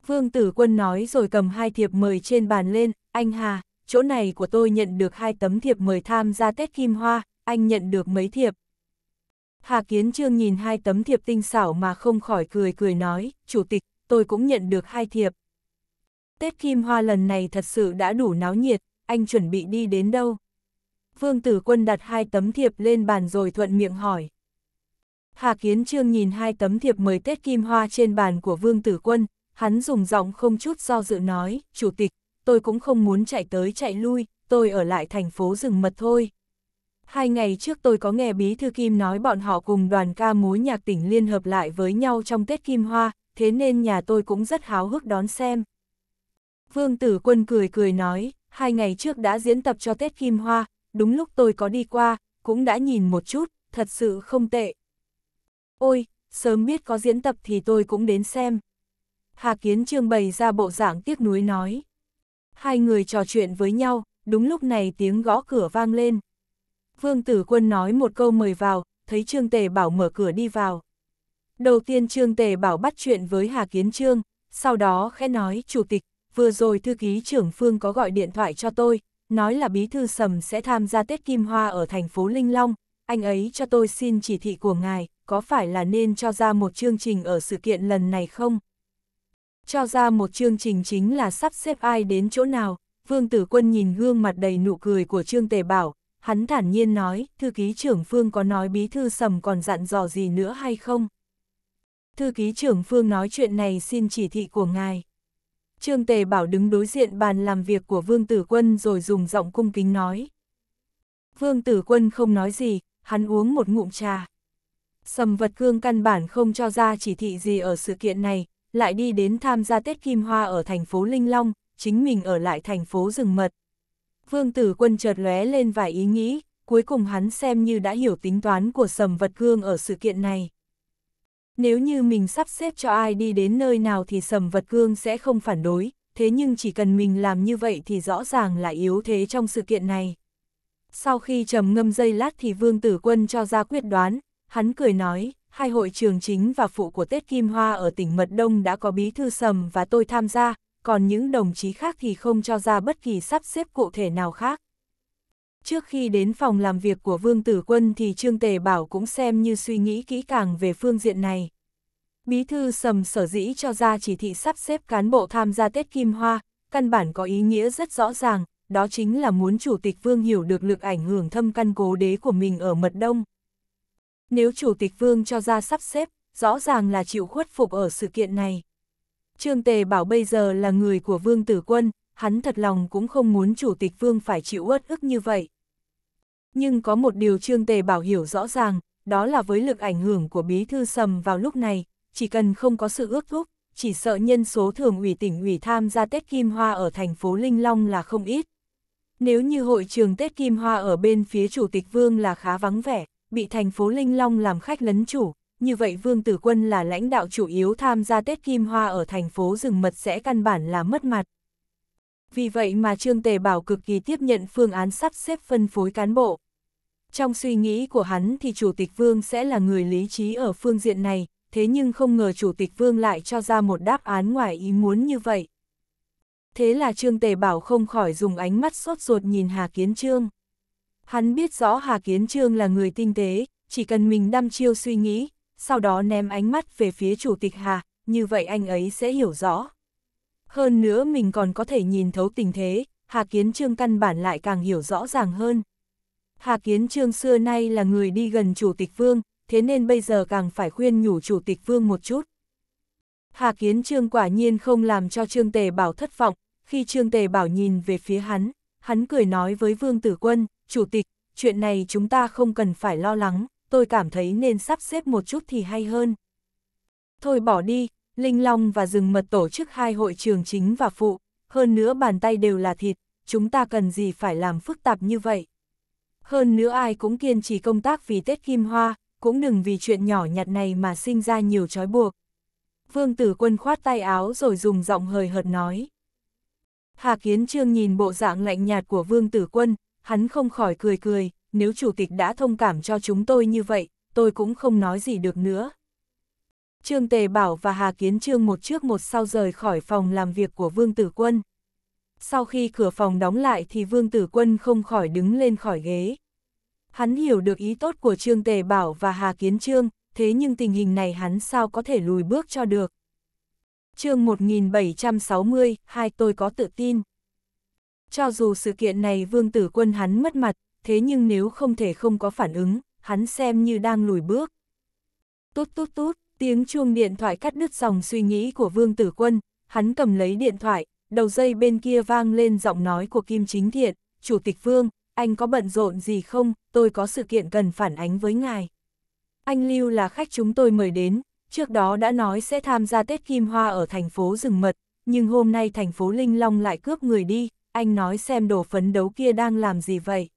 Speaker 1: Vương Tử Quân nói rồi cầm hai thiệp mời trên bàn lên, anh Hà, chỗ này của tôi nhận được hai tấm thiệp mời tham gia Tết Kim Hoa, anh nhận được mấy thiệp, Hà Kiến Trương nhìn hai tấm thiệp tinh xảo mà không khỏi cười cười nói, Chủ tịch, tôi cũng nhận được hai thiệp. Tết Kim Hoa lần này thật sự đã đủ náo nhiệt, anh chuẩn bị đi đến đâu? Vương Tử Quân đặt hai tấm thiệp lên bàn rồi thuận miệng hỏi. Hà Kiến Trương nhìn hai tấm thiệp mời Tết Kim Hoa trên bàn của Vương Tử Quân, hắn dùng giọng không chút do dự nói, Chủ tịch, tôi cũng không muốn chạy tới chạy lui, tôi ở lại thành phố rừng mật thôi. Hai ngày trước tôi có nghe Bí Thư Kim nói bọn họ cùng đoàn ca múa nhạc tỉnh liên hợp lại với nhau trong Tết Kim Hoa, thế nên nhà tôi cũng rất háo hức đón xem. Vương Tử Quân cười cười nói, hai ngày trước đã diễn tập cho Tết Kim Hoa, đúng lúc tôi có đi qua, cũng đã nhìn một chút, thật sự không tệ. Ôi, sớm biết có diễn tập thì tôi cũng đến xem. Hà Kiến Trương bày ra bộ dạng tiếc nuối nói. Hai người trò chuyện với nhau, đúng lúc này tiếng gõ cửa vang lên. Vương Tử Quân nói một câu mời vào, thấy Trương Tề Bảo mở cửa đi vào. Đầu tiên Trương Tề Bảo bắt chuyện với Hà Kiến Trương, sau đó khẽ nói Chủ tịch, vừa rồi thư ký trưởng Phương có gọi điện thoại cho tôi, nói là bí thư sầm sẽ tham gia Tết Kim Hoa ở thành phố Linh Long, anh ấy cho tôi xin chỉ thị của ngài, có phải là nên cho ra một chương trình ở sự kiện lần này không? Cho ra một chương trình chính là sắp xếp ai đến chỗ nào, Vương Tử Quân nhìn gương mặt đầy nụ cười của Trương Tề Bảo, hắn thản nhiên nói, thư ký trưởng Phương có nói bí thư sầm còn dặn dò gì nữa hay không? Thư ký trưởng Phương nói chuyện này xin chỉ thị của ngài. Trương Tề Bảo đứng đối diện bàn làm việc của Vương Tử Quân rồi dùng giọng cung kính nói. Vương Tử Quân không nói gì, hắn uống một ngụm trà. Sầm vật cương căn bản không cho ra chỉ thị gì ở sự kiện này, lại đi đến tham gia Tết Kim Hoa ở thành phố Linh Long, chính mình ở lại thành phố rừng mật. Vương Tử Quân chợt lóe lên vài ý nghĩ, cuối cùng hắn xem như đã hiểu tính toán của sầm vật gương ở sự kiện này. Nếu như mình sắp xếp cho ai đi đến nơi nào thì sầm vật gương sẽ không phản đối, thế nhưng chỉ cần mình làm như vậy thì rõ ràng là yếu thế trong sự kiện này. Sau khi trầm ngâm dây lát thì Vương Tử Quân cho ra quyết đoán, hắn cười nói, hai hội trường chính và phụ của Tết Kim Hoa ở tỉnh Mật Đông đã có bí thư sầm và tôi tham gia, còn những đồng chí khác thì không cho ra bất kỳ sắp xếp cụ thể nào khác. Trước khi đến phòng làm việc của Vương Tử Quân thì Trương Tề Bảo cũng xem như suy nghĩ kỹ càng về phương diện này. Bí thư sầm sở dĩ cho ra chỉ thị sắp xếp cán bộ tham gia Tết Kim Hoa, căn bản có ý nghĩa rất rõ ràng, đó chính là muốn Chủ tịch Vương hiểu được lực ảnh hưởng thâm căn cố đế của mình ở Mật Đông. Nếu Chủ tịch Vương cho ra sắp xếp, rõ ràng là chịu khuất phục ở sự kiện này. Trương Tề Bảo bây giờ là người của Vương Tử Quân, hắn thật lòng cũng không muốn Chủ tịch Vương phải chịu uất ức như vậy. Nhưng có một điều Trương Tề Bảo hiểu rõ ràng, đó là với lực ảnh hưởng của Bí Thư Sầm vào lúc này, chỉ cần không có sự ước thúc, chỉ sợ nhân số thường ủy tỉnh ủy tham gia Tết Kim Hoa ở thành phố Linh Long là không ít. Nếu như hội trường Tết Kim Hoa ở bên phía Chủ tịch Vương là khá vắng vẻ, bị thành phố Linh Long làm khách lấn chủ, như vậy Vương Tử Quân là lãnh đạo chủ yếu tham gia Tết Kim Hoa ở thành phố rừng mật sẽ căn bản là mất mặt. Vì vậy mà Trương Tề Bảo cực kỳ tiếp nhận phương án sắp xếp phân phối cán bộ. Trong suy nghĩ của hắn thì Chủ tịch Vương sẽ là người lý trí ở phương diện này, thế nhưng không ngờ Chủ tịch Vương lại cho ra một đáp án ngoài ý muốn như vậy. Thế là Trương Tề Bảo không khỏi dùng ánh mắt sốt ruột nhìn Hà Kiến Trương. Hắn biết rõ Hà Kiến Trương là người tinh tế, chỉ cần mình đăm chiêu suy nghĩ, sau đó ném ánh mắt về phía chủ tịch Hà, như vậy anh ấy sẽ hiểu rõ. Hơn nữa mình còn có thể nhìn thấu tình thế, Hà Kiến Trương căn bản lại càng hiểu rõ ràng hơn. Hà Kiến Trương xưa nay là người đi gần chủ tịch Vương, thế nên bây giờ càng phải khuyên nhủ chủ tịch Vương một chút. Hà Kiến Trương quả nhiên không làm cho Trương Tề Bảo thất vọng, khi Trương Tề Bảo nhìn về phía hắn, hắn cười nói với Vương Tử Quân, Chủ tịch, chuyện này chúng ta không cần phải lo lắng, tôi cảm thấy nên sắp xếp một chút thì hay hơn. Thôi bỏ đi, Linh Long và rừng mật tổ chức hai hội trường chính và phụ, hơn nữa bàn tay đều là thịt, chúng ta cần gì phải làm phức tạp như vậy. Hơn nữa ai cũng kiên trì công tác vì Tết Kim Hoa, cũng đừng vì chuyện nhỏ nhặt này mà sinh ra nhiều trói buộc. Vương Tử Quân khoát tay áo rồi dùng giọng hời hợt nói. Hà Kiến Trương nhìn bộ dạng lạnh nhạt của Vương Tử Quân, hắn không khỏi cười cười, nếu chủ tịch đã thông cảm cho chúng tôi như vậy, tôi cũng không nói gì được nữa. Trương Tề Bảo và Hà Kiến Trương một trước một sau rời khỏi phòng làm việc của Vương Tử Quân. Sau khi cửa phòng đóng lại thì Vương Tử Quân không khỏi đứng lên khỏi ghế. Hắn hiểu được ý tốt của Trương Tề Bảo và Hà Kiến Trương, thế nhưng tình hình này hắn sao có thể lùi bước cho được. chương 1760, hai tôi có tự tin. Cho dù sự kiện này Vương Tử Quân hắn mất mặt, thế nhưng nếu không thể không có phản ứng, hắn xem như đang lùi bước. Tốt tốt tốt, tiếng chuông điện thoại cắt đứt dòng suy nghĩ của Vương Tử Quân, hắn cầm lấy điện thoại, đầu dây bên kia vang lên giọng nói của Kim Chính Thiện, Chủ tịch Vương, anh có bận rộn gì không, tôi có sự kiện cần phản ánh với ngài. Anh Lưu là khách chúng tôi mời đến, trước đó đã nói sẽ tham gia Tết Kim Hoa ở thành phố Rừng Mật, nhưng hôm nay thành phố Linh Long lại cướp người đi, anh nói xem đồ phấn đấu kia đang làm gì vậy.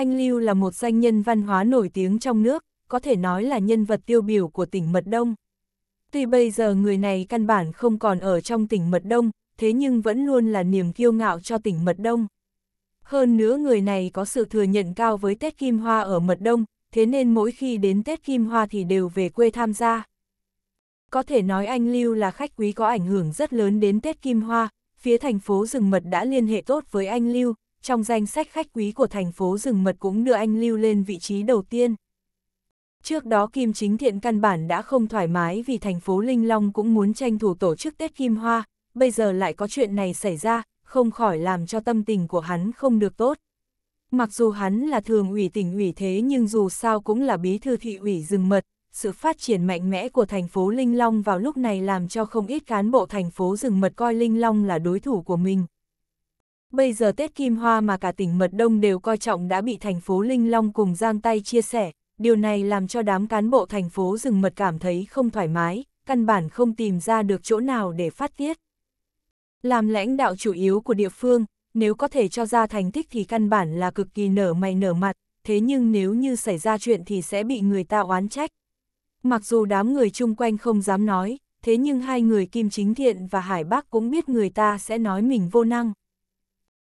Speaker 1: Anh Lưu là một danh nhân văn hóa nổi tiếng trong nước, có thể nói là nhân vật tiêu biểu của tỉnh Mật Đông. Tuy bây giờ người này căn bản không còn ở trong tỉnh Mật Đông, thế nhưng vẫn luôn là niềm kiêu ngạo cho tỉnh Mật Đông. Hơn nữa người này có sự thừa nhận cao với Tết Kim Hoa ở Mật Đông, thế nên mỗi khi đến Tết Kim Hoa thì đều về quê tham gia. Có thể nói anh Lưu là khách quý có ảnh hưởng rất lớn đến Tết Kim Hoa, phía thành phố rừng mật đã liên hệ tốt với anh Lưu, trong danh sách khách quý của thành phố rừng mật cũng đưa anh lưu lên vị trí đầu tiên. Trước đó Kim Chính Thiện căn bản đã không thoải mái vì thành phố Linh Long cũng muốn tranh thủ tổ chức Tết Kim Hoa, bây giờ lại có chuyện này xảy ra, không khỏi làm cho tâm tình của hắn không được tốt. Mặc dù hắn là thường ủy tỉnh ủy thế nhưng dù sao cũng là bí thư thị ủy rừng mật, sự phát triển mạnh mẽ của thành phố Linh Long vào lúc này làm cho không ít cán bộ thành phố rừng mật coi Linh Long là đối thủ của mình, Bây giờ Tết Kim Hoa mà cả tỉnh Mật Đông đều coi trọng đã bị thành phố Linh Long cùng giang tay chia sẻ, điều này làm cho đám cán bộ thành phố rừng mật cảm thấy không thoải mái, căn bản không tìm ra được chỗ nào để phát tiết. Làm lãnh đạo chủ yếu của địa phương, nếu có thể cho ra thành tích thì căn bản là cực kỳ nở mày nở mặt, thế nhưng nếu như xảy ra chuyện thì sẽ bị người ta oán trách. Mặc dù đám người chung quanh không dám nói, thế nhưng hai người Kim Chính Thiện và Hải Bắc cũng biết người ta sẽ nói mình vô năng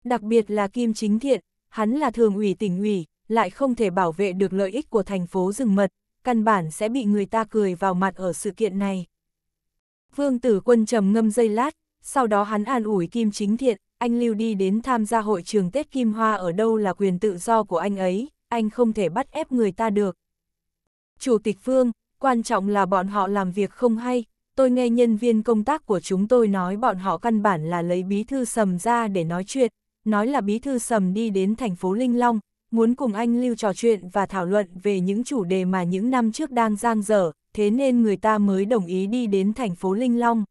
Speaker 1: đặc biệt là Kim Chính Thiện, hắn là thường ủy tỉnh ủy, lại không thể bảo vệ được lợi ích của thành phố rừng mật, căn bản sẽ bị người ta cười vào mặt ở sự kiện này. Vương Tử Quân trầm ngâm dây lát, sau đó hắn an ủi Kim Chính Thiện, anh lưu đi đến tham gia hội trường Tết Kim Hoa ở đâu là quyền tự do của anh ấy, anh không thể bắt ép người ta được. Chủ tịch Vương, quan trọng là bọn họ làm việc không hay, tôi nghe nhân viên công tác của chúng tôi nói bọn họ căn bản là lấy bí thư sầm ra để nói chuyện, nói là bí thư sầm đi đến thành phố Linh Long, muốn cùng anh lưu trò chuyện và thảo luận về những chủ đề mà những năm trước đang giang dở, thế nên người ta mới đồng ý đi đến thành phố Linh Long.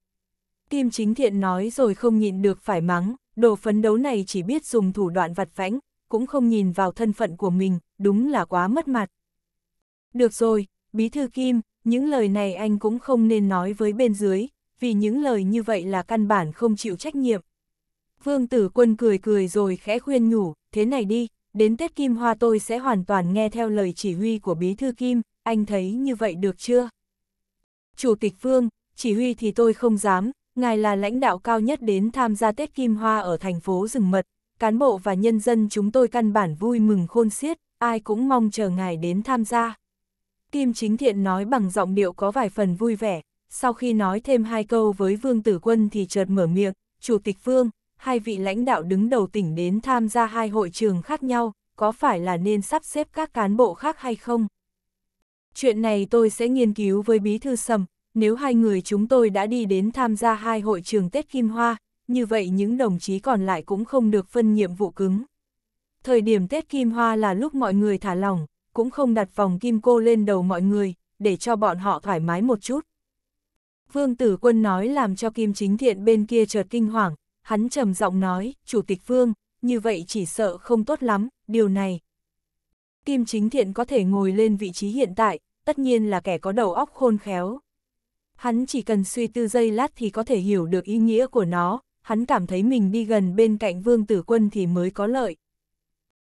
Speaker 1: Kim Chính Thiện nói rồi không nhịn được phải mắng, đồ phấn đấu này chỉ biết dùng thủ đoạn vặt vãnh, cũng không nhìn vào thân phận của mình, đúng là quá mất mặt. Được rồi, Bí Thư Kim, những lời này anh cũng không nên nói với bên dưới, vì những lời như vậy là căn bản không chịu trách nhiệm. Vương tử quân cười cười rồi khẽ khuyên nhủ, thế này đi, đến Tết Kim Hoa tôi sẽ hoàn toàn nghe theo lời chỉ huy của Bí Thư Kim, anh thấy như vậy được chưa? Chủ tịch Vương, chỉ huy thì tôi không dám, ngài là lãnh đạo cao nhất đến tham gia Tết Kim Hoa ở thành phố rừng mật, cán bộ và nhân dân chúng tôi căn bản vui mừng khôn xiết, ai cũng mong chờ ngài đến tham gia. Kim Chính Thiện nói bằng giọng điệu có vài phần vui vẻ, sau khi nói thêm hai câu với Vương Tử Quân thì chợt mở miệng, Chủ tịch Vương, hai vị lãnh đạo đứng đầu tỉnh đến tham gia hai hội trường khác nhau, có phải là nên sắp xếp các cán bộ khác hay không? Chuyện này tôi sẽ nghiên cứu với Bí Thư Sầm, nếu hai người chúng tôi đã đi đến tham gia hai hội trường Tết Kim Hoa, như vậy những đồng chí còn lại cũng không được phân nhiệm vụ cứng. Thời điểm Tết Kim Hoa là lúc mọi người thả lỏng, cũng không đặt vòng kim cô lên đầu mọi người, để cho bọn họ thoải mái một chút. Vương Tử Quân nói làm cho Kim Chính Thiện bên kia chợt kinh hoàng, hắn trầm giọng nói, Chủ tịch Vương, như vậy chỉ sợ không tốt lắm, điều này. Kim Chính Thiện có thể ngồi lên vị trí hiện tại, tất nhiên là kẻ có đầu óc khôn khéo. Hắn chỉ cần suy tư giây lát thì có thể hiểu được ý nghĩa của nó, hắn cảm thấy mình đi gần bên cạnh Vương Tử Quân thì mới có lợi.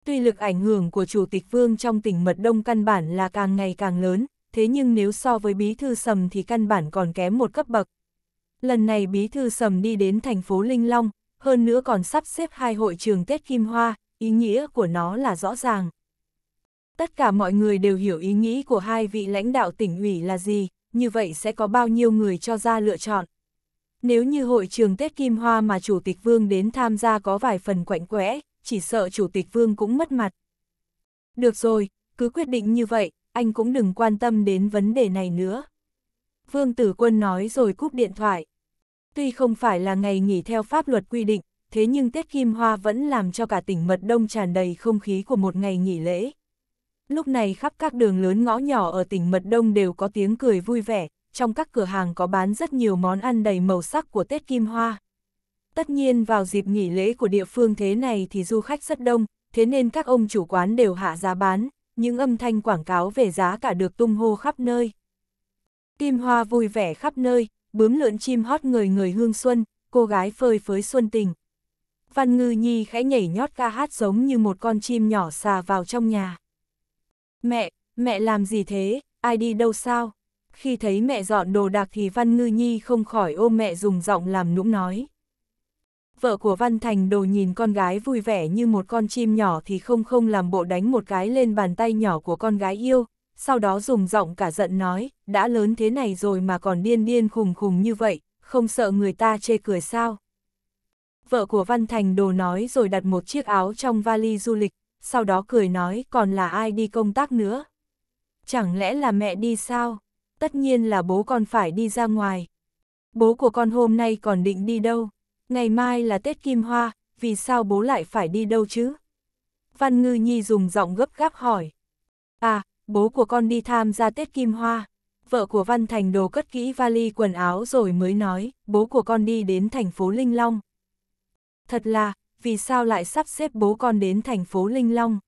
Speaker 1: Tuy lực ảnh hưởng của Chủ tịch Vương trong tỉnh Mật Đông căn bản là càng ngày càng lớn, thế nhưng nếu so với Bí Thư Sầm thì căn bản còn kém một cấp bậc, Lần này Bí Thư Sầm đi đến thành phố Linh Long, hơn nữa còn sắp xếp hai hội trường Tết Kim Hoa, ý nghĩa của nó là rõ ràng. Tất cả mọi người đều hiểu ý nghĩ của hai vị lãnh đạo tỉnh ủy là gì, như vậy sẽ có bao nhiêu người cho ra lựa chọn. Nếu như hội trường Tết Kim Hoa mà Chủ tịch Vương đến tham gia có vài phần quạnh quẽ, chỉ sợ Chủ tịch Vương cũng mất mặt. Được rồi, cứ quyết định như vậy, anh cũng đừng quan tâm đến vấn đề này nữa. Vương Tử Quân nói rồi cúp điện thoại. Tuy không phải là ngày nghỉ theo pháp luật quy định, thế nhưng Tết Kim Hoa vẫn làm cho cả tỉnh Mật Đông tràn đầy không khí của một ngày nghỉ lễ. Lúc này khắp các đường lớn ngõ nhỏ ở tỉnh Mật Đông đều có tiếng cười vui vẻ, trong các cửa hàng có bán rất nhiều món ăn đầy màu sắc của Tết Kim Hoa. Tất nhiên vào dịp nghỉ lễ của địa phương thế này thì du khách rất đông, thế nên các ông chủ quán đều hạ giá bán, những âm thanh quảng cáo về giá cả được tung hô khắp nơi. Kim Hoa vui vẻ khắp nơi, bướm lượn chim hót người người hương xuân, cô gái phơi phới xuân tình. Văn Ngư Nhi khẽ nhảy nhót ca hát giống như một con chim nhỏ xà vào trong nhà. Mẹ, mẹ làm gì thế, ai đi đâu sao? Khi thấy mẹ dọn đồ đạc thì Văn Ngư Nhi không khỏi ôm mẹ dùng giọng làm nũng nói. Vợ của Văn Thành đồ nhìn con gái vui vẻ như một con chim nhỏ thì không không làm bộ đánh một cái lên bàn tay nhỏ của con gái yêu, sau đó dùng giọng cả giận nói, đã lớn thế này rồi mà còn điên điên khùng khùng như vậy, không sợ người ta chê cười sao. Vợ của Văn Thành đồ nói rồi đặt một chiếc áo trong vali du lịch, sau đó cười nói còn là ai đi công tác nữa. Chẳng lẽ là mẹ đi sao? Tất nhiên là bố con phải đi ra ngoài. Bố của con hôm nay còn định đi đâu? Ngày mai là Tết Kim Hoa, vì sao bố lại phải đi đâu chứ? Văn Ngư Nhi dùng giọng gấp gáp hỏi. À, bố của con đi tham gia Tết Kim Hoa. Vợ của Văn Thành đồ cất kỹ vali quần áo rồi mới nói, bố của con đi đến thành phố Linh Long. Thật là, vì sao lại sắp xếp bố con đến thành phố Linh Long?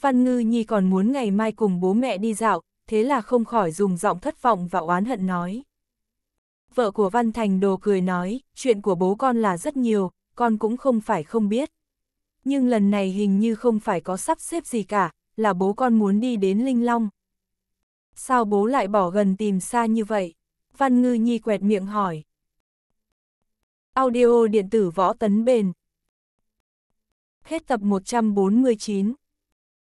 Speaker 1: Văn Ngư Nhi còn muốn ngày mai cùng bố mẹ đi dạo, thế là không khỏi dùng giọng thất vọng và oán hận nói. Vợ của Văn Thành đồ cười nói, chuyện của bố con là rất nhiều, con cũng không phải không biết. Nhưng lần này hình như không phải có sắp xếp gì cả, là bố con muốn đi đến Linh Long. Sao bố lại bỏ gần tìm xa như vậy? Văn Ngư Nhi quẹt miệng hỏi. Audio điện tử võ tấn bền. Hết tập 149